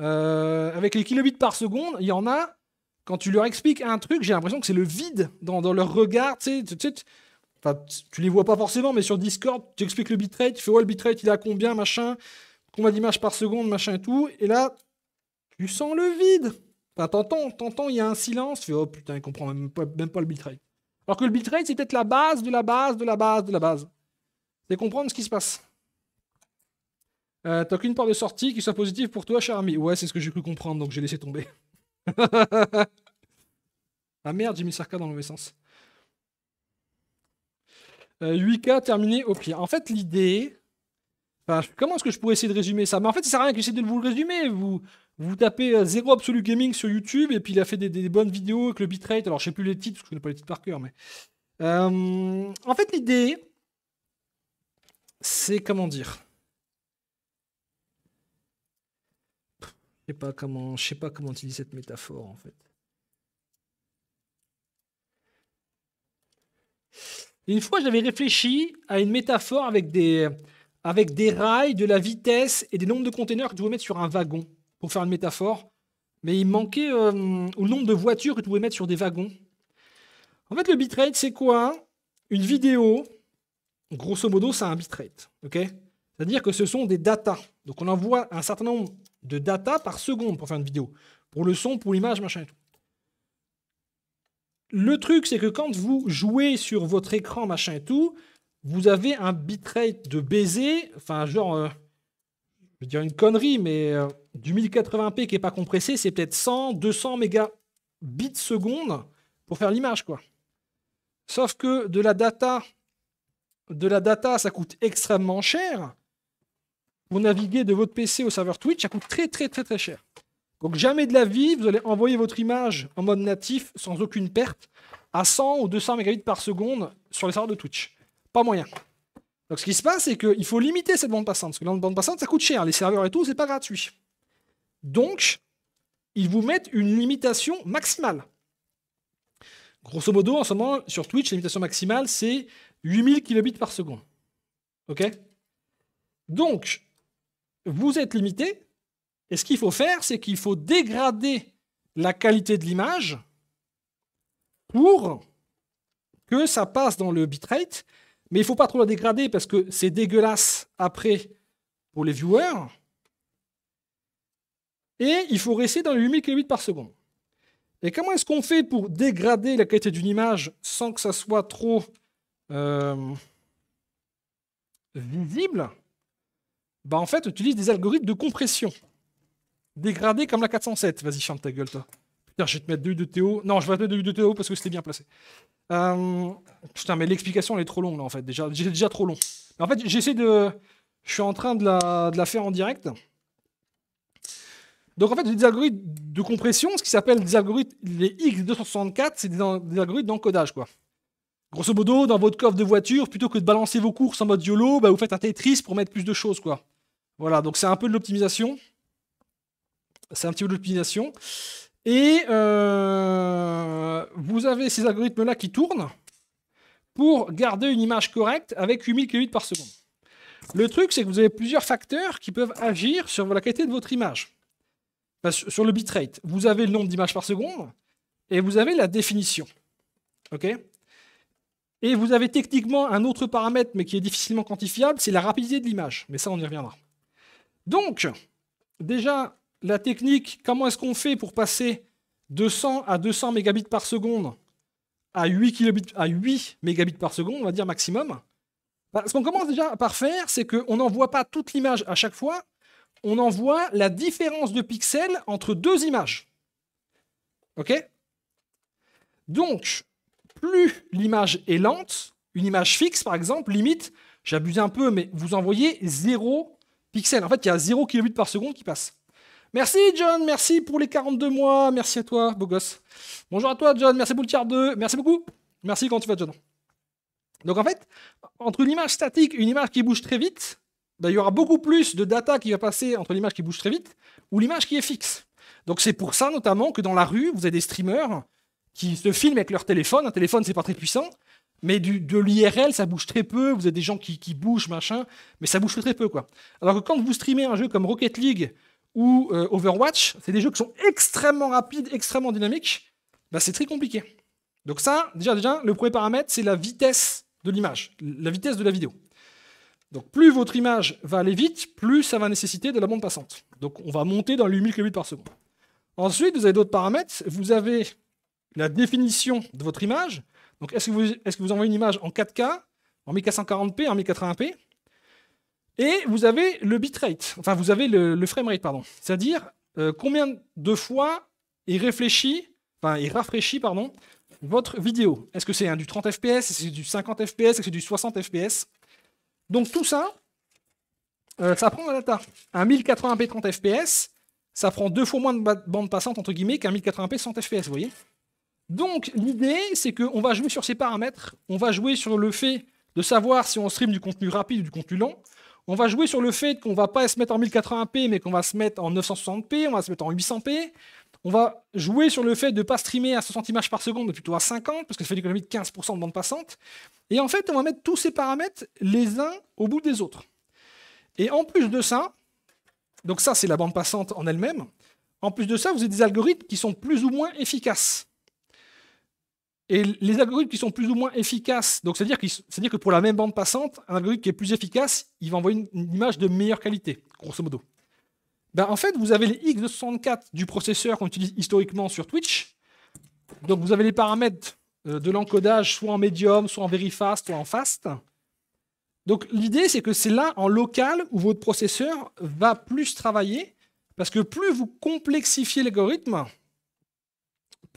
euh, avec les kilobits par seconde, il y en a, quand tu leur expliques un truc, j'ai l'impression que c'est le vide dans, leur regard. Tu sais, Enfin, tu les vois pas forcément, mais sur Discord, tu expliques le bitrate, tu fais ouais, le bitrate, il a combien, machin, combien d'images par seconde, machin et tout. Et là, tu sens le vide. Enfin, t'entends, t'entends, il y a un silence, tu fais oh putain, il comprend même pas, le bitrate. Alors que le bitrate, c'est peut-être la base de la base de la base de la base. C'est comprendre ce qui se passe. Euh, t'as qu'une porte de sortie qui soit positive pour toi, cher ami. Ouais, c'est ce que j'ai cru comprendre, donc j'ai laissé tomber. ah merde, j'ai mis Sarka dans le mauvais sens. 8K euh, terminé au pire. En fait, l'idée. comment est-ce que je pourrais essayer de résumer ça Mais en fait, c'est sert à rien que j'essaie de vous le résumer. Vous, vous tapez euh, Zero Absolute Gaming sur YouTube et puis il a fait des, bonnes vidéos avec le bitrate. Alors, je sais plus les titres, parce que je n'ai pas les titres par cœur, mais. Euh, en fait, l'idée. C'est comment dire Je sais pas comment, je sais pas comment utiliser cette métaphore en fait une fois, j'avais réfléchi à une métaphore avec des, rails, de la vitesse et des nombres de conteneurs que tu pouvais mettre sur un wagon, pour faire une métaphore. Mais il manquait le euh, au nombre de voitures que tu pouvais mettre sur des wagons. En fait, le bitrate, c'est quoi Une vidéo, grosso modo, c'est un bitrate. C'est-à-dire que ce sont des data. Donc on envoie un certain nombre de data par seconde pour faire une vidéo. Pour le son, pour l'image, machin et tout. Le truc, c'est que quand vous jouez sur votre écran, machin et tout, vous avez un bitrate de baiser, enfin, genre, euh, je veux dire une connerie, mais euh, du 1080p qui n'est pas compressé, c'est peut-être 100, 200 mégabits seconde pour faire l'image, quoi. Sauf que de la data, de la data, ça coûte extrêmement cher. Vous naviguer de votre PC au serveur Twitch, ça coûte très, très, très, très cher. Donc jamais de la vie, vous allez envoyer votre image en mode natif sans aucune perte à 100 ou 200 mégabits par seconde sur les serveurs de Twitch. Pas moyen. Donc ce qui se passe, c'est qu'il faut limiter cette bande passante, parce que la bande passante, ça coûte cher, les serveurs et tout, c'est pas gratuit. Donc, ils vous mettent une limitation maximale. Grosso modo, en ce moment, sur Twitch, la limitation maximale, c'est 8000 kilobits par seconde. OK Donc, vous êtes limité, et ce qu'il faut faire, c'est qu'il faut dégrader la qualité de l'image pour que ça passe dans le bitrate. Mais il ne faut pas trop la dégrader parce que c'est dégueulasse après pour les viewers. Et il faut rester dans les 8000 8 par seconde. Et comment est-ce qu'on fait pour dégrader la qualité d'une image sans que ça soit trop euh, visible bah En fait, on utilise des algorithmes de compression. Dégradé comme la 407. Vas-y, chante ta gueule, toi. Putain, je vais te mettre 2 de Théo. Non, je vais te mettre 2 de Théo parce que c'était bien placé. Euh, putain, mais l'explication, elle est trop longue, là, en fait. Déjà, j'ai déjà trop long. en fait, j'essaie de. Je suis en train de la, faire en direct. Donc, en fait, des algorithmes de compression, ce qui s'appelle des algorithmes, les X264, c'est des, des algorithmes d'encodage, quoi. Grosso modo, dans votre coffre de voiture, plutôt que de balancer vos courses en mode YOLO, bah, vous faites un Tetris pour mettre plus de choses, quoi. Voilà, donc c'est un peu de l'optimisation. C'est un petit peu l'optimisation. Et euh, vous avez ces algorithmes-là qui tournent pour garder une image correcte avec 8000 kbit par seconde. Le truc, c'est que vous avez plusieurs facteurs qui peuvent agir sur la qualité de votre image. sur le bitrate, vous avez le nombre d'images par seconde et vous avez la définition. OK Et vous avez techniquement un autre paramètre, mais qui est difficilement quantifiable, c'est la rapidité de l'image. Mais ça, on y reviendra. Donc, déjà, la technique, comment est-ce qu'on fait pour passer de 100 à 200 mégabits par seconde à 8, Mbps, mégabits par seconde, on va dire maximum bah, Ce qu'on commence déjà par faire, c'est qu'on n'envoie pas toute l'image à chaque fois, on envoie la différence de pixels entre deux images. OK Donc, plus l'image est lente, une image fixe par exemple, limite, j'abuse un peu, mais vous envoyez 0 pixels. En fait, il y a 0 kilobits par seconde qui passe. Merci John, merci pour les 42 mois, merci à toi, beau gosse. Bonjour à toi John, merci pour le tiers 2, merci beaucoup. Merci quand tu vas John. Donc en fait, entre une image statique une image qui bouge très vite, ben, il y aura beaucoup plus de data qui va passer entre l'image qui bouge très vite ou l'image qui est fixe. Donc c'est pour ça notamment que dans la rue, vous avez des streamers qui se filment avec leur téléphone. Un téléphone, c'est pas très puissant, mais du, de l'IRL, ça bouge très peu. Vous avez des gens qui, bougent, machin, mais ça bouge très, très peu. quoi. Alors que quand vous streamez un jeu comme Rocket League, ou euh, Overwatch, c'est des jeux qui sont extrêmement rapides, extrêmement dynamiques, bah, c'est très compliqué. Donc ça, déjà, déjà, le premier paramètre, c'est la vitesse de l'image, la vitesse de la vidéo. Donc plus votre image va aller vite, plus ça va nécessiter de la bande passante. Donc on va monter dans les 8000 km par seconde. Ensuite, vous avez d'autres paramètres. Vous avez la définition de votre image. Donc est-ce que, vous, est-ce que vous envoyez une image en 4K, en 1440p, en 1080p et vous avez le bitrate, enfin vous avez le, le framerate, pardon. C'est-à-dire euh, combien de fois est réfléchi, enfin rafraîchi, pardon, votre vidéo. Est-ce que c'est du 30 fps, c'est du 50 fps, est c'est du 60 fps Donc tout ça, euh, ça prend la data. Un 1080p 30 fps, ça prend deux fois moins de bande passante, entre guillemets, qu'un 1080p 100 fps, vous voyez Donc l'idée, c'est qu'on va jouer sur ces paramètres, on va jouer sur le fait de savoir si on stream du contenu rapide ou du contenu lent, on va jouer sur le fait qu'on va pas se mettre en 1080p, mais qu'on va se mettre en 960p, on va se mettre en 800p. On va jouer sur le fait de ne pas streamer à 60 images par seconde, mais plutôt à 50, parce que ça fait l'économie de 15% de bande passante. Et en fait, on va mettre tous ces paramètres les uns au bout des autres. Et en plus de ça, donc ça c'est la bande passante en elle-même, en plus de ça, vous avez des algorithmes qui sont plus ou moins efficaces. Et les algorithmes qui sont plus ou moins efficaces, donc c'est-à-dire que pour la même bande passante, un algorithme qui est plus efficace, il va envoyer une, image de meilleure qualité, grosso modo. Ben, en fait, vous avez les X264 du processeur qu'on utilise historiquement sur Twitch. Donc vous avez les paramètres euh, de l'encodage soit en médium, soit en very fast, soit en fast. Donc l'idée, c'est que c'est là, en local, où votre processeur va plus travailler, parce que plus vous complexifiez l'algorithme,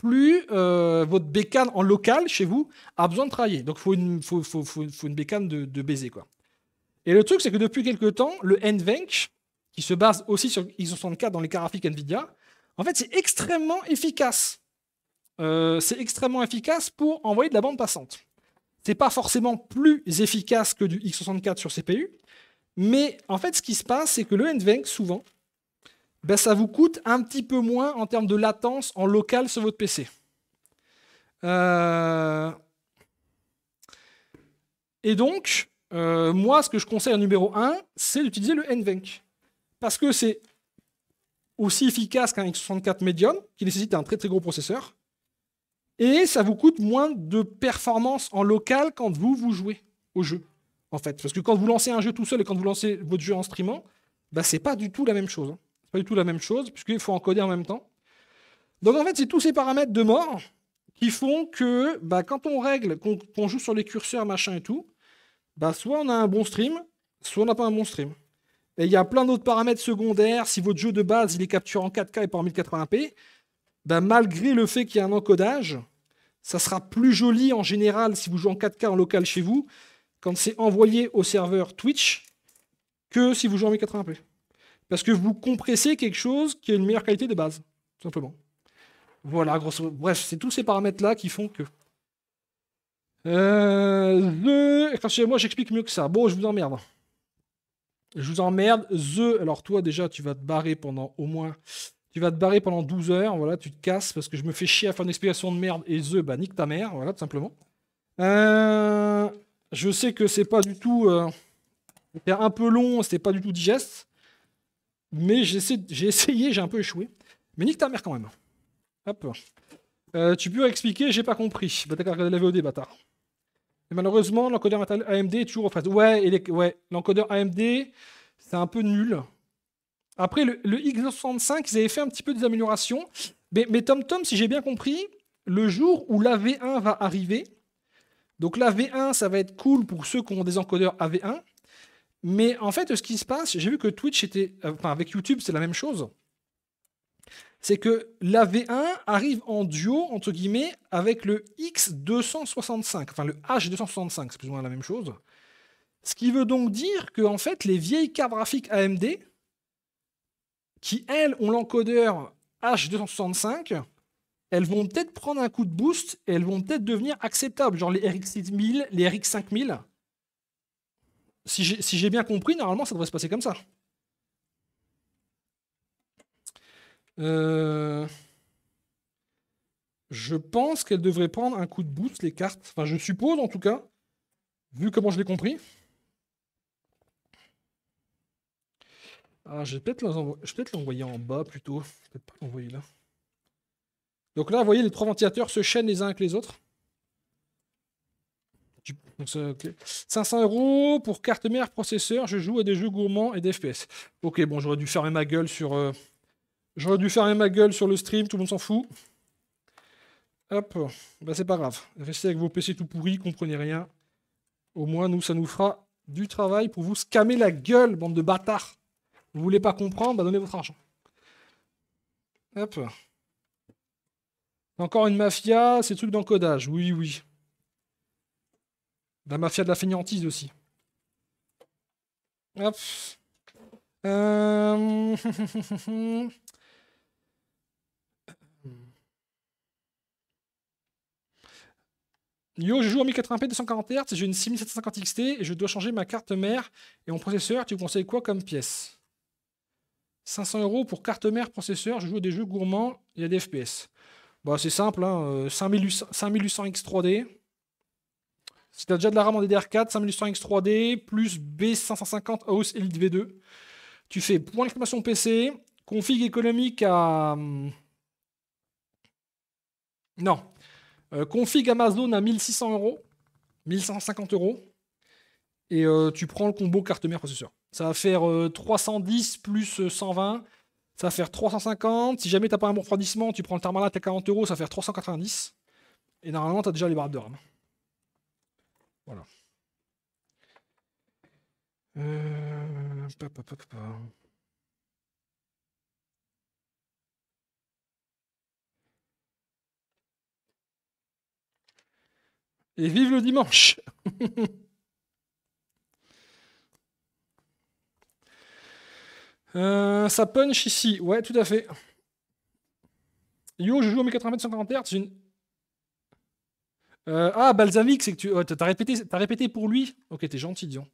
plus euh, votre bécane en local chez vous a besoin de travailler. Donc, il faut une, faut, une bécane de, baiser. Quoi. Et le truc, c'est que depuis quelques temps, le NVENC, qui se base aussi sur x64 dans les graphiques NVIDIA, en fait, c'est extrêmement efficace. Euh, c'est extrêmement efficace pour envoyer de la bande passante. C'est pas forcément plus efficace que du x64 sur CPU, mais en fait, ce qui se passe, c'est que le NVENC, souvent, ben, ça vous coûte un petit peu moins en termes de latence en local sur votre PC. Euh, et donc, euh, moi, ce que je conseille numéro 1, c'est d'utiliser le NVENC. Parce que c'est aussi efficace qu'un X64 Medium, qui nécessite un très très gros processeur. Et ça vous coûte moins de performance en local quand vous, vous jouez au jeu, en fait. Parce que quand vous lancez un jeu tout seul et quand vous lancez votre jeu en streamant, ben, ce n'est pas du tout la même chose. Hein pas du tout la même chose, puisqu'il faut encoder en même temps. Donc en fait, c'est tous ces paramètres de mort qui font que bah, quand on règle, qu'on joue sur les curseurs, machin et tout, bah, soit on a un bon stream, soit on n'a pas un bon stream. Et il y a plein d'autres paramètres secondaires. Si votre jeu de base, il est capturé en 4K et pas en 1080p, bah, malgré le fait qu'il y a un encodage, ça sera plus joli en général si vous jouez en 4K en local chez vous, quand c'est envoyé au serveur Twitch, que si vous jouez en 1080p. Parce que vous compressez quelque chose qui a une meilleure qualité de base, tout simplement. Voilà, grosso Bref, c'est tous ces paramètres-là qui font que. Euh, the... moi, j'explique mieux que ça. Bon, je vous emmerde. Je vous emmerde. The. Alors, toi, déjà, tu vas te barrer pendant au moins. Tu vas te barrer pendant 12 heures. Voilà, tu te casses parce que je me fais chier à faire une explication de merde. Et The, bah, nique ta mère. Voilà, tout simplement. Euh... Je sais que c'est pas du tout. Euh, c'était un peu long, c'était pas du tout digeste. Mais j'ai essayé, j'ai un peu échoué. Mais nique ta mère quand même. Hop. Euh, tu peux expliquer, j'ai pas compris. Bah, t'as la VOD, bâtard. Et malheureusement, l'encodeur AMD est toujours en Ouais, l'encodeur AMD, c'est un peu nul. Après, le, X65, ils avaient fait un petit peu des améliorations. Mais, mais Tom Tom, si j'ai bien compris, le jour où la v 1 va arriver, donc la v 1 ça va être cool pour ceux qui ont des encodeurs AV1. Mais en fait, ce qui se passe, j'ai vu que Twitch était. Euh, enfin, avec YouTube, c'est la même chose. C'est que la V1 arrive en duo, entre guillemets, avec le X265. Enfin, le H265, c'est plus ou moins la même chose. Ce qui veut donc dire que, en fait, les vieilles cartes graphiques AMD, qui, elles, ont l'encodeur H265, elles vont peut-être prendre un coup de boost et elles vont peut-être devenir acceptables. Genre les RX 6000, les RX 5000 si j'ai bien compris, normalement, ça devrait se passer comme ça. Euh, je pense qu'elle devrait prendre un coup de boost, les cartes. Enfin, je suppose, en tout cas, vu comment je l'ai compris. Ah, je vais peut-être l'envoyer en bas, plutôt. peut-être pas l'envoyer là. Donc là, vous voyez, les trois ventilateurs se chaînent les uns avec les autres. 500 euh, euros pour carte mère, processeur. Je joue à des jeux gourmands et des FPS. Ok, bon, j'aurais dû fermer ma gueule sur. Euh, j'aurais dû fermer ma gueule sur le stream. Tout le monde s'en fout. Hop, bah c'est pas grave. Restez avec vos PC tout pourris, comprenez rien. Au moins, nous, ça nous fera du travail pour vous scammer la gueule, bande de bâtards. Vous voulez pas comprendre, bah donnez votre argent. Hop. Encore une mafia, ces trucs d'encodage. Oui, oui. La mafia de la fainéantise aussi. Euh. Yo, je joue en 1080p 240Hz, j'ai une 6750 XT et je dois changer ma carte mère et mon processeur. Tu conseilles quoi comme pièce 500 euros pour carte mère, processeur, je joue à des jeux gourmands et à des FPS. Bah, c'est simple, 5800, 5800 X3D, si tu as déjà de la RAM en DDR4, 5800X 3D, plus B550 AOS Elite V2, tu fais point d'exclamation PC, config économique à. Hmm, non. Euh, config Amazon à 1600 euros, 1150 euros, et euh, tu prends le combo carte mère processeur. Ça va faire 310 euh, plus 120, ça va faire 350. Si jamais tu n'as pas un bon refroidissement, tu prends le Thermalat à 40 euros, ça va faire 390. Et normalement, tu as déjà les barres de RAM. Voilà. Euh... Et vive le dimanche euh, Ça punch ici, ouais, tout à fait. Yo, je joue 80 1080 140 Hz, une euh, ah, Balsamic, c'est que tu. t'as répété, as répété pour lui Ok, t'es gentil, Dion.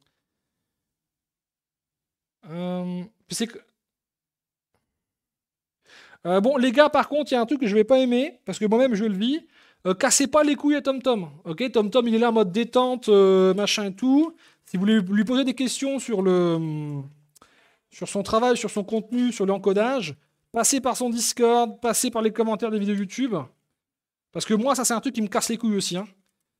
Euh, euh, bon, les gars, par contre, il y a un truc que je vais pas aimer, parce que moi-même, je le vis. cassez pas les couilles à Tom -Tom, ok Tom -Tom, il est là en mode détente, machin et tout. Si vous voulez lui poser des questions sur le. Sur son travail, sur son contenu, sur l'encodage, passez par son Discord, passez par les commentaires des vidéos YouTube. Parce que moi, ça, c'est un truc qui me casse les couilles aussi. Hein.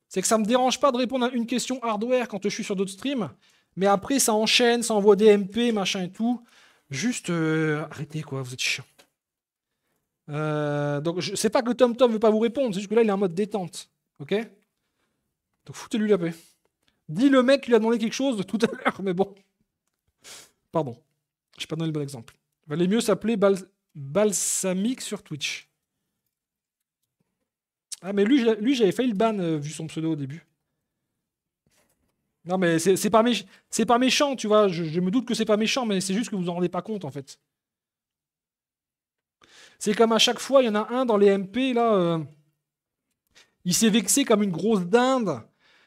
C'est que ça ne me dérange pas de répondre à une question hardware quand je suis sur d'autres streams. Mais après, ça enchaîne, ça envoie des MP, machin et tout. Juste euh, arrêtez, quoi, vous êtes chiant. Euh, donc, sais pas que Tom Tom veut pas vous répondre, c'est juste que là, il est en mode détente. Ok Donc, foutez-lui la paix. Dis le mec qui lui a demandé quelque chose de tout à l'heure, mais bon. Pardon. J'ai pas donné le bon exemple. Il valait mieux s'appeler Balsamic balsamique sur Twitch. Ah, mais lui, j'avais failli le ban euh, vu son pseudo au début. Non, mais c'est pas, c'est pas méchant, tu vois. Je, me doute que c'est pas méchant, mais c'est juste que vous en rendez pas compte, en fait. C'est comme à chaque fois, il y en a un dans les MP, là. Euh, il s'est vexé comme une grosse dinde.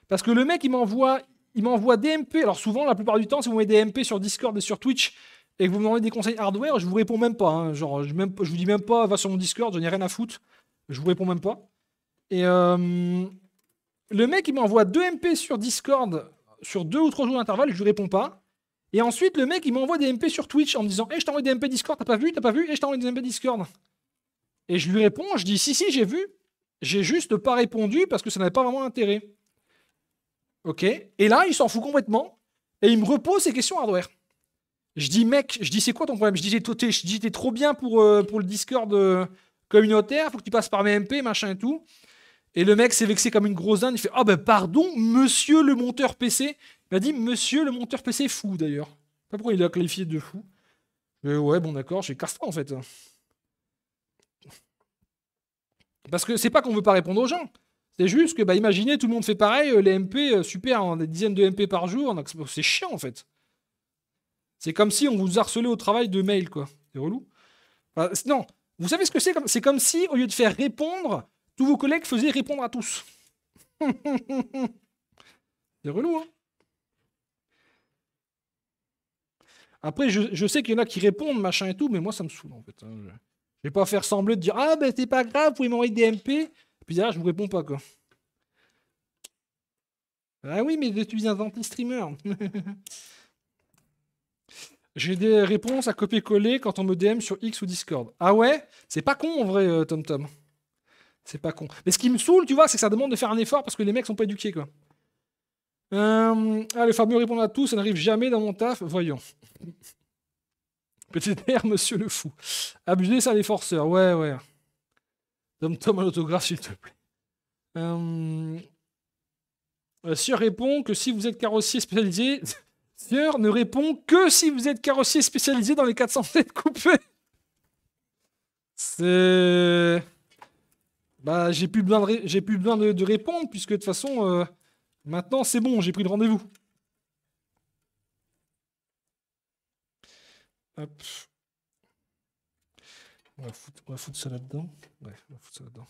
Parce que le mec, il m'envoie il m'envoie des MP. Alors souvent, la plupart du temps, si vous m'envoyez des MP sur Discord et sur Twitch et que vous me demandez des conseils hardware, je vous réponds même pas. Hein. Genre, je, même, je vous dis même pas, va sur mon Discord, je n'ai rien à foutre. Je vous réponds même pas. Et euh, le mec, il m'envoie 2 MP sur Discord sur 2 ou 3 jours d'intervalle, je lui réponds pas. Et ensuite, le mec, il m'envoie des MP sur Twitch en me disant Eh, hey, je t'envoie des MP Discord, t'as pas vu T'as pas vu eh je t'envoie des MP Discord. Et je lui réponds Je dis Si, si, j'ai vu. J'ai juste pas répondu parce que ça n'avait pas vraiment intérêt. Ok Et là, il s'en fout complètement. Et il me repose ses questions hardware. Je dis Mec, je dis C'est quoi ton problème Je dis T'es trop bien pour, euh, pour le Discord euh, communautaire, faut que tu passes par mes MP, machin et tout. Et le mec s'est vexé comme une grosse dinde. Il fait Ah oh ben pardon, monsieur le monteur PC. Il m'a dit Monsieur le monteur PC fou d'ailleurs. Pas pourquoi il l'a qualifié de fou. Mais ouais, bon d'accord, j'ai casse en fait. Parce que c'est pas qu'on veut pas répondre aux gens. C'est juste que, bah, imaginez, tout le monde fait pareil, euh, les MP, euh, super, on hein, a des dizaines de MP par jour, c'est chiant en fait. C'est comme si on vous harcelait au travail de mail, quoi. C'est relou. non, vous savez ce que c'est C'est comme si, au lieu de faire répondre, tous vos collègues faisaient répondre à tous. C'est relou, hein Après, je, sais qu'il y en a qui répondent, machin et tout, mais moi, ça me saoule, en fait. Hein. Je... vais pas faire semblant de dire « Ah, ben, c'est pas grave, vous pouvez m'envoyer des MP », puis derrière, je vous réponds pas, quoi. Ah oui, mais tu es un anti-streamer. J'ai des réponses à copier-coller quand on me DM sur X ou Discord. Ah ouais C'est pas con, en vrai, euh, Tom. -Tom. C'est pas con. Mais ce qui me saoule, tu vois, c'est que ça demande de faire un effort parce que les mecs sont pas éduqués, quoi. Euh, faut mieux répondre à tout, ça n'arrive jamais dans mon taf, voyons. Petit air, monsieur le fou. Abuser ça, les forceurs, ouais, ouais. donne Tom, un autographe, s'il te plaît. Euh... euh répond que si vous êtes carrossier spécialisé, Sieur ne répond que si vous êtes carrossier spécialisé dans les 400 407 coupés. C'est. Bah, j'ai plus besoin, de, plus besoin de, répondre, puisque de toute façon, euh, maintenant, c'est bon, j'ai pris le rendez-vous. on va foutre ça là-dedans. Ouais, on va foutre ça là-dedans.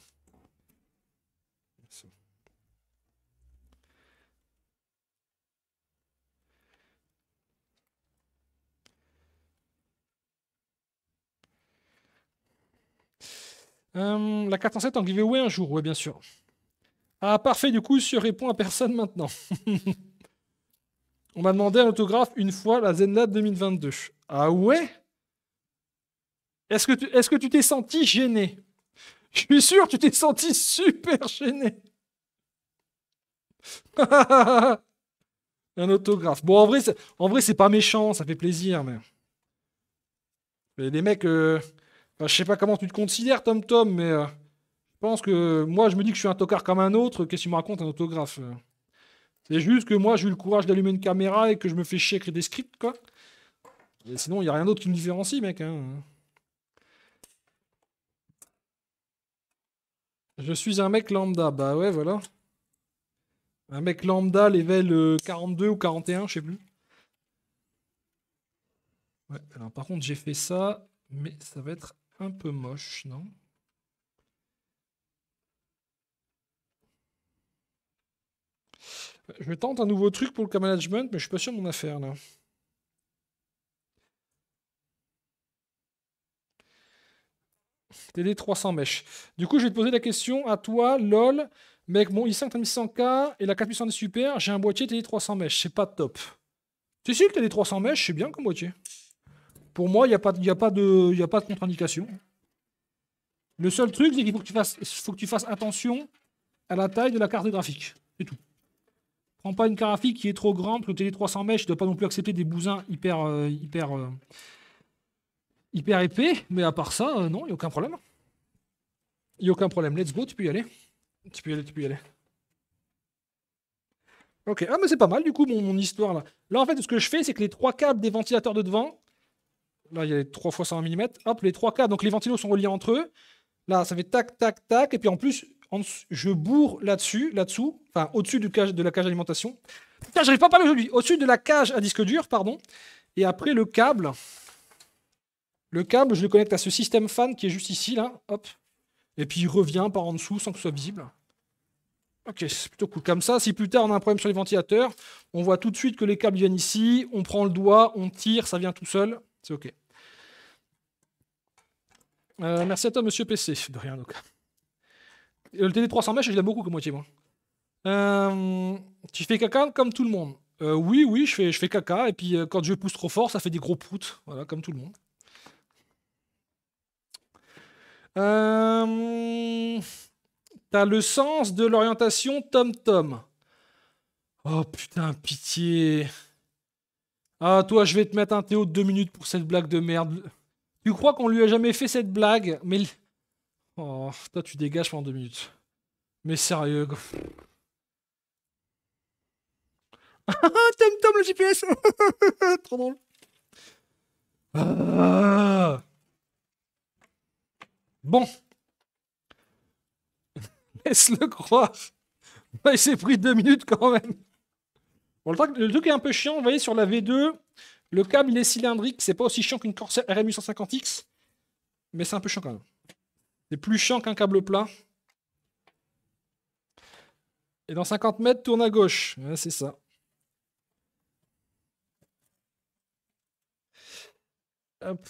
Euh, la 407 en giveaway un jour, oui, bien sûr. Ah, parfait, du coup, je réponds à personne maintenant. On m'a demandé un autographe une fois la Zenda 2022. Ah ouais Est-ce que tu est-ce que tu t'es senti gêné Je suis sûr, tu t'es senti super gêné. un autographe. Bon, en vrai, c'est, en vrai, c'est pas méchant, ça fait plaisir, mais. les mecs. Euh, je sais pas comment tu te considères, Tom Tom, mais euh, je pense que moi, je me dis que je suis un tocard comme un autre. Qu'est-ce qu'il me raconte, un autographe euh? C'est juste que moi, j'ai eu le courage d'allumer une caméra et que je me fais chier à écrire des scripts, quoi. sinon, il n'y a rien d'autre qui me différencie, mec. Hein. Je suis un mec lambda. Bah ouais, voilà. Un mec lambda, level 42 euh, ou 41, je sais plus. par contre, j'ai fait ça, mais ça va être un peu moche, non Je me tente un nouveau truc pour le cas management, mais je suis pas sûr de mon affaire là. TD 300 mèches. Du coup, je vais te poser la question à toi, lol, mec, mon i5 3600K et la 4800 est super, j'ai un boîtier TD 300 mèches. C'est pas top. C'est sûr que TD 300 mèches, c'est bien comme boîtier. Pour moi, il n'y a, pas, a de, contre-indication. Le seul truc, c'est qu'il faut, que tu fasses, que tu fasses attention à la taille de la carte graphique. C'est tout. Prends pas une carte graphique qui est trop grande, le que télé 300 mèches, tu dois pas non plus accepter des bousins hyper, euh, hyper, euh, hyper épais. Mais à part ça, euh, non, il n'y a aucun problème. Il n'y a aucun problème. Let's go, tu peux y aller. Tu peux y aller, tu peux y aller. Ok, ah mais c'est pas mal du coup mon, mon, histoire là. Là en fait ce que je fais c'est que les trois câbles des ventilateurs de devant, Là, il y a les 3 x 120 mm. Hop, les 3 cas Donc les ventilos sont reliés entre eux. Là, ça fait tac, tac, tac. Et puis en plus, je bourre là-dessus, là-dessous, enfin au-dessus du de la cage d'alimentation. Putain, j'arrive pas à parler aujourd'hui. Au-dessus de la cage à disque dur, pardon. Et après, le câble. Le câble, je le connecte à ce système fan qui est juste ici, là. Hop. Et puis il revient par en dessous sans que ce soit visible. Ok, c'est plutôt cool. Comme ça, si plus tard on a un problème sur les ventilateurs, on voit tout de suite que les câbles viennent ici, on prend le doigt, on tire, ça vient tout seul. C'est OK. Euh, merci à toi, monsieur PC. De rien, donc. Euh, le TD 300 mèches, je l'aime beaucoup comme moitié, moi. Euh, tu fais caca comme tout le monde. oui, oui, je fais, je fais caca. Et puis quand je pousse trop fort, ça fait des gros proutes. Voilà, comme tout le monde. T'as le sens de l'orientation tom-tom. Oh putain, pitié. Ah, toi, je vais te mettre un Théo de deux minutes pour cette blague de merde. Tu crois qu'on lui a jamais fait cette blague Mais. Oh, toi, tu dégages pendant deux minutes. Mais sérieux. Tom Tom le GPS Trop drôle. Ah. Bon. Laisse-le croire. Il s'est pris deux minutes quand même le, truc, est un peu chiant, vous voyez, sur la V2, le câble il est cylindrique, c'est pas aussi chiant qu'une Corsair rm 150 x mais c'est un peu chiant quand même. C'est plus chiant qu'un câble plat. Et dans 50 mètres, tourne à gauche. c'est ça.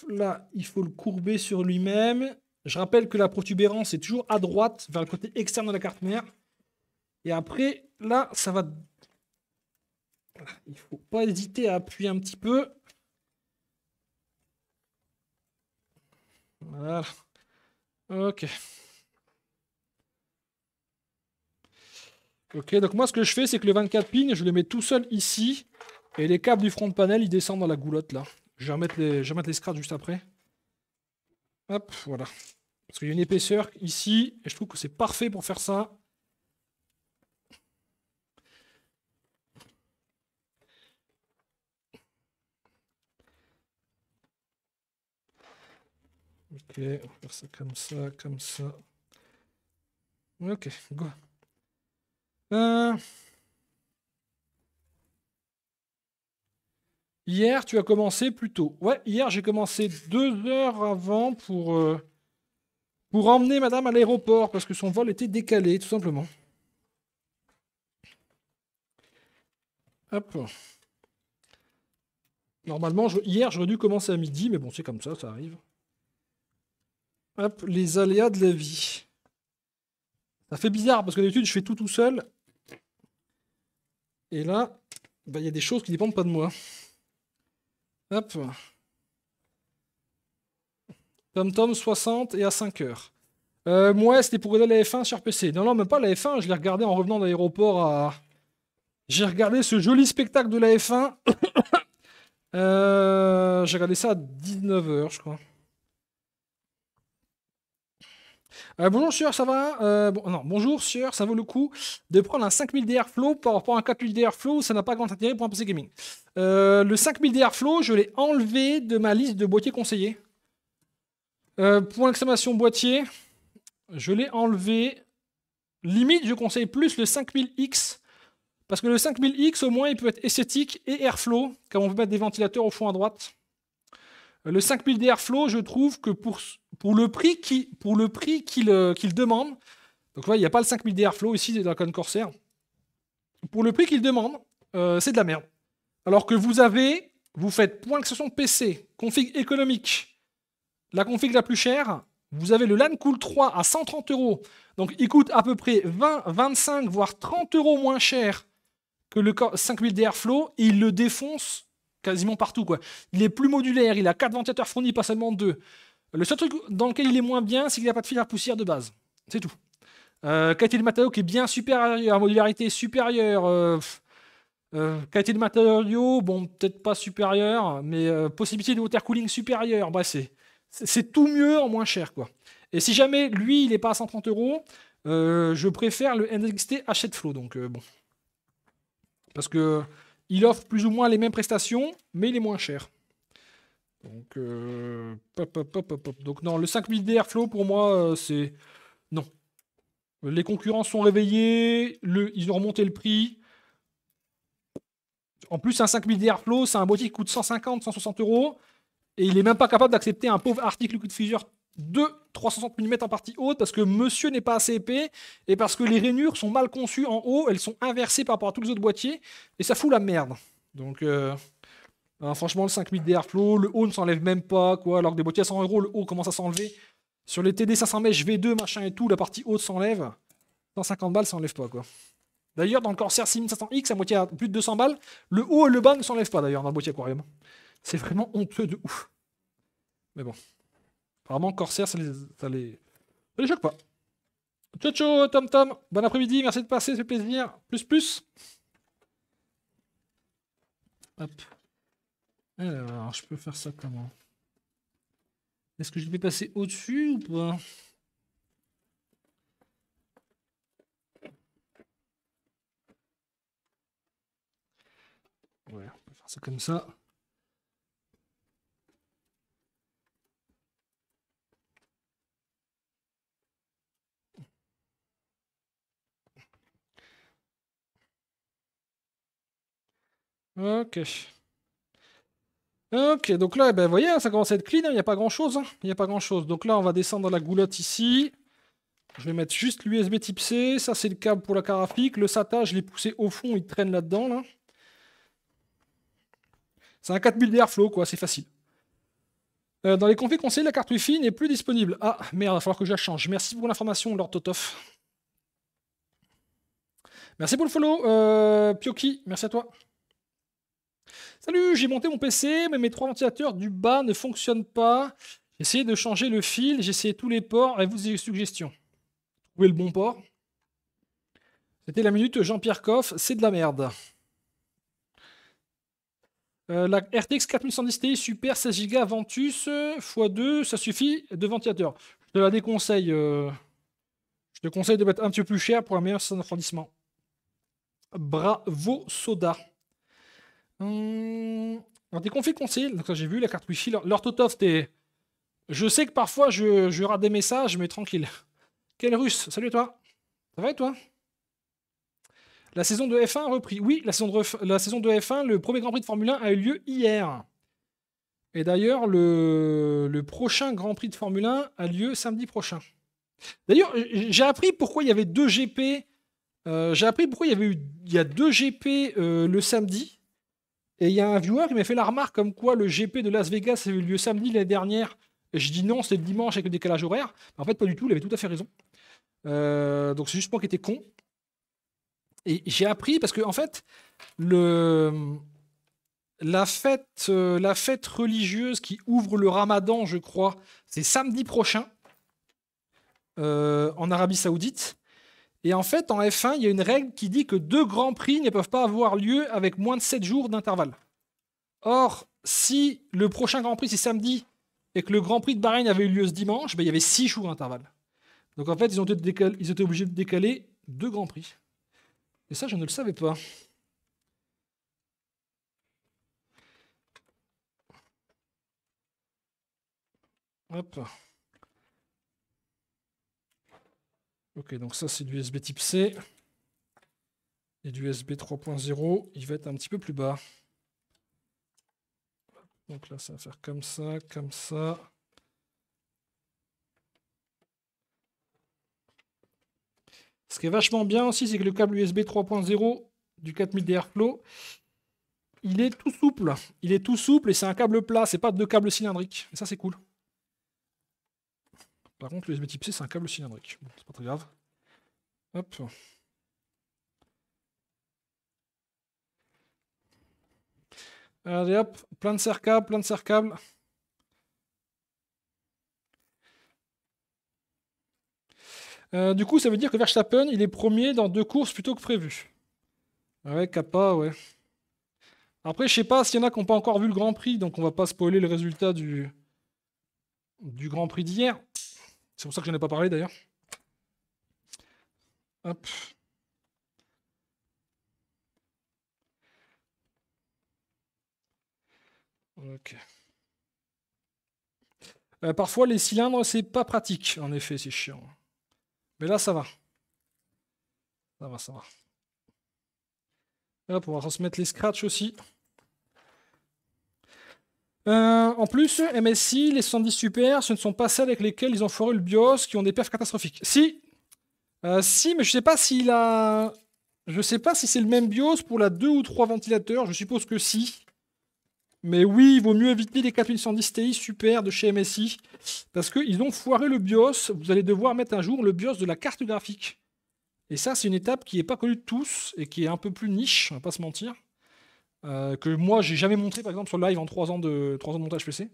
là, il faut le courber sur lui-même. Je rappelle que la protubérance est toujours à droite, vers le côté externe de la carte mère. Et après, là, ça va il ne faut pas hésiter à appuyer un petit peu. Voilà. Ok. Ok, donc moi ce que je fais, c'est que le 24 pin, je le mets tout seul ici. Et les câbles du front panel, ils descendent dans la goulotte là. Je vais remettre les, je les scratchs juste après. Hop, voilà. Parce qu'il y a une épaisseur ici, et je trouve que c'est parfait pour faire ça. Ok, on va faire ça comme ça, comme ça. Ok, go. Euh, hier, tu as commencé plus tôt. Ouais, hier, j'ai commencé deux heures avant pour, euh, pour emmener madame à l'aéroport parce que son vol était décalé, tout simplement. Hop. Normalement, hier, j'aurais dû commencer à midi, mais bon, c'est comme ça, ça arrive. Hop, les aléas de la vie. Ça fait bizarre parce que d'habitude je fais tout tout seul. Et là, bah, il y a des choses qui dépendent pas de moi. Hop. TomTom 60 et à 5 heures. Euh, moi, c'était pour regarder la F1 sur PC. Non, non, même pas la F1. Je l'ai regardé en revenant d'aéroport à. J'ai regardé ce joli spectacle de la F1. Euh, j'ai regardé ça à 19h, je crois. Euh, bonjour, Sieur, ça va euh, Non, bonjour, Sieur, ça vaut le coup de prendre un 5000 DR Flow par rapport à un 4000 DR Flow Ça n'a pas grand intérêt pour un PC Gaming. Euh, le 5000 DR Flow, je l'ai enlevé de ma liste de boîtiers conseillés. point d'exclamation boîtier, je l'ai enlevé. Limite, je conseille plus le 5000X. Parce que le 5000X, au moins, il peut être esthétique et airflow, quand on peut mettre des ventilateurs au fond à droite. Le 5000 DR Flow, je trouve que pour pour le prix qu'il demande. Donc il n'y a pas le 5000 DR Flow ici dans Con Corsair. Pour le prix qu'il demande, c'est de la merde. Alors que vous avez, vous faites point que ce sont PC, config économique, la config la plus chère, vous avez le LAN Cool 3 à 130 euros. Donc il coûte à peu près 20, 25, voire 30 euros moins cher que le 5000 DR Flow. Et il le défonce quasiment partout. Quoi. Il est plus modulaire, il a 4 ventilateurs fournis, pas seulement 2. Le seul truc dans lequel il est moins bien, c'est qu'il a pas de fil à poussière de base. C'est tout. Euh, qualité de matériau qui est bien supérieure, modularité supérieure. Euh, qualité euh, de matériau, bon, peut-être pas supérieure, mais euh, possibilité de water cooling supérieure. c'est, c'est tout mieux en moins cher, quoi. Et si jamais lui, il n'est pas à 130 euros, euh, je préfère le NXT h Flow. Donc, bon. Parce que il offre plus ou moins les mêmes prestations, mais il est moins cher. Donc, euh, pop, Donc non, le 5000 DR Flow, pour moi, euh, c'est... Non. Les concurrents sont réveillés, ils ont remonté le prix. En plus, un 5000 DR Flow, c'est un boîtier qui coûte 150, 160 euros. Et il n'est même pas capable d'accepter un pauvre article de Fissure de 360 mm en partie haute parce que monsieur n'est pas assez épais et parce que les rainures sont mal conçues en haut, elles sont inversées par rapport à tous les autres boîtiers et ça fout la merde. Donc... Euh, Hein, franchement, le 5000 DR flow, le haut ne s'enlève même pas, quoi. Alors que des boîtiers à 100 euros, le haut commence à s'enlever. Sur les TD 500 mèches V2, machin et tout, la partie haute s'enlève. 150 balles, ça s'enlève pas, quoi. D'ailleurs, dans le Corsair 6500X, à moitié à plus de 200 balles, le haut et le bas ne s'enlèvent pas, d'ailleurs, dans le boîtier aquarium. C'est vraiment honteux de ouf. Mais bon. Apparemment, Corsair, ça les, ça les, ça les choque pas. Ciao, ciao, Tom Tom. Bon après-midi, merci de passer, c'est plaisir. Plus, plus. Hop. Alors, je peux faire ça comment Est-ce que je vais passer au-dessus ou pas Ouais, on peut faire ça comme ça. Ok. Ok, donc là, eh ben, vous voyez, hein, ça commence à être clean, il hein, n'y a pas grand-chose. Il hein, n'y a pas grand-chose. Donc là, on va descendre dans la goulotte ici. Je vais mettre juste l'USB type C. Ça, c'est le câble pour la carafique. Le SATA, je l'ai poussé au fond, il traîne là-dedans. Là. C'est un 4000 d'airflow, quoi, c'est facile. Euh, dans les configs conseils, la carte Wi-Fi n'est plus disponible. Ah, merde, il va falloir que je la change. Merci pour l'information, Lord Totov. Merci pour le follow, euh, merci à toi. Salut, j'ai monté mon PC, mais mes trois ventilateurs du bas ne fonctionnent pas. J'ai essayé de changer le fil, j'ai essayé tous les ports. Avez-vous des suggestions est le bon port. C'était la minute Jean-Pierre Coff, c'est de la merde. Euh, la RTX 4110 Ti Super 16 Go Ventus x2, ça suffit de ventilateurs. Je te la déconseille. Euh, je te conseille de mettre un petit peu plus cher pour un meilleur refroidissement. Bravo Soda. Hum, conflits tes conseils, j'ai vu la carte Wi-Fi, c'était. Je sais que parfois je, rate des messages, mais tranquille. Quel russe Salut toi Ça va et toi La saison de F1 a repris. Oui, la saison, de la saison de F1, le premier Grand Prix de Formule 1 a eu lieu hier. Et d'ailleurs, le... prochain Grand Prix de Formule 1 a lieu samedi prochain. D'ailleurs, j'ai appris pourquoi il y avait deux GP. Euh, j'ai appris pourquoi il y avait eu il y a deux GP euh, le samedi. Et il y a un viewer qui m'a fait la remarque comme quoi le GP de Las Vegas avait eu lieu samedi l'année dernière. je dis non, c'est le dimanche avec le décalage horaire. En fait, pas du tout, il avait tout à fait raison. Euh, donc c'est juste moi qui était con. Et j'ai appris parce que en fait, le la fête, euh, la fête religieuse qui ouvre le Ramadan, je crois, c'est samedi prochain euh, en Arabie Saoudite. Et en fait, en F1, il y a une règle qui dit que deux grands prix ne peuvent pas avoir lieu avec moins de 7 jours d'intervalle. Or, si le prochain Grand Prix c'est samedi et que le Grand Prix de Bahreïn avait eu lieu ce dimanche, ben, il y avait 6 jours d'intervalle. Donc en fait, ils ont, ils obligés de décaler deux Grands Prix. Et ça, je ne le savais pas. Hop. Ok, donc ça c'est du USB type C. Et du USB 3.0, il va être un petit peu plus bas. Donc là, ça va faire comme ça, comme ça. Ce qui est vachement bien aussi, c'est que le câble USB 3.0 du 4000 Flow il est tout souple. Il est tout souple et c'est un câble plat, c'est pas deux câbles cylindriques. Et ça, c'est cool. Par contre, le type C, c'est un câble cylindrique. c'est pas très grave. Hop. Allez hop, plein de cercables, plein de cercables. Euh, du coup, ça veut dire que Verstappen, il est premier dans deux courses plutôt que prévu. Ah ouais, Kappa, ouais. Après, je sais pas s'il y en a qui n'ont pas encore vu le Grand Prix, donc on va pas spoiler le résultat du, du Grand Prix d'hier. C'est pour ça que je n'en ai pas parlé d'ailleurs. Euh, parfois, les cylindres, c'est pas pratique. En effet, c'est chiant. Mais là, ça va. Ça va, ça va. on va transmettre les scratchs aussi. Euh, en plus, MSI, les 110 super, ce ne sont pas celles avec lesquelles ils ont foiré le BIOS, qui ont des perfs catastrophiques. Si euh, Si, mais je sais pas s'il a... Je sais pas si c'est le même BIOS pour la 2 ou 3 ventilateurs, je suppose que si. Mais oui, il vaut mieux éviter les 4110 Ti super de chez MSI, parce qu'ils ont foiré le BIOS, vous allez devoir mettre à jour le BIOS de la carte graphique. Et ça, c'est une étape qui n'est pas connue de tous, et qui est un peu plus niche, on va pas se mentir. Euh, que moi, j'ai jamais montré, par exemple, sur le live en 3 ans de, 3 ans de montage PC.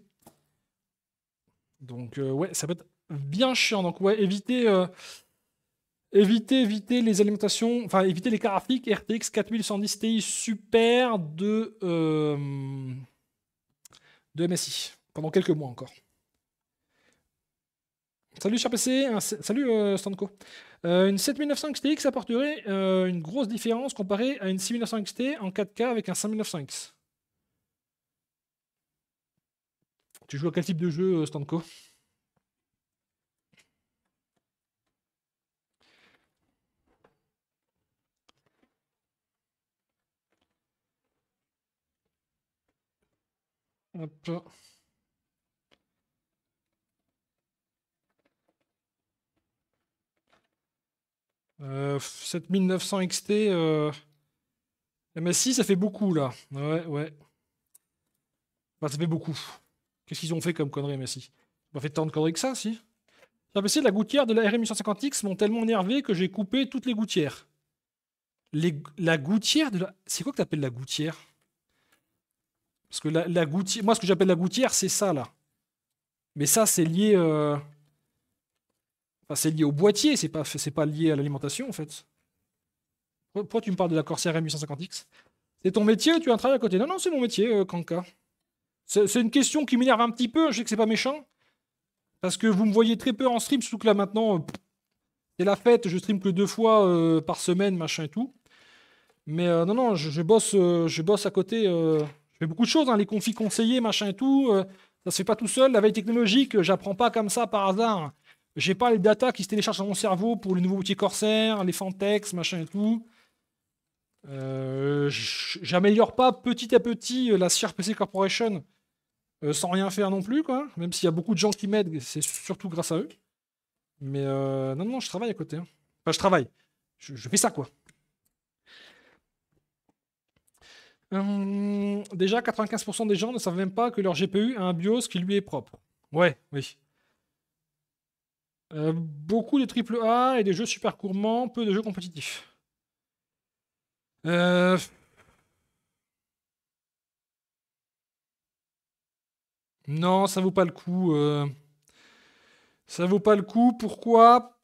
Donc, euh, ouais, ça peut être bien chiant. Donc, ouais, évitez euh, éviter, éviter les alimentations, enfin éviter les graphiques RTX 4110 Ti super de, de MSI pendant quelques mois encore. Salut cher PC, salut euh, Stanco. Euh, une 7900 XTX apporterait euh, une grosse différence comparée à une 6900 XT en 4K avec un 5900 X. Tu joues à quel type de jeu, Stanco Hop. 7900 XT. MSI, ça fait beaucoup là. Ouais, ouais. Bah, ça fait beaucoup. Qu'est-ce qu'ils ont fait comme conneries, MSI on fait tant de conneries que ça, si la gouttière de la RM850X m'ont tellement énervé que j'ai coupé toutes les gouttières. La gouttière de la. C'est quoi que t'appelles la gouttière Parce que la, gouttière. Moi, ce que j'appelle la gouttière, c'est ça là. Mais ça, c'est lié. Euh, c'est lié au boîtier, c'est pas, c'est pas lié à l'alimentation en fait. Pourquoi tu me parles de la Corsair M850X C'est ton métier tu as un travail à côté Non, non, c'est mon métier, euh, Kanka. C'est une question qui m'énerve un petit peu, je sais que c'est pas méchant. Parce que vous me voyez très peu en stream, surtout que là maintenant, c'est euh, la fête, je stream que deux fois euh, par semaine, machin et tout. Mais non, non, je, bosse, je bosse à côté, je fais beaucoup de choses, hein, les confis conseillers, machin et tout. ça se fait pas tout seul, la veille technologique, j'apprends pas comme ça par hasard. J'ai pas les data qui se téléchargent dans mon cerveau pour les nouveaux outils Corsair, les Fantex, machin et tout. Euh, j'améliore pas petit à petit euh, la CRPC Corporation euh, sans rien faire non plus, quoi. Même s'il y a beaucoup de gens qui m'aident, c'est surtout grâce à eux. Mais non, non, je travaille à côté. Hein. Enfin, je travaille. Je, fais ça, quoi. déjà, 95% des gens ne savent même pas que leur GPU a un BIOS qui lui est propre. Ouais, oui. Euh, beaucoup de triple A et des jeux super gourmands, peu de jeux compétitifs. Euh, non, ça vaut pas le coup. Euh. Ça vaut pas le coup. Pourquoi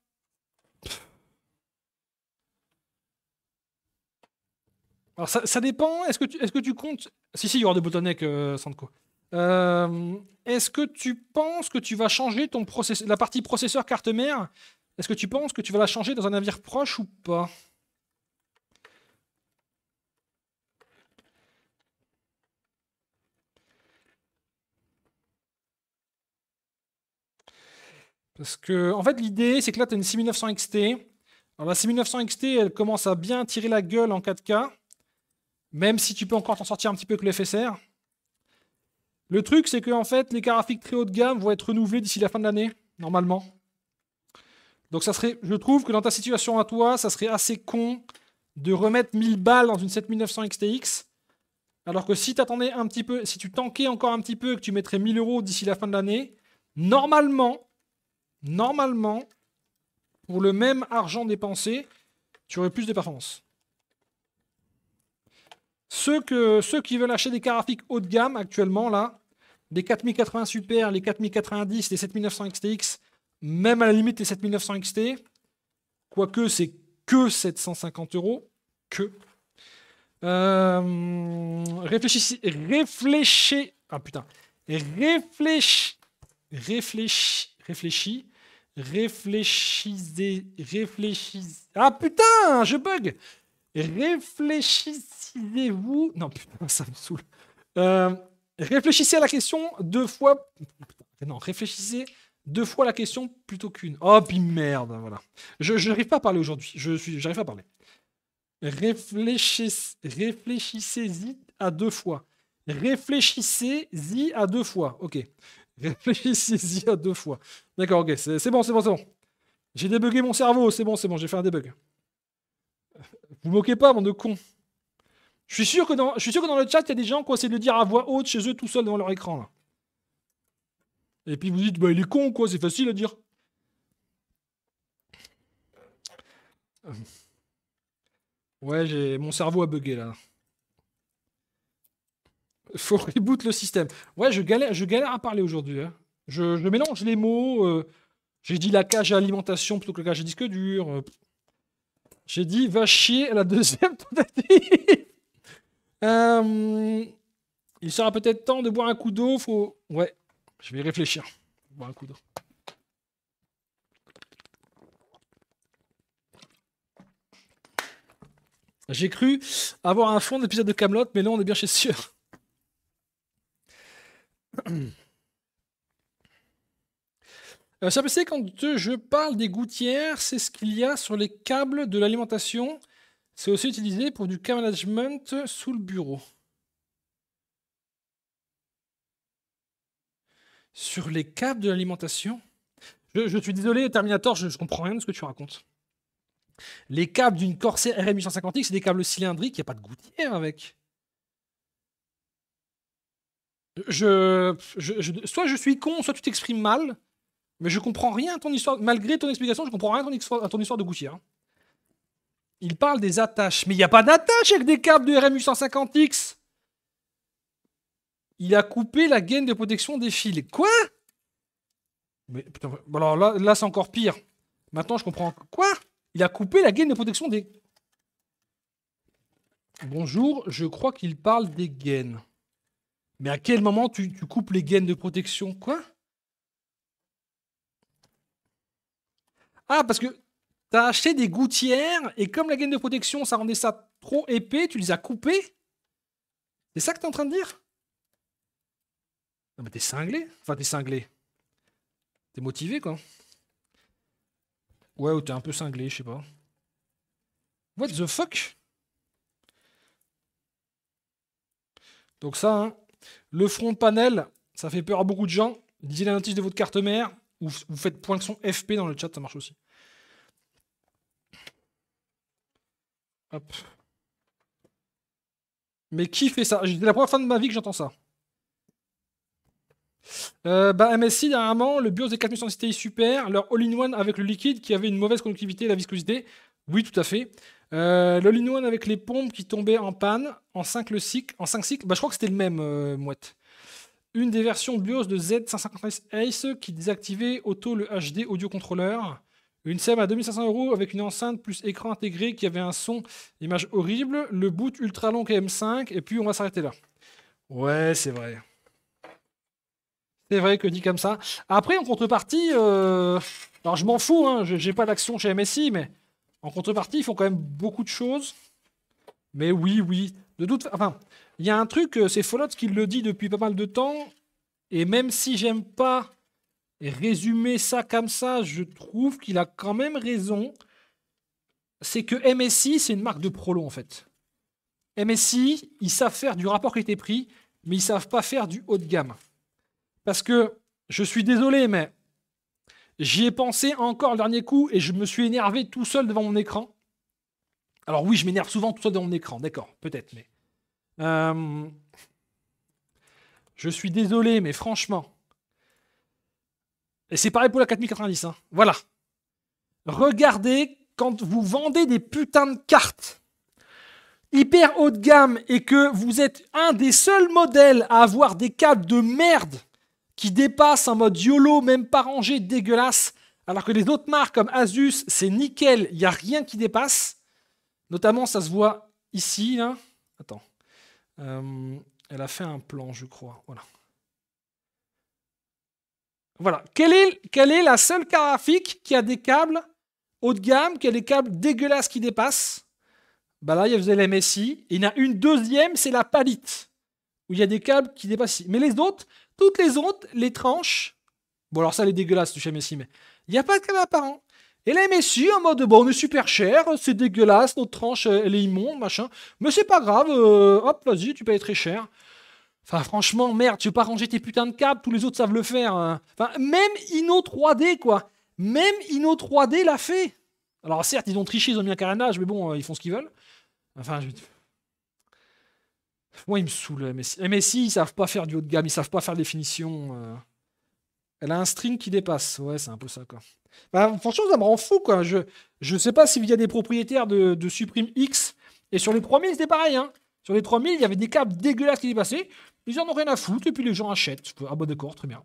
Alors ça, dépend. Est-ce que, tu, est-ce que tu comptes Si, si, il y aura des bottlenecks, Sandko. Euh, est-ce que tu penses que tu vas changer ton la partie processeur carte mère Est-ce que tu penses que tu vas la changer dans un navire proche ou pas Parce que, en fait, l'idée, c'est que là, tu as une 6900 XT. la 6900 XT, elle commence à bien tirer la gueule en 4K, même si tu peux encore t'en sortir un petit peu avec le FSR. Le truc, c'est que en fait, les carafiques très haut de gamme vont être renouvelés d'ici la fin de l'année, normalement. Donc ça serait, je trouve que dans ta situation à toi, ça serait assez con de remettre 1000 balles dans une 7900 XTX, alors que si t'attendais un petit peu, si tu tankais encore un petit peu et que tu mettrais 1000 euros d'ici la fin de l'année, normalement, normalement, pour le même argent dépensé, tu aurais plus de performances. Ceux, que, ceux qui veulent acheter des carafiques haut de gamme actuellement, là, les 4080 Super, les 4090, les 7900 XTX, même à la limite les 7900 XT, quoique c'est que 750 euros, que. Euh, réfléchissez, réfléchissez, ah putain, réfléchis, réfléchis, réfléchis, réfléchissez, réfléchissez, ah putain, je bug, réfléchissez réfléchissez vous Non, putain, ça me saoule. Euh, réfléchissez à la question deux fois. Non, réfléchissez deux fois la question plutôt qu'une. Oh, puis merde, voilà. Je, n'arrive pas à parler aujourd'hui. Je suis, j'arrive pas à parler. Réfléchissez, réfléchissez-y à deux fois. Réfléchissez-y à deux fois. Ok. Réfléchissez-y à deux fois. D'accord, ok. C'est bon, c'est bon, c'est bon. J'ai débugué mon cerveau. C'est bon, c'est bon. J'ai fait un débug. Vous moquez pas, mon de con. Je suis sûr que dans, le chat, il y a des gens qui ont essayé de le dire à voix haute chez eux tout seuls devant leur écran. Et puis vous dites, bah, il est con quoi, c'est facile à dire. Euh. Ouais, mon cerveau a bugué là. Faut reboot le système. Ouais, je galère, à parler aujourd'hui. Hein. Je, mélange les mots. Euh. j'ai dit la cage à alimentation plutôt que la cage à disque dur. Euh. j'ai dit va chier à la deuxième euh, il sera peut-être temps de boire un coup d'eau. Faut... Ouais, je vais réfléchir. Boire un coup d'eau. J'ai cru avoir un fond d'épisode de Camelot, mais non, on est bien chez sûr. peut ça me quand je parle des gouttières, c'est ce qu'il y a sur les câbles de l'alimentation c'est aussi utilisé pour du cas management sous le bureau. Sur les câbles de l'alimentation je, suis désolé, Terminator, je, ne comprends rien de ce que tu racontes. Les câbles d'une Corsair RM850X, c'est des câbles cylindriques, il n'y a pas de gouttière avec. Je, soit je suis con, soit tu t'exprimes mal, mais je comprends rien à ton histoire. Malgré ton explication, je comprends rien à ton histoire de gouttière. Il parle des attaches, mais il n'y a pas d'attache avec des câbles de RMU150X. Il a coupé la gaine de protection des fils. Quoi Mais putain, alors là, c'est encore pire. Maintenant, je comprends. Quoi Il a coupé la gaine de protection des... Bonjour, je crois qu'il parle des gaines. Mais à quel moment tu, tu coupes les gaines de protection Quoi Ah, parce que T'as acheté des gouttières et comme la gaine de protection, ça rendait ça trop épais, tu les as coupées C'est ça que t'es en train de dire Non t'es cinglé Enfin t'es cinglé. T'es motivé quoi. Ouais ou t'es un peu cinglé, je sais pas. What the fuck Donc ça, hein, le front panel, ça fait peur à beaucoup de gens. Lisez la notice de votre carte mère ou vous faites point que son FP dans le chat, ça marche aussi. Mais qui fait ça C'est la première fois de ma vie que j'entends ça. Euh, bah, MSI, dernièrement, le BIOS des ti super, leur all-in-one avec le liquide qui avait une mauvaise conductivité et la viscosité. Oui, tout à fait. Euh, L'all-in-one avec les pompes qui tombaient en panne en 5, le en 5 cycles, bah, je crois que c'était le même, euh, mouette. Une des versions BIOS de z 550 Ace qui désactivait auto le HD audio contrôleur. Une SEM à 2500 euros avec une enceinte plus écran intégré qui avait un son, image horrible, le boot ultra long m 5 et puis on va s'arrêter là. Ouais, c'est vrai. C'est vrai que dit comme ça. Après, en contrepartie, euh, alors je m'en fous, hein, j'ai pas d'action chez MSI, mais en contrepartie, ils font quand même beaucoup de choses. Mais oui, oui. De doute, enfin, il y a un truc, euh, c'est Fallout qui le dit depuis pas mal de temps, et même si j'aime pas résumer ça comme ça, je trouve qu'il a quand même raison. C'est que MSI, c'est une marque de prolo en fait. MSI, ils savent faire du rapport qui qualité pris, mais ils savent pas faire du haut de gamme. Parce que, je suis désolé, mais j'y ai pensé encore le dernier coup et je me suis énervé tout seul devant mon écran. Alors oui, je m'énerve souvent tout seul devant mon écran, d'accord, peut-être, mais... Euh, je suis désolé, mais franchement, et c'est pareil pour la 4090. Hein. Voilà. Regardez quand vous vendez des putains de cartes hyper haut de gamme et que vous êtes un des seuls modèles à avoir des cartes de merde qui dépassent en mode YOLO, même pas rangé, dégueulasse, alors que les autres marques comme Asus, c'est nickel, il n'y a rien qui dépasse. Notamment, ça se voit ici. Attends. Euh, elle a fait un plan, je crois. Voilà. Voilà. Quelle est, la seule carafique qui a des câbles haut de gamme, qui a des câbles dégueulasses qui dépassent Bah là, il y a vous MSI. Il y en a une deuxième, c'est la palite, où il y a des câbles qui dépassent. Mais les autres, toutes les autres, les tranches. Bon, alors ça, les dégueulasse, du MSI, mais il n'y a pas de câble apparent. Et la MSI en mode bon, on est super cher, c'est dégueulasse, notre tranche elle est immonde, machin. Mais c'est pas grave, euh, hop, vas-y, tu payes très cher. Enfin, franchement, merde, tu veux pas ranger tes putains de câbles, tous les autres savent le faire. Hein. Enfin, même Inno 3D, quoi. Même Inno 3D l'a fait. Alors, certes, ils ont triché, ils ont mis un carénage, mais bon, euh, ils font ce qu'ils veulent. Enfin, je... Moi, ils me saoulent, MSI. ils savent pas faire du haut de gamme, ils savent pas faire des finitions. Euh. Elle a un string qui dépasse. Ouais, c'est un peu ça, quoi. franchement, ça me rend fou, quoi. Je, je sais pas s'il y a des propriétaires de, de Supreme X. Et sur les 3000, c'était pareil, hein. Sur les 3000, il y avait des câbles dégueulasses qui dépassaient. Ils en ont rien à foutre et puis les gens achètent. Ah bah d'accord, très bien.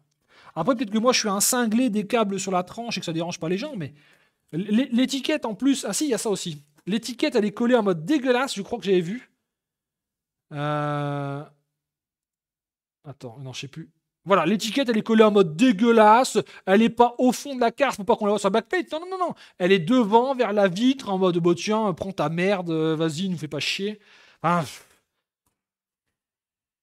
Après, peut-être que moi je suis un cinglé des câbles sur la tranche et que ça dérange pas les gens, mais l'étiquette en plus. Ah si, il y a ça aussi. L'étiquette elle est collée en mode dégueulasse, je crois que j'avais vu. Euh... Attends, non, je sais plus. Voilà, l'étiquette, elle est collée en mode dégueulasse. Elle n'est pas au fond de la carte. Faut pas qu'on la voit sur la Non, non, non, non. Elle est devant, vers la vitre, en mode, bah, tiens, prends ta merde, euh, vas-y, nous fais pas chier.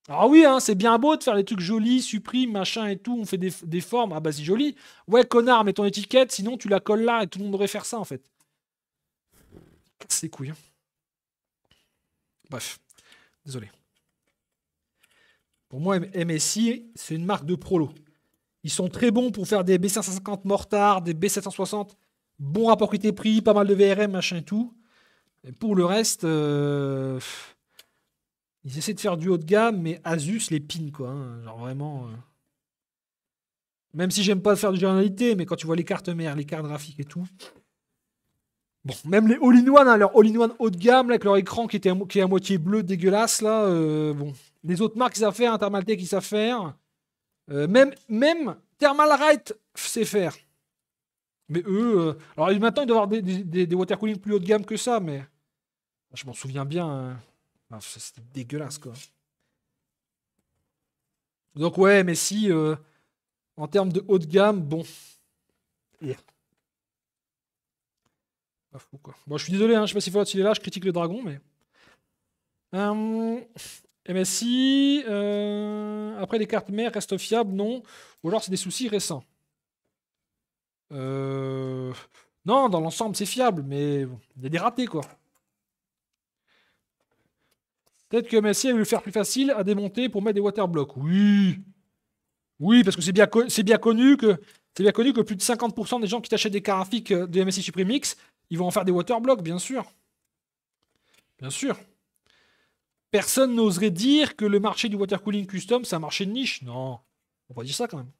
Alors ah oui, hein, c'est bien beau de faire des trucs jolis, supprime, machin et tout, on fait des, formes, ah bah c'est joli. Ouais, connard, mets ton étiquette, sinon tu la colles là et tout le monde devrait faire ça en fait. C'est couilles. Hein. Bref, désolé. Pour moi, MSI, c'est une marque de prolo. Ils sont très bons pour faire des B550 mortards, des B760, bon rapport qualité-prix, pas mal de VRM, machin et tout. Et pour le reste... Euh, ils essaient de faire du haut de gamme, mais Asus les pins, quoi. Hein. Genre vraiment. Euh. Même si j'aime pas faire du généralité, mais quand tu vois les cartes mères, les cartes graphiques et tout. Bon, même les all-in-one, hein, leur all-in-one haut de gamme, avec leur écran qui, était est à moitié bleu dégueulasse, là, euh, bon. Les autres marques, ils savent faire, hein, Thermaltake ils savent faire. Euh, même, même Thermalright sait faire. Mais eux, alors maintenant, ils doivent avoir des, des, water cooling plus haut de gamme que ça, mais je m'en souviens bien c'était dégueulasse, quoi. Donc, ouais, mais si, euh, en termes de haut de gamme, bon. Bon, je suis désolé, hein, je sais pas si faut il est là, je critique le dragon, mais. Euh, MSI, eh ben, euh, après les cartes mères restent fiables, non Ou alors c'est des soucis récents euh, Non, dans l'ensemble c'est fiable, mais il y a des ratés quoi. Peut-être que MSI a le faire plus facile à démonter pour mettre des waterblocks. Oui. Oui, parce que c'est bien, bien connu que bien connu que plus de 50% des gens qui t'achètent des carafiques euh, de MSI Supreme X, ils vont en faire des waterblocks, bien sûr. Bien sûr. Personne n'oserait dire que le marché du watercooling custom, c'est un marché de niche. Non. On va dire ça quand même.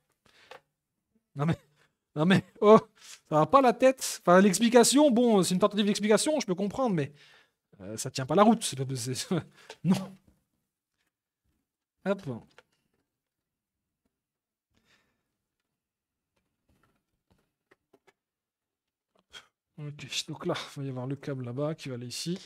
Non mais. Non mais. Oh, ça va pas la tête. Enfin, l'explication, bon, c'est une tentative d'explication, je peux comprendre, mais. Euh, ça tient pas la route. c'est Pas, non. Hop. Ok, donc là, il va y avoir le câble là-bas qui va aller ici.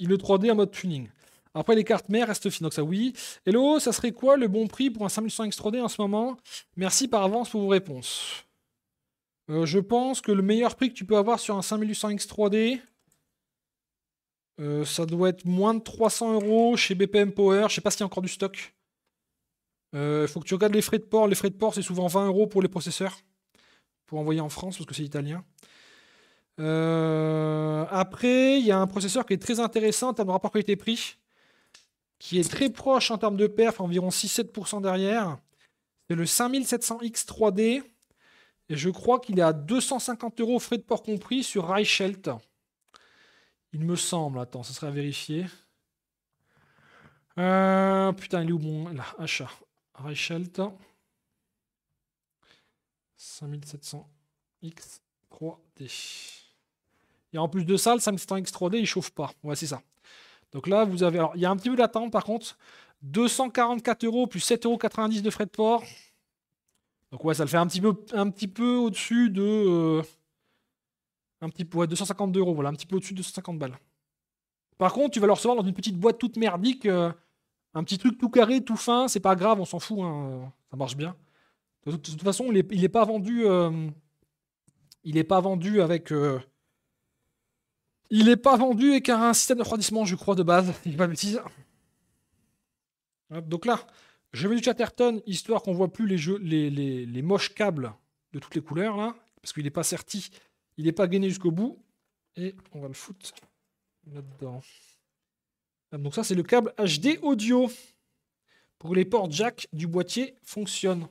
Il est 3D en mode tuning. Après, les cartes mères restent fines, donc ça oui. Hello, ça serait quoi le bon prix pour un 5800 X3D en ce moment Merci par avance pour vos réponses. Euh, je pense que le meilleur prix que tu peux avoir sur un 5800 X3D, euh, ça doit être moins de 300 euros chez BPM Power. Je sais pas s'il y a encore du stock. Il euh, faut que tu regardes les frais de port. Les frais de port, c'est souvent 20 euros pour les processeurs. Pour envoyer en France, parce que c'est italien. après, il y a un processeur qui est très intéressant en termes rapport qualité-prix qui est très proche en termes de perf, environ 6-7% derrière. C'est le 5700X 3D. Et je crois qu'il est à 250 euros frais de port compris sur Reichelt. Il me semble. Attends, ça serait à vérifier. Euh, putain, il est où mon. Là, achat. Reichelt. 5700X 3D. Et en plus de ça, le 5700X 3D, il chauffe pas. Ouais, c'est ça. Donc là, vous avez. Alors, il y a un petit peu d'attente par contre. 244 euros plus 7,90 euros de frais de port. Donc ouais, ça le fait un petit peu, un petit peu au-dessus de. Euh, un petit peu, ouais, 252 euros, voilà, un petit peu au-dessus de 250 balles. Par contre, tu vas le recevoir dans une petite boîte toute merdique, euh, un petit truc tout carré, tout fin, c'est pas grave, on s'en fout, hein, ça marche bien. De toute, façon, il n'est pas vendu. Euh, il n'est pas vendu avec. Il n'est pas vendu et car un système de refroidissement, je crois, de base. Il pas bêtise. Donc là, je vais du Chatterton, histoire qu'on voit plus les, jeux, les, moches câbles de toutes les couleurs, là, parce qu'il n'est pas serti, il n'est pas gainé jusqu'au bout. Et on va le foutre là-dedans. Donc ça, c'est le câble HD audio pour que les ports jack du boîtier fonctionnent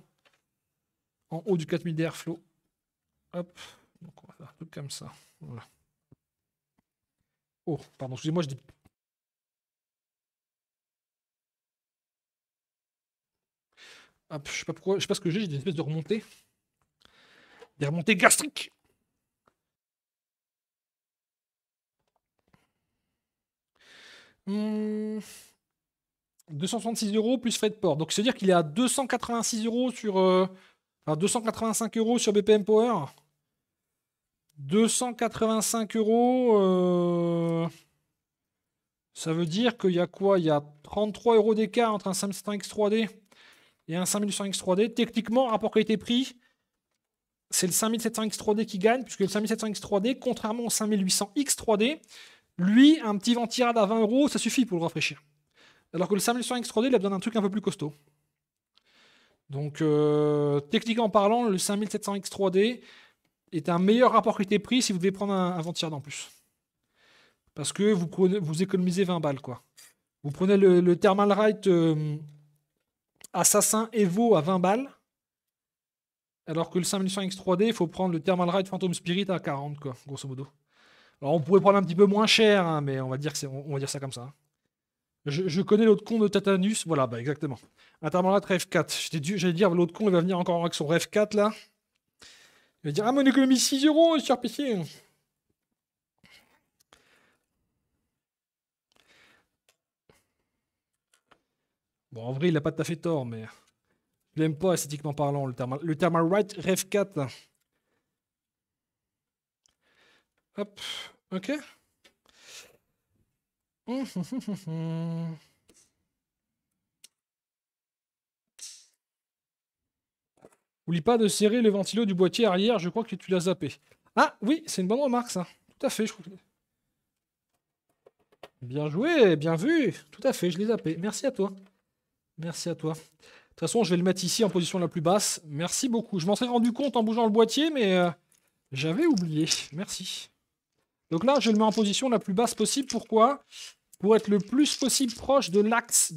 en haut du 4000 DR Flow. Hop, donc on va faire un truc comme ça. Voilà. Oh, pardon, excusez-moi, je dis. je sais pas je sais pas ce que j'ai, j'ai une espèce de remontée. Des remontées gastriques. 266 hmm. euros plus frais de port. Donc, c'est-à-dire qu'il est à 286 euros sur. 285 euh, euros sur BPM Power. 285 euros. Euh, ça veut dire qu'il y a quoi Il y a 33 euros d'écart entre un 5700 X3D et un 5800 x 3 d Techniquement, rapport qualité-prix, c'est le 5700X3D qui gagne, puisque le 5700X3D, contrairement au 5800X3D, lui, un petit ventirade à 20 euros, ça suffit pour le rafraîchir. Alors que le 5800 x 3 d il a besoin d'un truc un peu plus costaud. Donc, euh, techniquement parlant, le 5700X3D, est un meilleur rapport qualité-prix si vous devez prendre un, un ventilateur en plus. Parce que vous, vous économisez 20 balles, quoi. Vous prenez le, Thermalright euh, Thermal Right Assassin Evo à 20 balles, alors que le 5100 X3D, il faut prendre le Thermal Right Phantom Spirit à 40, quoi, grosso modo. Alors on pourrait prendre un petit peu moins cher, hein, mais on va, dire que on va dire ça comme ça. Hein. Je, connais l'autre con de Tatanus, voilà, bah exactement. Un Thermal Right Rev 4, j'allais dire, l'autre con, il va venir encore avec son Rev 4, là. Il va dire Ah, mon économie 6 euros sur PC. Bon, en vrai, il n'a pas tout à fait tort, mais je l'aime pas esthétiquement parlant, le Thermal, le thermal Right Rev 4. Hop, ok. « N'oublie pas de serrer le ventilo du boîtier arrière, je crois que tu l'as zappé. Ah oui, c'est une bonne remarque ça. Tout à fait, je crois que... Bien joué, bien vu. Tout à fait, je l'ai zappé. Merci à toi. Merci à toi. De toute façon, je vais le mettre ici en position la plus basse. Merci beaucoup. Je m'en serais rendu compte en bougeant le boîtier, mais euh, j'avais oublié. Merci. Donc là, je le mets en position la plus basse possible. Pourquoi Pour être le plus possible proche de l'axe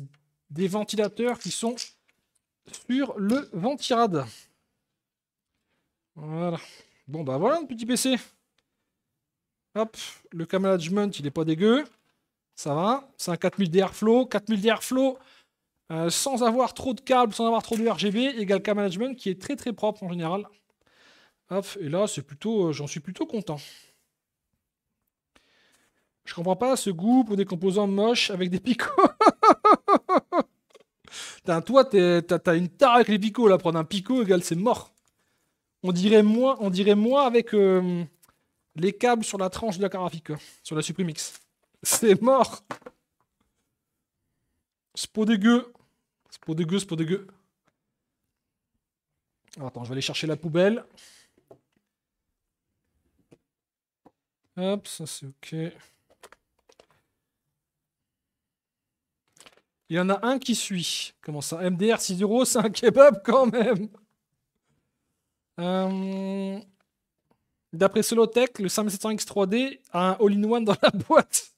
des ventilateurs qui sont sur le ventirad. Voilà. Bon, bah voilà, un petit PC. Hop, le cam management, il est pas dégueu. Ça va. C'est un 4000 DR flow. 4000 DR flow, sans avoir trop de câbles, sans avoir trop de RGB, égale cam management qui est très très propre en général. Hop, et là, c'est plutôt, euh, j'en suis plutôt content. Je comprends pas ce goût pour des composants moches avec des picots. T'as toi, t'as une tare avec les picots là. Prendre un picot égal c'est mort on dirait moins, on dirait moins avec euh, les câbles sur la tranche de la graphique, euh, sur la X. C'est mort Spo dégueu spo dégueu, spo dégueu. attends, je vais aller chercher la poubelle. Hop, ça c'est ok. Il y en a un qui suit. Comment ça MDR 6 euros, c'est un kebab quand même euh, d'après Solotech, le 5700X 3D a un all-in-one dans la boîte.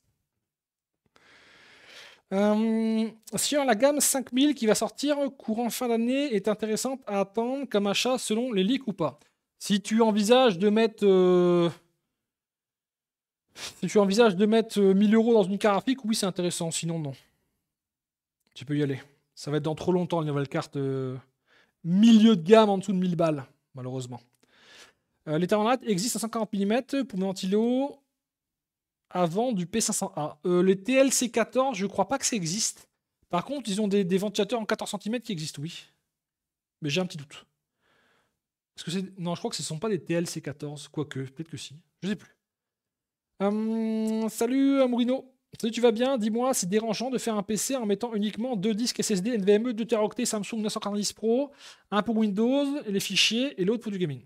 Euh, sur la gamme 5000 qui va sortir courant fin d'année est intéressante à attendre comme achat selon les leaks ou pas. Si tu envisages de mettre, euh, si tu envisages de mettre 1000 euh, euros dans une carte graphique, oui c'est intéressant. Sinon non, tu peux y aller. Ça va être dans trop longtemps les nouvelle carte milieu de gamme en dessous de 1000 balles malheureusement. Euh, les thermomètres existent à 140 mm pour mes antilos avant du P500A. Euh, les TLC14, je crois pas que ça existe. Par contre, ils ont des, ventilateurs en 14 cm qui existent, oui. Mais j'ai un petit doute. Parce que Non, je crois que ce ne sont pas des TLC14, quoique, peut-être que si. Je ne sais plus. Hum, salut Amourino euh, si tu vas bien Dis-moi, c'est dérangeant de faire un PC en mettant uniquement deux disques SSD NVMe, 2 Teraoctets Samsung 990 Pro, un pour Windows, et les fichiers, et l'autre pour du gaming.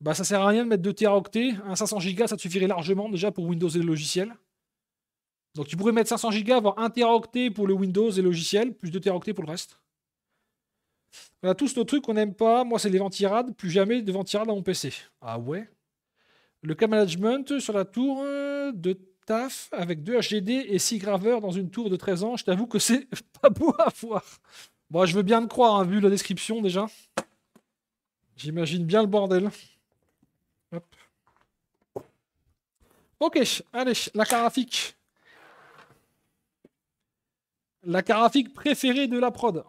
Bah, ça sert à rien de mettre 2 Teraoctets, un 500 Go, ça te suffirait largement déjà pour Windows et le logiciel. Donc tu pourrais mettre 500 Go, avoir 1 Teraoctet pour le Windows et le logiciel, plus 2 Teraoctets pour le reste. On a tous nos trucs qu'on n'aime pas. Moi, c'est les ventirades. Plus jamais de ventirades à mon PC. Ah ouais Le cas management sur la tour euh, de taf avec deux HDD et six graveurs dans une tour de 13 ans. Je t'avoue que c'est pas beau à voir. Bon, je veux bien le croire, hein, vu la description déjà. J'imagine bien le bordel. Ok, allez, la carafique. La carafique préférée de la prod.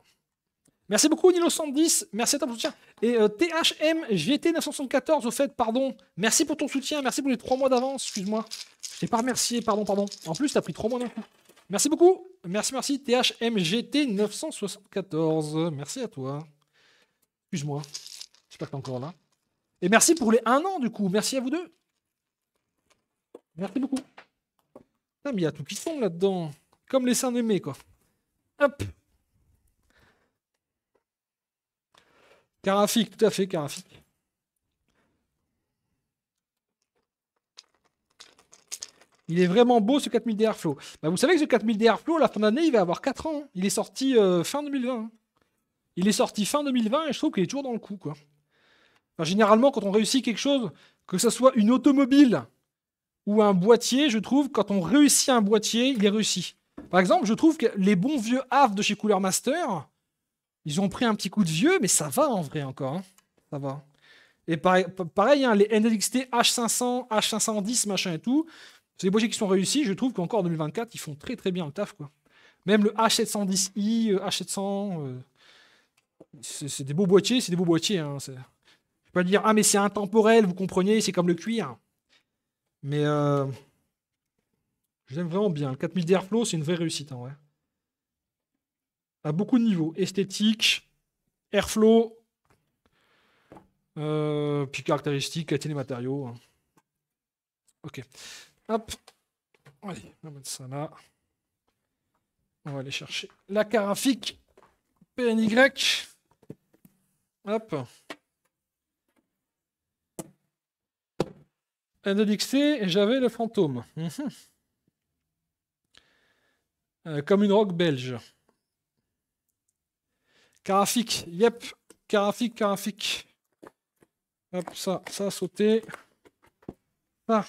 Merci beaucoup, Nilo110. Merci à toi pour ton soutien. Et euh, THMGT974, au fait, pardon. Merci pour ton soutien. Merci pour les trois mois d'avance. Excuse-moi. Je n'ai pas remercié. Pardon, pardon. En plus, t'as pris 3 mois d'un coup. Merci beaucoup. Merci, merci. THMGT974. Merci à toi. Excuse-moi. pas que t'es encore là. Et merci pour les 1 an, du coup. Merci à vous deux. Merci beaucoup. Putain, mais il y a tout qui tombe là-dedans. Comme les saints- de quoi. Hop. Carafique, tout à fait, Carafique. Il est vraiment beau ce 4000 DR Flow. Bah, vous savez que ce 4000 DR Flow, la fin d'année, il va avoir 4 ans. Hein. Euh, hein. Il est sorti fin 2020. Il est sorti fin 2020 et je trouve qu'il est toujours dans le coup. Quoi. généralement, quand on réussit quelque chose, que ce soit une automobile ou un boîtier, je trouve, quand on réussit un boîtier, il est réussi. Par exemple, je trouve que les bons vieux HAV de chez Cooler Master, ils ont pris un petit coup de vieux, mais ça va en vrai encore. Hein. Ça va. Et pareil, hein, les NXT H500, H510, machin et tout, c'est des boîtiers qui sont réussis. Je trouve qu'encore en 2024, ils font très très bien le taf. quoi. Même le H710i, H700, euh, euh, c'est des beaux boîtiers, c'est des beaux boîtiers. Hein, je peux pas dire, ah mais c'est intemporel, vous comprenez, c'est comme le cuir. Mais euh, j'aime vraiment bien. Le 4000 Airflow, c'est une vraie réussite en vrai. Ouais beaucoup de niveaux. Esthétique, airflow, euh, puis caractéristiques, qualité des matériaux. Hein. Ok. Hop. Allez, on va ça là. On va aller chercher la carafique PNY. Hop. NDXT et j'avais le fantôme. Mhm. Euh, comme une rock belge graphique yep. graphique, graphique. Hop, ça, ça a sauté. Ah.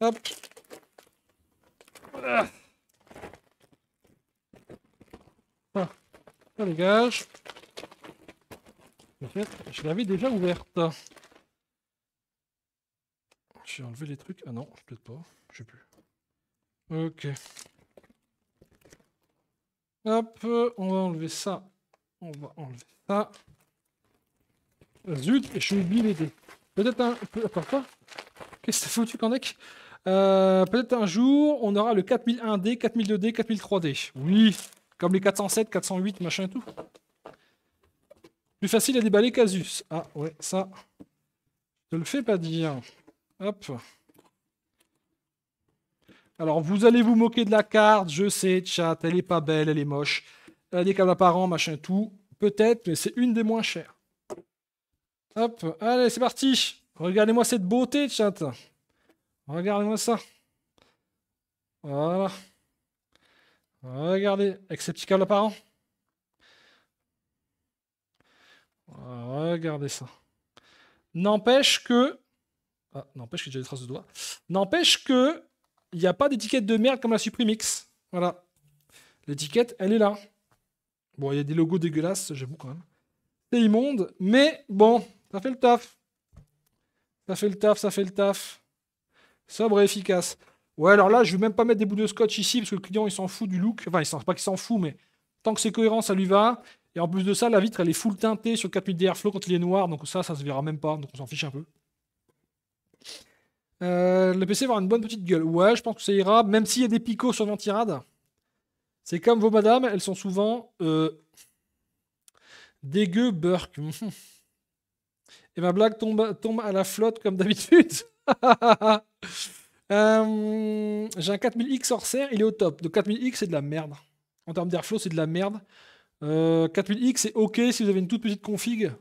Hop. Ah. Ah. Ça dégage. En fait, je l'avais déjà ouverte. J'ai enlevé les trucs. Ah non, peut-être pas. Je sais plus. Ok. Hop, on va enlever ça. On va enlever ça. Zut, j'ai oublié les dés. Peut-être un... Attends, toi. Qu'est-ce que t'as foutu, Kandek euh, Peut-être un jour, on aura le 4001D, 4002D, 4003D. Oui, comme les 407, 408, machin et tout. Plus facile à déballer qu'Asus. Ah ouais, ça, je te le fais pas dire. Hop. Alors, vous allez vous moquer de la carte, je sais, chat, elle est pas belle, elle est moche. Elle a des câbles apparents, machin, tout. Peut-être, mais c'est une des moins chères. Hop, allez, c'est parti. Regardez-moi cette beauté, chat. Regardez-moi ça. Voilà. Regardez, avec ces petits câbles apparents. Regardez ça. N'empêche que... Ah, n'empêche que j'ai des traces de doigts. N'empêche que il n'y a pas d'étiquette de merde comme la X, Voilà. L'étiquette, elle est là. Bon, il y a des logos dégueulasses, j'avoue quand même. C'est immonde, mais bon, ça fait le taf. Ça fait le taf, ça fait le taf. Sobre et efficace. Ouais, alors là, je vais même pas mettre des bouts de scotch ici, parce que le client, il s'en fout du look. Enfin, il pas qu'il s'en fout, mais tant que c'est cohérent, ça lui va. Et en plus de ça, la vitre, elle est full teintée sur le 4000 Flow quand il est noir, donc ça, ça se verra même pas, donc on s'en fiche un peu. Euh, le PC va avoir une bonne petite gueule. Ouais, je pense que ça ira, même s'il y a des picots sur tirade C'est comme vos madames, elles sont souvent euh, dégueu Et ma blague tombe, à la flotte comme d'habitude. Euh, j'ai un 4000X serre, il est au top. De 4000X, c'est de la merde. En termes d'airflow, c'est de la merde. 4000X, euh, c'est ok si vous avez une toute petite config.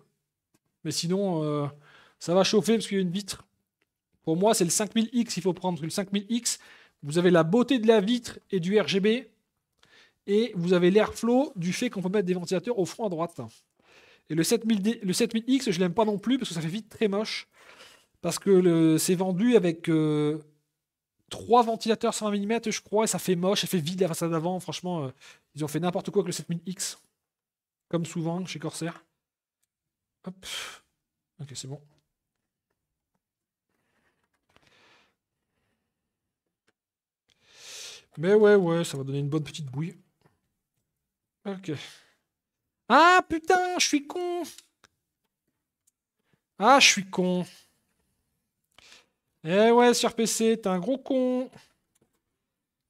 Mais sinon, ça va chauffer parce qu'il y a une vitre. Pour moi, c'est le 5000X Il faut prendre, parce que le 5000X, vous avez la beauté de la vitre et du RGB, et vous avez l'air l'airflow du fait qu'on peut mettre des ventilateurs au front à droite. Et le, 7000 le 7000X, je ne l'aime pas non plus, parce que ça fait vite très moche, parce que c'est vendu avec... 3 euh, ventilateurs 120 mm, je crois, et ça fait moche, ça fait vide la façade d'avant. Franchement, euh, ils ont fait n'importe quoi avec le 7000X, comme souvent chez Corsair. Hop. Ok, c'est bon. Mais ouais, ouais, ça va donner une bonne petite bouille. Ok. Ah putain, je suis con. Ah, je suis con. Eh ouais, sur PC, t'es un gros con.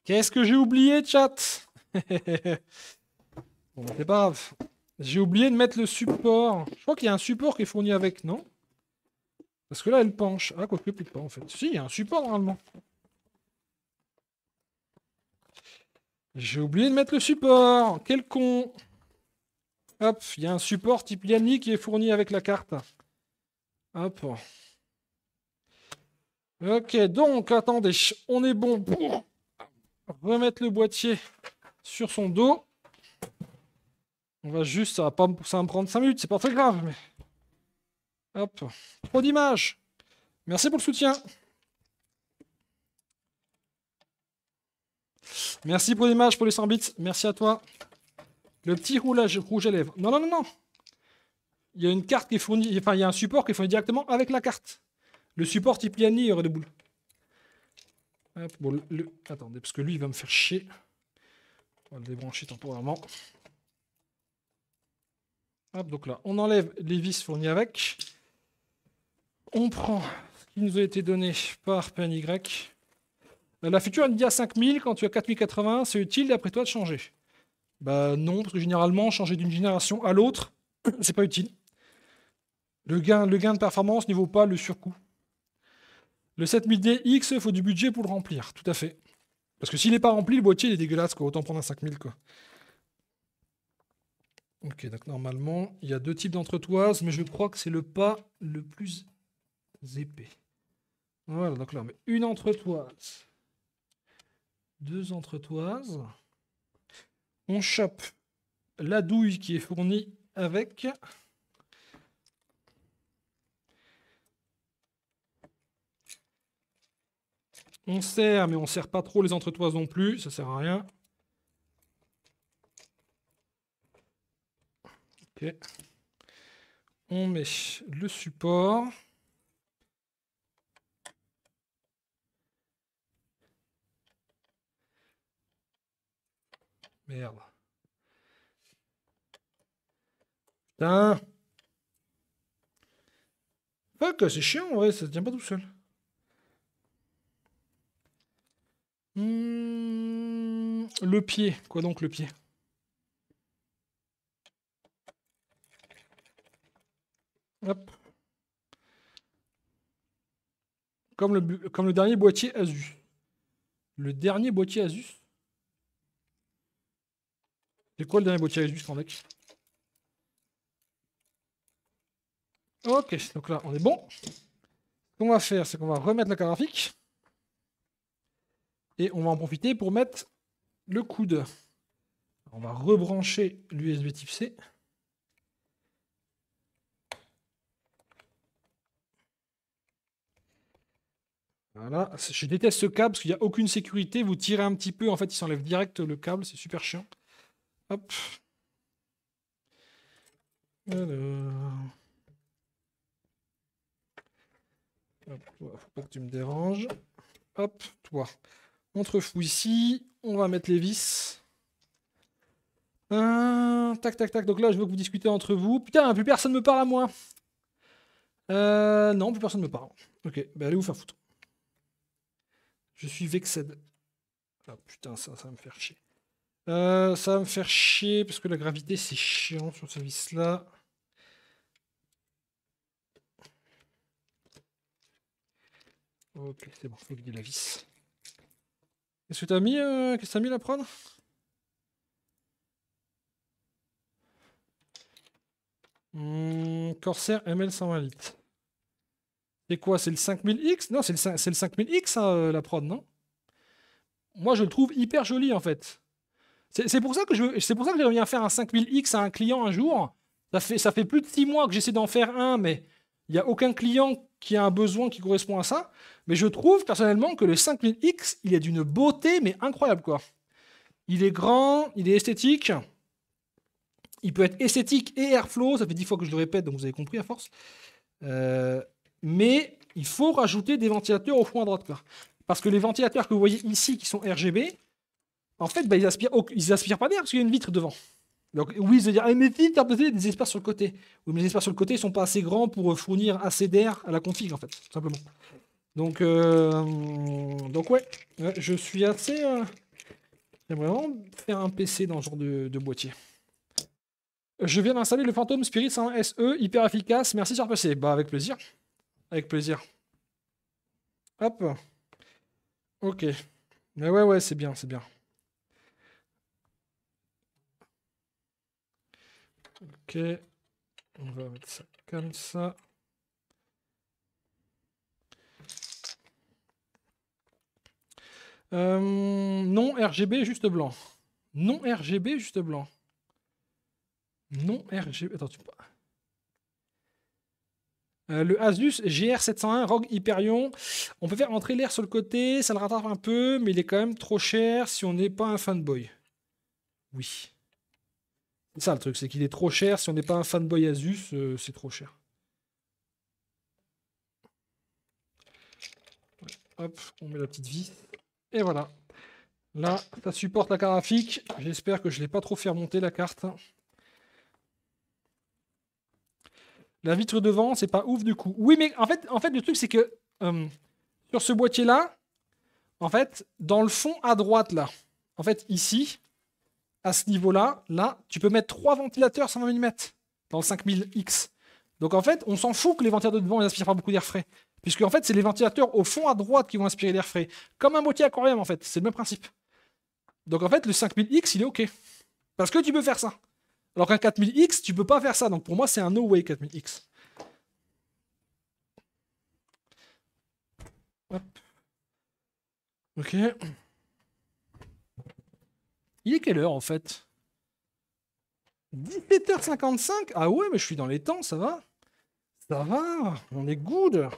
Qu'est-ce que j'ai oublié, chat Bon, c'est pas grave. J'ai oublié de mettre le support. Je crois qu'il y a un support qui est fourni avec, non Parce que là, elle penche. Ah, quoi que, plus pas, en fait. Si, il y a un support, normalement. J'ai oublié de mettre le support. Quel con. Hop, il y a un support type Yanni qui est fourni avec la carte. Hop. Ok, donc attendez, on est bon pour remettre le boîtier sur son dos. On va juste, ça va pas me prendre 5 minutes, c'est pas très grave, mais. Hop. Trop d'images. Merci pour le soutien. Merci pour l'image, pour les 100 bits. Merci à toi. Le petit roulage rouge à lèvres. Non, non, non, non. Il y a une carte qui est enfin, il y a un support qui est fourni directement avec la carte. Le support type et il y aurait de boules. attendez, parce que lui, il va me faire chier. On va le débrancher temporairement. donc là, on enlève les vis fournies avec. On prend ce qui nous a été donné par PNY. Euh, la future NVIDIA 5000, quand tu as 4080, c'est utile d'après toi de changer Bah non, parce que généralement, changer d'une génération à l'autre, c'est pas utile. Le gain, le gain de performance ne vaut pas le surcoût. Le 7000DX, il faut du budget pour le remplir, tout à fait. Parce que s'il n'est pas rempli, le boîtier est dégueulasse, autant prendre un 5000. Quoi. Ok, donc normalement, il y a deux types d'entretoises, mais je crois que c'est le pas le plus épais. Voilà, donc là, on une entretoise deux entretoises. On chope la douille qui est fournie avec. On serre, mais on serre pas trop les entretoises non plus, ça sert à rien. Ok. On met le support. Merde. Putain. c'est chiant, vrai. ça se tient pas tout seul. Hmm, le pied. Quoi donc le pied Comme le, comme le dernier boîtier Asus. Le dernier boîtier Asus c'est quoi le dernier boîtier du en deck Ok, donc là on est bon. Ce qu'on va faire, c'est qu'on va remettre la carte graphique. Et on va en profiter pour mettre le coude. On va rebrancher l'USB type C. Voilà, je déteste ce câble parce qu'il n'y a aucune sécurité. Vous tirez un petit peu, en fait, il s'enlève direct le câble, c'est super chiant. Hop. Hop, faut que tu me déranges. Hop, toi. On te ici. On va mettre les vis. Hein, tac, tac, tac. Donc là, je veux que vous discutez entre vous. Putain, plus personne me parle à moi. Euh, non, plus personne me parle. Ok, bah allez vous faire foutre. Je suis vexé, Ah putain, ça, ça va me faire chier. Euh, ça va me faire chier parce que la gravité c'est chiant sur ce vis là. Ok, c'est bon, faut la vis. Qu'est-ce que t'as mis, euh, qu'est-ce que t'as mis la prod hmm, Corsair ML 120 litres. C'est quoi C'est le 5000X Non, c'est le, 5000X euh, la prod, non Moi je le trouve hyper joli en fait. C'est pour ça que je c'est pour ça que bien faire un 5000X à un client un jour. Ça fait, ça fait plus de six mois que j'essaie d'en faire un, mais il n'y a aucun client qui a un besoin qui correspond à ça. Mais je trouve personnellement que le 5000X, il est d'une beauté, mais incroyable quoi. Il est grand, il est esthétique. Il peut être esthétique et airflow. Ça fait dix fois que je le répète, donc vous avez compris à force. Euh, mais il faut rajouter des ventilateurs au fond à droite. Quoi. Parce que les ventilateurs que vous voyez ici, qui sont RGB, en fait, bah, ils aspirent, aspirent pas d'air parce qu'il y a une vitre devant. Donc oui, ils vont dire, ah, mais vite, t'as peut des espaces sur le côté. Oui, mais les espaces sur le côté, sont pas assez grands pour euh, fournir assez d'air à la config, en fait, simplement. Donc, euh, donc ouais, je suis assez... Euh, J'aimerais vraiment faire un PC dans ce genre de, boîtier. Je viens d'installer le Phantom Spirit 101 SE, hyper efficace, merci sur PC. Bah avec plaisir. Avec plaisir. Hop. Ok. Mais ouais, ouais, c'est bien, c'est bien. Ok. On va mettre ça comme ça. Euh, non RGB, juste blanc. Non RGB, juste blanc. Non RGB. Attends, tu euh, le Asus GR701 ROG Hyperion, on peut faire entrer l'air sur le côté, ça le rattrape un peu, mais il est quand même trop cher si on n'est pas un fanboy. Oui. C'est ça le truc, c'est qu'il est trop cher. Si on n'est pas un fanboy Asus, euh, c'est trop cher. Hop, on met la petite vis. Et voilà. Là, ça supporte la carafique. J'espère que je ne l'ai pas trop fait remonter la carte. La vitre devant, c'est pas ouf du coup. Oui, mais en fait, en fait le truc, c'est que euh, sur ce boîtier-là, en fait, dans le fond à droite, là, en fait, ici, à ce niveau-là, là, tu peux mettre trois ventilateurs 120 mm dans le 5000X. Donc en fait, on s'en fout que les ventilateurs de devant n'inspirent pas beaucoup d'air frais. Puisque en fait, c'est les ventilateurs au fond à droite qui vont inspirer l'air frais. Comme un boîtier aquarium, en fait. C'est le même principe. Donc en fait, le 5000X, il est OK. Parce que tu peux faire ça. Alors qu'un 4000X, tu peux pas faire ça. Donc pour moi, c'est un no way 4000X. OK. Il est quelle heure en fait 17h55 Ah ouais, mais je suis dans les temps, ça va Ça va, on est good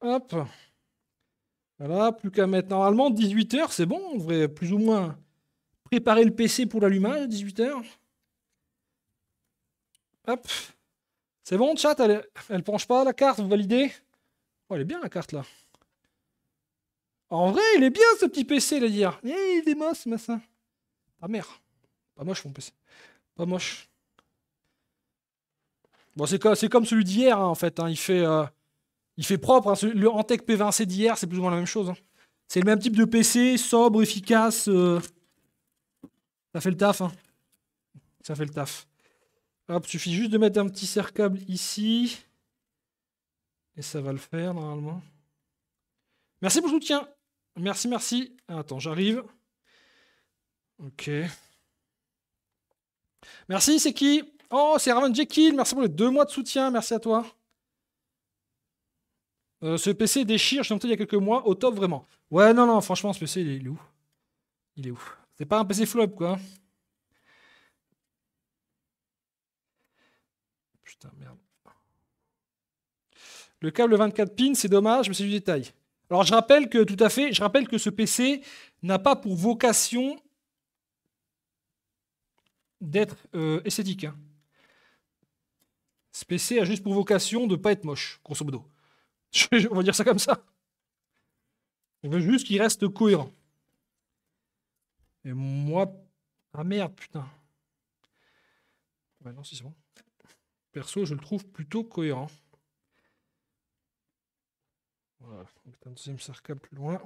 Hop Voilà, plus qu'à mettre normalement 18h, c'est bon, on devrait plus ou moins préparer le PC pour l'allumage à 18h. Hop C'est bon, chat, elle, elle penche pas la carte, vous validez Oh, elle est bien la carte là en vrai, il est bien ce petit PC, là hier. Eh, il est moche, ce ça. Ah merde. Pas moche mon PC. Pas moche. Bon, c'est comme, celui d'hier, hein, en fait. Hein. Euh, il, fait propre. Hein. Le Antec P20C d'hier, c'est plus ou moins la même chose. C'est le même type de PC, sobre, efficace. Euh. Ça fait le taf. Ça fait le taf. Hop, suffit juste de mettre un petit serre-câble ici. Et ça va le faire, normalement. Merci pour le soutien. Merci, merci. Attends, j'arrive. Ok. Merci, c'est qui Oh, c'est Raven Jekyll. Merci pour les deux mois de soutien. Merci à toi. Euh, ce PC déchire, je l'ai monté il y a quelques mois. Au top, vraiment. Ouais, non, non, franchement, ce PC, il est où Il est où C'est pas un PC flop, quoi. Putain, merde. Le câble 24 pins, c'est dommage, mais c'est du détail. Alors je rappelle que tout à fait, je rappelle que ce PC n'a pas pour vocation d'être euh, esthétique. Hein. Ce PC a juste pour vocation de ne pas être moche, grosso modo. on va dire ça comme ça. On veut juste qu'il reste cohérent. Et moi, ah merde, putain. non, c'est bon. Perso, je le trouve plutôt cohérent un deuxième plus loin.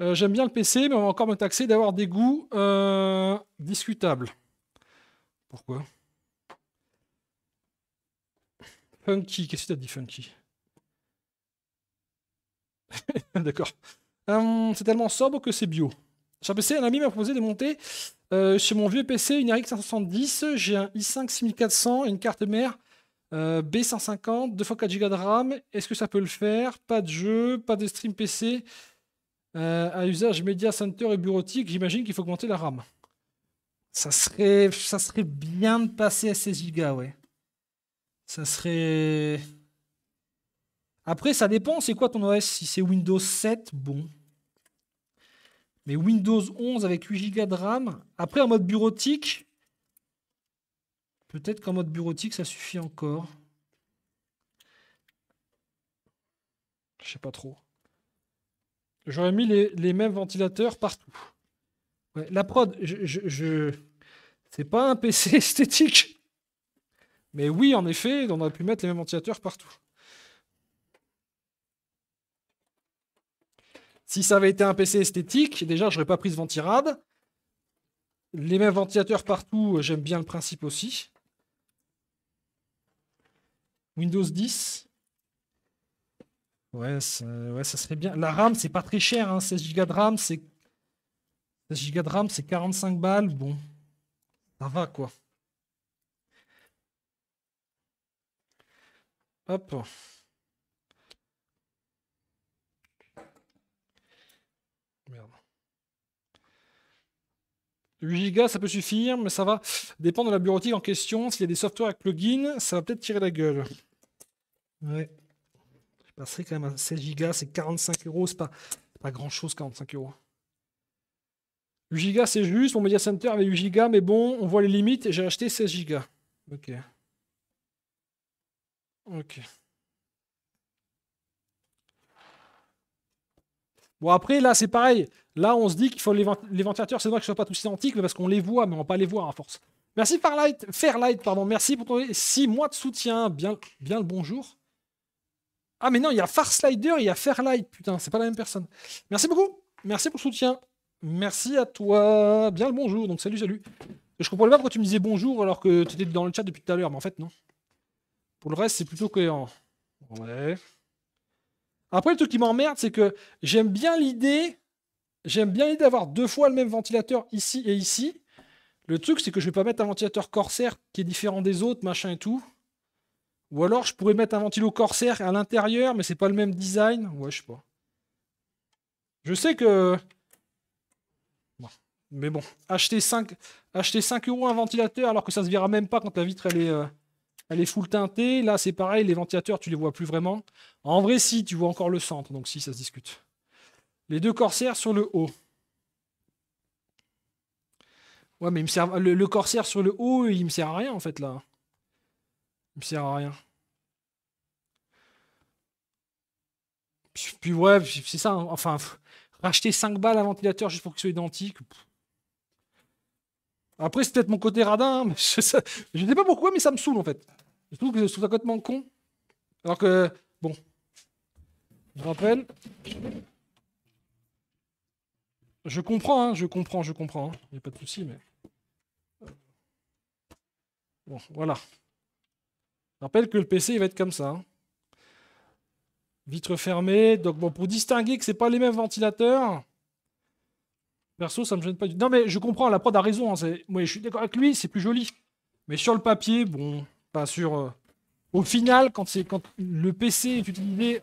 Euh, j'aime bien le PC, mais on va encore me taxer d'avoir des goûts euh, discutables. Pourquoi Funky, qu'est-ce que tu as dit funky D'accord. Euh, c'est tellement sobre que c'est bio. Sur PC, un ami m'a proposé de monter sur mon vieux PC une RX 570. J'ai un i5 6400 et une carte mère euh, B150, 2x4Go de RAM, est-ce que ça peut le faire Pas de jeu, pas de stream PC à euh, usage média center et bureautique, j'imagine qu'il faut augmenter la RAM. Ça serait, ça serait bien de passer à 16 Go, ouais. Ça serait. Après, ça dépend, c'est quoi ton OS Si c'est Windows 7, bon. Mais Windows 11 avec 8 Go de RAM, après en mode bureautique, Peut-être qu'en mode bureautique, ça suffit encore. Je sais pas trop. J'aurais mis les, mêmes ventilateurs partout. la prod, je, je, c'est pas un PC esthétique. Mais oui, en effet, on aurait pu mettre les mêmes ventilateurs partout. Si ça avait été un PC esthétique, déjà, j'aurais pas pris ce ventirad. Les mêmes ventilateurs partout, j'aime bien le principe aussi. Windows 10 ouais ça, ouais, ça serait bien. La RAM, c'est pas très cher. Hein. 16 Go de RAM, c'est. 16 Go de RAM, c'est 45 balles. Bon. Ça va, quoi. Hop. Merde. 8 Go, ça peut suffire, mais ça va dépendre de la bureautique en question. S'il y a des softwares avec plugins, ça va peut-être tirer la gueule. Ouais. Je passerai quand même à 16 gigas, c'est 45 euros, c'est pas, pas grand chose 45 euros. 8 gigas, c'est juste, mon Media Center avait 8 gigas, mais bon, on voit les limites, j'ai acheté 16 gigas. Ok. Ok. Bon, après, là, c'est pareil. Là, on se dit qu'il faut les, ventilateurs, c'est vrai qu'ils ne soient pas tous identiques, parce qu'on les voit, mais on ne va pas les voir à force. Merci Fairlight, Fairlight pardon. merci pour ton 6 mois de soutien. Bien, bien le bonjour. Ah, mais non, il y a Far Slider il y a Fairlight. Putain, c'est pas la même personne. Merci beaucoup. Merci pour le soutien. Merci à toi. Bien le bonjour. Donc, salut, salut. Je comprenais pas pourquoi tu me disais bonjour alors que tu étais dans le chat depuis tout à l'heure, mais en fait, non. Pour le reste, c'est plutôt cohérent. Ouais. Après, le truc qui m'emmerde, c'est que j'aime bien l'idée. J'aime bien l'idée d'avoir deux fois le même ventilateur ici et ici. Le truc, c'est que je vais pas mettre un ventilateur Corsair qui est différent des autres, machin et tout. Ou alors, je pourrais mettre un ventilo corsaire à l'intérieur, mais c'est pas le même design. Ouais, je sais pas. Je sais que... Mais bon, acheter 5, acheter 5 euros un ventilateur alors que ça se verra même pas quand la vitre, elle est... Euh, elle est full teintée. Là, c'est pareil, les ventilateurs, tu les vois plus vraiment. En vrai, si, tu vois encore le centre, donc si, ça se discute. Les deux corsaires sur le haut. Ouais, mais le, le corsaire sur le haut, il me sert à rien, en fait, là. Il me sert à rien. Puis, ouais, c'est ça. Hein. Enfin, racheter 5 balles à ventilateur juste pour qu'il soit identique. Après, c'est peut-être mon côté radin. Hein, je, ne sais pas pourquoi, mais ça me saoule en fait. Je trouve que c'est complètement con. Alors que, bon. Je rappelle. Je comprends, hein, je comprends, je comprends. Il n'y a pas de souci, mais. Euh, bon, voilà rappelle que le PC il va être comme ça. Hein. Vitre fermée. Donc bon, pour distinguer que c'est pas les mêmes ventilateurs. Perso, ça me gêne pas du. Non mais je comprends, la prod a raison. Hein, moi, je suis d'accord avec lui, c'est plus joli. Mais sur le papier, bon, pas sur. Euh. Au final, quand c'est quand le PC est utilisé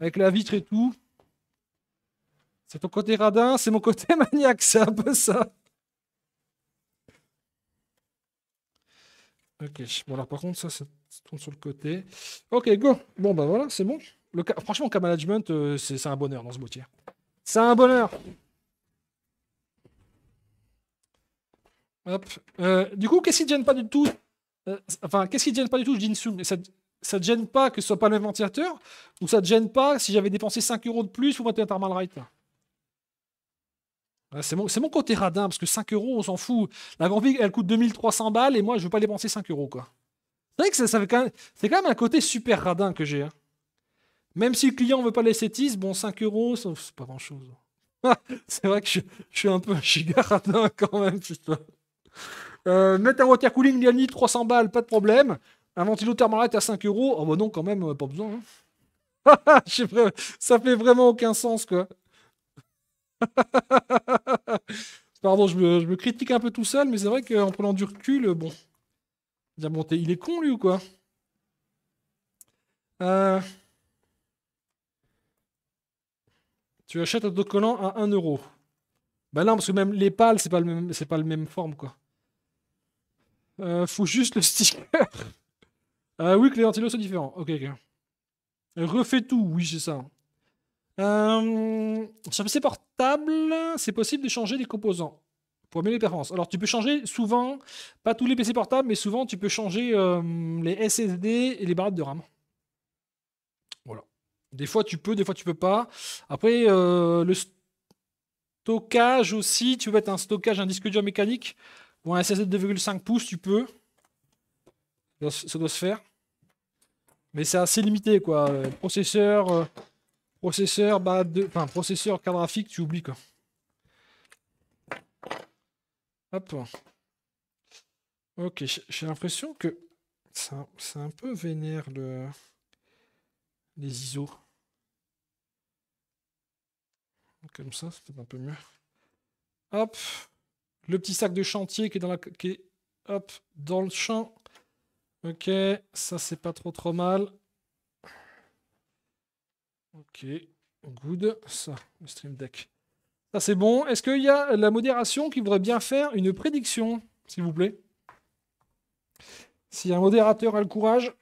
avec la vitre et tout, c'est ton côté radin, c'est mon côté maniaque, c'est un peu ça. Ok, bon alors par contre ça c'est tourne sur le côté. Ok, go. Bon, bah voilà, c'est bon. Le cas, franchement, management, euh, c'est un bonheur dans ce boîtier. C'est un bonheur. Hop. Euh, du coup, qu'est-ce qui ne gêne pas du tout euh, Enfin, qu'est-ce qui ne gêne pas du tout Je dis mais ça, ça ne gêne pas que ce soit pas le même ventilateur Ou ça ne gêne pas si j'avais dépensé 5 euros de plus pour mettre un thermal right c'est mon, côté radin, parce que 5 euros, on s'en fout. La grand elle coûte 2300 balles et moi, je ne veux pas dépenser 5 euros. Quoi. C'est vrai que ça, fait c'est quand même un côté super radin que j'ai. Hein. Même si le client ne veut pas laisser 10, bon, 5 euros, c'est pas grand-chose. c'est vrai que je, suis un peu un giga radin quand même, mettre euh, un water cooling Liani 300 balles, pas de problème. Un ventilo thermalite à 5 euros, oh bah non, quand même, euh, pas besoin. Hein. ça fait vraiment aucun sens, quoi. Pardon, je me critique un peu tout seul, mais c'est vrai qu'en prenant du recul, bon il est con, lui, ou quoi euh, Tu achètes un collant à 1 euro. Bah non, parce que même les pales, c'est pas le même, c'est pas le même forme, quoi. Euh, faut juste le sticker. Ah oui, que les antilos sont différents. Ok, ok. Refais tout, oui, c'est ça. sur PC portable, c'est possible d'échanger les composants pour améliorer les performances. Alors, tu peux changer souvent, pas tous les PC portables, mais souvent, tu peux changer euh, les SSD et les barrettes de RAM. Voilà. Des fois, tu peux, des fois, tu peux pas. Après, euh, le stockage aussi, tu peux mettre un stockage, un disque dur mécanique ou un SSD de 2,5 pouces, tu peux. Ça doit se faire. Mais c'est assez limité, quoi. Euh, processeur, processeur, bah, de... enfin, processeur, carte graphique, tu oublies, quoi. Hop. Ok, j'ai l'impression que c'est un, peu vénère le, les ISO. Comme ça, c'est peut-être un peu mieux. Hop, le petit sac de chantier qui est dans la qui hop dans le champ. Ok, ça c'est pas trop trop mal. Ok, good. Ça, le stream deck. Ça, c'est bon. Est-ce qu'il y a la modération qui voudrait bien faire une prédiction, s'il vous plaît Si un modérateur a le courage.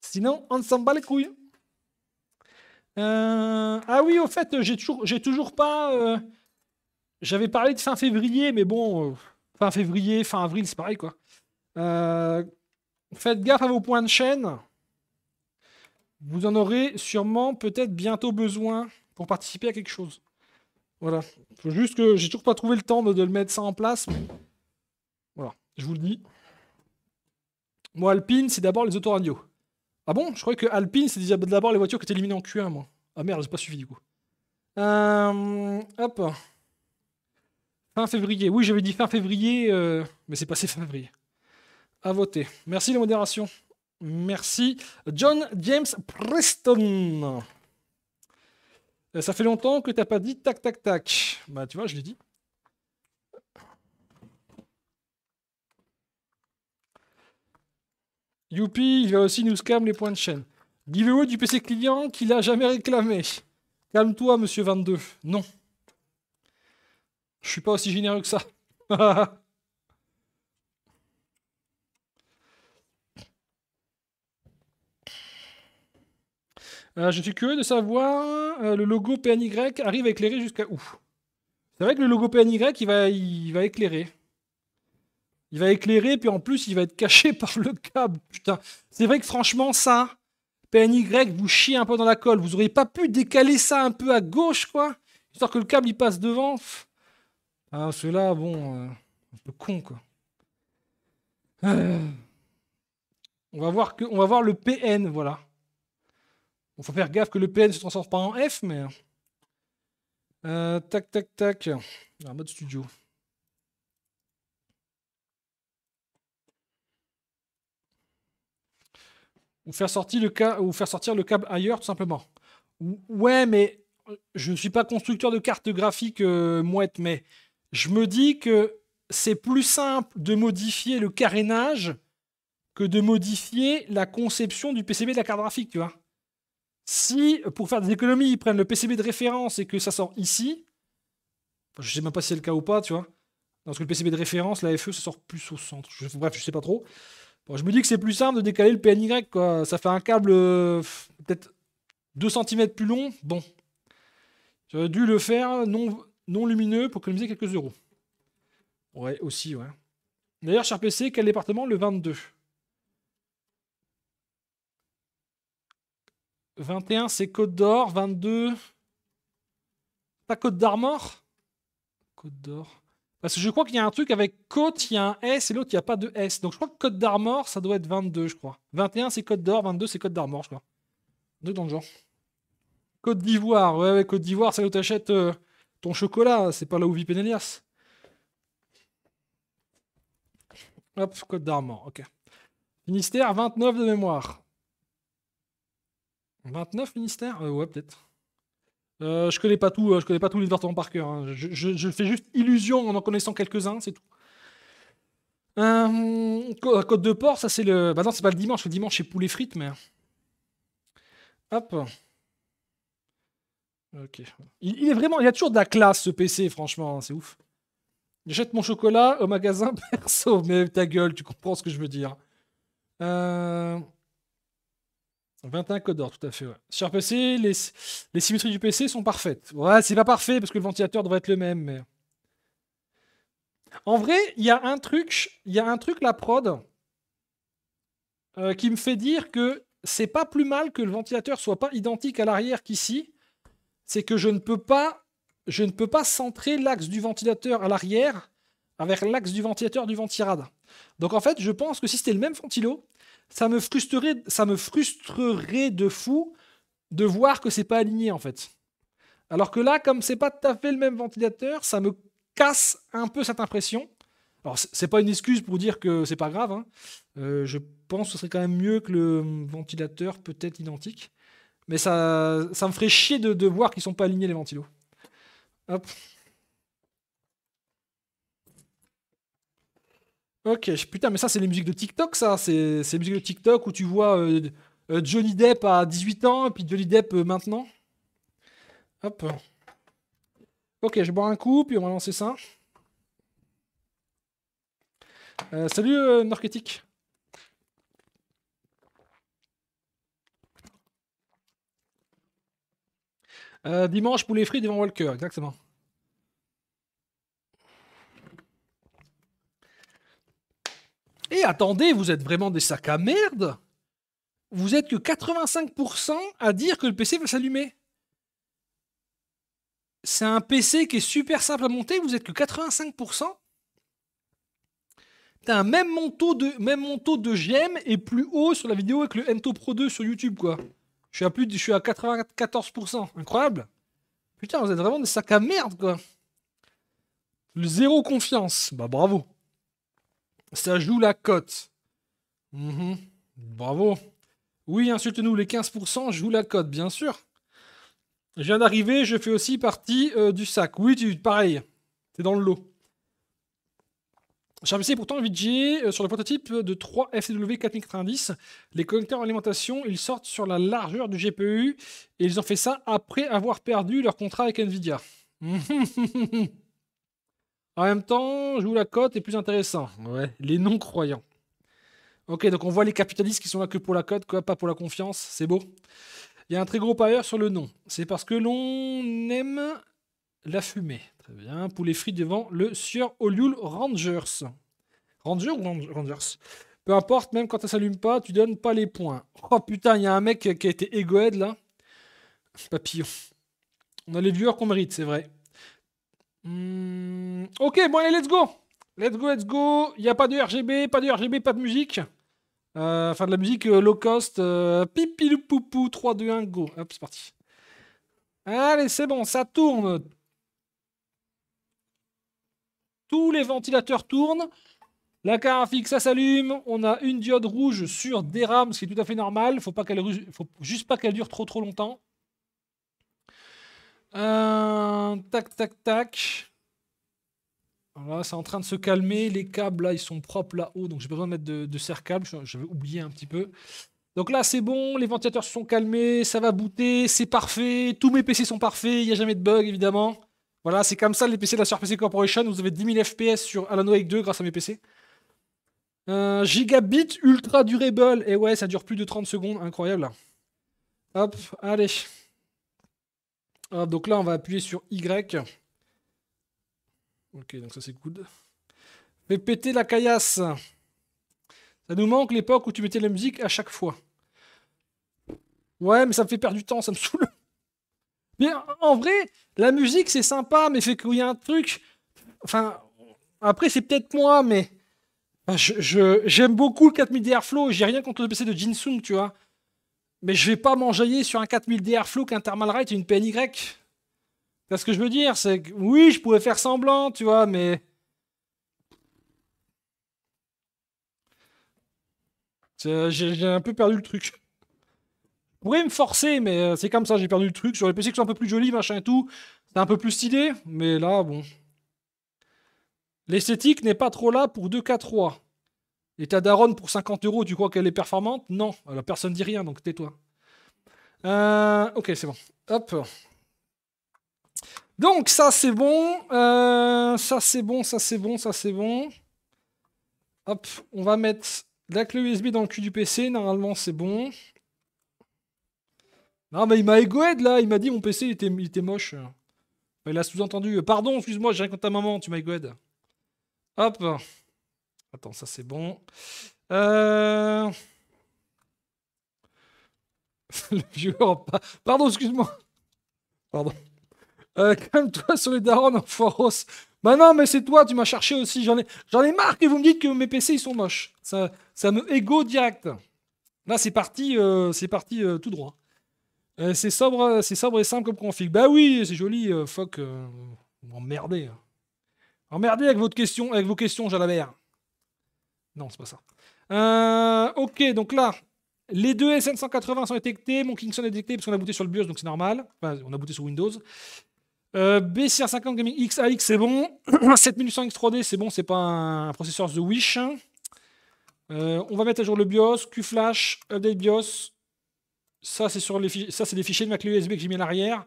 Sinon, on s'en bat les couilles. Euh, ah oui, au fait, j'ai toujours, toujours pas. Euh, j'avais parlé de fin février, mais bon, euh, fin février, fin avril, c'est pareil quoi. Faites gaffe à vos points de chaîne. Vous en aurez sûrement peut-être bientôt besoin pour participer à quelque chose. Voilà. Faut juste que j'ai toujours pas trouvé le temps de, le mettre ça en place. Mais... Voilà, je vous le dis. Moi, Alpine, c'est d'abord les autoradios. Ah bon Je croyais que Alpine, c'est d'abord les voitures qui étaient éliminées en Q1, moi. Ah merde, j'ai pas suivi du coup. Euh, hop. Fin février. Oui, j'avais dit fin février, euh, mais c'est passé fin février. À voter. Merci la modération. Merci. John James Preston. Euh, ça fait longtemps que t'as pas dit tac tac tac. Bah tu vois, je l'ai dit. Youpi, il va aussi nous scam les points de chaîne. Giveaway du PC client qu'il a jamais réclamé. Calme-toi, monsieur 22. Non. Je suis pas aussi généreux que ça. Euh, je suis curieux de savoir, euh, le logo PNY arrive à éclairer jusqu'à où C'est vrai que le logo PNY, il va, il va éclairer. Il va éclairer, puis en plus, il va être caché par le câble. Putain, c'est vrai que franchement, ça, PNY, vous chiez un peu dans la colle. Vous auriez pas pu décaler ça un peu à gauche, quoi Histoire que le câble, il passe devant. Ah, ceux-là, bon, euh, un peu con, quoi. on, va voir que, on va voir le PN, voilà. Il faut faire gaffe que le PN ne se transforme pas en F, mais... Euh, tac, tac, tac. En ah, mode studio. Ou faire, sortir le câble, ailleurs, tout simplement. Ouais, mais euh, je ne suis pas constructeur de cartes graphiques, euh, mouette, mais je me dis que c'est plus simple de modifier le carénage que de modifier la conception du PCB de la carte graphique, tu vois. Si, pour faire des économies, ils prennent le PCB de référence et que ça sort ici, je sais même pas si c'est le cas ou pas, tu vois. Parce que le PCB de référence, la FE, ça sort plus au centre. bref, je sais pas trop. Bon, je me dis que c'est plus simple de décaler le PNY, quoi. Ça fait un câble euh, peut-être 2 cm plus long. Bon. J'aurais dû le faire non, non lumineux pour économiser quelques euros. Ouais, aussi, ouais. D'ailleurs, cher PC, quel département Le 22. 21, c'est Côte d'Or. 22, pas Côte d'Armor Côte d'Or. Parce que je crois qu'il y a un truc avec Côte, il y a un S et l'autre, il n'y a pas de S. Donc je crois que Côte d'Armor, ça doit être 22, je crois. 21, c'est Côte d'Or. 22, c'est Côte d'Armor, je crois. Deux dans le genre. Côte d'Ivoire. Ouais, ouais, Côte d'Ivoire, c'est là où t'achètes euh, ton chocolat. C'est pas là où vit Penelias. Hop, Côte d'Armor, ok. Ministère 29 de mémoire. 29 ministères euh, Ouais, peut-être. Euh, je connais pas tout, euh, je connais pas tous les départements par cœur. Hein. Je, fais juste illusion en en connaissant quelques-uns, c'est tout. Côte de Port, ça c'est le. Bah non, c'est pas le dimanche. Le dimanche c'est poulet frites, mais. Hop. Ok. Il, est vraiment, il y a toujours de la classe ce PC, franchement, c'est ouf. J'achète mon chocolat au magasin perso, mais ta gueule, tu comprends ce que je veux dire. Euh, 21 codes tout à fait. Sur PC, les, symétries du PC sont parfaites. Ouais, c'est pas parfait parce que le ventilateur devrait être le même. Mais... En vrai, il y a un truc, il y a un truc la prod euh, qui me fait dire que c'est pas plus mal que le ventilateur soit pas identique à l'arrière qu'ici. C'est que je ne peux pas, je ne peux pas centrer l'axe du ventilateur à l'arrière avec l'axe du ventilateur du ventirad. Donc en fait, je pense que si c'était le même ventilo, ça me frustrerait, ça me frustrerait de fou de voir que c'est pas aligné en fait. Alors que là, comme c'est pas tout à fait le même ventilateur, ça me casse un peu cette impression. Alors c'est pas une excuse pour dire que c'est pas grave. Hein. Euh, je pense que ce serait quand même mieux que le ventilateur peut être identique. Mais ça, ça me ferait chier de, voir qu'ils sont pas alignés les ventilos. Hop. Ok, putain, mais ça, c'est les musiques de TikTok, ça. C'est les musiques de TikTok où tu vois euh, euh, Johnny Depp à 18 ans et puis Johnny Depp euh, maintenant. Hop. Ok, je bois un coup, puis on va lancer ça. salut, Norquetic. dimanche, poulet frit devant Walker, exactement. Et eh, attendez, vous êtes vraiment des sacs à merde Vous êtes que 85% à dire que le PC va s'allumer. C'est un PC qui est super simple à monter, vous êtes que 85% T'as un même manteau de même GM et plus haut sur la vidéo avec le Ento Pro 2 sur YouTube quoi. Je suis à plus je suis à 94%, incroyable. Putain, vous êtes vraiment des sacs à merde quoi. Le zéro confiance, bah bravo. Ça joue la cote. Mhm. bravo. Oui, insulte-nous, les 15% jouent la cote, bien sûr. Je viens d'arriver, je fais aussi partie euh, du sac. Oui, tu, pareil, t'es dans le lot. J'ai pourtant vider euh, sur le prototype de 3 FCW 4090. Les connecteurs alimentation, ils sortent sur la largeur du GPU et ils ont fait ça après avoir perdu leur contrat avec Nvidia. En même temps, je la cote est plus intéressant. Ouais, les non-croyants. Ok, donc on voit les capitalistes qui sont là que pour la cote, quoi, pas pour la confiance. C'est beau. Il y a un très gros parieur sur le nom. C'est parce que l'on aime la fumée. Très bien. Poulet frit devant le Sieur Oliul Rangers. Rangers ou Rangers Peu importe, même quand ça s'allume pas, tu donnes pas les points. Oh putain, il y a un mec qui a été égoïde là. Papillon. On a les viewers qu'on mérite, c'est vrai. Hmm, ok, bon allez, let's go. Let's go, let's go. Il n'y a pas de RGB, pas de RGB, pas de musique. Euh, enfin, de la musique euh, low cost. Euh, pipi poupou, 3, 2, 1, go. Hop, c'est parti. Allez, c'est bon, ça tourne. Tous les ventilateurs tournent. La fixe, ça s'allume. On a une diode rouge sur des rames, ce qui est tout à fait normal. Faut pas qu'elle, faut juste pas qu'elle dure trop trop longtemps. Euh, tac, tac, tac. Voilà, c'est en train de se calmer. Les câbles, là, ils sont propres là-haut. Donc, j'ai besoin de mettre de, de serre-câble. J'avais oublié un petit peu. Donc là, c'est bon. Les ventilateurs se sont calmés. Ça va booter. C'est parfait. Tous mes PC sont parfaits. Il n'y a jamais de bug, évidemment. Voilà, c'est comme ça les PC de la Surface Corporation. Vous avez 10 000 FPS sur Alan Wake 2 grâce à mes PC. Euh, gigabit ultra durable. Et ouais, ça dure plus de 30 secondes. Incroyable. Hop, allez. Ah, donc là, on va appuyer sur Y. Ok, donc ça c'est good. mais péter la caillasse. Ça nous manque l'époque où tu mettais la musique à chaque fois. Ouais, mais ça me fait perdre du temps, ça me saoule. Mais en vrai, la musique c'est sympa, mais fait qu'il y a un truc. Enfin, après c'est peut-être moi, mais. je, j'aime beaucoup le 4000 Airflow j'ai rien contre le PC de Sung tu vois mais je vais pas m'enjailler sur un 4000 DR flow qu'un thermal et une PNY. C'est ce que je veux dire, c'est que oui, je pouvais faire semblant, tu vois, mais. Euh, j'ai un peu perdu le truc. Je pourrais me forcer, mais euh, c'est comme ça, j'ai perdu le truc. Sur les PC qui sont un peu plus joli, machin et tout, c'est un peu plus stylé, mais là, bon. L'esthétique n'est pas trop là pour 2K3. Et ta daronne pour 50 euros, tu crois qu'elle est performante Non. Alors personne dit rien, donc tais-toi. Euh, ok, c'est bon. Hop. Donc ça c'est bon. Euh, ça c'est bon, ça c'est bon, ça c'est bon. Hop, on va mettre la clé USB dans le cul du PC. Normalement c'est bon. Non mais il m'a égoed là, il m'a dit mon PC était, était moche. Il a sous-entendu. Pardon, excuse-moi, j'ai rien contre ta maman, tu m'as égoed. Hop. Attends, ça c'est bon. Euh, le Pardon, excuse-moi. Pardon. Euh, calme-toi sur les darons en foros. Bah non, mais c'est toi, tu m'as cherché aussi. J'en ai... ai marre que vous me dites que mes PC ils sont moches. Ça, ça me égo direct. Là, c'est parti, euh, c'est parti tout droit. c'est sobre, c'est sobre et simple comme config. Bah oui, c'est joli. fuck, vous m'emmerdez. Emmerdez avec votre question, avec vos questions, Jalabert. Non, c'est pas ça. Euh, ok, donc là, les deux SN180 sont détectés. Mon Kingston est détecté parce qu'on a booté sur le BIOS, donc c'est normal. on a booté sur Windows. Euh, BCR50 Gaming XAX, c'est bon. 7800 X3D, c'est bon, c'est pas un, processeur The Wish. Euh, on va mettre à jour le BIOS, QFlash, Update BIOS. Ça, c'est sur les c'est des fichiers de ma clé USB que j'ai mis à l'arrière.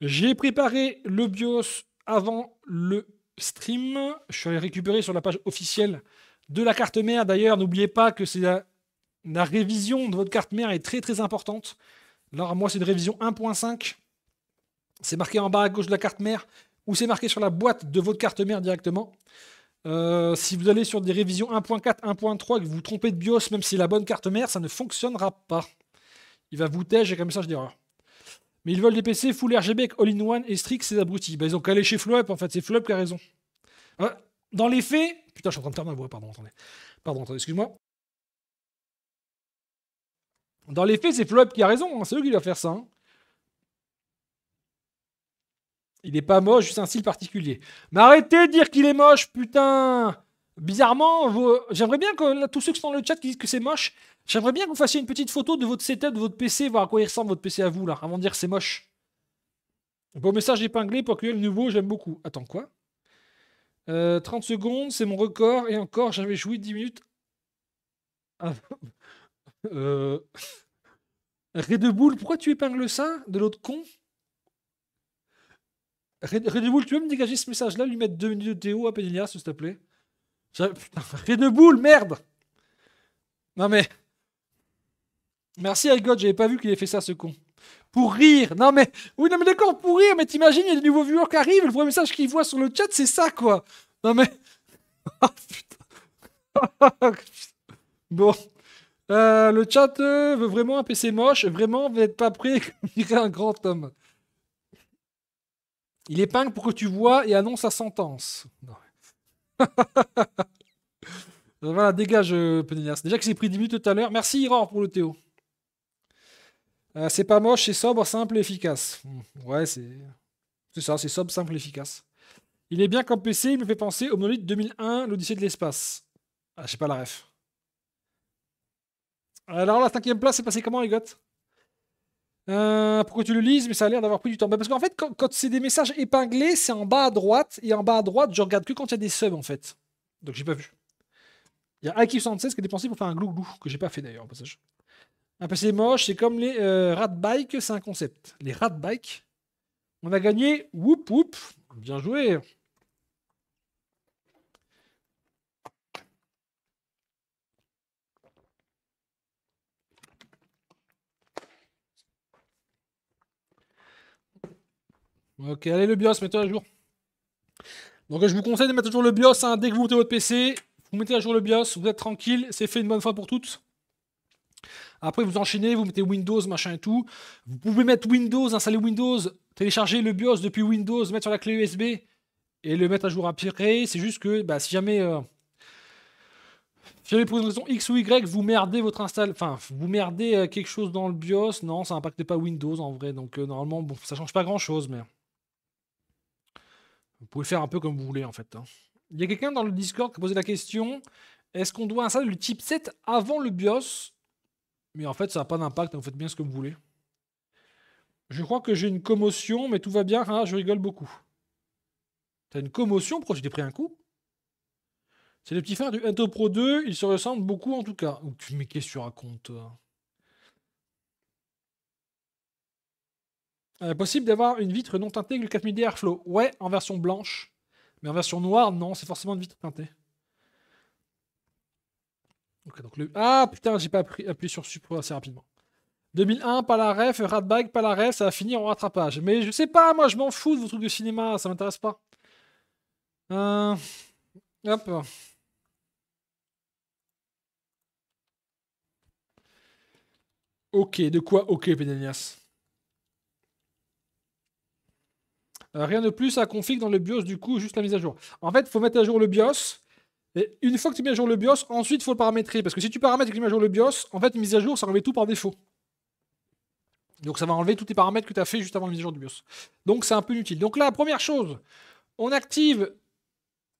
J'ai préparé le BIOS avant le stream. Je suis allé récupérer sur la page officielle de la carte mère. D'ailleurs, n'oubliez pas que c'est la, révision de votre carte mère est très très importante. Alors moi, c'est une révision 1.5. C'est marqué en bas à gauche de la carte mère ou c'est marqué sur la boîte de votre carte mère directement. Euh, si vous allez sur des révisions 1.4, 1.3 et que vous vous trompez de BIOS, même si c'est la bonne carte mère, ça ne fonctionnera pas. Il va vous j'ai avec comme ça, je d'erreur. Mais ils veulent des PC full RGB all-in-one et strict, c'est abrutis. Ben, ils ont calé chez Flop, en fait, c'est Flop qui a raison. Ah, dans les faits, putain, je suis en train de faire pardon, attendez. Pardon, excuse-moi. Dans les faits, c'est Flop qui a raison, hein, c'est eux qui doivent faire ça. Hein. Il est pas moche, juste un style particulier. Mais arrêtez de dire qu'il est moche, putain Bizarrement, j'aimerais bien que tous ceux qui sont dans le chat qui disent que c'est moche, j'aimerais bien que vous fassiez une petite photo de votre setup, de votre PC, voir à quoi il ressemble votre PC à vous, là, avant de dire c'est moche. Beau message épinglé, le nouveau, j'aime beaucoup. Attends, quoi euh, 30 secondes, c'est mon record. Et encore, j'avais joué 10 minutes. Ah, euh... Red pourquoi tu épingles ça de l'autre con Red, de tu veux me dégager ce message-là, lui mettre 2 minutes de Théo à Pénilia, s'il te plaît Putain, merde Non mais... Merci à j'avais pas vu qu'il ait fait ça, ce con pour rire. Non mais, oui, non mais d'accord, pour rire, mais t'imagines, il y a des nouveaux viewers qui arrivent, le premier message qu'ils voient sur le chat, c'est ça, quoi. Non mais... Oh, putain. bon. Euh, le chat euh, veut vraiment un PC moche. Vraiment, vous n'êtes pas prêt, comme dirait un grand homme. Il épingle pour que tu vois et annonce sa sentence. Non. Euh, voilà, dégage, Penélias. Déjà que c'est pris 10 minutes tout à l'heure. Merci, Iror, pour le Théo. Euh, c'est pas moche, c'est sobre, simple et efficace. Hmm, ouais, c'est. C'est ça, c'est sobre, simple et efficace. Il est bien comme PC, il me fait penser au monolithe 2001, l'Odyssée de l'espace. Ah, j'ai pas la ref. Alors, la cinquième place, c'est passé comment, Egot euh, Pourquoi tu le lises Mais ça a l'air d'avoir pris du temps. Bah, parce qu'en fait, quand, c'est des messages épinglés, c'est en bas à droite. Et en bas à droite, je regarde que quand il y a des subs, en fait. Donc, j'ai pas vu. Il y a iq 76 qui a dépensé pour faire un glou-glou, que j'ai pas fait d'ailleurs, au passage. Un PC moche, c'est comme les euh, rat bike, c'est un concept. Les rat bike. On a gagné. Whoop whoop. Bien joué. Ok, allez le BIOS, mettez à jour. Donc je vous conseille de mettre à jour le BIOS hein. dès que vous montez votre PC. Vous mettez à jour le BIOS, vous êtes tranquille, c'est fait une bonne fois pour toutes. Après, vous enchaînez, vous mettez Windows, machin et tout. Vous pouvez mettre Windows, installer Windows, télécharger le BIOS depuis Windows, mettre sur la clé USB et le mettre à jour à pire. C'est juste que bah, si jamais. Euh, si jamais pour une raison X ou Y, vous merdez votre install, enfin, vous merdez euh, quelque chose dans le BIOS, non, ça n'impacte pas Windows en vrai, donc euh, normalement, bon, ça change pas grand chose, mais. Vous pouvez faire un peu comme vous voulez en fait. Hein. Il y a quelqu'un dans le Discord qui a posé la question est-ce qu'on doit installer le chipset avant le BIOS mais en fait, ça n'a pas d'impact, vous faites bien ce que vous voulez. Je crois que j'ai une commotion, mais tout va bien, hein, je rigole beaucoup. T'as une commotion, Pro, tu t'es pris un coup C'est le petit frère du Ento Pro 2, ils se ressemblent beaucoup en tout cas. Mais qu'est-ce que tu racontes, euh, Possible d'avoir une vitre non teintée avec le 4000D Airflow. Ouais, en version blanche. Mais en version noire, non, c'est forcément une vitre teintée. Ah putain, j'ai pas appuyé sur support assez rapidement. 2001, pas la ref, Ratbag, pas la ref, ça va finir en rattrapage. Mais je sais pas, moi je m'en fous de vos trucs de cinéma, ça m'intéresse pas. Euh, hop. Ok, de quoi ok, Pédanias euh, Rien de plus à config dans le BIOS, du coup, juste la mise à jour. En fait, faut mettre à jour le BIOS une fois que tu mets à jour le BIOS, ensuite, il faut le paramétrer. Parce que si tu paramètres et que tu mets à jour le BIOS, en fait, mise à jour, ça enlève tout par défaut. Donc, ça va enlever tous tes paramètres que tu as fait juste avant la mise à jour du BIOS. Donc, c'est un peu inutile. Donc, là, première chose, on active,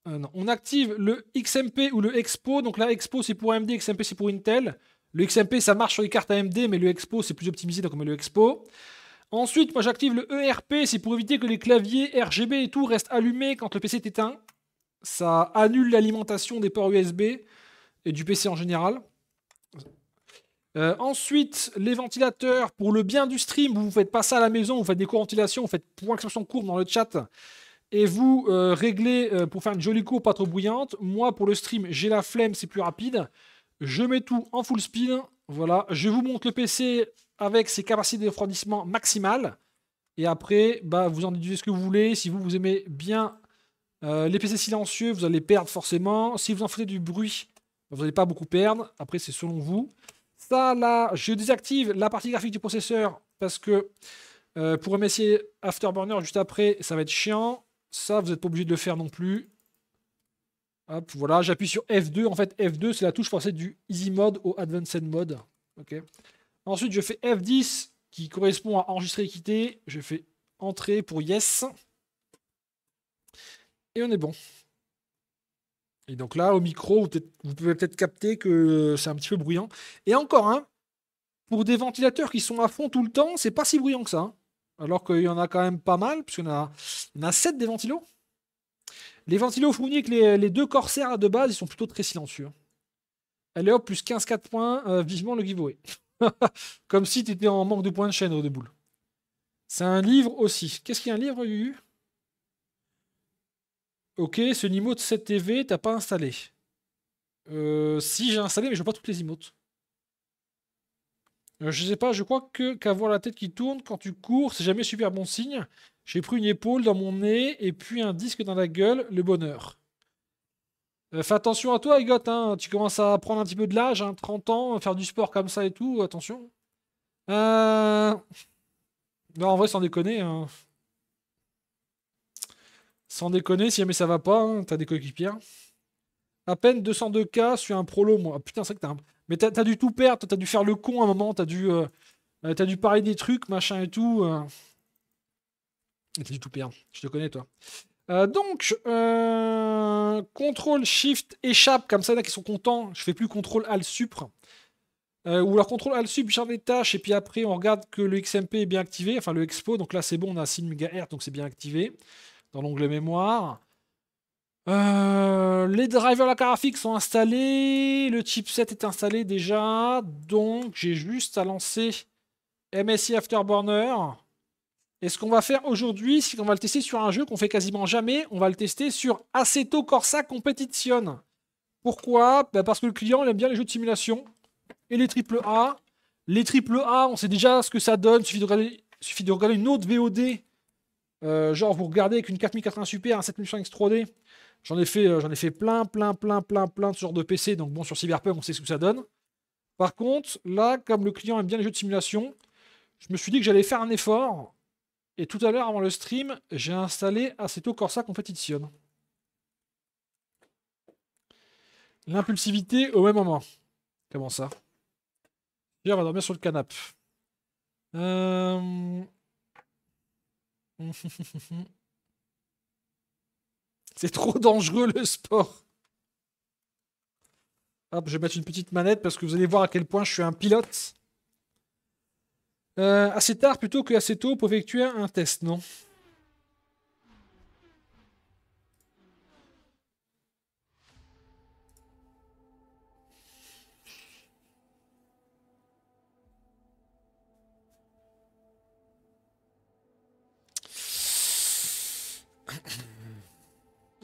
euh, on active le XMP ou le Expo. Donc, là, Expo, c'est pour AMD, XMP, c'est pour Intel. Le XMP, ça marche sur les cartes AMD, mais le Expo, c'est plus optimisé, donc on met le Expo. Ensuite, moi, j'active le ERP, c'est pour éviter que les claviers RGB et tout restent allumés quand le PC est éteint ça annule l'alimentation des ports USB et du PC en général. Euh, ensuite, les ventilateurs, pour le bien du stream, vous ne faites pas ça à la maison, vous faites des co-ventilations, vous faites point que ce courbe dans le chat, et vous euh, réglez euh, pour faire une jolie courbe pas trop bouillante. Moi, pour le stream, j'ai la flemme, c'est plus rapide. Je mets tout en full speed, voilà. Je vous montre le PC avec ses capacités de refroidissement maximales, et après, bah, vous en déduisez ce que vous voulez. Si vous, vous aimez bien euh, les PC silencieux, vous allez perdre forcément. Si vous en faites du bruit, bah, vous n'allez pas beaucoup perdre. Après, c'est selon vous. Ça, là, je désactive la partie graphique du processeur parce que euh, pour MSI Afterburner juste après, ça va être chiant. Ça, vous n'êtes pas obligé de le faire non plus. Hop, voilà, j'appuie sur F2. En fait, F2, c'est la touche passer du Easy Mode au Advanced Mode. Ensuite, je fais F10 qui correspond à enregistrer et quitter. Je fais entrée pour Yes. Et on est bon. Et donc là, au micro, vous, pouvez peut-être capter que c'est un petit peu bruyant. Et encore, pour des ventilateurs qui sont à fond tout le temps, c'est pas si bruyant que ça. Hein. Alors qu'il y en a quand même pas mal, puisqu'on a, on a 7 des ventilos. Les ventilos fournis avec les, deux corsaires de base, ils sont plutôt très silencieux. Hein. Allez hop, plus 15, 4 points, euh, vivement le giveaway. Comme si tu étais en manque de points de chaîne, de boule. C'est un livre aussi. Qu'est-ce qu'il y a un livre, Yu? Ok, ce Nimote 7 TV, t'as pas installé. Euh, si j'ai installé, mais je vois pas toutes les emotes. Euh, je sais pas, je crois que qu'avoir la tête qui tourne quand tu cours, c'est jamais super bon signe. J'ai pris une épaule dans mon nez et puis un disque dans la gueule, le bonheur. Euh, fais attention à toi, Egot, hein, tu commences à prendre un petit peu de l'âge, hein, 30 ans, faire du sport comme ça et tout, attention. Euh... Non, en vrai, sans déconner. Hein. Sans déconner, si jamais ça va pas, hein, t'as des coéquipiers. Hein. À peine 202K sur un prolo, moi. Ah, putain, c'est que t'as un... Mais t'as, as dû tout perdre, t'as dû faire le con à un moment, t'as dû, euh, euh, T'as dû parler des trucs, machin et tout. Euh. T'as dû tout perdre. Je te connais, toi. donc, ctrl contrôle, shift, échappe, comme ça, Là, qu'ils qui sont contents. Je fais plus contrôle al supre. ou alors contrôle al sup, charge des tâches, et puis après, on regarde que le XMP est bien activé. Enfin, le expo, donc là, c'est bon, on a 6 MHz, donc c'est bien activé dans l'onglet mémoire. Euh, les drivers la Carafix sont installés, le chipset est installé déjà, donc j'ai juste à lancer MSI Afterburner. Et ce qu'on va faire aujourd'hui, c'est qu'on va le tester sur un jeu qu'on fait quasiment jamais, on va le tester sur Assetto Corsa Competition. Pourquoi bah, Parce que le client il aime bien les jeux de simulation et les AAA Les AAA A, on sait déjà ce que ça donne, suffit de suffit de regarder une autre VOD euh, genre, vous regardez avec une 4080 Super, un 7000 x 3D. J'en ai, fait, euh, j'en ai fait plein, plein, plein, plein, plein de ce genre de PC. Donc, bon, sur Cyberpunk, on sait ce que ça donne. Par contre, là, comme le client aime bien les jeux de simulation, je me suis dit que j'allais faire un effort. Et tout à l'heure, avant le stream, j'ai installé Assetto Corsa Competition. L'impulsivité au même moment. Comment ça D'ailleurs, on va dormir sur le canap'. Euh... C'est trop dangereux le sport. Hop, je vais mettre une petite manette parce que vous allez voir à quel point je suis un pilote. Euh, assez tard plutôt que assez tôt pour effectuer un test, non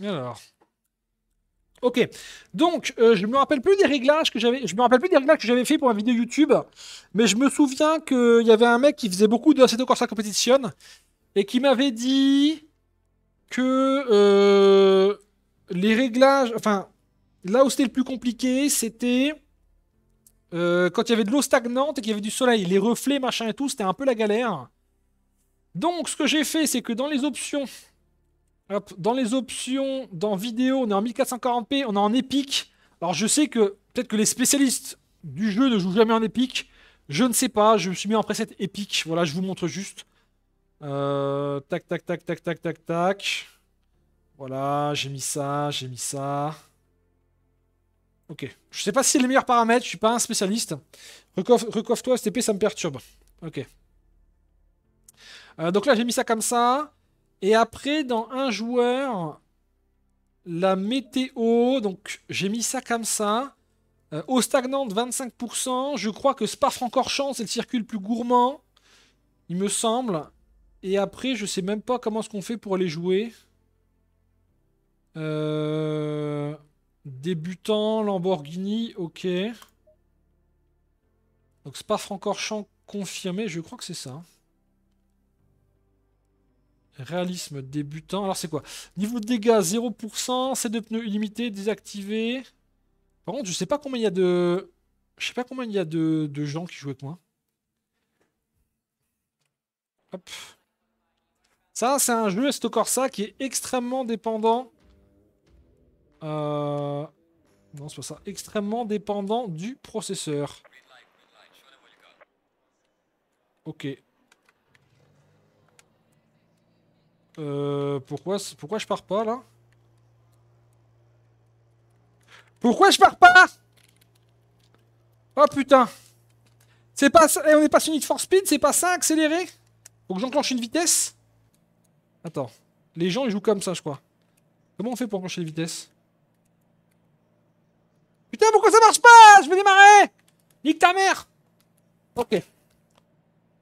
Alors. Ok, donc euh, je me rappelle plus des réglages que j'avais, je me rappelle plus des réglages que j'avais fait pour ma vidéo YouTube, mais je me souviens qu'il y avait un mec qui faisait beaucoup de Assetto Corsa Competition et qui m'avait dit que euh, les réglages, enfin là où c'était le plus compliqué, c'était euh, quand il y avait de l'eau stagnante et qu'il y avait du soleil, les reflets machin et tout, c'était un peu la galère. Donc ce que j'ai fait, c'est que dans les options, dans les options, dans vidéo, on est en 1440p, on est en épique. Alors je sais que peut-être que les spécialistes du jeu ne jouent jamais en épique. Je ne sais pas, je me suis mis en preset épique. Voilà, je vous montre juste. Euh, tac, tac, tac, tac, tac, tac, tac. Voilà, j'ai mis ça, j'ai mis ça. Ok. Je ne sais pas si c'est les meilleurs paramètres, je ne suis pas un spécialiste. Recoffre-toi, STP, ça me perturbe. Ok. Euh, donc là, j'ai mis ça comme ça. Et après, dans un joueur, la météo, donc j'ai mis ça comme ça. eau stagnante, 25%. Je crois que Spa-Francorchamps, c'est le circuit le plus gourmand, il me semble. Et après, je sais même pas comment ce qu'on fait pour aller jouer. Euh, débutant, Lamborghini, ok. Donc Spa-Francorchamps confirmé, je crois que c'est ça. Réalisme débutant. Alors c'est quoi Niveau de dégâts 0%, c'est de pneus illimités, désactivés. Par contre, je sais pas combien il y a de. Je sais pas combien il y a de... gens qui jouent avec moi. Hop. Ça, c'est un jeu Estocorsa qui est extrêmement dépendant. Euh... Non, c'est pas ça. Extrêmement dépendant du processeur. Ok. Euh, pourquoi, pourquoi je pars pas là Pourquoi je pars pas Oh putain C'est pas eh, on est pas sur Need for Speed, c'est pas ça accéléré Faut que j'enclenche une vitesse Attends. Les gens ils jouent comme ça je crois. Comment on fait pour enclencher les vitesses Putain pourquoi ça marche pas Je vais démarrer Nique ta mère Ok.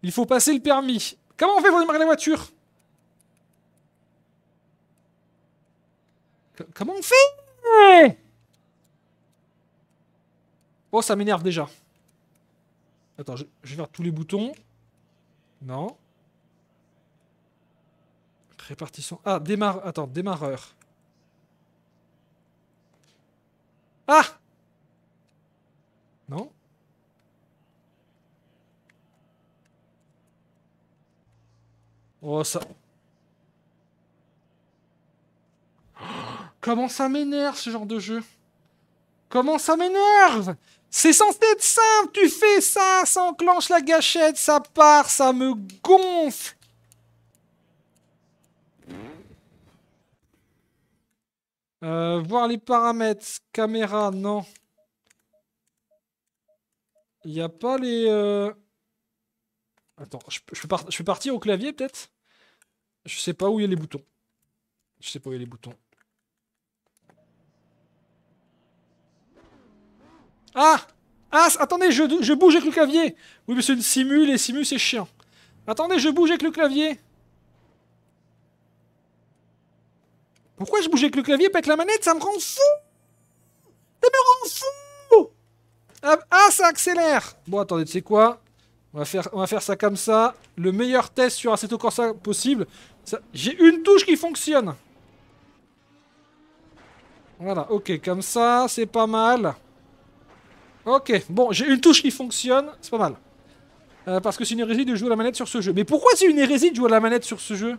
Il faut passer le permis. Comment on fait pour démarrer la voiture Comment on fait Oh, ça m'énerve déjà. Attends, je, vais faire tous les boutons. Non. Répartition. Ah, démarre. Attends, démarreur. Ah Non Oh, ça... Comment ça m'énerve ce genre de jeu Comment ça m'énerve C'est censé être simple, tu fais ça, ça enclenche la gâchette, ça part, ça me gonfle euh, voir les paramètres, caméra, non. Il n'y a pas les... Euh, attends, je, je, peux partir au clavier peut-être Je sais pas où il y a les boutons. Je sais pas où il y a les boutons. Ah Ah Attendez, je, bouge avec le clavier Oui, mais c'est une simule et simule c'est chiant. Attendez, je bouge avec le clavier Pourquoi je bouge avec le clavier, pas avec la manette Ça me rend fou Ça me rend fou ah, ah ça accélère Bon, attendez, tu sais quoi on va, faire, on va faire ça comme ça. Le meilleur test sur Assetto Corsa possible. J'ai une touche qui fonctionne Voilà, ok, comme ça, c'est pas mal. Ok, bon, j'ai une touche qui fonctionne, c'est pas mal. Euh, parce que c'est une hérésie de jouer à la manette sur ce jeu. Mais pourquoi c'est une hérésie de jouer à la manette sur ce jeu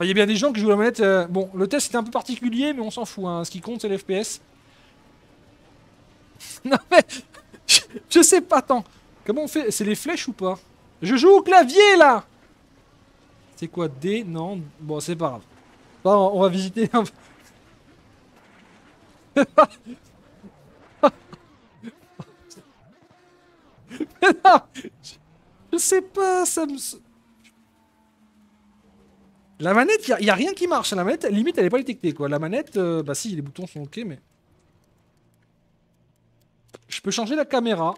Il y a bien des gens qui jouent à la manette... Euh, bon, le test est un peu particulier, mais on s'en fout. Hein. Ce qui compte, c'est l'FPS. non mais... je sais pas tant. Comment on fait C'est les flèches ou pas Je joue au clavier, là C'est quoi D Non Bon, c'est pas grave. on va visiter un peu... je, sais pas, ça me... La manette, il n'y a, rien qui marche. La manette, limite, elle est pas détectée, quoi. La manette, euh, bah si, les boutons sont OK, mais... Je peux changer la caméra.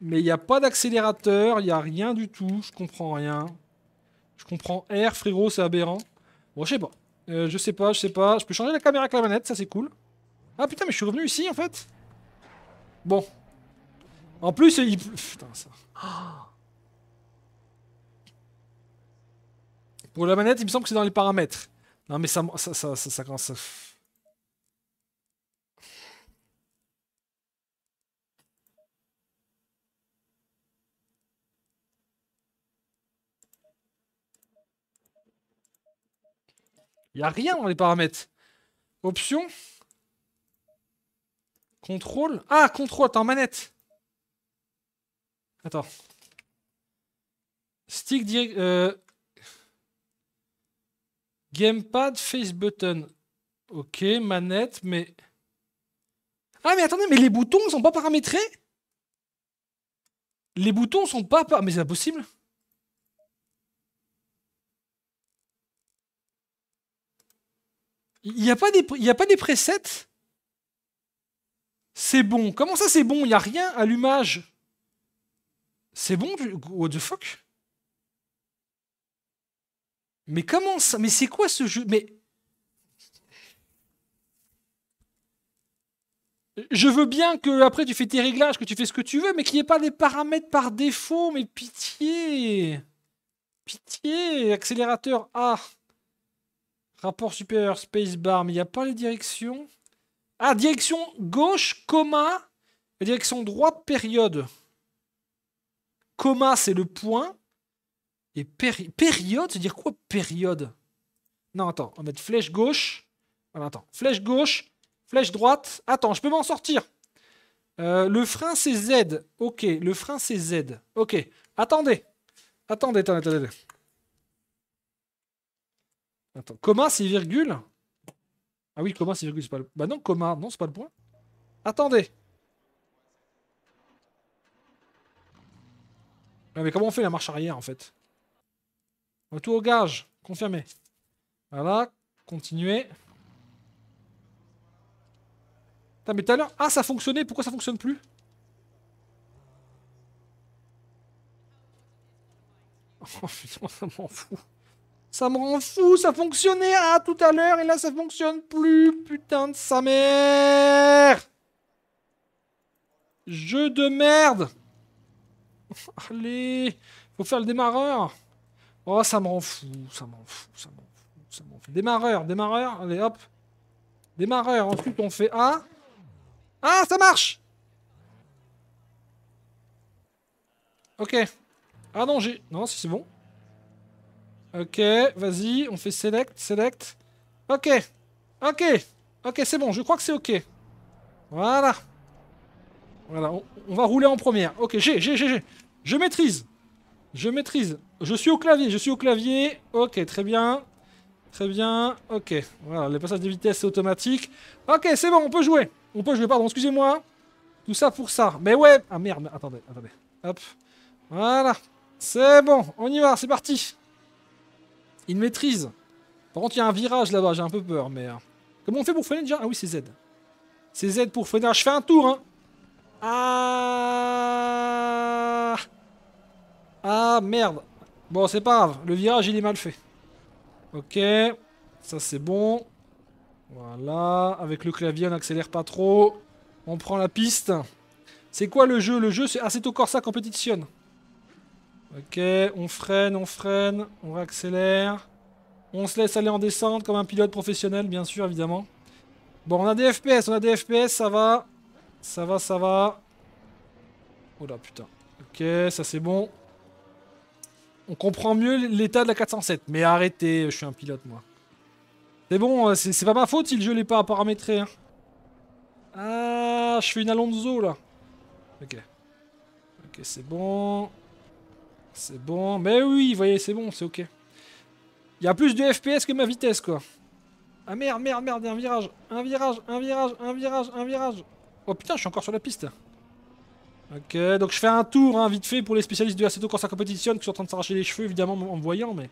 Mais il n'y a pas d'accélérateur, il n'y a rien du tout, je comprends rien. Je comprends R, frérot, c'est aberrant. Bon, je sais pas. Euh, je sais pas, je sais pas. Je peux changer la caméra avec la manette, ça c'est cool. Ah putain, mais je suis revenu ici en fait Bon, en plus, il. Putain, ça. Pour la manette, il me semble que c'est dans les paramètres. Non, mais ça, ça, ça, ça, Il a rien dans les paramètres. Options. Contrôle. Ah, contrôle, attends, manette. Attends. Stick direct. Euh... Gamepad, face button. Ok, manette, mais. Ah, mais attendez, mais les boutons sont pas paramétrés Les boutons sont pas. par... Mais c'est impossible Il n'y a, pas des... Il y a pas des presets C'est bon. Comment ça, c'est bon Il n'y a rien Allumage c'est bon, what the fuck Mais comment ça Mais c'est quoi ce jeu Mais Je veux bien que après tu fais tes réglages, que tu fais ce que tu veux, mais qu'il n'y ait pas des paramètres par défaut, mais pitié Pitié Accélérateur A Rapport supérieur, spacebar, mais il n'y a pas les directions. Ah, direction gauche, coma, direction droite, période. Comma, c'est le point. Et période, c'est dire quoi période Non, attends, on va mettre flèche gauche. Voilà, attends, flèche gauche, flèche droite. Attends, je peux m'en sortir. Euh, le frein, c'est Z. Ok, le frein, c'est Z. Ok, attendez. Attendez, attendez, attendez. Attends, comma, c'est virgule. Ah oui, comma, c'est virgule, c'est pas le... Bah non, comma, non, c'est pas le point. Attendez. mais comment on fait la marche arrière en fait Retour au gage, confirmé. Voilà, continuez. Putain, mais tout à l'heure. Ah, ça fonctionnait, pourquoi ça fonctionne plus Oh putain, ça m'en fout. Ça me rend fou, ça fonctionnait ah, tout à l'heure et là ça fonctionne plus, putain de sa mère Jeu de merde Allez Faut faire le démarreur Oh, ça m'en fout, ça m'en fout, ça m'en fout, ça m'en fout. Démarreur, démarreur, allez, hop. Démarreur, ensuite on fait A. Ah, ça marche Ok. Ah non, j'ai... Non, si c'est bon. Ok, vas-y, on fait select, select. Ok, ok, ok, c'est bon, je crois que c'est ok. Voilà. Voilà, on, on, va rouler en première. Ok, j'ai, j'ai, j'ai, j'ai. Je maîtrise. Je maîtrise. Je suis au clavier, je suis au clavier. Ok, très bien. Très bien. Ok. Voilà, les passages de vitesse, c'est automatique. Ok, c'est bon, on peut jouer. On peut jouer, pardon, excusez-moi. Tout ça pour ça. Mais ouais. Ah merde, attendez, attendez. Hop. Voilà. C'est bon, on y va, c'est parti. Il maîtrise. Par contre, il y a un virage là-bas, j'ai un peu peur, mais... Euh. Comment on fait pour freiner déjà Ah oui, c'est Z. C'est Z pour freiner. Ah, je fais un tour, hein. Ah ah merde Bon c'est pas grave, le virage il est mal fait. Ok, ça c'est bon. Voilà, avec le clavier on accélère pas trop. On prend la piste. C'est quoi le jeu Le jeu c'est Assetto ah, Corsa Competition. Ok, on freine, on freine, on réaccélère. On se laisse aller en descente comme un pilote professionnel bien sûr évidemment. Bon on a des FPS, on a des FPS, ça va. Ça va, ça va. Oh là putain. Ok, ça c'est bon on comprend mieux l'état de la 407. Mais arrêtez, je suis un pilote, moi. C'est bon, euh, c'est pas ma faute si le jeu l'ai pas paramétré. paramétrer. Hein. Ah, je fais une Alonso, là. Ok. Ok, c'est bon. C'est bon. Mais oui, vous voyez, c'est bon, c'est ok. Il y a plus de FPS que ma vitesse, quoi. Ah merde, merde, merde, un virage. Un virage, un virage, un virage, un virage. Oh putain, je suis encore sur la piste. Ok, donc je fais un tour hein, vite fait pour les spécialistes de Assetto quand ça compétitionne qui sont en train de s'arracher les cheveux évidemment en voyant, mais.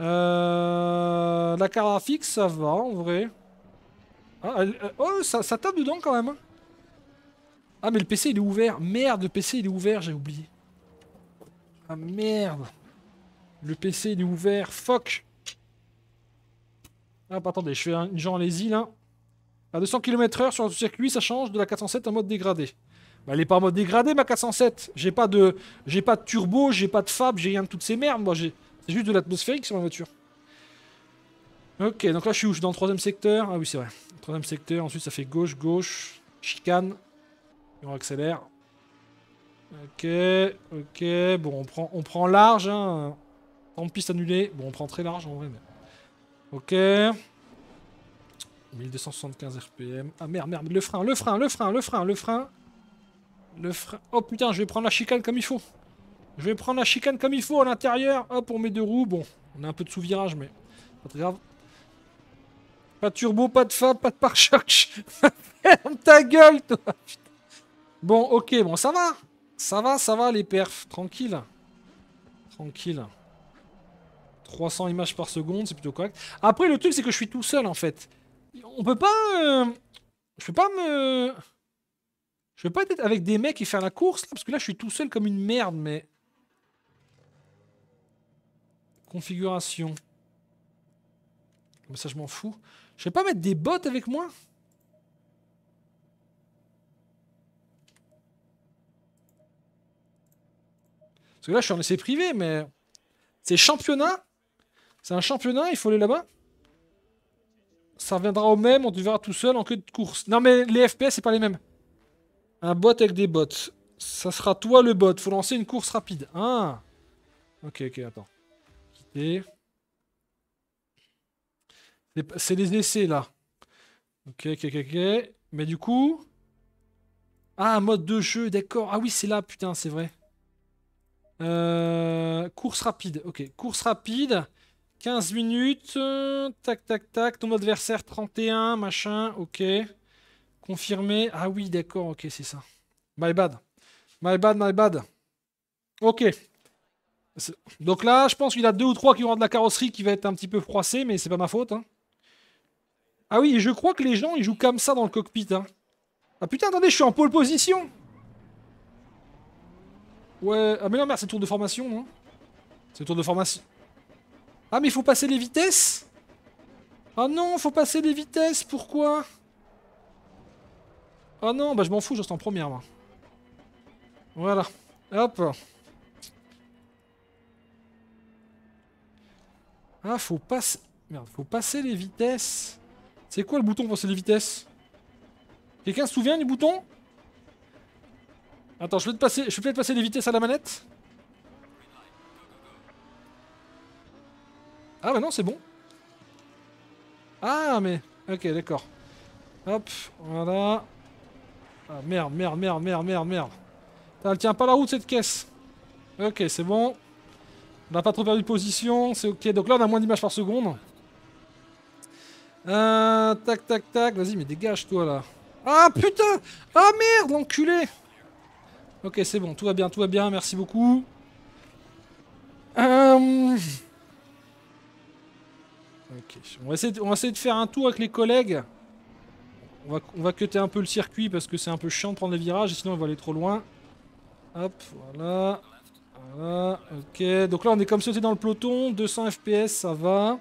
Euh, la carafique, ça va en vrai. Ah, euh, oh, ça, tape dedans quand même. Hein. Ah, mais le PC il est ouvert. Merde, le PC il est ouvert, j'ai oublié. Ah merde. Le PC il est ouvert, fuck. Ah, bah, attendez, je fais une genre les îles. Hein. À 200 km/h sur un circuit, ça change de la 407 en mode dégradé. Bah, elle est pas en mode dégradé, ma 407. J'ai pas de, j'ai pas de turbo, j'ai pas de fab, j'ai rien de toutes ces merdes. Moi, j'ai juste de l'atmosphérique sur ma voiture. Ok, donc là, je suis où Je suis dans le troisième secteur. Ah oui, c'est vrai. Troisième secteur. Ensuite, ça fait gauche, gauche, chicane. on accélère. Ok, ok. Bon, on prend, on prend large. En hein. piste annulée. Bon, on prend très large en vrai. Mais... Ok. 1275 RPM. Ah merde, merde, le frein, le frein, le frein, le frein, le frein. Le Oh putain, je vais prendre la chicane comme il faut. Je vais prendre la chicane comme il faut à l'intérieur. Hop, oh, on met deux roues. Bon, on a un peu de sous-virage, mais pas très grave. Pas de turbo, pas de fin, pas de pare-choc. Ferme ta gueule, toi. Bon, ok, bon, ça va. Ça va, ça va, les perfs. Tranquille. Tranquille. 300 images par seconde, c'est plutôt correct. Après, le truc, c'est que je suis tout seul, en fait. On peut pas... Euh, je peux pas me... Je vais pas être avec des mecs et faire la course, parce que là, je suis tout seul comme une merde, mais... Configuration. Mais ça, je m'en fous. Je vais pas mettre des bottes avec moi Parce que là, je suis en essai privé, mais... C'est championnat C'est un championnat, il faut aller là-bas Ça reviendra au même, on te verra tout seul en queue de course. Non, mais les FPS, c'est pas les mêmes. Un bot avec des bots. Ça sera toi le bot. Faut lancer une course rapide. Ah Ok, ok, attends. Quitter. C'est les essais là. Ok, ok, ok, Mais du coup. Ah, mode de jeu, d'accord. Ah oui, c'est là, putain, c'est vrai. Euh, course rapide, ok. Course rapide. 15 minutes. tac, tac, tac. Ton adversaire 31, machin, ok. Confirmé. Ah oui, d'accord, ok, c'est ça. My bad. My bad, my bad. Ok. Donc là, je pense qu'il y a deux ou trois qui ont de la carrosserie qui va être un petit peu froissée, mais c'est pas ma faute. Hein. Ah oui, je crois que les gens, ils jouent comme ça dans le cockpit. Hein. Ah putain, attendez, je suis en pole position Ouais, ah mais non, merde, c'est tour de formation, non C'est tour de formation. Ah mais il faut passer les vitesses Ah non, faut passer les vitesses, pourquoi Oh non, bah je m'en fous, je en première, moi. Voilà. Hop. Ah, faut passer... Merde, faut passer les vitesses. C'est quoi le bouton pour passer les vitesses Quelqu'un se souvient du bouton Attends, je vais peut passer, je vais peut passer les vitesses à la manette Ah bah non, c'est bon. Ah, mais... Ok, d'accord. Hop, voilà. Ah merde, merde, merde, merde, merde, merde. Elle tient pas la route cette caisse. Ok, c'est bon. On n'a pas trop perdu de position, c'est ok. Donc là, on a moins d'images par seconde. Euh, tac, tac, tac. Vas-y, mais dégage, toi, là. Ah, putain Ah, merde, l'enculé Ok, c'est bon, tout va bien, tout va bien, merci beaucoup. Euh, ok, on on va essayer de faire un tour avec les collègues. On va, on un peu le circuit parce que c'est un peu chiant de prendre les virages, et sinon on va aller trop loin. Hop, voilà. Voilà, ok. Donc là, on est comme sauté dans le peloton. 200 FPS, ça va.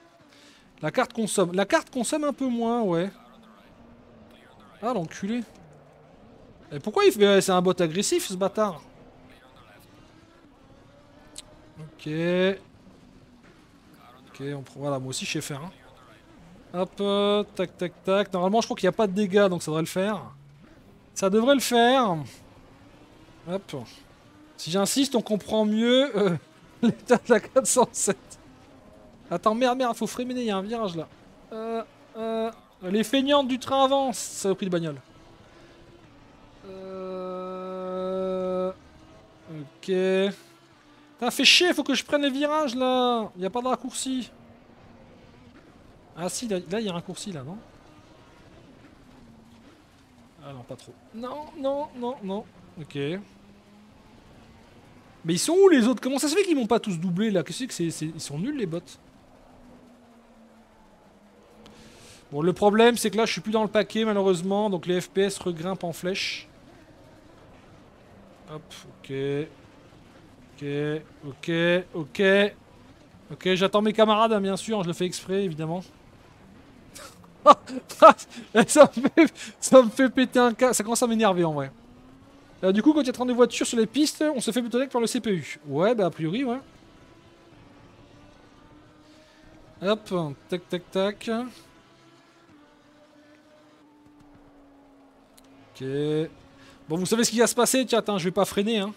La carte consomme. La carte consomme un peu moins, ouais. Ah, l'enculé. Et pourquoi il fait... Euh, c'est un bot agressif, ce bâtard. Ok. Ok, on... voilà, moi aussi je sais faire. Hein. Hop, tac, tac, tac. Normalement, je crois qu'il n'y a pas de dégâts, donc ça devrait le faire. Ça devrait le faire. Hop. Si j'insiste, on comprend mieux euh, l'état de la 407. Attends, merde, merde, faut freiner. il y a un virage là. Euh, euh, les feignantes du train avancent, ça a pris de bagnole. Ok. T'as fait chier, faut que je prenne les virages là. Il n'y a pas de raccourci. Ah si, là, il y a un raccourci, là, non Ah non, pas trop. Non, non, non, non. Ok. Mais ils sont où, les autres Comment ça se fait qu'ils m'ont pas tous doublé, là Qu'est-ce que c'est que Ils sont nuls, les bots. Bon, le problème, c'est que là, je suis plus dans le paquet, malheureusement. Donc, les FPS regrimpent en flèche. Hop, ok. Ok, ok, ok. Ok, j'attends mes camarades, hein, bien sûr. je le fais exprès, évidemment. ça, me fait, péter un cas. Ça commence à m'énerver en vrai. Euh, du coup, quand il y a 32 voitures sur les pistes, on se fait plutôt' par le CPU. Ouais, bah a priori, ouais. Hop, tac, tac, tac. Ok. Bon, vous savez ce qui va se passer. chat. Hein, je vais pas freiner. Hein.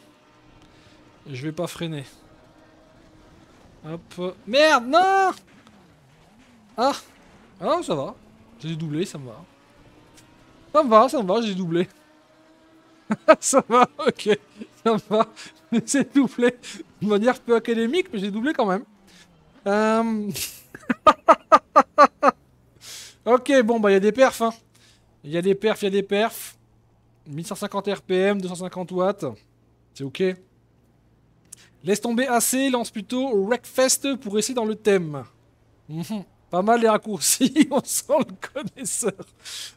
Je vais pas freiner. Hop. Merde, non Ah Ah, ça va. J'ai doublé, ça me va. Ça me va, ça me va, j'ai doublé. ça va, ok. Ça me va. J'ai doublé de manière peu académique, mais j'ai doublé quand même. Euh, ok, bon, bah hein. il y a des perfs. Il y a des perfs, il y a des perfs. 1150 RPM, 250 watts. C'est ok. Laisse tomber AC, lance plutôt Wreckfest pour essayer dans le thème. Mhm. Pas mal les raccourcis, on sent le connaisseur.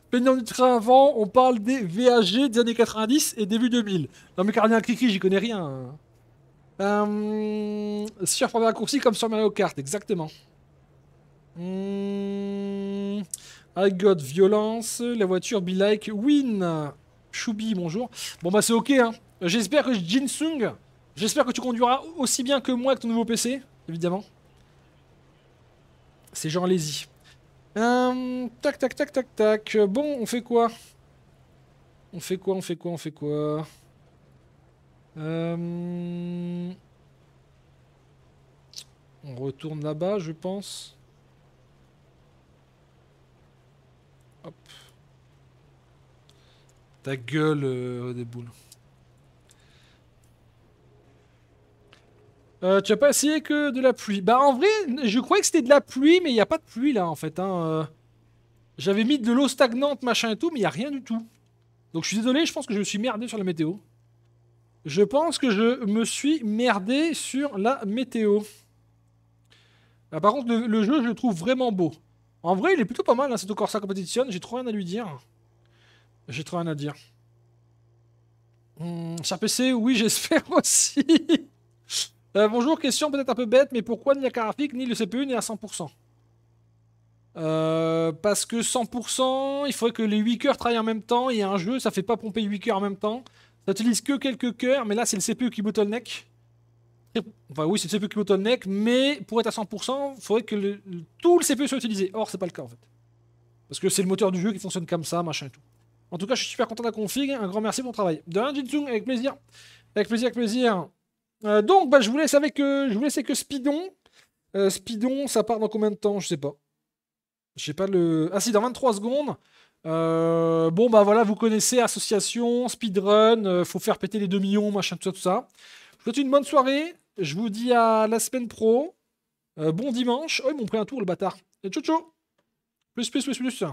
Peignant du train avant, on parle des VAG des années 90 et début 2000. Non mais Cardinal Kiki, j'y connais rien. Hein. Euh, sur raccourcis comme sur Mario Kart, exactement. Hum, I got violence, la voiture be like win. Choubi, bonjour. Bon bah c'est ok hein. J'espère que Sung. j'espère que tu conduiras aussi bien que moi avec ton nouveau PC, évidemment. C'est genre lazy. y tac, tac, tac, tac, tac. Bon, on fait quoi On fait quoi On fait quoi On fait quoi On retourne là-bas, je pense. Hop. Ta gueule, des boules. Euh, tu as pas essayé que de la pluie. Bah en vrai, je croyais que c'était de la pluie, mais il n'y a pas de pluie là en fait. Hein, euh. J'avais mis de l'eau stagnante, machin et tout, mais il n'y a rien du tout. Donc je suis désolé, je pense que je me suis merdé sur la météo. Je pense que je me suis merdé sur la météo. Bah, par contre, le, jeu, je le trouve vraiment beau. En vrai, il est plutôt pas mal, c'est hein, cette Corsa Competition. J'ai trop rien à lui dire. J'ai trop rien à dire. ça hum, PC, oui, j'espère aussi. Euh, bonjour, question peut-être un peu bête, mais pourquoi ni la graphique, ni le CPU n'est à 100% Parce que 100%, il faudrait que les 8 cœurs travaillent en même temps, Il y a un jeu, ça fait pas pomper 8 cœurs en même temps. Ça utilise que quelques cœurs, mais là, c'est le CPU qui bottleneck. Enfin, oui, c'est le CPU qui bottleneck, mais pour être à 100%, il faudrait que tout le CPU soit utilisé. Or, c'est pas le cas en fait. Parce que c'est le moteur du jeu qui fonctionne comme ça, machin et tout. En tout cas, je suis super content de la config. Un grand merci pour ton travail. De rien, avec plaisir. Avec plaisir, avec plaisir. Euh, donc, bah, je vous laisse avec, euh, je vous laisse avec euh, Spidon. ça part dans combien de temps Je sais pas. Je sais pas le. Ah si, dans 23 secondes. bon bah voilà, vous connaissez association, speedrun, faut faire péter les 2 millions, machin, tout ça, ça. Je vous souhaite une bonne soirée. Je vous dis à la semaine pro. bon dimanche. Oh, ils m'ont pris un tour, le bâtard. Et ciao, ciao. Plus, plus, plus, plus.